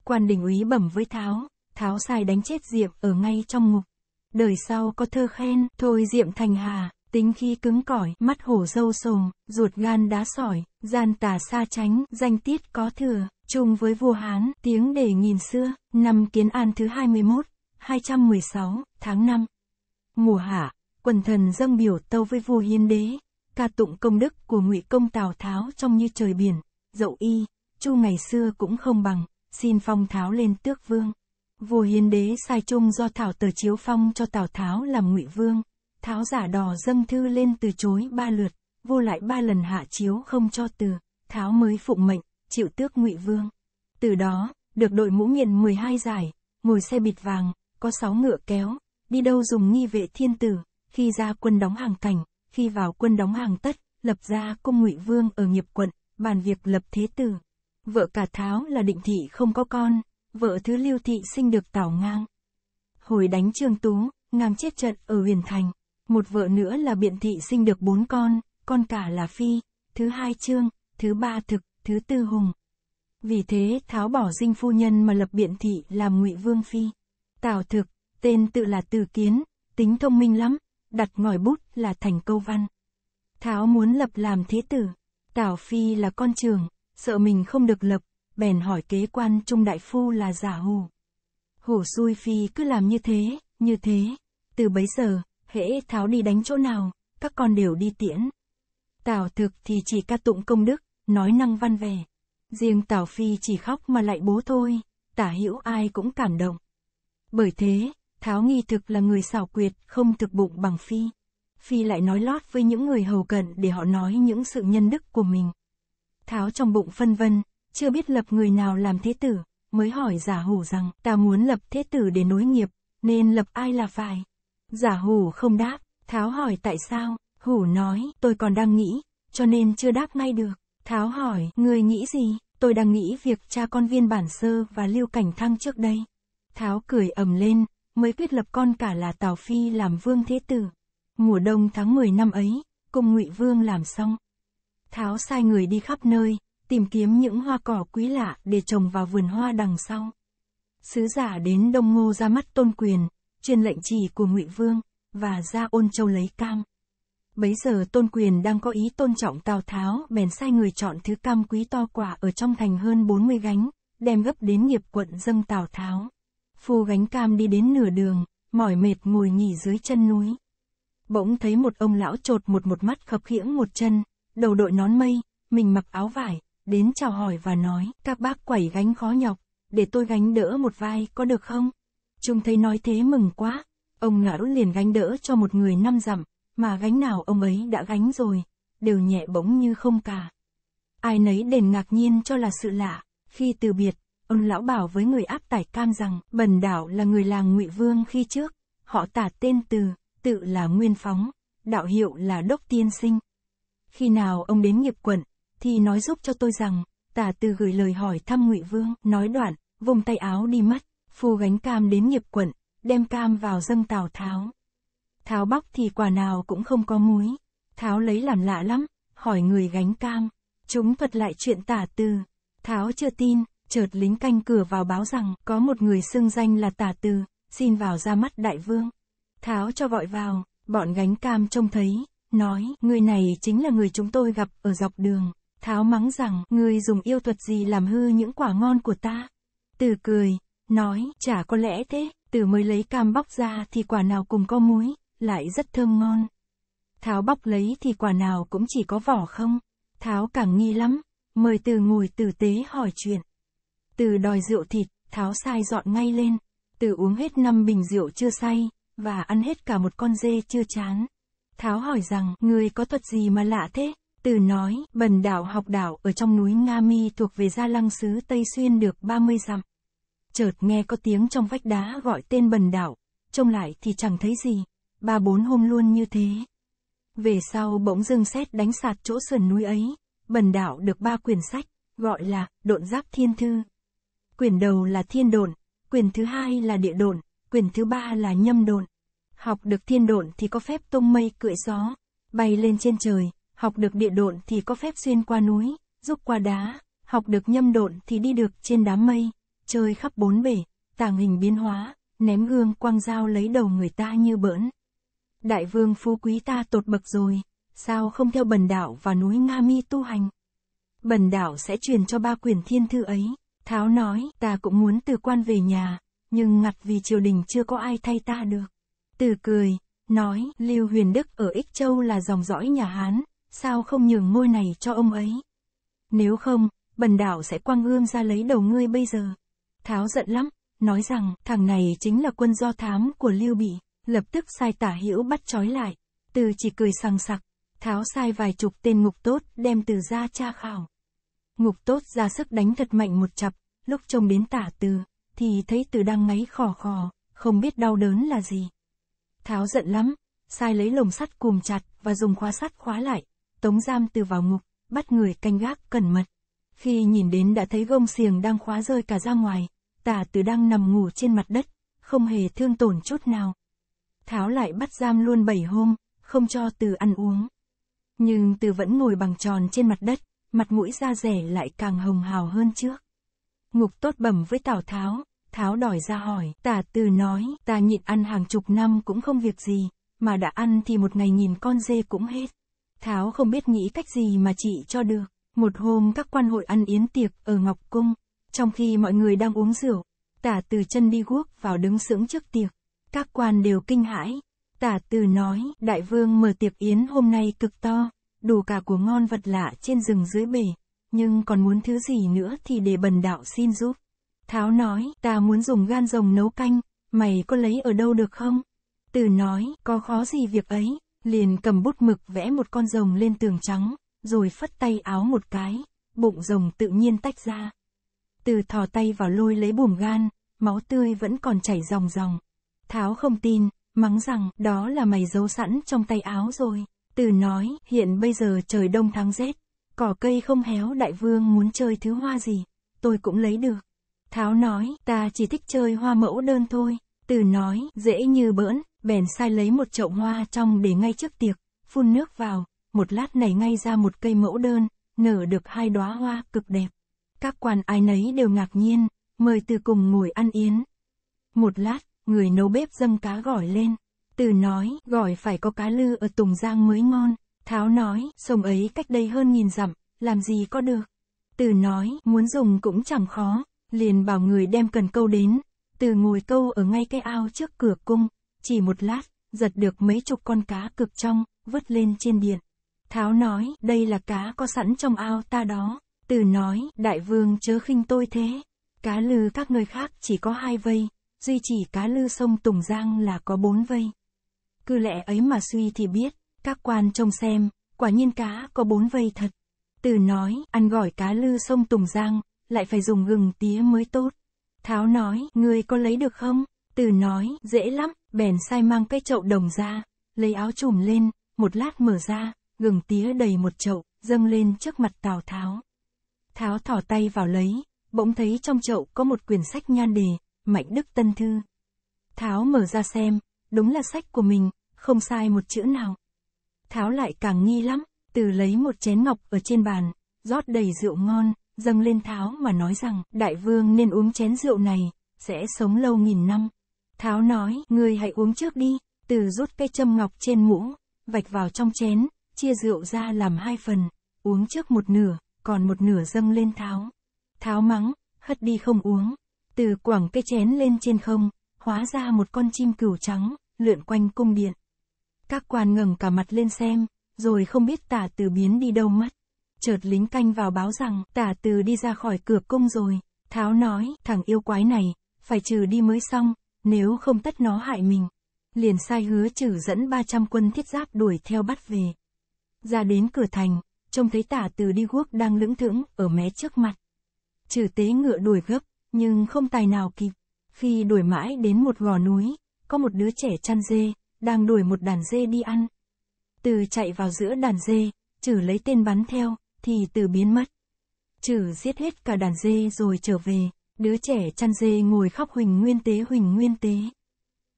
Quan đình úy bẩm với Tháo, Tháo sai đánh chết Diệm ở ngay trong ngục. Đời sau có thơ khen, thôi Diệm thành hà, tính khí cứng cỏi, mắt hổ dâu sồm, ruột gan đá sỏi, gian tà xa tránh, danh tiết có thừa, chung với vua Hán, tiếng để nghìn xưa, năm kiến an thứ 21, 216, tháng 5. Mùa hạ, quần thần dâng biểu tâu với vua hiến đế, ca tụng công đức của ngụy công Tào Tháo trong như trời biển, dậu y, chu ngày xưa cũng không bằng, xin phong Tháo lên tước vương. Vua hiến đế sai chung do thảo tờ chiếu phong cho Tào Tháo làm ngụy vương, Tháo giả đò dâng thư lên từ chối ba lượt, vô lại ba lần hạ chiếu không cho từ, tháo mới phụng mệnh, chịu tước ngụy vương. Từ đó, được đội mũ nghiện 12 giải, ngồi xe bịt vàng, có sáu ngựa kéo, đi đâu dùng nghi vệ thiên tử, khi ra quân đóng hàng cảnh, khi vào quân đóng hàng tất, lập ra cung ngụy vương ở nghiệp quận, bàn việc lập thế tử. Vợ cả tháo là định thị không có con, vợ thứ lưu thị sinh được tảo ngang. Hồi đánh trương tú, ngang chết trận ở huyền thành, một vợ nữa là biện thị sinh được bốn con, con cả là phi, thứ hai trương, thứ ba thực, thứ tư hùng. Vì thế tháo bỏ dinh phu nhân mà lập biện thị làm ngụy vương phi. Tào thực, tên tự là từ kiến, tính thông minh lắm, đặt ngòi bút là thành câu văn. Tháo muốn lập làm thế tử, Tào Phi là con trường, sợ mình không được lập, bèn hỏi kế quan trung đại phu là giả hù. Hổ xui Phi cứ làm như thế, như thế. Từ bấy giờ, hễ tháo đi đánh chỗ nào, các con đều đi tiễn. Tào thực thì chỉ ca tụng công đức, nói năng văn vẻ Riêng Tào Phi chỉ khóc mà lại bố thôi, tả hữu ai cũng cảm động. Bởi thế, Tháo nghi thực là người xảo quyệt, không thực bụng bằng Phi. Phi lại nói lót với những người hầu cận để họ nói những sự nhân đức của mình. Tháo trong bụng phân vân, chưa biết lập người nào làm thế tử, mới hỏi giả hủ rằng ta muốn lập thế tử để nối nghiệp, nên lập ai là phải. Giả hủ không đáp, Tháo hỏi tại sao, hủ nói, tôi còn đang nghĩ, cho nên chưa đáp ngay được. Tháo hỏi, người nghĩ gì? Tôi đang nghĩ việc cha con viên bản sơ và lưu cảnh thăng trước đây. Tháo cười ầm lên, mới quyết lập con cả là Tào Phi làm vương thế tử. Mùa đông tháng 10 năm ấy, cùng ngụy Vương làm xong. Tháo sai người đi khắp nơi, tìm kiếm những hoa cỏ quý lạ để trồng vào vườn hoa đằng sau. Sứ giả đến Đông Ngô ra mắt tôn quyền, chuyên lệnh chỉ của ngụy Vương, và ra ôn châu lấy cam. Bấy giờ tôn quyền đang có ý tôn trọng Tào Tháo bèn sai người chọn thứ cam quý to quả ở trong thành hơn 40 gánh, đem gấp đến nghiệp quận dâng Tào Tháo. Phu gánh cam đi đến nửa đường, mỏi mệt ngồi nghỉ dưới chân núi. Bỗng thấy một ông lão trột một một mắt khập khiễng một chân, đầu đội nón mây, mình mặc áo vải, đến chào hỏi và nói, các bác quẩy gánh khó nhọc, để tôi gánh đỡ một vai có được không? Trung thấy nói thế mừng quá, ông ngã liền gánh đỡ cho một người năm dặm, mà gánh nào ông ấy đã gánh rồi, đều nhẹ bỗng như không cả. Ai nấy đền ngạc nhiên cho là sự lạ, khi từ biệt, ông lão bảo với người áp tải cam rằng bần đảo là người làng ngụy Vương khi trước, họ tả tên từ, tự là Nguyên Phóng, đạo hiệu là Đốc Tiên Sinh. Khi nào ông đến nghiệp quận, thì nói giúp cho tôi rằng, tả từ gửi lời hỏi thăm ngụy Vương, nói đoạn, vùng tay áo đi mất phu gánh cam đến nghiệp quận, đem cam vào dâng Tào Tháo. Tháo bóc thì quả nào cũng không có muối. Tháo lấy làm lạ lắm, hỏi người gánh cam. Chúng thuật lại chuyện tả từ. Tháo chưa tin, chợt lính canh cửa vào báo rằng có một người xưng danh là tả từ, xin vào ra mắt đại vương. Tháo cho gọi vào, bọn gánh cam trông thấy, nói, người này chính là người chúng tôi gặp ở dọc đường. Tháo mắng rằng, người dùng yêu thuật gì làm hư những quả ngon của ta. Từ cười, nói, chả có lẽ thế, từ mới lấy cam bóc ra thì quả nào cùng có muối, lại rất thơm ngon. Tháo bóc lấy thì quả nào cũng chỉ có vỏ không. Tháo càng nghi lắm, mời từ ngồi tử tế hỏi chuyện. Từ đòi rượu thịt, Tháo sai dọn ngay lên. Từ uống hết năm bình rượu chưa say, và ăn hết cả một con dê chưa chán. Tháo hỏi rằng, người có thuật gì mà lạ thế? Từ nói, bần đảo học đảo ở trong núi Nga Mi thuộc về Gia Lăng xứ Tây Xuyên được 30 dặm chợt nghe có tiếng trong vách đá gọi tên bần đảo, trông lại thì chẳng thấy gì, ba bốn hôm luôn như thế. Về sau bỗng dưng xét đánh sạt chỗ sườn núi ấy, bần đảo được ba quyển sách, gọi là Độn Giáp Thiên Thư. Quyển đầu là Thiên Độn, quyển thứ hai là Địa Độn, quyển thứ ba là Nhâm Độn. Học được Thiên Độn thì có phép tung mây cưỡi gió, bay lên trên trời, học được Địa Độn thì có phép xuyên qua núi, giúp qua đá, học được Nhâm Độn thì đi được trên đám mây chơi khắp bốn bể, tàng hình biến hóa, ném gương quang dao lấy đầu người ta như bỡn. Đại vương phú quý ta tột bậc rồi, sao không theo bần đạo và núi Nga Mi tu hành? Bần đạo sẽ truyền cho ba quyển thiên thư ấy. Tháo nói, ta cũng muốn từ quan về nhà, nhưng ngặt vì triều đình chưa có ai thay ta được. Từ cười, nói, Lưu Huyền Đức ở Ích Châu là dòng dõi nhà Hán, sao không nhường ngôi này cho ông ấy? Nếu không, bần đạo sẽ quang ươm ra lấy đầu ngươi bây giờ. Tháo giận lắm, nói rằng thằng này chính là quân do thám của Lưu Bị, lập tức sai tả hữu bắt trói lại. Từ chỉ cười sằng sặc, Tháo sai vài chục tên ngục tốt đem từ ra tra khảo. Ngục tốt ra sức đánh thật mạnh một chập lúc trông đến tả từ, thì thấy từ đang ngáy khò khò, không biết đau đớn là gì. Tháo giận lắm, sai lấy lồng sắt cùm chặt và dùng khóa sắt khóa lại, tống giam từ vào ngục, bắt người canh gác cẩn mật. Khi nhìn đến đã thấy gông xiềng đang khóa rơi cả ra ngoài, tả từ đang nằm ngủ trên mặt đất, không hề thương tổn chút nào. Tháo lại bắt giam luôn bảy hôm, không cho từ ăn uống. Nhưng từ vẫn ngồi bằng tròn trên mặt đất, mặt mũi da rẻ lại càng hồng hào hơn trước. Ngục tốt bẩm với Tào Tháo, Tháo đòi ra hỏi, tả từ nói, ta nhịn ăn hàng chục năm cũng không việc gì, mà đã ăn thì một ngày nhìn con dê cũng hết. Tháo không biết nghĩ cách gì mà chị cho được. Một hôm các quan hội ăn yến tiệc ở Ngọc Cung, trong khi mọi người đang uống rượu, tả từ chân đi guốc vào đứng sững trước tiệc. Các quan đều kinh hãi. Tả từ nói, đại vương mở tiệc yến hôm nay cực to, đủ cả của ngon vật lạ trên rừng dưới bể, nhưng còn muốn thứ gì nữa thì để bần đạo xin giúp. Tháo nói, ta muốn dùng gan rồng nấu canh, mày có lấy ở đâu được không? Từ nói, có khó gì việc ấy, liền cầm bút mực vẽ một con rồng lên tường trắng, rồi phất tay áo một cái, bụng rồng tự nhiên tách ra. Từ thò tay vào lôi lấy buồm gan, máu tươi vẫn còn chảy ròng ròng. Tháo không tin, mắng rằng đó là mày giấu sẵn trong tay áo rồi. Từ nói, hiện bây giờ trời đông tháng rét, cỏ cây không héo đại vương muốn chơi thứ hoa gì, tôi cũng lấy được. Tháo nói, ta chỉ thích chơi hoa mẫu đơn thôi. Từ nói, dễ như bỡn, bèn sai lấy một chậu hoa trong để ngay trước tiệc, phun nước vào, một lát nảy ngay ra một cây mẫu đơn, nở được hai đóa hoa cực đẹp. Các quan ai nấy đều ngạc nhiên, mời từ cùng ngồi ăn yến. Một lát, người nấu bếp dâm cá gỏi lên. Từ nói, gỏi phải có cá lư ở Tùng Giang mới ngon. Tháo nói, sông ấy cách đây hơn nghìn dặm, làm gì có được. Từ nói, muốn dùng cũng chẳng khó, liền bảo người đem cần câu đến. Từ ngồi câu ở ngay cái ao trước cửa cung, chỉ một lát, giật được mấy chục con cá cực trong, vứt lên trên điện. Tháo nói, đây là cá có sẵn trong ao ta đó. Từ nói, đại vương chớ khinh tôi thế. Cá lư các nơi khác chỉ có hai vây, duy chỉ cá lư sông Tùng Giang là có bốn vây. Cứ lẽ ấy mà suy thì biết, các quan trông xem, quả nhiên cá có bốn vây thật. Từ nói, ăn gỏi cá lư sông Tùng Giang, lại phải dùng gừng tía mới tốt. Tháo nói, người có lấy được không? Từ nói, dễ lắm, bèn sai mang cái chậu đồng ra, lấy áo trùm lên, một lát mở ra, gừng tía đầy một chậu, dâng lên trước mặt Tào Tháo. Tháo thỏ tay vào lấy, bỗng thấy trong chậu có một quyển sách nhan đề, Mạnh Đức Tân Thư. Tháo mở ra xem, đúng là sách của mình, không sai một chữ nào. Tháo lại càng nghi lắm, từ lấy một chén ngọc ở trên bàn, rót đầy rượu ngon, dâng lên Tháo mà nói rằng, đại vương nên uống chén rượu này, sẽ sống lâu nghìn năm. Tháo nói, ngươi hãy uống trước đi, từ rút cây châm ngọc trên mũ, vạch vào trong chén, chia rượu ra làm hai phần, uống trước một nửa, còn một nửa dâng lên tháo. Tháo mắng, hất đi không uống. Từ quảng cây chén lên trên không, hóa ra một con chim cừu trắng, lượn quanh cung điện. Các quan ngẩng cả mặt lên xem, rồi không biết tả từ biến đi đâu mất. Chợt lính canh vào báo rằng tả từ đi ra khỏi cửa cung rồi. Tháo nói, thằng yêu quái này, phải trừ đi mới xong, nếu không tất nó hại mình. Liền sai hứa trừ dẫn 300 quân thiết giáp đuổi theo bắt về. Ra đến cửa thành, trông thấy tả từ đi guốc đang lững thững ở mé trước mặt. Trừ tế ngựa đuổi gấp, nhưng không tài nào kịp. Khi đuổi mãi đến một gò núi, có một đứa trẻ chăn dê, đang đuổi một đàn dê đi ăn. Từ chạy vào giữa đàn dê, trừ lấy tên bắn theo, thì từ biến mất. Trừ giết hết cả đàn dê rồi trở về, đứa trẻ chăn dê ngồi khóc huỳnh nguyên tế huỳnh nguyên tế.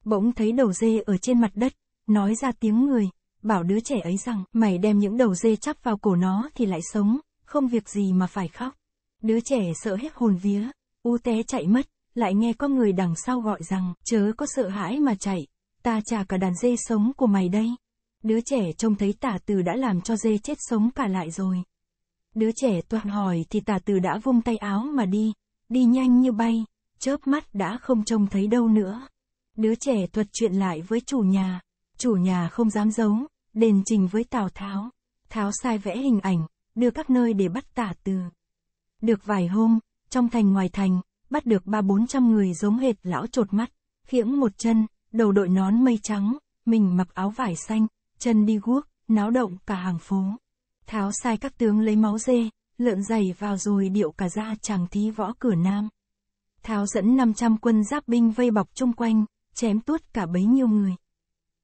Bỗng thấy đầu dê ở trên mặt đất, nói ra tiếng người, bảo đứa trẻ ấy rằng, mày đem những đầu dê chắp vào cổ nó thì lại sống, không việc gì mà phải khóc. Đứa trẻ sợ hết hồn vía, u té chạy mất, lại nghe có người đằng sau gọi rằng, chớ có sợ hãi mà chạy, ta trả cả đàn dê sống của mày đây. Đứa trẻ trông thấy tả từ đã làm cho dê chết sống cả lại rồi. Đứa trẻ toàn hỏi thì tả từ đã vung tay áo mà đi, đi nhanh như bay, chớp mắt đã không trông thấy đâu nữa. Đứa trẻ thuật chuyện lại với chủ nhà, chủ nhà không dám giấu, đền trình với Tào Tháo. Tháo sai vẽ hình ảnh, đưa các nơi để bắt tả từ. Được vài hôm, trong thành ngoài thành, bắt được ba bốn trăm người giống hệt lão trột mắt, khiễng một chân, đầu đội nón mây trắng, mình mặc áo vải xanh, chân đi guốc, náo động cả hàng phố. Tháo sai các tướng lấy máu dê, lợn dày vào rồi điệu cả ra chàng thí võ cửa nam. Tháo dẫn 500 quân giáp binh vây bọc chung quanh, chém tuốt cả bấy nhiêu người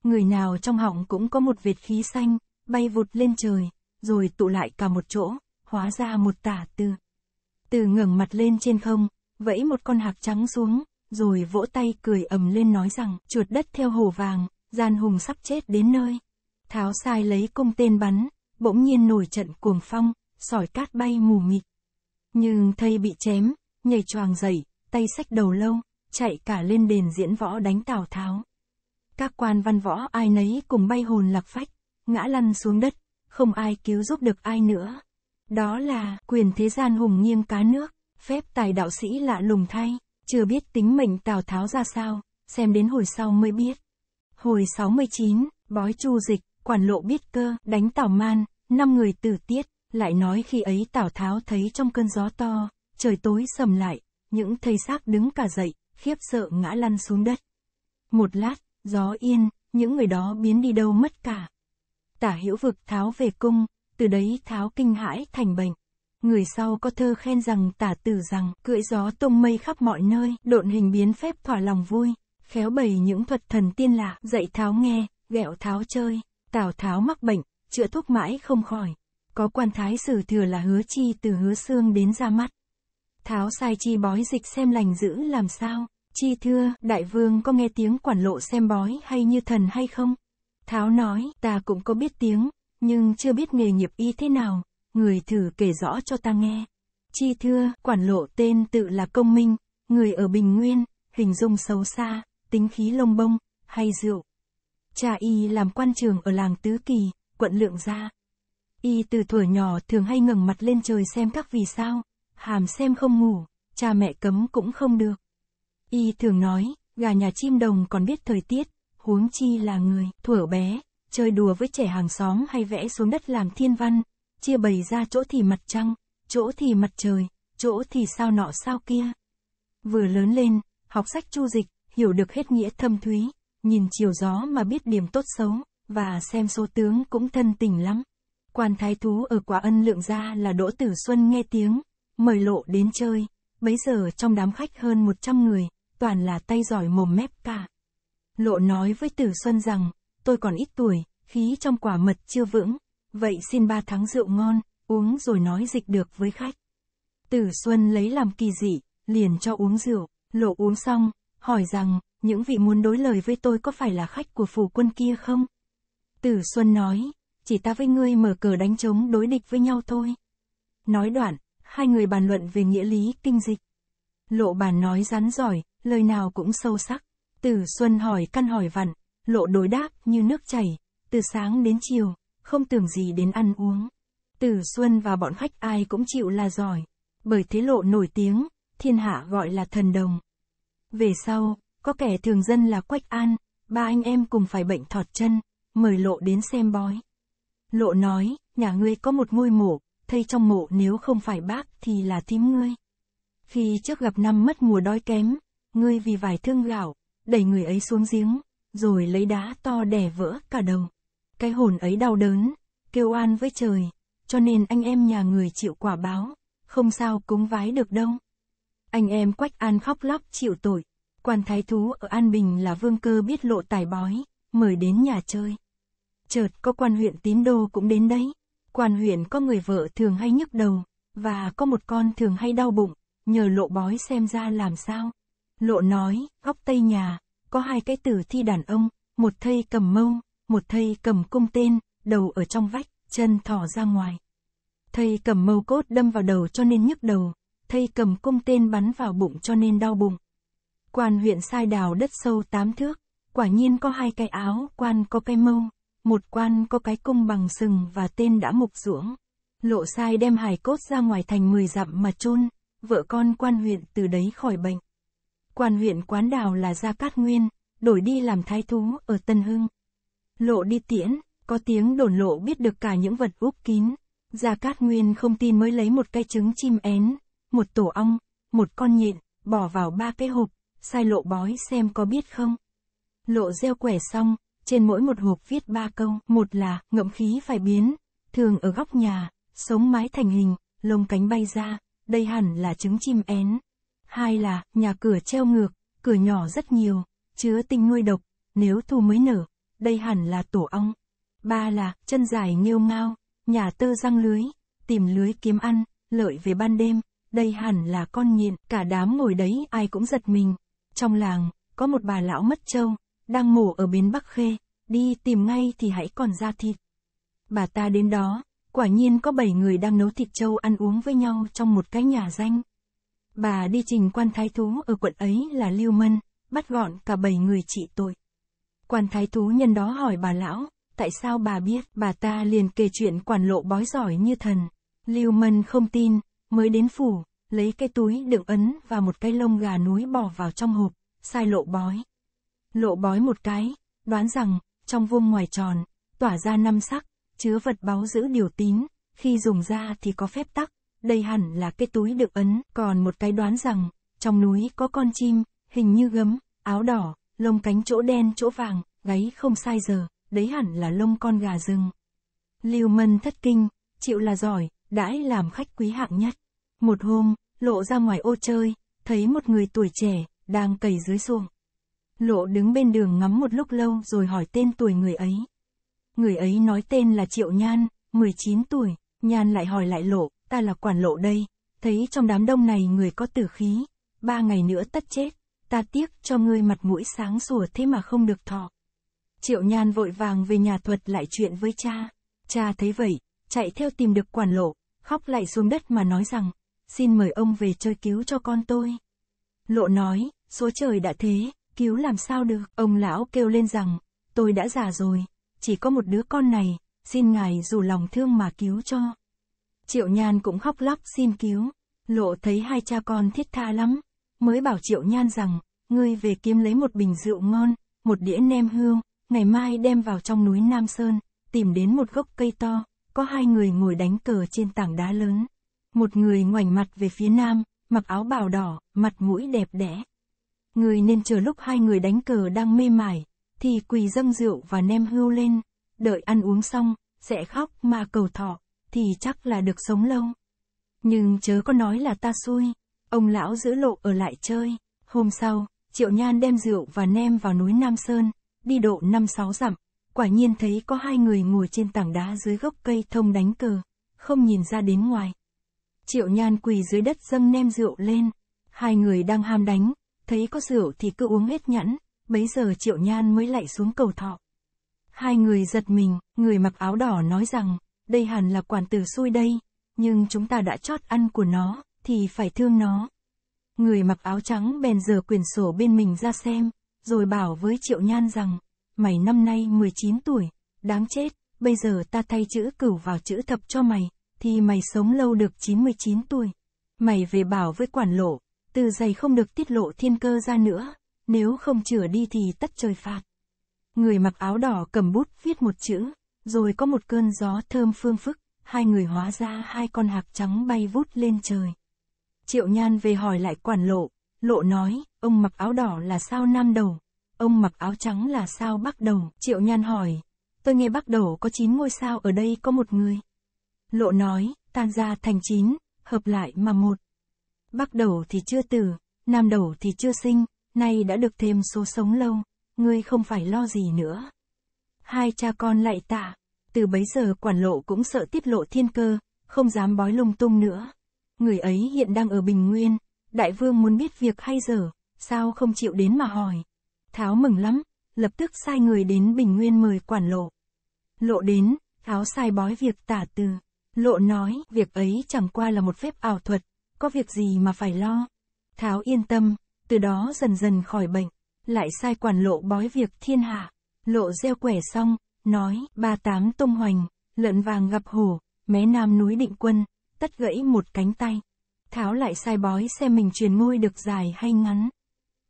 người nào trong họng cũng có một vệt khí xanh, bay vụt lên trời, rồi tụ lại cả một chỗ, hóa ra một tả từ. Từ ngẩng mặt lên trên không, vẫy một con hạc trắng xuống, rồi vỗ tay cười ầm lên nói rằng, chuột đất theo hồ vàng, gian hùng sắp chết đến nơi. Tháo sai lấy cung tên bắn, bỗng nhiên nổi trận cuồng phong, sỏi cát bay mù mịt. Nhưng thầy bị chém, nhảy choàng dậy, tay sách đầu lâu, chạy cả lên đền diễn võ đánh Tào Tháo. Các quan văn võ ai nấy cùng bay hồn lạc phách, ngã lăn xuống đất, không ai cứu giúp được ai nữa. Đó là quyền thế gian hùng nghiêng cá nước, phép tài đạo sĩ lạ lùng thay, chưa biết tính mệnh Tào Tháo ra sao, xem đến hồi sau mới biết. Hồi 69, bói chu dịch, quản lộ biết cơ, đánh Tào Man, năm người tử tiết, lại nói khi ấy Tào Tháo thấy trong cơn gió to, trời tối sầm lại, những thầy xác đứng cả dậy, khiếp sợ ngã lăn xuống đất. Một lát, gió yên, những người đó biến đi đâu mất cả. Tả hữu vực tháo về cung, từ đấy tháo kinh hãi thành bệnh. Người sau có thơ khen rằng tả tử rằng cưỡi gió tung mây khắp mọi nơi, độn hình biến phép thỏa lòng vui, khéo bày những thuật thần tiên lạ, dạy tháo nghe, ghẹo tháo chơi, tào tháo mắc bệnh, chữa thuốc mãi không khỏi. Có quan thái sử thừa là hứa chi từ hứa xương đến ra mắt. Tháo sai chi bói dịch xem lành giữ làm sao. Chi thưa, đại vương có nghe tiếng quản lộ xem bói hay như thần hay không? Tháo nói, ta cũng có biết tiếng, nhưng chưa biết nghề nghiệp y thế nào, người thử kể rõ cho ta nghe. Chi thưa, quản lộ tên tự là Công Minh, người ở Bình Nguyên, hình dung xấu xa, tính khí lông bông, hay rượu. Cha y làm quan trường ở làng Tứ Kỳ, quận Lượng Gia. Y từ tuổi nhỏ thường hay ngẩng mặt lên trời xem các vì sao, hàm xem không ngủ, cha mẹ cấm cũng không được. Y thường nói, gà nhà chim đồng còn biết thời tiết, huống chi là người, thuở bé, chơi đùa với trẻ hàng xóm hay vẽ xuống đất làm thiên văn, chia bày ra chỗ thì mặt trăng, chỗ thì mặt trời, chỗ thì sao nọ sao kia. Vừa lớn lên, học sách chu dịch, hiểu được hết nghĩa thâm thúy, nhìn chiều gió mà biết điểm tốt xấu, và xem số tướng cũng thân tình lắm. Quan thái thú ở quả ân lượng ra là Đỗ Tử Xuân nghe tiếng, mời lộ đến chơi, bấy giờ trong đám khách hơn 100 người, toàn là tay giỏi mồm mép cả. Lộ nói với Tử Xuân rằng, tôi còn ít tuổi, khí trong quả mật chưa vững, vậy xin ba tháng rượu ngon, uống rồi nói dịch được với khách. Tử Xuân lấy làm kỳ dị, liền cho uống rượu, lộ uống xong, hỏi rằng, những vị muốn đối lời với tôi có phải là khách của phủ quân kia không? Tử Xuân nói, chỉ ta với ngươi mở cờ đánh trống đối địch với nhau thôi. Nói đoạn, hai người bàn luận về nghĩa lý kinh dịch. Lộ bàn nói rắn giỏi, lời nào cũng sâu sắc. Tử Xuân hỏi căn hỏi vặn, lộ đối đáp như nước chảy, từ sáng đến chiều, không tưởng gì đến ăn uống. Tử Xuân và bọn khách ai cũng chịu là giỏi, bởi thế lộ nổi tiếng, thiên hạ gọi là thần đồng. Về sau, có kẻ thường dân là Quách An, ba anh em cùng phải bệnh thọt chân, mời lộ đến xem bói. Lộ nói, nhà ngươi có một ngôi mộ, thây trong mộ nếu không phải bác thì là tím ngươi. Khi trước gặp năm mất mùa đói kém, ngươi vì vài thương gạo, đẩy người ấy xuống giếng, rồi lấy đá to đẻ vỡ cả đầu. Cái hồn ấy đau đớn, kêu oan với trời, cho nên anh em nhà người chịu quả báo, không sao cúng vái được đâu. Anh em Quách An khóc lóc chịu tội, quan thái thú ở An Bình là vương cơ biết lộ tài bói, mời đến nhà chơi. Chợt có quan huyện tín đô cũng đến đấy, quan huyện có người vợ thường hay nhức đầu, và có một con thường hay đau bụng, nhờ lộ bói xem ra làm sao. Lộ nói, góc tây nhà, có hai cái tử thi đàn ông, một thây cầm mâu một thây cầm cung tên, đầu ở trong vách, chân thỏ ra ngoài. Thây cầm mâu cốt đâm vào đầu cho nên nhức đầu, thây cầm cung tên bắn vào bụng cho nên đau bụng. Quan huyện sai đào đất sâu tám thước, quả nhiên có hai cái áo, quan có cái mâu, một quan có cái cung bằng sừng và tên đã mục ruỗng. Lộ sai đem hài cốt ra ngoài thành mười dặm mà chôn, vợ con quan huyện từ đấy khỏi bệnh. Quan huyện quán đào là Gia Cát Nguyên, đổi đi làm thái thú ở Tân Hưng. Lộ đi tiễn, có tiếng đồn lộ biết được cả những vật úp kín. Gia Cát Nguyên không tin mới lấy một cái trứng chim én, một tổ ong, một con nhện, bỏ vào ba cái hộp, sai lộ bói xem có biết không. Lộ gieo quẻ xong, trên mỗi một hộp viết ba câu, một là ngậm khí phải biến, thường ở góc nhà, sống mái thành hình, lông cánh bay ra, đây hẳn là trứng chim én. Hai là, nhà cửa treo ngược, cửa nhỏ rất nhiều, chứa tinh nuôi độc, nếu thu mới nở, đây hẳn là tổ ong. Ba là, chân dài nghêu ngao, nhà tơ răng lưới, tìm lưới kiếm ăn, lợi về ban đêm, đây hẳn là con nhện, cả đám ngồi đấy ai cũng giật mình. Trong làng, có một bà lão mất trâu, đang mổ ở bến Bắc Khê, đi tìm ngay thì hãy còn ra thịt. Bà ta đến đó, quả nhiên có bảy người đang nấu thịt trâu ăn uống với nhau trong một cái nhà danh. Bà đi trình quan thái thú ở quận ấy là Lưu Mân, bắt gọn cả bảy người trị tội. Quan thái thú nhân đó hỏi bà lão, tại sao bà biết, bà ta liền kể chuyện quản lộ bói giỏi như thần. Lưu Mân không tin, mới đến phủ, lấy cái túi đựng ấn và một cái lông gà núi bỏ vào trong hộp, sai lộ bói. Lộ bói một cái, đoán rằng, trong vuông ngoài tròn, tỏa ra năm sắc, chứa vật báu giữ điều tín, khi dùng ra thì có phép tắc, đây hẳn là cái túi được ấn, còn một cái đoán rằng, trong núi có con chim, hình như gấm, áo đỏ, lông cánh chỗ đen chỗ vàng, gáy không sai giờ, đấy hẳn là lông con gà rừng. Lưu Mân thất kinh, chịu là giỏi, đãi làm khách quý hạng nhất. Một hôm, lộ ra ngoài ô chơi, thấy một người tuổi trẻ, đang cầy dưới ruộng. Lộ đứng bên đường ngắm một lúc lâu rồi hỏi tên tuổi người ấy. Người ấy nói tên là Triệu Nhan, 19 tuổi, Nhan lại hỏi lại lộ, ta là quản lộ đây, thấy trong đám đông này người có tử khí, ba ngày nữa tất chết, ta tiếc cho ngươi mặt mũi sáng sủa thế mà không được thọ. Triệu Nhan vội vàng về nhà thuật lại chuyện với cha, cha thấy vậy, chạy theo tìm được quản lộ, khóc lại xuống đất mà nói rằng, xin mời ông về chơi cứu cho con tôi. Lộ nói, số trời đã thế, cứu làm sao được, ông lão kêu lên rằng, tôi đã già rồi, chỉ có một đứa con này, xin ngài dù lòng thương mà cứu cho. Triệu Nhan cũng khóc lóc xin cứu. Lộ thấy hai cha con thiết tha lắm, mới bảo Triệu Nhan rằng, ngươi về kiếm lấy một bình rượu ngon, một đĩa nem hương, ngày mai đem vào trong núi Nam Sơn, tìm đến một gốc cây to, có hai người ngồi đánh cờ trên tảng đá lớn. Một người ngoảnh mặt về phía nam, mặc áo bào đỏ, mặt mũi đẹp đẽ. Người nên chờ lúc hai người đánh cờ đang mê mải, thì quỳ dâng rượu và nem hưu lên, đợi ăn uống xong, sẽ khóc mà cầu thọ thì chắc là được sống lâu. Nhưng chớ có nói là ta xui. Ông lão giữ lộ ở lại chơi. Hôm sau, Triệu Nhan đem rượu và nem vào núi Nam Sơn, đi độ năm sáu dặm. Quả nhiên thấy có hai người ngồi trên tảng đá dưới gốc cây thông đánh cờ, không nhìn ra đến ngoài. Triệu Nhan quỳ dưới đất dâng nem rượu lên. Hai người đang ham đánh, thấy có rượu thì cứ uống hết nhẫn. bấy giờ Triệu Nhan mới lại xuống cầu thọ. Hai người giật mình, người mặc áo đỏ nói rằng, đây hẳn là quản tử xui đây, nhưng chúng ta đã chót ăn của nó, thì phải thương nó. Người mặc áo trắng bèn giở quyển sổ bên mình ra xem, rồi bảo với Triệu Nhan rằng, mày năm nay 19 tuổi, đáng chết, bây giờ ta thay chữ cửu vào chữ thập cho mày, thì mày sống lâu được 99 tuổi. Mày về bảo với quản lộ, từ giày không được tiết lộ thiên cơ ra nữa, nếu không chữa đi thì tất trời phạt. Người mặc áo đỏ cầm bút viết một chữ, rồi có một cơn gió thơm phương phức, hai người hóa ra hai con hạc trắng bay vút lên trời. Triệu Nhan về hỏi lại quản lộ, lộ nói, ông mặc áo đỏ là sao nam đầu, ông mặc áo trắng là sao bắc đầu. Triệu Nhan hỏi, tôi nghe bắc đầu có chín ngôi sao ở đây có một người. Lộ nói, tan ra thành chín hợp lại mà một. Bắc đầu thì chưa tử, nam đầu thì chưa sinh, nay đã được thêm số sống lâu, ngươi không phải lo gì nữa hai cha con lại tạ. Từ bấy giờ quản lộ cũng sợ tiết lộ thiên cơ, không dám bói lung tung nữa. Người ấy hiện đang ở Bình Nguyên, đại vương muốn biết việc hay giờ sao không chịu đến mà hỏi. Tháo mừng lắm, lập tức sai người đến Bình Nguyên mời quản lộ. Lộ đến, tháo sai bói việc tả từ. Lộ nói, việc ấy chẳng qua là một phép ảo thuật, có việc gì mà phải lo. Tháo yên tâm, từ đó dần dần khỏi bệnh, lại sai quản lộ bói việc thiên hạ lộ gieo quẻ xong, nói, ba tám tung hoành, lợn vàng gặp hổ, mé nam núi định quân, tất gãy một cánh tay. Tháo lại sai bói xem mình truyền ngôi được dài hay ngắn.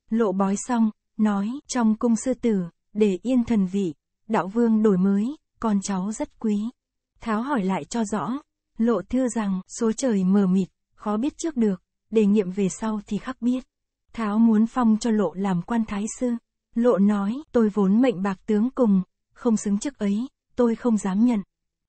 Lộ bói xong, nói, trong cung sư tử, để yên thần vị, đạo vương đổi mới, con cháu rất quý. Tháo hỏi lại cho rõ, lộ thưa rằng, số trời mờ mịt, khó biết trước được, đề nghiệm về sau thì khắc biết. Tháo muốn phong cho lộ làm quan thái sư. Lộ nói, tôi vốn mệnh bạc tướng cùng, không xứng chức ấy, tôi không dám nhận.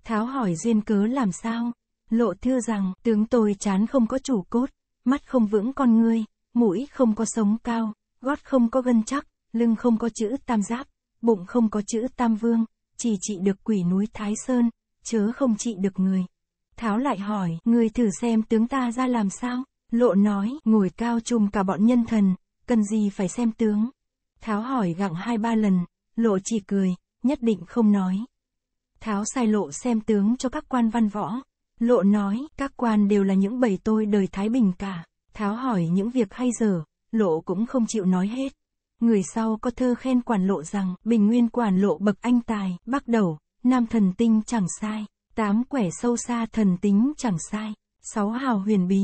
Tháo hỏi duyên cớ làm sao? Lộ thưa rằng, tướng tôi chán không có chủ cốt, mắt không vững con ngươi, mũi không có sống cao, gót không có gân chắc, lưng không có chữ tam giáp, bụng không có chữ tam vương, chỉ trị được quỷ núi Thái Sơn, chớ không trị được người. Tháo lại hỏi, người thử xem tướng ta ra làm sao? Lộ nói, ngồi cao trùm cả bọn nhân thần, cần gì phải xem tướng. Tháo hỏi gặng hai ba lần, lộ chỉ cười, nhất định không nói. Tháo sai lộ xem tướng cho các quan văn võ. Lộ nói, các quan đều là những bầy tôi đời Thái Bình cả. Tháo hỏi những việc hay giờ, lộ cũng không chịu nói hết. Người sau có thơ khen quản lộ rằng, bình nguyên quản lộ bậc anh tài, bắc đầu, nam thần tinh chẳng sai. Tám quẻ sâu xa thần tính chẳng sai. Sáu hào huyền bí,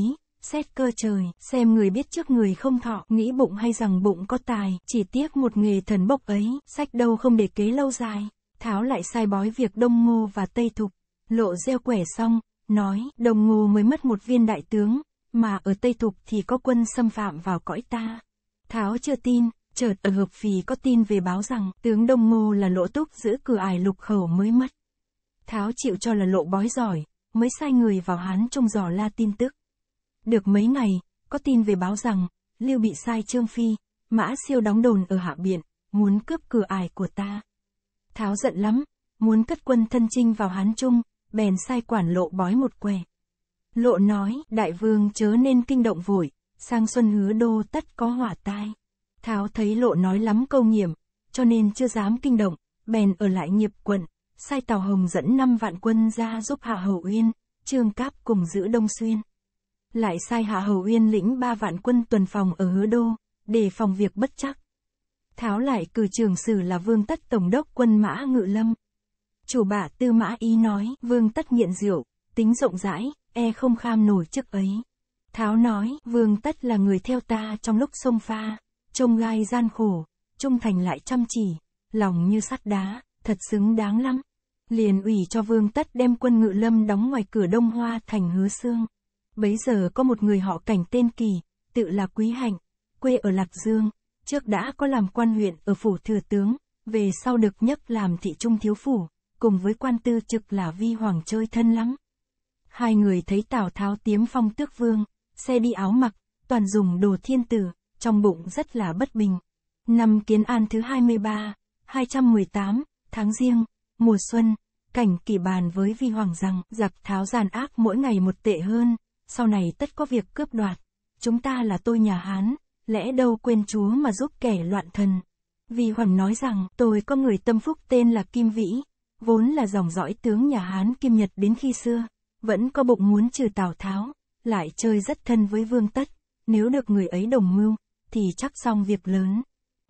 xét cơ trời, xem người biết trước người không thọ, nghĩ bụng hay rằng bụng có tài, chỉ tiếc một nghề thần bốc ấy, sách đâu không để kế lâu dài. Tháo lại sai bói việc đông ngô và tây thục, lộ gieo quẻ xong, nói, đông ngô mới mất một viên đại tướng, mà ở Tây Thục thì có quân xâm phạm vào cõi ta. Tháo chưa tin, chợt ở hợp phì có tin về báo rằng tướng Đông Ngô là lỗ túc giữ cửa ải lục khẩu mới mất. Tháo chịu cho là lộ bói giỏi, mới sai người vào Hán trông dò la tin tức. Được mấy ngày, có tin về báo rằng, Lưu bị sai Trương Phi, Mã Siêu đóng đồn ở Hạ Biện, muốn cướp cửa ải của ta. Tháo giận lắm, muốn cất quân thân chinh vào Hán Trung, bèn sai quản lộ bói một quẻ Lộ nói, đại vương chớ nên kinh động vội, sang xuân hứa đô tất có hỏa tai. Tháo thấy lộ nói lắm câu nghiệm, cho nên chưa dám kinh động, bèn ở lại nghiệp quận, sai tàu Hồng dẫn 5 vạn quân ra giúp Hạ hậu Uyên, Trương Cáp cùng giữ Đông Xuyên lại sai Hạ Hầu Uyên lĩnh ba vạn quân tuần phòng ở hứa đô, để phòng việc bất chắc. Tháo lại cử trường sử là Vương Tất Tổng đốc quân mã ngự lâm. Chủ bà tư mã ý nói, Vương Tất nghiện rượu, tính rộng rãi, e không kham nổi chức ấy. Tháo nói, Vương Tất là người theo ta trong lúc sông pha, trông gai gian khổ, trung thành lại chăm chỉ, lòng như sắt đá, thật xứng đáng lắm. Liền ủy cho Vương Tất đem quân ngự lâm đóng ngoài cửa Đông Hoa thành hứa xương. Bấy giờ có một người họ cảnh tên Kỳ, tự là Quý Hạnh, quê ở Lạc Dương, trước đã có làm quan huyện ở phủ thừa tướng, về sau được nhấc làm thị trung thiếu phủ, cùng với quan tư trực là vi hoàng chơi thân lắm. Hai người thấy Tào Tháo tiếm phong tước vương, xe đi áo mặc, toàn dùng đồ thiên tử, trong bụng rất là bất bình. Năm Kiến An thứ 23, 218, tháng riêng, mùa xuân, cảnh kỳ bàn với vi hoàng rằng giặc tháo giàn ác mỗi ngày một tệ hơn, sau này tất có việc cướp đoạt. Chúng ta là tôi nhà Hán, lẽ đâu quên chúa mà giúp kẻ loạn thần. Vì hoàng nói rằng, tôi có người tâm phúc tên là Kim Vĩ, vốn là dòng dõi tướng nhà Hán Kim Nhật đến khi xưa, vẫn có bụng muốn trừ Tào Tháo, lại chơi rất thân với Vương Tất, nếu được người ấy đồng mưu, thì chắc xong việc lớn.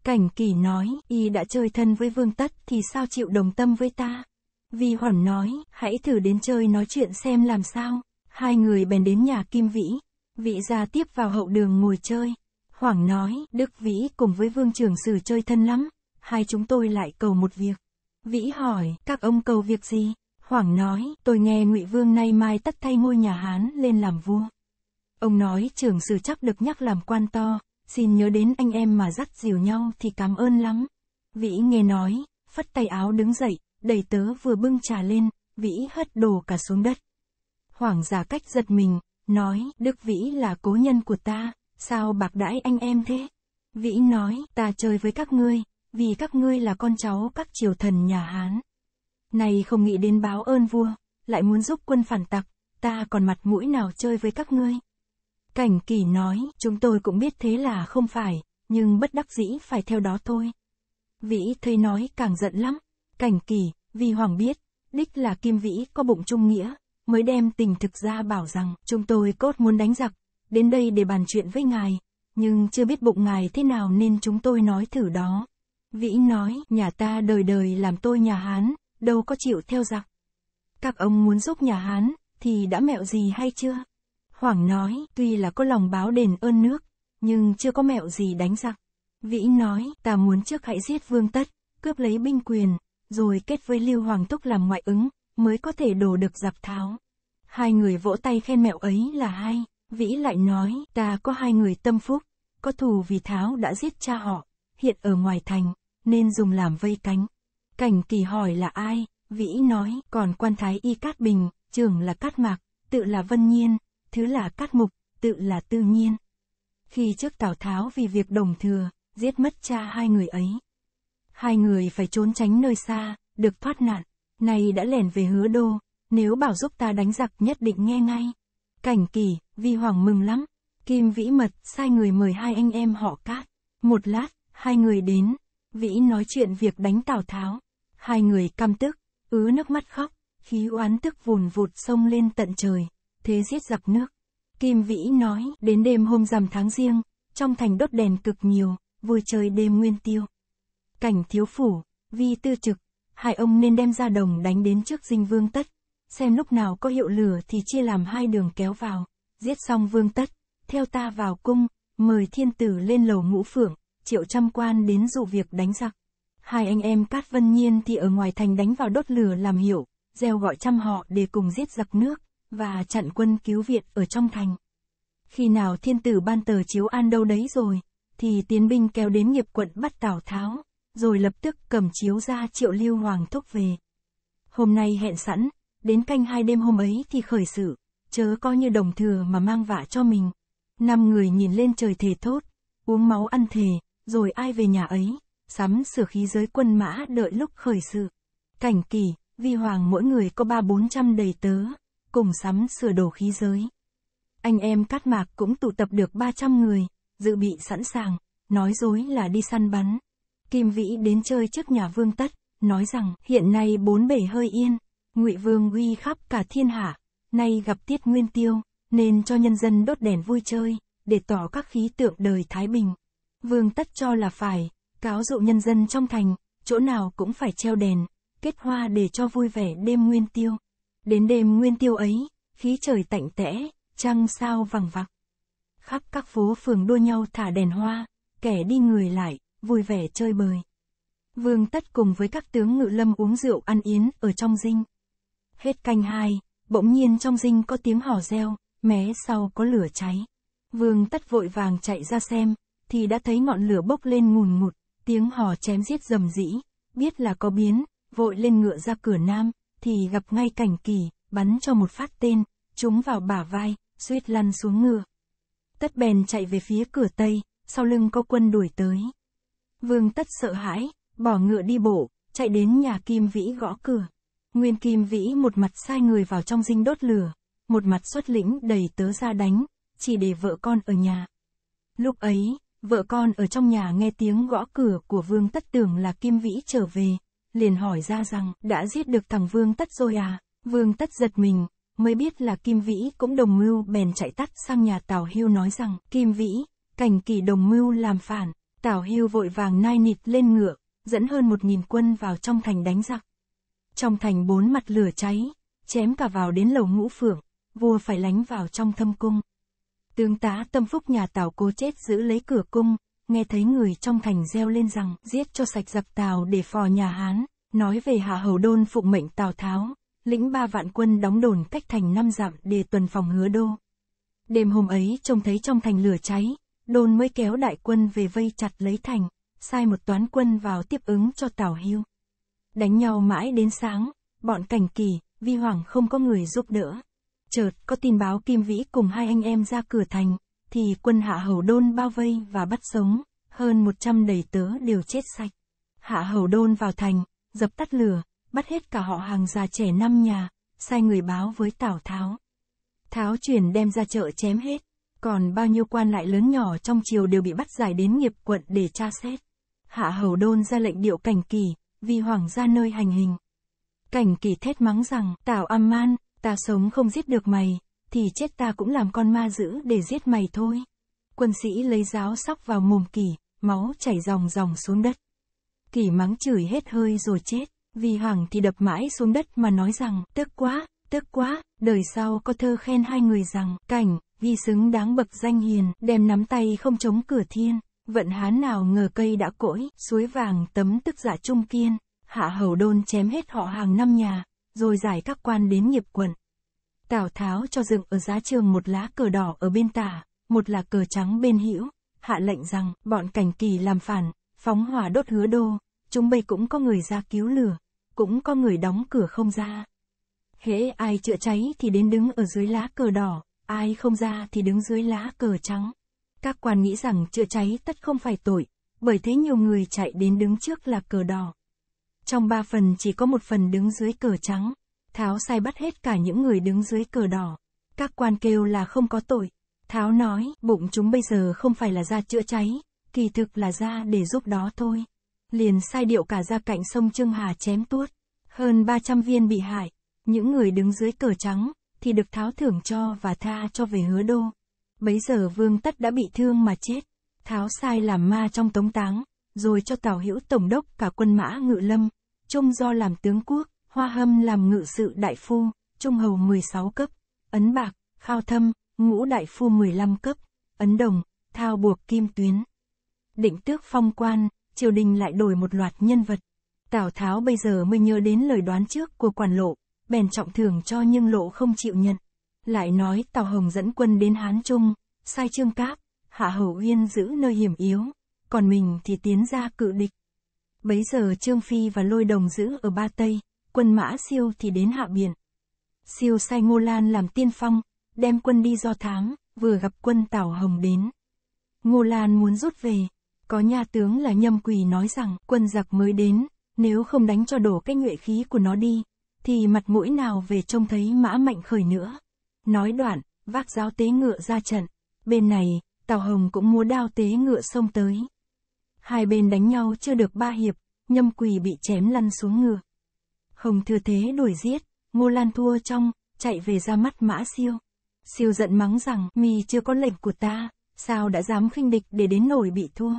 Cảnh kỳ nói, y đã chơi thân với Vương Tất thì sao chịu đồng tâm với ta? Vì hoàng nói, hãy thử đến chơi nói chuyện xem làm sao. Hai người bèn đến nhà Kim Vĩ, vị gia tiếp vào hậu đường ngồi chơi. Hoàng nói, Đức Vĩ cùng với Vương Trường sử chơi thân lắm, hai chúng tôi lại cầu một việc. Vĩ hỏi, các ông cầu việc gì? Hoàng nói, tôi nghe Ngụy Vương nay mai tất thay ngôi nhà Hán lên làm vua. Ông nói Trường sử chắc được nhắc làm quan to, xin nhớ đến anh em mà dắt dìu nhau thì cảm ơn lắm. Vĩ nghe nói, phất tay áo đứng dậy, đầy tớ vừa bưng trà lên, Vĩ hất đồ cả xuống đất. Hoàng giả cách giật mình, nói, Đức Vĩ là cố nhân của ta, sao bạc đãi anh em thế? Vĩ nói, ta chơi với các ngươi, vì các ngươi là con cháu các triều thần nhà Hán. Này không nghĩ đến báo ơn vua, lại muốn giúp quân phản tặc, ta còn mặt mũi nào chơi với các ngươi. Cảnh kỳ nói, chúng tôi cũng biết thế là không phải, nhưng bất đắc dĩ phải theo đó thôi. Vĩ thấy nói càng giận lắm, cảnh kỳ, vì hoàng biết, đích là kim vĩ có bụng trung nghĩa, mới đem tình thực ra bảo rằng, chúng tôi cốt muốn đánh giặc, đến đây để bàn chuyện với ngài, nhưng chưa biết bụng ngài thế nào nên chúng tôi nói thử đó. Vĩ nói, nhà ta đời đời làm tôi nhà Hán, đâu có chịu theo giặc. Các ông muốn giúp nhà Hán, thì đã mẹo gì hay chưa? Hoàng nói, tuy là có lòng báo đền ơn nước, nhưng chưa có mẹo gì đánh giặc. Vĩ nói, ta muốn trước hãy giết vương tất, cướp lấy binh quyền, rồi kết với Lưu Hoàng Túc làm ngoại ứng, mới có thể đổ được giặc tháo. Hai người vỗ tay khen mẹo ấy là hai, vĩ lại nói, ta có hai người tâm phúc, có thù vì tháo đã giết cha họ, hiện ở ngoài thành, nên dùng làm vây cánh. Cảnh kỳ hỏi là ai, vĩ nói, còn quan thái y Cát Bình, trưởng là Cát Mạc, tự là Vân Nhiên, thứ là Cát Mục, tự là Tư Nhiên. Khi trước Tào Tháo vì việc đồng thừa, giết mất cha hai người ấy. Hai người phải trốn tránh nơi xa, được thoát nạn. Nay đã lẻn về hứa đô, nếu bảo giúp ta đánh giặc nhất định nghe ngay. Cảnh kỳ, vi hoàng mừng lắm. Kim Vĩ Mật sai người mời hai anh em họ cát. Một lát, hai người đến. Vĩ nói chuyện việc đánh Tào Tháo. Hai người căm tức, ứ nước mắt khóc, khí oán tức vùn vụt sông lên tận trời, thế giết giặc nước. Kim Vĩ nói, đến đêm hôm rằm tháng riêng, trong thành đốt đèn cực nhiều, vui trời đêm nguyên tiêu. Cảnh thiếu phủ, vi tư trực, hai ông nên đem ra đồng đánh đến trước dinh vương tất, xem lúc nào có hiệu lửa thì chia làm hai đường kéo vào, giết xong vương tất, theo ta vào cung, mời thiên tử lên lầu ngũ phượng, triệu trăm quan đến dụ việc đánh giặc. Hai anh em Cát Vân Nhiên thì ở ngoài thành đánh vào đốt lửa làm hiệu, gieo gọi trăm họ để cùng giết giặc nước, và chặn quân cứu viện ở trong thành. Khi nào thiên tử ban tờ chiếu an đâu đấy rồi, thì tiến binh kéo đến nghiệp quận bắt Tào Tháo rồi lập tức cầm chiếu ra triệu lưu hoàng thúc về. Hôm nay hẹn sẵn, đến canh hai đêm hôm ấy thì khởi sự, chớ coi như đồng thừa mà mang vạ cho mình. Năm người nhìn lên trời thề thốt, uống máu ăn thề, rồi ai về nhà ấy, sắm sửa khí giới quân mã đợi lúc khởi sự. Cảnh kỳ, vi hoàng mỗi người có ba bốn trăm đầy tớ, cùng sắm sửa đồ khí giới. Anh em cát mạc cũng tụ tập được ba trăm người, dự bị sẵn sàng, nói dối là đi săn bắn. Kim Vĩ đến chơi trước nhà Vương Tất, nói rằng hiện nay bốn bể hơi yên, Ngụy Vương uy khắp cả thiên hạ, nay gặp Tiết Nguyên Tiêu, nên cho nhân dân đốt đèn vui chơi, để tỏ các khí tượng đời Thái Bình. Vương Tất cho là phải, cáo dụ nhân dân trong thành, chỗ nào cũng phải treo đèn, kết hoa để cho vui vẻ đêm Nguyên Tiêu. Đến đêm Nguyên Tiêu ấy, khí trời tạnh tẽ, trăng sao vằng vặc. Khắp các phố phường đua nhau thả đèn hoa, kẻ đi người lại, vui vẻ chơi bời. Vương Tất cùng với các tướng ngự lâm uống rượu ăn yến ở trong dinh. Hết canh hai, bỗng nhiên trong dinh có tiếng hò reo, mé sau có lửa cháy. Vương Tất vội vàng chạy ra xem, thì đã thấy ngọn lửa bốc lên ngùn ngụt, tiếng hò chém giết rầm rĩ, biết là có biến, vội lên ngựa ra cửa nam, thì gặp ngay cảnh kỳ, bắn cho một phát tên, trúng vào bả vai, suýt lăn xuống ngựa. Tất bèn chạy về phía cửa tây, sau lưng có quân đuổi tới. Vương Tất sợ hãi, bỏ ngựa đi bộ, chạy đến nhà Kim Vĩ gõ cửa. Nguyên Kim Vĩ một mặt sai người vào trong dinh đốt lửa, một mặt xuất lĩnh đầy tớ ra đánh, chỉ để vợ con ở nhà. Lúc ấy, vợ con ở trong nhà nghe tiếng gõ cửa của Vương Tất tưởng là Kim Vĩ trở về, liền hỏi ra rằng đã giết được thằng Vương Tất rồi à, Vương Tất giật mình, mới biết là Kim Vĩ cũng đồng mưu bèn chạy tắt sang nhà Tào Hưu nói rằng Kim Vĩ, cảnh kỳ đồng mưu làm phản, Tào Hưu vội vàng nai nịt lên ngựa, dẫn hơn một nghìn quân vào trong thành đánh giặc. Trong thành bốn mặt lửa cháy, chém cả vào đến lầu ngũ phượng, vua phải lánh vào trong thâm cung. Tướng tá tâm phúc nhà Tào cố chết giữ lấy cửa cung, nghe thấy người trong thành reo lên rằng giết cho sạch giặc Tào để phò nhà Hán, nói về Hạ Hầu Đôn phụng mệnh Tào Tháo, lĩnh ba vạn quân đóng đồn cách thành năm dặm để tuần phòng hứa đô. Đêm hôm ấy trông thấy trong thành lửa cháy, đôn mới kéo đại quân về vây chặt lấy thành, sai một toán quân vào tiếp ứng cho Tào Hưu. Đánh nhau mãi đến sáng, bọn cảnh kỳ, vi hoàng không có người giúp đỡ. Chợt có tin báo Kim Vĩ cùng hai anh em ra cửa thành, thì quân hạ hầu đôn bao vây và bắt sống, hơn 100 đầy tớ đều chết sạch. Hạ hầu đôn vào thành, dập tắt lửa, bắt hết cả họ hàng già trẻ năm nhà, sai người báo với Tào Tháo. Tháo chuyển đem ra chợ chém hết, còn bao nhiêu quan lại lớn nhỏ trong triều đều bị bắt giải đến nghiệp quận để tra xét. Hạ hầu đôn ra lệnh điệu cảnh kỳ, vì hoàng ra nơi hành hình. Cảnh kỳ thét mắng rằng, tào âm man, ta sống không giết được mày, thì chết ta cũng làm con ma giữ để giết mày thôi. Quân sĩ lấy giáo sóc vào mồm kỳ, máu chảy ròng ròng xuống đất. Kỳ mắng chửi hết hơi rồi chết, vì hoàng thì đập mãi xuống đất mà nói rằng, tức quá, tức quá, đời sau có thơ khen hai người rằng, cảnh, vi xứng đáng bậc danh hiền, đem nắm tay không chống cửa thiên, vận hán nào ngờ cây đã cỗi, suối vàng tấm tức giả dạ trung kiên, hạ hầu đôn chém hết họ hàng năm nhà, rồi giải các quan đến nghiệp quận. Tào Tháo cho dựng ở giá trường một lá cờ đỏ ở bên tả, một là cờ trắng bên hữu, hạ lệnh rằng bọn cảnh kỳ làm phản, phóng hỏa đốt hứa đô, chúng bây cũng có người ra cứu lửa, cũng có người đóng cửa không ra. Hễ ai chữa cháy thì đến đứng ở dưới lá cờ đỏ, ai không ra thì đứng dưới lá cờ trắng. Các quan nghĩ rằng chữa cháy tất không phải tội, bởi thế nhiều người chạy đến đứng trước là cờ đỏ. Trong ba phần chỉ có một phần đứng dưới cờ trắng, Tháo sai bắt hết cả những người đứng dưới cờ đỏ. Các quan kêu là không có tội. Tháo nói, bụng chúng bây giờ không phải là ra chữa cháy, kỳ thực là ra để giúp đó thôi. Liền sai điệu cả ra cạnh sông Trương Hà chém tuốt. Hơn 300 viên bị hại, những người đứng dưới cờ trắng, thì được tháo thưởng cho và tha cho về hứa đô. Bấy giờ vương tất đã bị thương mà chết, tháo sai làm ma trong tống táng, rồi cho tào hữu tổng đốc cả quân mã ngự lâm, trung do làm tướng quốc, hoa hâm làm ngự sự đại phu, trung hầu 16 cấp, ấn bạc, khao thâm, ngũ đại phu 15 cấp, ấn đồng, thao buộc kim tuyến. Định tước phong quan, triều đình lại đổi một loạt nhân vật. Tào Tháo bây giờ mới nhớ đến lời đoán trước của quản lộ, bèn trọng thưởng cho nhưng lộ không chịu nhận. Lại nói Tào Hồng dẫn quân đến Hán Trung, sai Trương Cáp, Hạ Hầu Uyên giữ nơi hiểm yếu, còn mình thì tiến ra cự địch. Bấy giờ Trương Phi và Lôi Đồng giữ ở Ba Tây, quân mã siêu thì đến Hạ Biển. Siêu sai Ngô Lan làm tiên phong, đem quân đi do tháng vừa gặp quân Tào Hồng đến. Ngô Lan muốn rút về, có nhà tướng là Nhâm Quỳ nói rằng quân giặc mới đến, nếu không đánh cho đổ cái nhuệ khí của nó đi, thì mặt mũi nào về trông thấy mã mạnh khởi nữa. Nói đoạn, vác giáo tế ngựa ra trận. Bên này, Tào Hồng cũng múa đao tế ngựa xông tới. Hai bên đánh nhau chưa được ba hiệp, nhâm quỳ bị chém lăn xuống ngựa. Hồng thừa thế đuổi giết, Ngô Lan thua trong, chạy về ra mắt mã siêu. Siêu giận mắng rằng, mì chưa có lệnh của ta, sao đã dám khinh địch để đến nổi bị thua.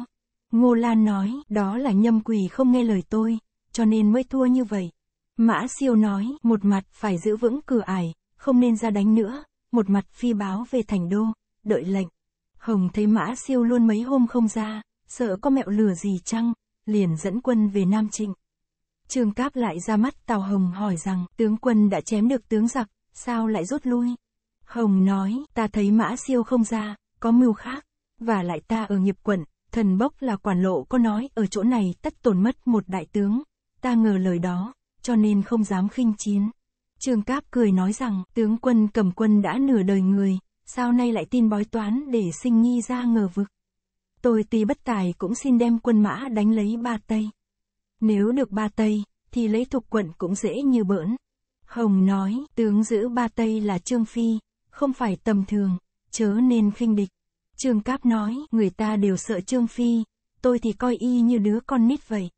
Ngô Lan nói, đó là nhâm quỳ không nghe lời tôi, cho nên mới thua như vậy. Mã siêu nói, một mặt phải giữ vững cửa ải, không nên ra đánh nữa, một mặt phi báo về thành đô, đợi lệnh. Hồng thấy mã siêu luôn mấy hôm không ra, sợ có mẹo lừa gì chăng, liền dẫn quân về Nam Trịnh. Trương Cáp lại ra mắt Tào Hồng hỏi rằng, tướng quân đã chém được tướng giặc, sao lại rút lui? Hồng nói, ta thấy mã siêu không ra, có mưu khác, và lại ta ở nghiệp quận, thần bốc là quản lộ có nói ở chỗ này tất tổn mất một đại tướng, ta ngờ lời đó, cho nên không dám khinh chiến. Trương Cáp cười nói rằng, tướng quân cầm quân đã nửa đời người, sao nay lại tin bói toán để sinh nghi ra ngờ vực. Tôi tuy bất tài cũng xin đem quân mã đánh lấy ba Tây. Nếu được ba Tây, thì lấy thuộc quận cũng dễ như bỡn. Hồng nói, tướng giữ ba Tây là Trương Phi, không phải tầm thường, chớ nên khinh địch. Trương Cáp nói, người ta đều sợ Trương Phi, tôi thì coi y như đứa con nít vậy.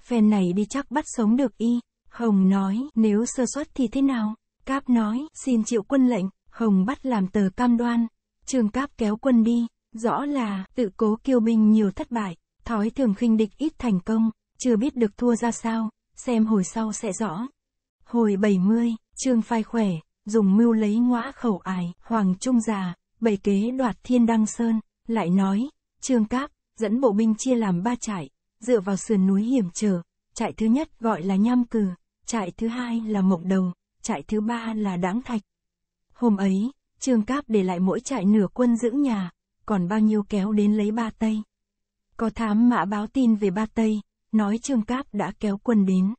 Phen này đi chắc bắt sống được y. Hồng nói, nếu sơ suất thì thế nào? Cáp nói, xin chịu quân lệnh. Hồng bắt làm tờ cam đoan. Trương Cáp kéo quân đi. Rõ là, tự cố kiêu binh nhiều thất bại. Thói thường khinh địch ít thành công. Chưa biết được thua ra sao. Xem hồi sau sẽ rõ. Hồi 70, Trương Phai khỏe. Dùng mưu lấy ngõa khẩu ải. Hoàng Trung già. Bày kế đoạt thiên đăng sơn. Lại nói, Trương Cáp, dẫn bộ binh chia làm ba trại. Dựa vào sườn núi hiểm trở. Trại thứ nhất gọi là Nham Cừ trại thứ hai là Mộng Đồng, trại thứ ba là Đáng Thạch. Hôm ấy, Trương Cáp để lại mỗi trại nửa quân giữ nhà, còn bao nhiêu kéo đến lấy ba Tây. Có thám mã báo tin về ba Tây, nói Trương Cáp đã kéo quân đến.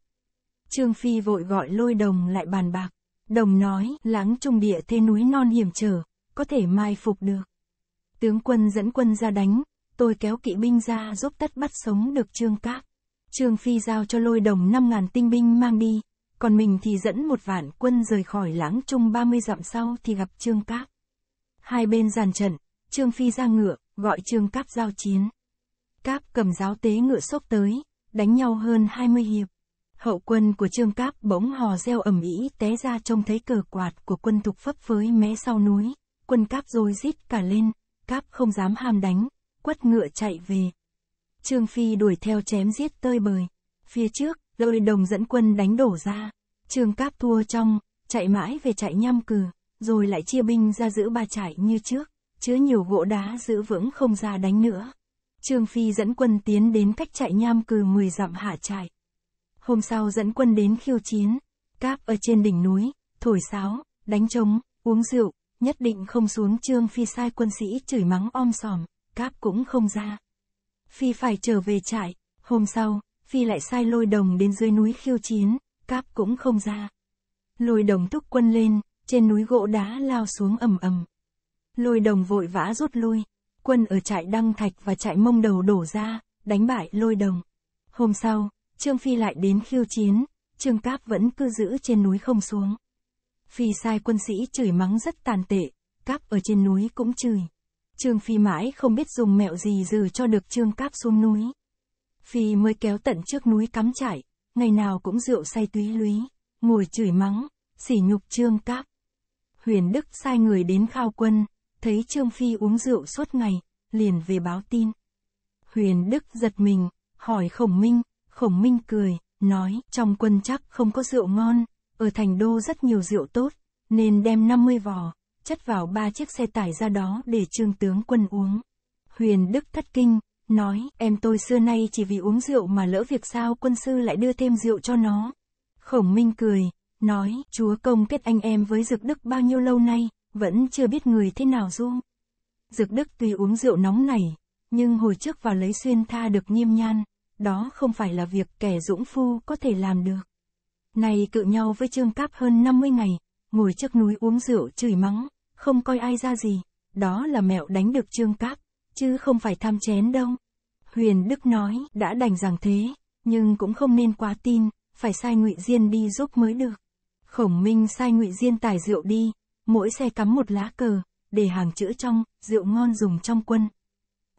Trương Phi vội gọi lôi đồng lại bàn bạc. Đồng nói, láng trung địa thế núi non hiểm trở, có thể mai phục được. Tướng quân dẫn quân ra đánh, tôi kéo kỵ binh ra giúp tất bắt sống được Trương Cáp. Trương Phi giao cho lôi đồng 5.000 tinh binh mang đi, còn mình thì dẫn một vạn quân rời khỏi lãng trung 30 dặm sau thì gặp Trương Cáp. Hai bên giàn trận, Trương Phi ra ngựa, gọi Trương Cáp giao chiến. Cáp cầm giáo tế ngựa sốc tới, đánh nhau hơn 20 hiệp. Hậu quân của Trương Cáp bỗng hò reo ầm ĩ té ra trông thấy cờ quạt của quân thục phấp với mé sau núi, quân Cáp rồi rít cả lên, Cáp không dám ham đánh, quất ngựa chạy về, Trương Phi đuổi theo chém giết tơi bời. Phía trước, Lôi đồng dẫn quân đánh đổ ra. Trương Cáp thua trong, chạy mãi về chạy nhăm cừ, rồi lại chia binh ra giữ ba trại như trước, chứa nhiều gỗ đá giữ vững không ra đánh nữa. Trương Phi dẫn quân tiến đến cách chạy nham cừ 10 dặm hạ trại. Hôm sau dẫn quân đến khiêu chiến, cáp ở trên đỉnh núi, thổi sáo, đánh trống, uống rượu, nhất định không xuống Trương Phi sai quân sĩ chửi mắng om sòm, cáp cũng không ra. Phi phải trở về trại, hôm sau, Phi lại sai lôi đồng đến dưới núi khiêu chiến, cáp cũng không ra. Lôi đồng thúc quân lên, trên núi gỗ đá lao xuống ầm ầm. Lôi đồng vội vã rút lui, quân ở trại Đăng Thạch và trại Mông Đầu đổ ra, đánh bại lôi đồng. Hôm sau, Trương Phi lại đến khiêu chiến, Trương Cáp vẫn cứ giữ trên núi không xuống. Phi sai quân sĩ chửi mắng rất tàn tệ, Cáp ở trên núi cũng chửi. Trương Phi mãi không biết dùng mẹo gì dừ cho được Trương Cáp xuống núi. Phi mới kéo tận trước núi cắm trại, ngày nào cũng rượu say túy lúy, ngồi chửi mắng, sỉ nhục Trương Cáp. Huyền Đức sai người đến khao quân, thấy Trương Phi uống rượu suốt ngày, liền về báo tin. Huyền Đức giật mình, hỏi Khổng Minh, Khổng Minh cười, nói, trong quân chắc không có rượu ngon, ở thành đô rất nhiều rượu tốt, nên đem 50 vò, chất vào ba chiếc xe tải ra đó để trương tướng quân uống. Huyền Đức thất kinh, nói, em tôi xưa nay chỉ vì uống rượu mà lỡ việc sao quân sư lại đưa thêm rượu cho nó. Khổng Minh cười, nói, chúa công kết anh em với dược Đức bao nhiêu lâu nay, vẫn chưa biết người thế nào du. dược Đức tuy uống rượu nóng này, nhưng hồi trước vào lấy xuyên tha được nghiêm nhan, đó không phải là việc kẻ dũng phu có thể làm được. Này cự nhau với Trương Cáp hơn 50 ngày, ngồi trước núi uống rượu chửi mắng, không coi ai ra gì, đó là mẹo đánh được Trương Cáp, chứ không phải tham chén đâu. Huyền Đức nói, đã đành rằng thế, nhưng cũng không nên quá tin, phải sai ngụy Diên đi giúp mới được. Khổng Minh sai ngụy Diên tải rượu đi, mỗi xe cắm một lá cờ, để hàng chữ trong, rượu ngon dùng trong quân.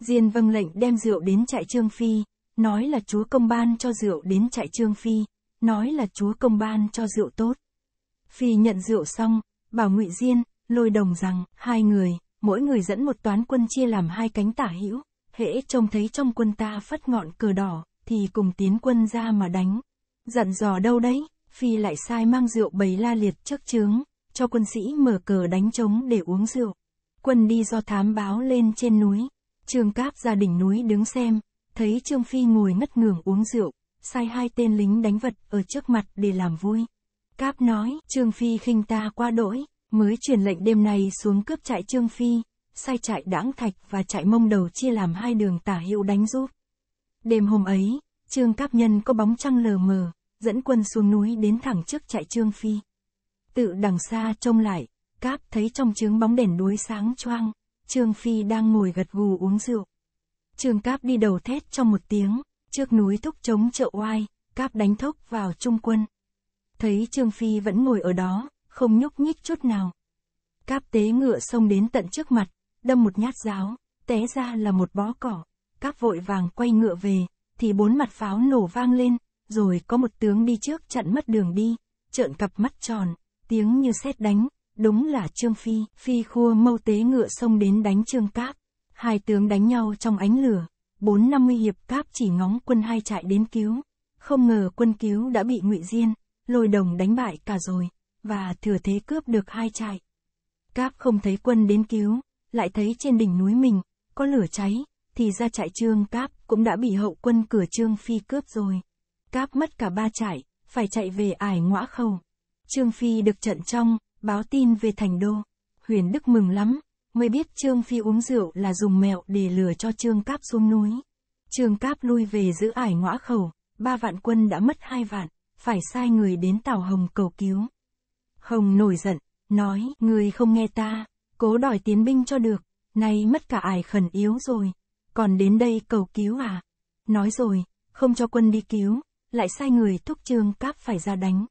Diên vâng lệnh đem rượu đến trại Trương Phi, nói là chúa công ban cho rượu đến trại Trương Phi, nói là chúa công ban cho rượu tốt. Phi nhận rượu xong, bảo ngụy Diên, lôi đồng rằng, hai người, mỗi người dẫn một toán quân chia làm hai cánh tả hữu, hễ trông thấy trong quân ta phát ngọn cờ đỏ, thì cùng tiến quân ra mà đánh. Dặn dò đâu đấy, phi lại sai mang rượu bầy la liệt trước trướng, cho quân sĩ mở cờ đánh trống để uống rượu. Quân đi do thám báo lên trên núi, trương cáp ra đỉnh núi đứng xem, thấy trương phi ngồi ngất ngường uống rượu, sai hai tên lính đánh vật ở trước mặt để làm vui. Cáp nói, trương phi khinh ta qua đỗi, mới truyền lệnh đêm nay xuống cướp trại Trương Phi, sai trại Đãng Thạch và trại Mông Đầu chia làm hai đường tả hữu đánh giúp. Đêm hôm ấy, Trương Cáp Nhân có bóng trăng lờ mờ, dẫn quân xuống núi đến thẳng trước trại Trương Phi. Tự đằng xa trông lại, Cáp thấy trong trướng bóng đèn đuối sáng choang, Trương Phi đang ngồi gật gù uống rượu. Trương Cáp đi đầu thét trong một tiếng, trước núi thúc chống chợ oai, Cáp đánh thốc vào trung quân. Thấy Trương Phi vẫn ngồi ở đó, không nhúc nhích chút nào. Cáp tế ngựa xông đến tận trước mặt, đâm một nhát giáo, té ra là một bó cỏ. Cáp vội vàng quay ngựa về, thì bốn mặt pháo nổ vang lên, rồi có một tướng đi trước chặn mất đường đi, trợn cặp mắt tròn, tiếng như sét đánh, đúng là Trương Phi, Phi khua mâu tế ngựa xông đến đánh Trương Cáp. Hai tướng đánh nhau trong ánh lửa, bốn năm mươi hiệp Cáp chỉ ngóng quân hai chạy đến cứu. Không ngờ quân cứu đã bị ngụy Diên, lôi đồng đánh bại cả rồi và thừa thế cướp được hai trại. Cáp không thấy quân đến cứu, lại thấy trên đỉnh núi mình, có lửa cháy, thì ra trại trương Cáp cũng đã bị hậu quân cửa trương Phi cướp rồi. Cáp mất cả ba trại, phải chạy về ải ngõa khâu. Trương Phi được trận trong, báo tin về thành đô. Huyền Đức mừng lắm, mới biết Trương Phi uống rượu là dùng mẹo để lừa cho Trương Cáp xuống núi. Trương Cáp lui về giữ ải ngõa khẩu, ba vạn quân đã mất hai vạn, phải sai người đến Tào Hồng cầu cứu. Hồng nổi giận, nói, người không nghe ta, cố đòi tiến binh cho được, nay mất cả ải khẩn yếu rồi, còn đến đây cầu cứu à? Nói rồi, không cho quân đi cứu, lại sai người thúc trương cáp phải ra đánh.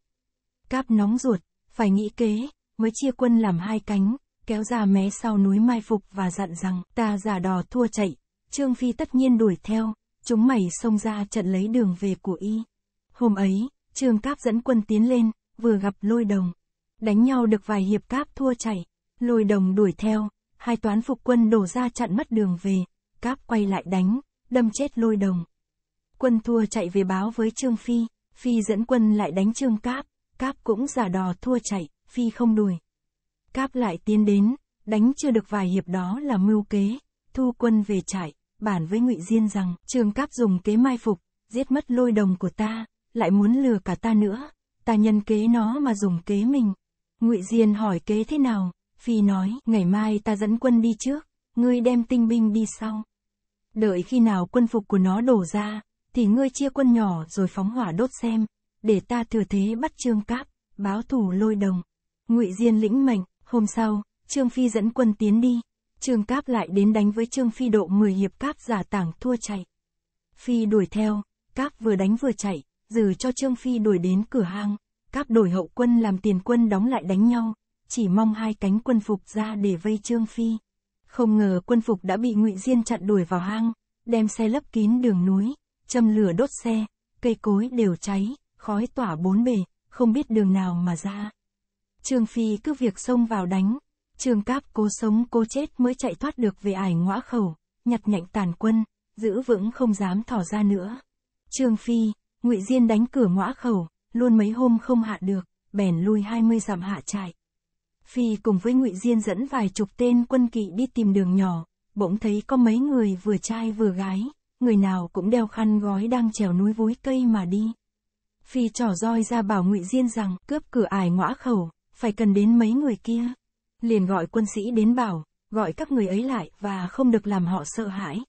Cáp nóng ruột, phải nghĩ kế, mới chia quân làm hai cánh, kéo ra mé sau núi mai phục và dặn rằng, ta giả đò thua chạy, Trương Phi tất nhiên đuổi theo, chúng mày xông ra trận lấy đường về của y. Hôm ấy, Trương Cáp dẫn quân tiến lên, vừa gặp lôi đồng, Đánh nhau được vài hiệp cáp thua chạy lôi đồng đuổi theo, hai toán phục quân đổ ra chặn mất đường về, cáp quay lại đánh, đâm chết lôi đồng. Quân thua chạy về báo với Trương Phi, Phi dẫn quân lại đánh Trương Cáp, Cáp cũng giả đò thua chạy, Phi không đuổi. Cáp lại tiến đến, đánh chưa được vài hiệp đó là mưu kế, thu quân về chạy bản với ngụy Diên rằng Trương Cáp dùng kế mai phục, giết mất lôi đồng của ta, lại muốn lừa cả ta nữa, ta nhân kế nó mà dùng kế mình. Ngụy Diên hỏi kế thế nào, Phi nói, ngày mai ta dẫn quân đi trước, ngươi đem tinh binh đi sau. Đợi khi nào quân phục của nó đổ ra, thì ngươi chia quân nhỏ rồi phóng hỏa đốt xem, để ta thừa thế bắt Trương Cáp, báo thủ lôi đồng. Ngụy Diên lĩnh mệnh, hôm sau, Trương Phi dẫn quân tiến đi, Trương Cáp lại đến đánh với Trương Phi độ 10 hiệp Cáp giả tảng thua chạy. Phi đuổi theo, Cáp vừa đánh vừa chạy, dừ cho Trương Phi đuổi đến cửa hang, cáp đổi hậu quân làm tiền quân đóng lại đánh nhau, chỉ mong hai cánh quân phục ra để vây Trương Phi. Không ngờ quân phục đã bị ngụy Diên chặn đuổi vào hang, đem xe lấp kín đường núi, châm lửa đốt xe, cây cối đều cháy, khói tỏa bốn bề, không biết đường nào mà ra. Trương Phi cứ việc xông vào đánh, Trương Cáp cố sống cố chết mới chạy thoát được về ải ngõa khẩu, nhặt nhạnh tàn quân, giữ vững không dám thỏ ra nữa. Trương Phi, ngụy Diên đánh cửa ngõa khẩu, luôn mấy hôm không hạ được, bèn lui 20 dặm hạ trại. Phi cùng với ngụy Diên dẫn vài chục tên quân kỵ đi tìm đường nhỏ, bỗng thấy có mấy người vừa trai vừa gái, người nào cũng đeo khăn gói đang trèo núi vúi cây mà đi. Phi trỏ roi ra bảo ngụy Diên rằng cướp cửa ải ngõ khẩu, phải cần đến mấy người kia. Liền gọi quân sĩ đến bảo, gọi các người ấy lại và không được làm họ sợ hãi.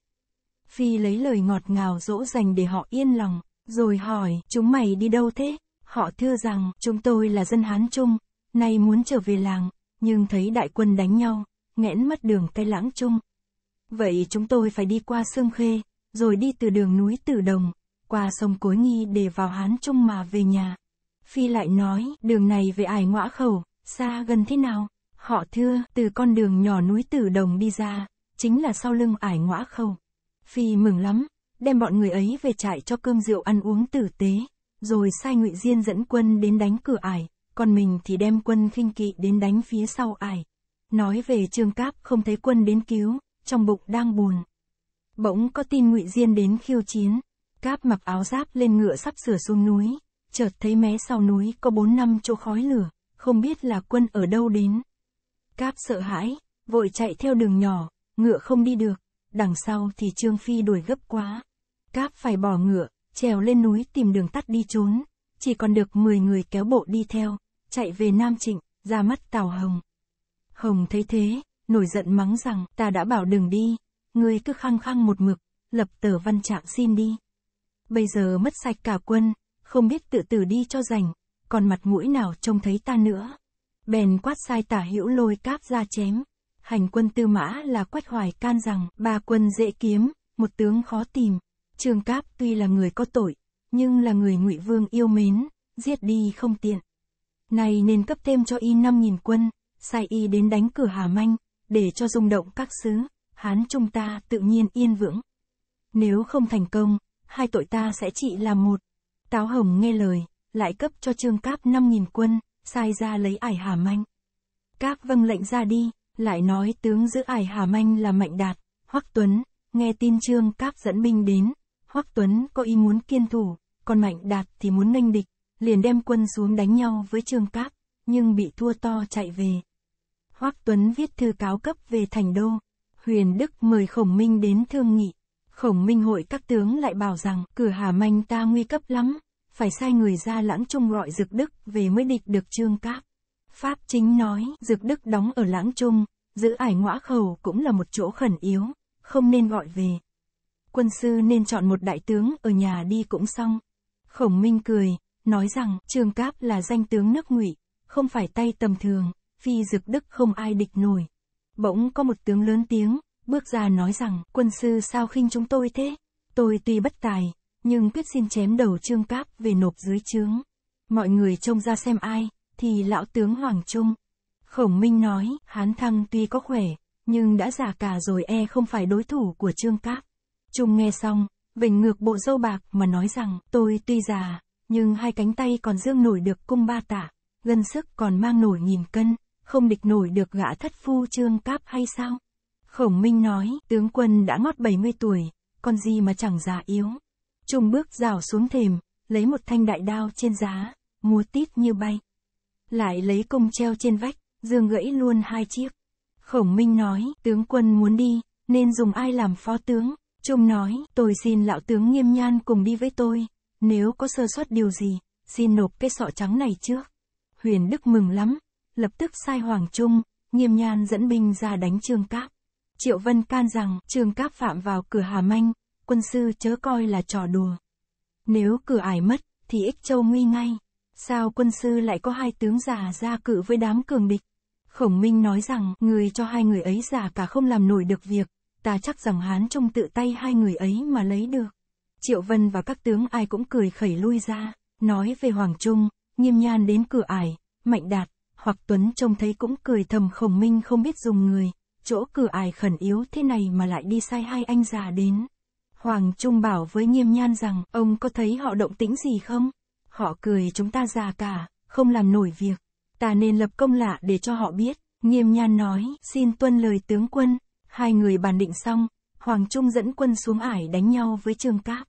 Phi lấy lời ngọt ngào dỗ dành để họ yên lòng, rồi hỏi, chúng mày đi đâu thế? Họ thưa rằng, chúng tôi là dân Hán Trung, nay muốn trở về làng, nhưng thấy đại quân đánh nhau, nghẽn mất đường cây lãng Trung. Vậy chúng tôi phải đi qua Sương Khê, rồi đi từ đường núi Tử Đồng, qua sông Cối Nghi để vào Hán Trung mà về nhà. Phi lại nói, đường này về ải ngõ khẩu, xa gần thế nào? Họ thưa, từ con đường nhỏ núi Tử Đồng đi ra, chính là sau lưng ải ngõ khẩu. Phi mừng lắm, đem bọn người ấy về trại cho cơm rượu ăn uống tử tế rồi sai ngụy diên dẫn quân đến đánh cửa ải còn mình thì đem quân khinh kỵ đến đánh phía sau ải nói về trương cáp không thấy quân đến cứu trong bụng đang buồn bỗng có tin ngụy diên đến khiêu chiến cáp mặc áo giáp lên ngựa sắp sửa xuống núi chợt thấy mé sau núi có bốn năm chỗ khói lửa không biết là quân ở đâu đến cáp sợ hãi vội chạy theo đường nhỏ ngựa không đi được đằng sau thì trương phi đuổi gấp quá cáp phải bỏ ngựa trèo lên núi tìm đường tắt đi trốn, chỉ còn được 10 người kéo bộ đi theo, chạy về Nam Trịnh, ra mắt Tào Hồng. Hồng thấy thế, nổi giận mắng rằng ta đã bảo đừng đi, ngươi cứ khăng khăng một mực, lập tờ văn trạng xin đi. Bây giờ mất sạch cả quân, không biết tự tử đi cho rành còn mặt mũi nào trông thấy ta nữa. Bèn quát sai tả hữu lôi cáp ra chém. Hành quân tư mã là quách hoài can rằng, ba quân dễ kiếm, một tướng khó tìm. Trương Cáp tuy là người có tội, nhưng là người Ngụy Vương yêu mến, giết đi không tiện. Này nên cấp thêm cho y 5.000 quân, sai y đến đánh cửa Hà Manh, để cho rung động các xứ, Hán chúng ta tự nhiên yên vững. Nếu không thành công, hai tội ta sẽ trị làm một. Táo Hồng nghe lời, lại cấp cho Trương Cáp 5.000 quân, sai ra lấy ải Hà Manh. Cáp vâng lệnh ra đi, lại nói tướng giữ ải Hà Manh là Mạnh Đạt, Hoắc Tuấn, nghe tin Trương Cáp dẫn binh đến, Hoắc Tuấn có ý muốn kiên thủ, còn Mạnh Đạt thì muốn nghênh địch, liền đem quân xuống đánh nhau với Trương Cáp, nhưng bị thua to chạy về. Hoắc Tuấn viết thư cáo cấp về thành đô, Huyền Đức mời Khổng Minh đến thương nghị. Khổng Minh hội các tướng lại bảo rằng cửa Hà Manh ta nguy cấp lắm, phải sai người ra lãng trung gọi Dực Đức về mới địch được Trương Cáp. Pháp chính nói Dực Đức đóng ở lãng trung, giữ ải ngõa khẩu cũng là một chỗ khẩn yếu, không nên gọi về quân sư nên chọn một đại tướng ở nhà đi cũng xong. Khổng Minh cười, nói rằng Trương Cáp là danh tướng nước ngụy, không phải tay tầm thường, phi dực đức không ai địch nổi. Bỗng có một tướng lớn tiếng, bước ra nói rằng quân sư sao khinh chúng tôi thế? Tôi tuy bất tài, nhưng quyết xin chém đầu Trương Cáp về nộp dưới trướng. Mọi người trông ra xem ai, thì lão tướng Hoàng Trung. Khổng Minh nói, Hán Thăng tuy có khỏe, nhưng đã già cả rồi e không phải đối thủ của Trương Cáp. Trung nghe xong, vỉnh ngược bộ dâu bạc mà nói rằng, tôi tuy già, nhưng hai cánh tay còn dương nổi được cung ba tả, gân sức còn mang nổi nghìn cân, không địch nổi được gã thất phu trương cáp hay sao? Khổng Minh nói, tướng quân đã ngót 70 tuổi, còn gì mà chẳng già yếu. Trung bước rào xuống thềm, lấy một thanh đại đao trên giá, múa tít như bay. Lại lấy cung treo trên vách, dương gãy luôn hai chiếc. Khổng Minh nói, tướng quân muốn đi, nên dùng ai làm phó tướng, Trung nói, tôi xin lão tướng nghiêm nhan cùng đi với tôi, nếu có sơ suất điều gì, xin nộp cái sọ trắng này trước. Huyền Đức mừng lắm, lập tức sai Hoàng Trung, nghiêm nhan dẫn binh ra đánh Trương Cáp. Triệu Vân can rằng Trương Cáp phạm vào cửa Hà Manh, quân sư chớ coi là trò đùa. Nếu cửa ải mất, thì ích châu nguy ngay. Sao quân sư lại có hai tướng giả ra cự với đám cường địch? Khổng Minh nói rằng, người cho hai người ấy giả cả không làm nổi được việc, ta chắc rằng Hán Trung tự tay hai người ấy mà lấy được. Triệu Vân và các tướng ai cũng cười khẩy lui ra, nói về Hoàng Trung, nghiêm nhan đến cửa ải, mạnh đạt, hoặc Tuấn trông thấy cũng cười thầm khổng minh không biết dùng người, chỗ cửa ải khẩn yếu thế này mà lại đi sai hai anh già đến. Hoàng Trung bảo với nghiêm nhan rằng, ông có thấy họ động tĩnh gì không? Họ cười chúng ta già cả, không làm nổi việc. Ta nên lập công lạ để cho họ biết, nghiêm nhan nói, xin tuân lời tướng quân, Hai người bàn định xong, Hoàng Trung dẫn quân xuống ải đánh nhau với Trương Cáp.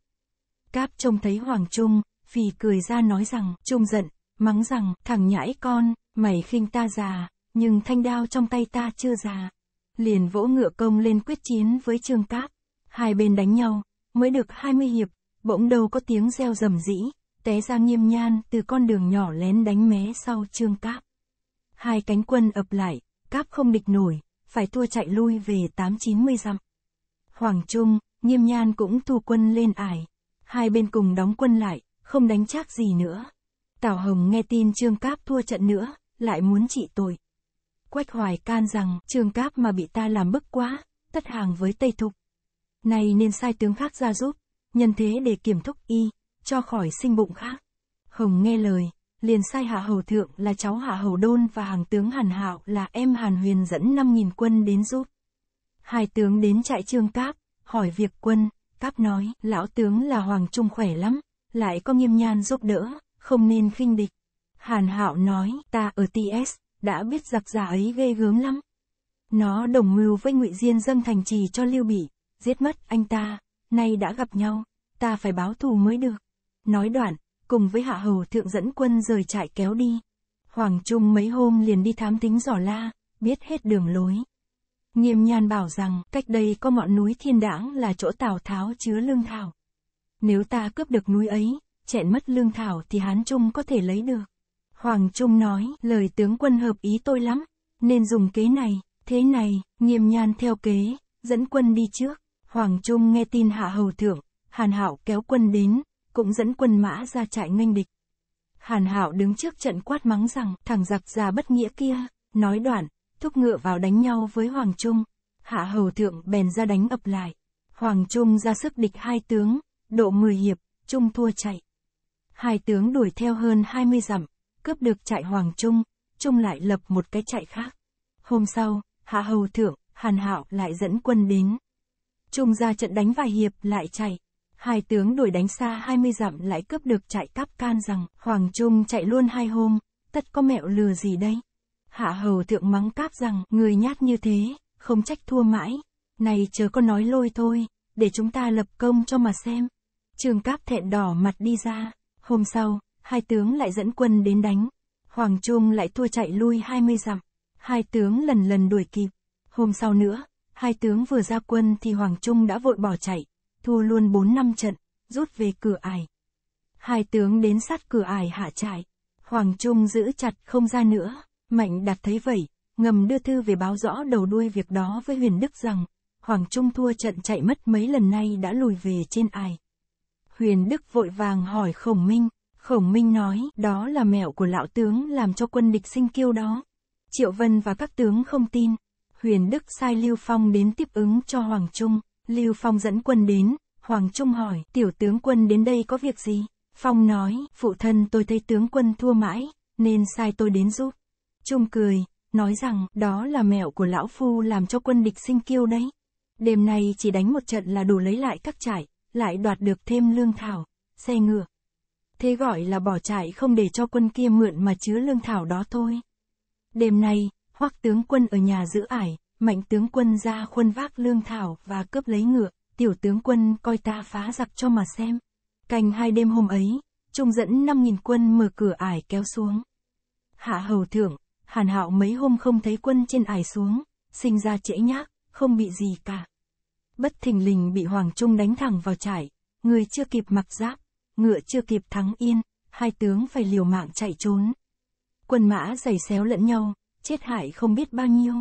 Cáp trông thấy Hoàng Trung, phì cười ra nói rằng, Trung giận, mắng rằng, thằng nhãi con, mày khinh ta già, nhưng thanh đao trong tay ta chưa già. Liền vỗ ngựa công lên quyết chiến với Trương Cáp. Hai bên đánh nhau, mới được 20 hiệp, bỗng đầu có tiếng reo rầm rĩ, té ra nghiêm nhan từ con đường nhỏ lén đánh mé sau Trương Cáp. Hai cánh quân ập lại, Cáp không địch nổi, phải tua chạy lui về 890 dặm. Hoàng Trung, Nghiêm Nhan cũng thu quân lên ải. Hai bên cùng đóng quân lại, không đánh chắc gì nữa. Tào Hồng nghe tin Trương Cáp thua trận nữa, lại muốn trị tội. Quách Hoài can rằng, Trương Cáp mà bị ta làm bức quá, tất hàng với Tây Thục. Này nên sai tướng khác ra giúp, nhân thế để kiểm thúc y, cho khỏi sinh bụng khác. Hồng nghe lời, liền sai Hạ Hầu Thượng là cháu Hạ Hầu Đôn và hàng tướng Hàn Hạo là em Hàn Huyền dẫn 5.000 quân đến giúp. Hai tướng đến trại trương Cáp, hỏi việc quân, Cáp nói, lão tướng là Hoàng Trung khỏe lắm, lại có nghiêm nhan giúp đỡ, không nên khinh địch. Hàn Hạo nói, ta ở TS, đã biết giặc giả ấy ghê gớm lắm. Nó đồng mưu với ngụy Diên dâng thành trì cho Lưu bỉ giết mất anh ta, nay đã gặp nhau, ta phải báo thù mới được. Nói đoạn, cùng với hạ hầu thượng dẫn quân rời trại kéo đi. Hoàng Trung mấy hôm liền đi thám tính giỏ la, biết hết đường lối. Nghiêm nhan bảo rằng, cách đây có ngọn núi thiên đảng là chỗ Tào Tháo chứa lương thảo. Nếu ta cướp được núi ấy, chẹn mất lương thảo thì Hán Trung có thể lấy được. Hoàng Trung nói, lời tướng quân hợp ý tôi lắm, nên dùng kế này, thế này, nghiêm nhan theo kế, dẫn quân đi trước. Hoàng Trung nghe tin hạ hầu thượng, Hàn Hạo kéo quân đến, cũng dẫn quân mã ra trại nghênh địch. Hàn Hảo đứng trước trận quát mắng rằng, thằng giặc già bất nghĩa kia, nói đoạn, thúc ngựa vào đánh nhau với Hoàng Trung. Hạ Hầu Thượng bèn ra đánh ập lại. Hoàng Trung ra sức địch hai tướng, độ mười hiệp, Trung thua chạy. Hai tướng đuổi theo hơn 20 dặm, cướp được trại Hoàng Trung, Trung lại lập một cái trại khác. Hôm sau, Hạ Hầu Thượng, Hàn Hảo lại dẫn quân đến. Trung ra trận đánh vài hiệp lại chạy hai tướng đuổi đánh xa 20 dặm lại cướp được trại cáp can rằng, Hoàng Trung chạy luôn hai hôm, tất có mẹo lừa gì đây. Hạ hầu thượng mắng cáp rằng, người nhát như thế, không trách thua mãi, này chớ có nói lôi thôi, để chúng ta lập công cho mà xem. Trường cáp thẹn đỏ mặt đi ra, hôm sau, hai tướng lại dẫn quân đến đánh, Hoàng Trung lại thua chạy lui 20 dặm, hai tướng lần lần đuổi kịp, hôm sau nữa, hai tướng vừa ra quân thì Hoàng Trung đã vội bỏ chạy, thua luôn 4 năm trận, rút về cửa ải. Hai tướng đến sát cửa ải hạ trại, Hoàng Trung giữ chặt không ra nữa, Mạnh đặt thấy vậy, ngầm đưa thư về báo rõ đầu đuôi việc đó với Huyền Đức rằng, Hoàng Trung thua trận chạy mất mấy lần nay đã lùi về trên ải. Huyền Đức vội vàng hỏi Khổng Minh, Khổng Minh nói, đó là mẹo của lão tướng làm cho quân địch sinh kiêu đó. Triệu Vân và các tướng không tin, Huyền Đức sai Lưu Phong đến tiếp ứng cho Hoàng Trung. Lưu Phong dẫn quân đến, Hoàng Trung hỏi, tiểu tướng quân đến đây có việc gì? Phong nói, phụ thân tôi thấy tướng quân thua mãi, nên sai tôi đến giúp. Trung cười, nói rằng, đó là mẹo của lão phu làm cho quân địch sinh kiêu đấy. Đêm nay chỉ đánh một trận là đủ lấy lại các trại, lại đoạt được thêm lương thảo, xe ngựa. Thế gọi là bỏ trại không để cho quân kia mượn mà chứa lương thảo đó thôi. Đêm nay, hoắc tướng quân ở nhà giữ ải, Mạnh tướng quân ra khuân vác lương thảo và cướp lấy ngựa, tiểu tướng quân coi ta phá giặc cho mà xem. Cành hai đêm hôm ấy, trung dẫn 5.000 quân mở cửa ải kéo xuống. Hạ hầu thượng, hàn hạo mấy hôm không thấy quân trên ải xuống, sinh ra trễ nhác, không bị gì cả. Bất thình lình bị Hoàng Trung đánh thẳng vào trải, người chưa kịp mặc giáp, ngựa chưa kịp thắng yên, hai tướng phải liều mạng chạy trốn. Quân mã giày xéo lẫn nhau, chết hại không biết bao nhiêu.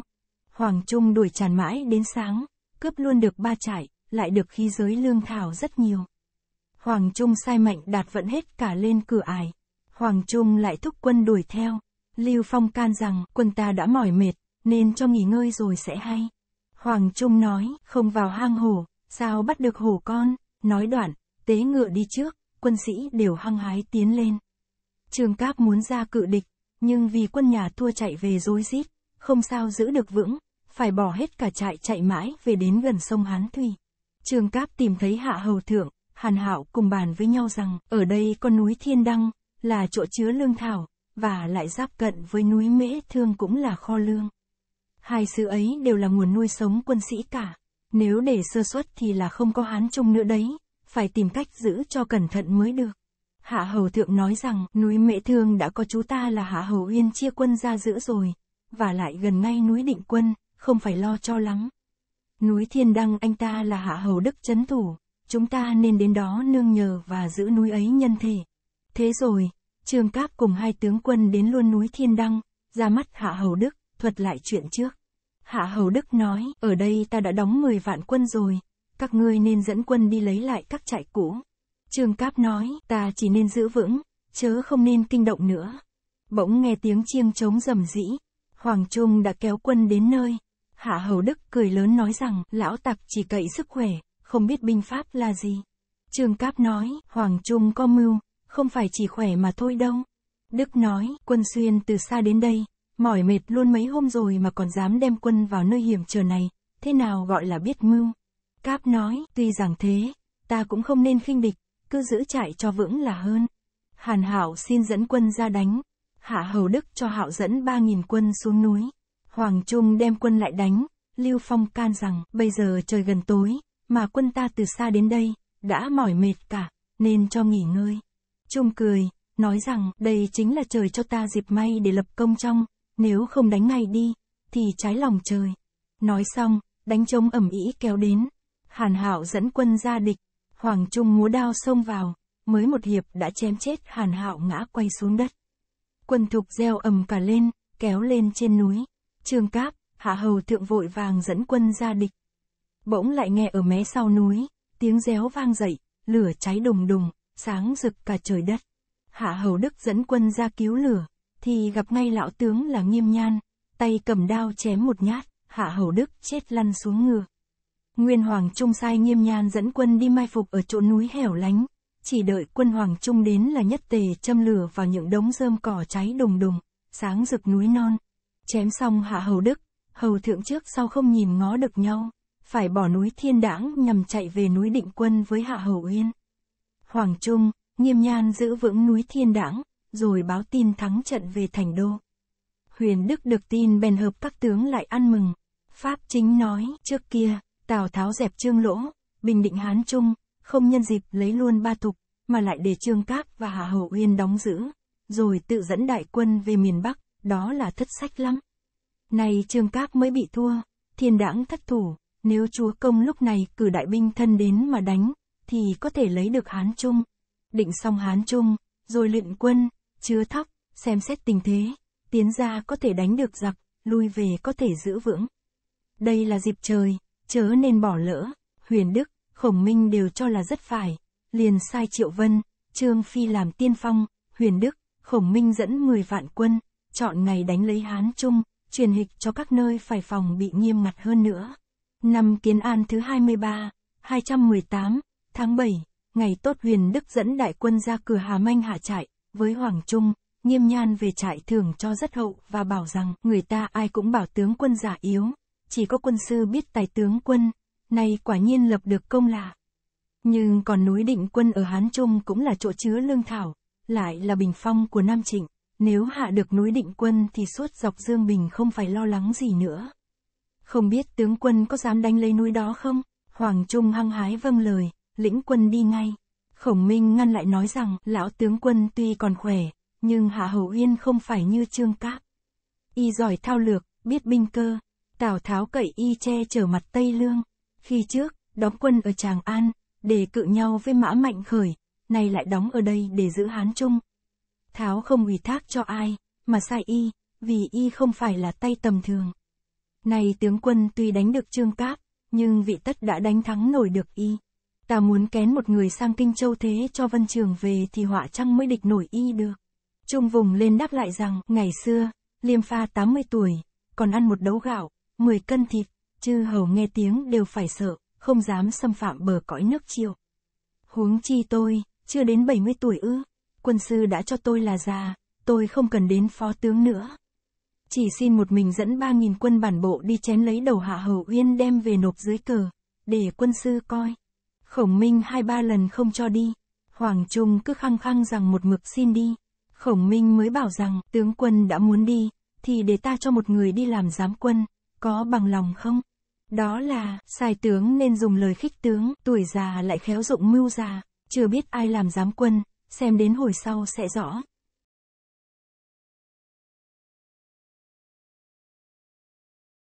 Hoàng Trung đuổi tràn mãi đến sáng, cướp luôn được ba trại, lại được khí giới lương thảo rất nhiều. Hoàng Trung sai mệnh đạt vận hết cả lên cửa ải. Hoàng Trung lại thúc quân đuổi theo. Lưu Phong can rằng quân ta đã mỏi mệt, nên cho nghỉ ngơi rồi sẽ hay. Hoàng Trung nói, không vào hang hổ, sao bắt được hổ con, nói đoạn, tế ngựa đi trước, quân sĩ đều hăng hái tiến lên. Trương Cáp muốn ra cự địch, nhưng vì quân nhà thua chạy về rối rít, không sao giữ được vững, phải bỏ hết cả trại chạy mãi về đến gần sông Hán Thủy. Trương Cáp tìm thấy Hạ Hầu Thượng, Hàn Hạo cùng bàn với nhau rằng, ở đây con núi Thiên Đăng, là chỗ chứa lương thảo, và lại giáp cận với núi Mễ Thương cũng là kho lương. Hai sự ấy đều là nguồn nuôi sống quân sĩ cả. Nếu để sơ suất thì là không có Hán Trung nữa đấy, phải tìm cách giữ cho cẩn thận mới được. Hạ Hầu Thượng nói rằng, núi Mễ Thương đã có chú ta là Hạ Hầu Uyên chia quân ra giữ rồi, và lại gần ngay núi Định Quân, không phải lo cho lắng Núi Thiên Đăng anh ta là hạ hầu đức chấn thủ, chúng ta nên đến đó nương nhờ và giữ núi ấy nhân thể. Thế rồi, Trương Cáp cùng hai tướng quân đến luôn núi Thiên Đăng, ra mắt Hạ Hầu Đức, thuật lại chuyện trước. Hạ Hầu Đức nói, ở đây ta đã đóng 10 vạn quân rồi, các ngươi nên dẫn quân đi lấy lại các trại cũ. Trương Cáp nói, ta chỉ nên giữ vững, chớ không nên kinh động nữa. Bỗng nghe tiếng chiêng trống rầm rĩ, Hoàng Trung đã kéo quân đến nơi. Hạ Hầu Đức cười lớn nói rằng, lão tặc chỉ cậy sức khỏe, không biết binh pháp là gì. Trương Cáp nói, Hoàng Trung có mưu, không phải chỉ khỏe mà thôi đâu. Đức nói, quân xuyên từ xa đến đây, mỏi mệt luôn mấy hôm rồi mà còn dám đem quân vào nơi hiểm trở này, thế nào gọi là biết mưu. Cáp nói, tuy rằng thế, ta cũng không nên khinh địch, cứ giữ chạy cho vững là hơn. Hàn Hảo xin dẫn quân ra đánh, Hạ Hầu Đức cho Hạo dẫn 3.000 quân xuống núi. Hoàng Trung đem quân lại đánh, Lưu Phong can rằng bây giờ trời gần tối, mà quân ta từ xa đến đây, đã mỏi mệt cả, nên cho nghỉ ngơi. Trung cười, nói rằng đây chính là trời cho ta dịp may để lập công trong, nếu không đánh ngay đi, thì trái lòng trời. Nói xong, đánh trống ẩm ý kéo đến. Hàn Hạo dẫn quân ra địch, Hoàng Trung múa đao xông vào, mới một hiệp đã chém chết Hàn Hạo ngã quay xuống đất. Quân thục gieo ầm cả lên, kéo lên trên núi. Trương Cáp, Hạ Hầu Thượng vội vàng dẫn quân ra địch. Bỗng lại nghe ở mé sau núi, tiếng réo vang dậy, lửa cháy đùng đùng, sáng rực cả trời đất. Hạ Hầu Đức dẫn quân ra cứu lửa, thì gặp ngay lão tướng là Nghiêm Nhan, tay cầm đao chém một nhát, Hạ Hầu Đức chết lăn xuống ngựa. Nguyên Hoàng Trung sai Nghiêm Nhan dẫn quân đi mai phục ở chỗ núi hẻo lánh, chỉ đợi quân Hoàng Trung đến là nhất tề châm lửa vào những đống rơm cỏ cháy đùng đùng, sáng rực núi non chém xong hạ hầu đức, hầu thượng trước sau không nhìn ngó được nhau, phải bỏ núi thiên đãng nhằm chạy về núi định quân với hạ hầu uyên. Hoàng Trung, nghiêm nhan giữ vững núi thiên đãng, rồi báo tin thắng trận về thành đô. Huyền Đức được tin bèn hợp các tướng lại ăn mừng. Pháp chính nói, trước kia, Tào Tháo dẹp Trương Lỗ, bình định Hán Trung, không nhân dịp lấy luôn ba tục, mà lại để Trương Cáp và hạ hầu Uyên đóng giữ, rồi tự dẫn đại quân về miền Bắc, đó là thất sách lắm. Này Trương Các mới bị thua, thiên đãng thất thủ, nếu chúa công lúc này cử đại binh thân đến mà đánh, thì có thể lấy được Hán Trung. Định xong Hán Trung, rồi luyện quân, chứa thóc, xem xét tình thế, tiến ra có thể đánh được giặc, lui về có thể giữ vững. Đây là dịp trời, chớ nên bỏ lỡ, huyền đức, khổng minh đều cho là rất phải, liền sai triệu vân, trương phi làm tiên phong, huyền đức, khổng minh dẫn 10 vạn quân, chọn ngày đánh lấy Hán Trung, truyền hịch cho các nơi phải phòng bị nghiêm ngặt hơn nữa. Năm Kiến An thứ 23, 218, tháng 7, ngày Tốt Huyền Đức dẫn đại quân ra cửa Hà Manh hạ trại, với Hoàng Trung, nghiêm nhan về trại thưởng cho rất hậu và bảo rằng người ta ai cũng bảo tướng quân giả yếu, chỉ có quân sư biết tài tướng quân, nay quả nhiên lập được công lạ. Nhưng còn núi định quân ở Hán Trung cũng là chỗ chứa lương thảo, lại là bình phong của Nam Trịnh. Nếu hạ được núi định quân thì suốt dọc Dương Bình không phải lo lắng gì nữa. Không biết tướng quân có dám đánh lấy núi đó không? Hoàng Trung hăng hái vâng lời, lĩnh quân đi ngay. Khổng Minh ngăn lại nói rằng, lão tướng quân tuy còn khỏe, nhưng Hạ hậu Yên không phải như Trương Cáp. Y giỏi thao lược, biết binh cơ. Tào Tháo cậy y che chở mặt Tây Lương. Khi trước, đóng quân ở Tràng An, để cự nhau với mã mạnh khởi, nay lại đóng ở đây để giữ Hán Trung. Tháo không ủy thác cho ai, mà sai y, vì y không phải là tay tầm thường. Này tướng quân tuy đánh được Trương Cáp, nhưng vị tất đã đánh thắng nổi được y. Ta muốn kén một người sang Kinh Châu thế cho Vân Trường về thì họa chăng mới địch nổi y được. Trung vùng lên đáp lại rằng, ngày xưa, Liêm Pha 80 tuổi, còn ăn một đấu gạo, 10 cân thịt, chư hầu nghe tiếng đều phải sợ, không dám xâm phạm bờ cõi nước triệu. Huống chi tôi, chưa đến 70 tuổi ư quân sư đã cho tôi là già, tôi không cần đến phó tướng nữa. Chỉ xin một mình dẫn ba nghìn quân bản bộ đi chém lấy đầu hạ hầu uyên đem về nộp dưới cờ, để quân sư coi. Khổng Minh hai ba lần không cho đi, Hoàng Trung cứ khăng khăng rằng một mực xin đi. Khổng Minh mới bảo rằng tướng quân đã muốn đi, thì để ta cho một người đi làm giám quân, có bằng lòng không? Đó là, sai tướng nên dùng lời khích tướng, tuổi già lại khéo dụng mưu già, chưa biết ai làm giám quân, xem đến hồi sau sẽ rõ.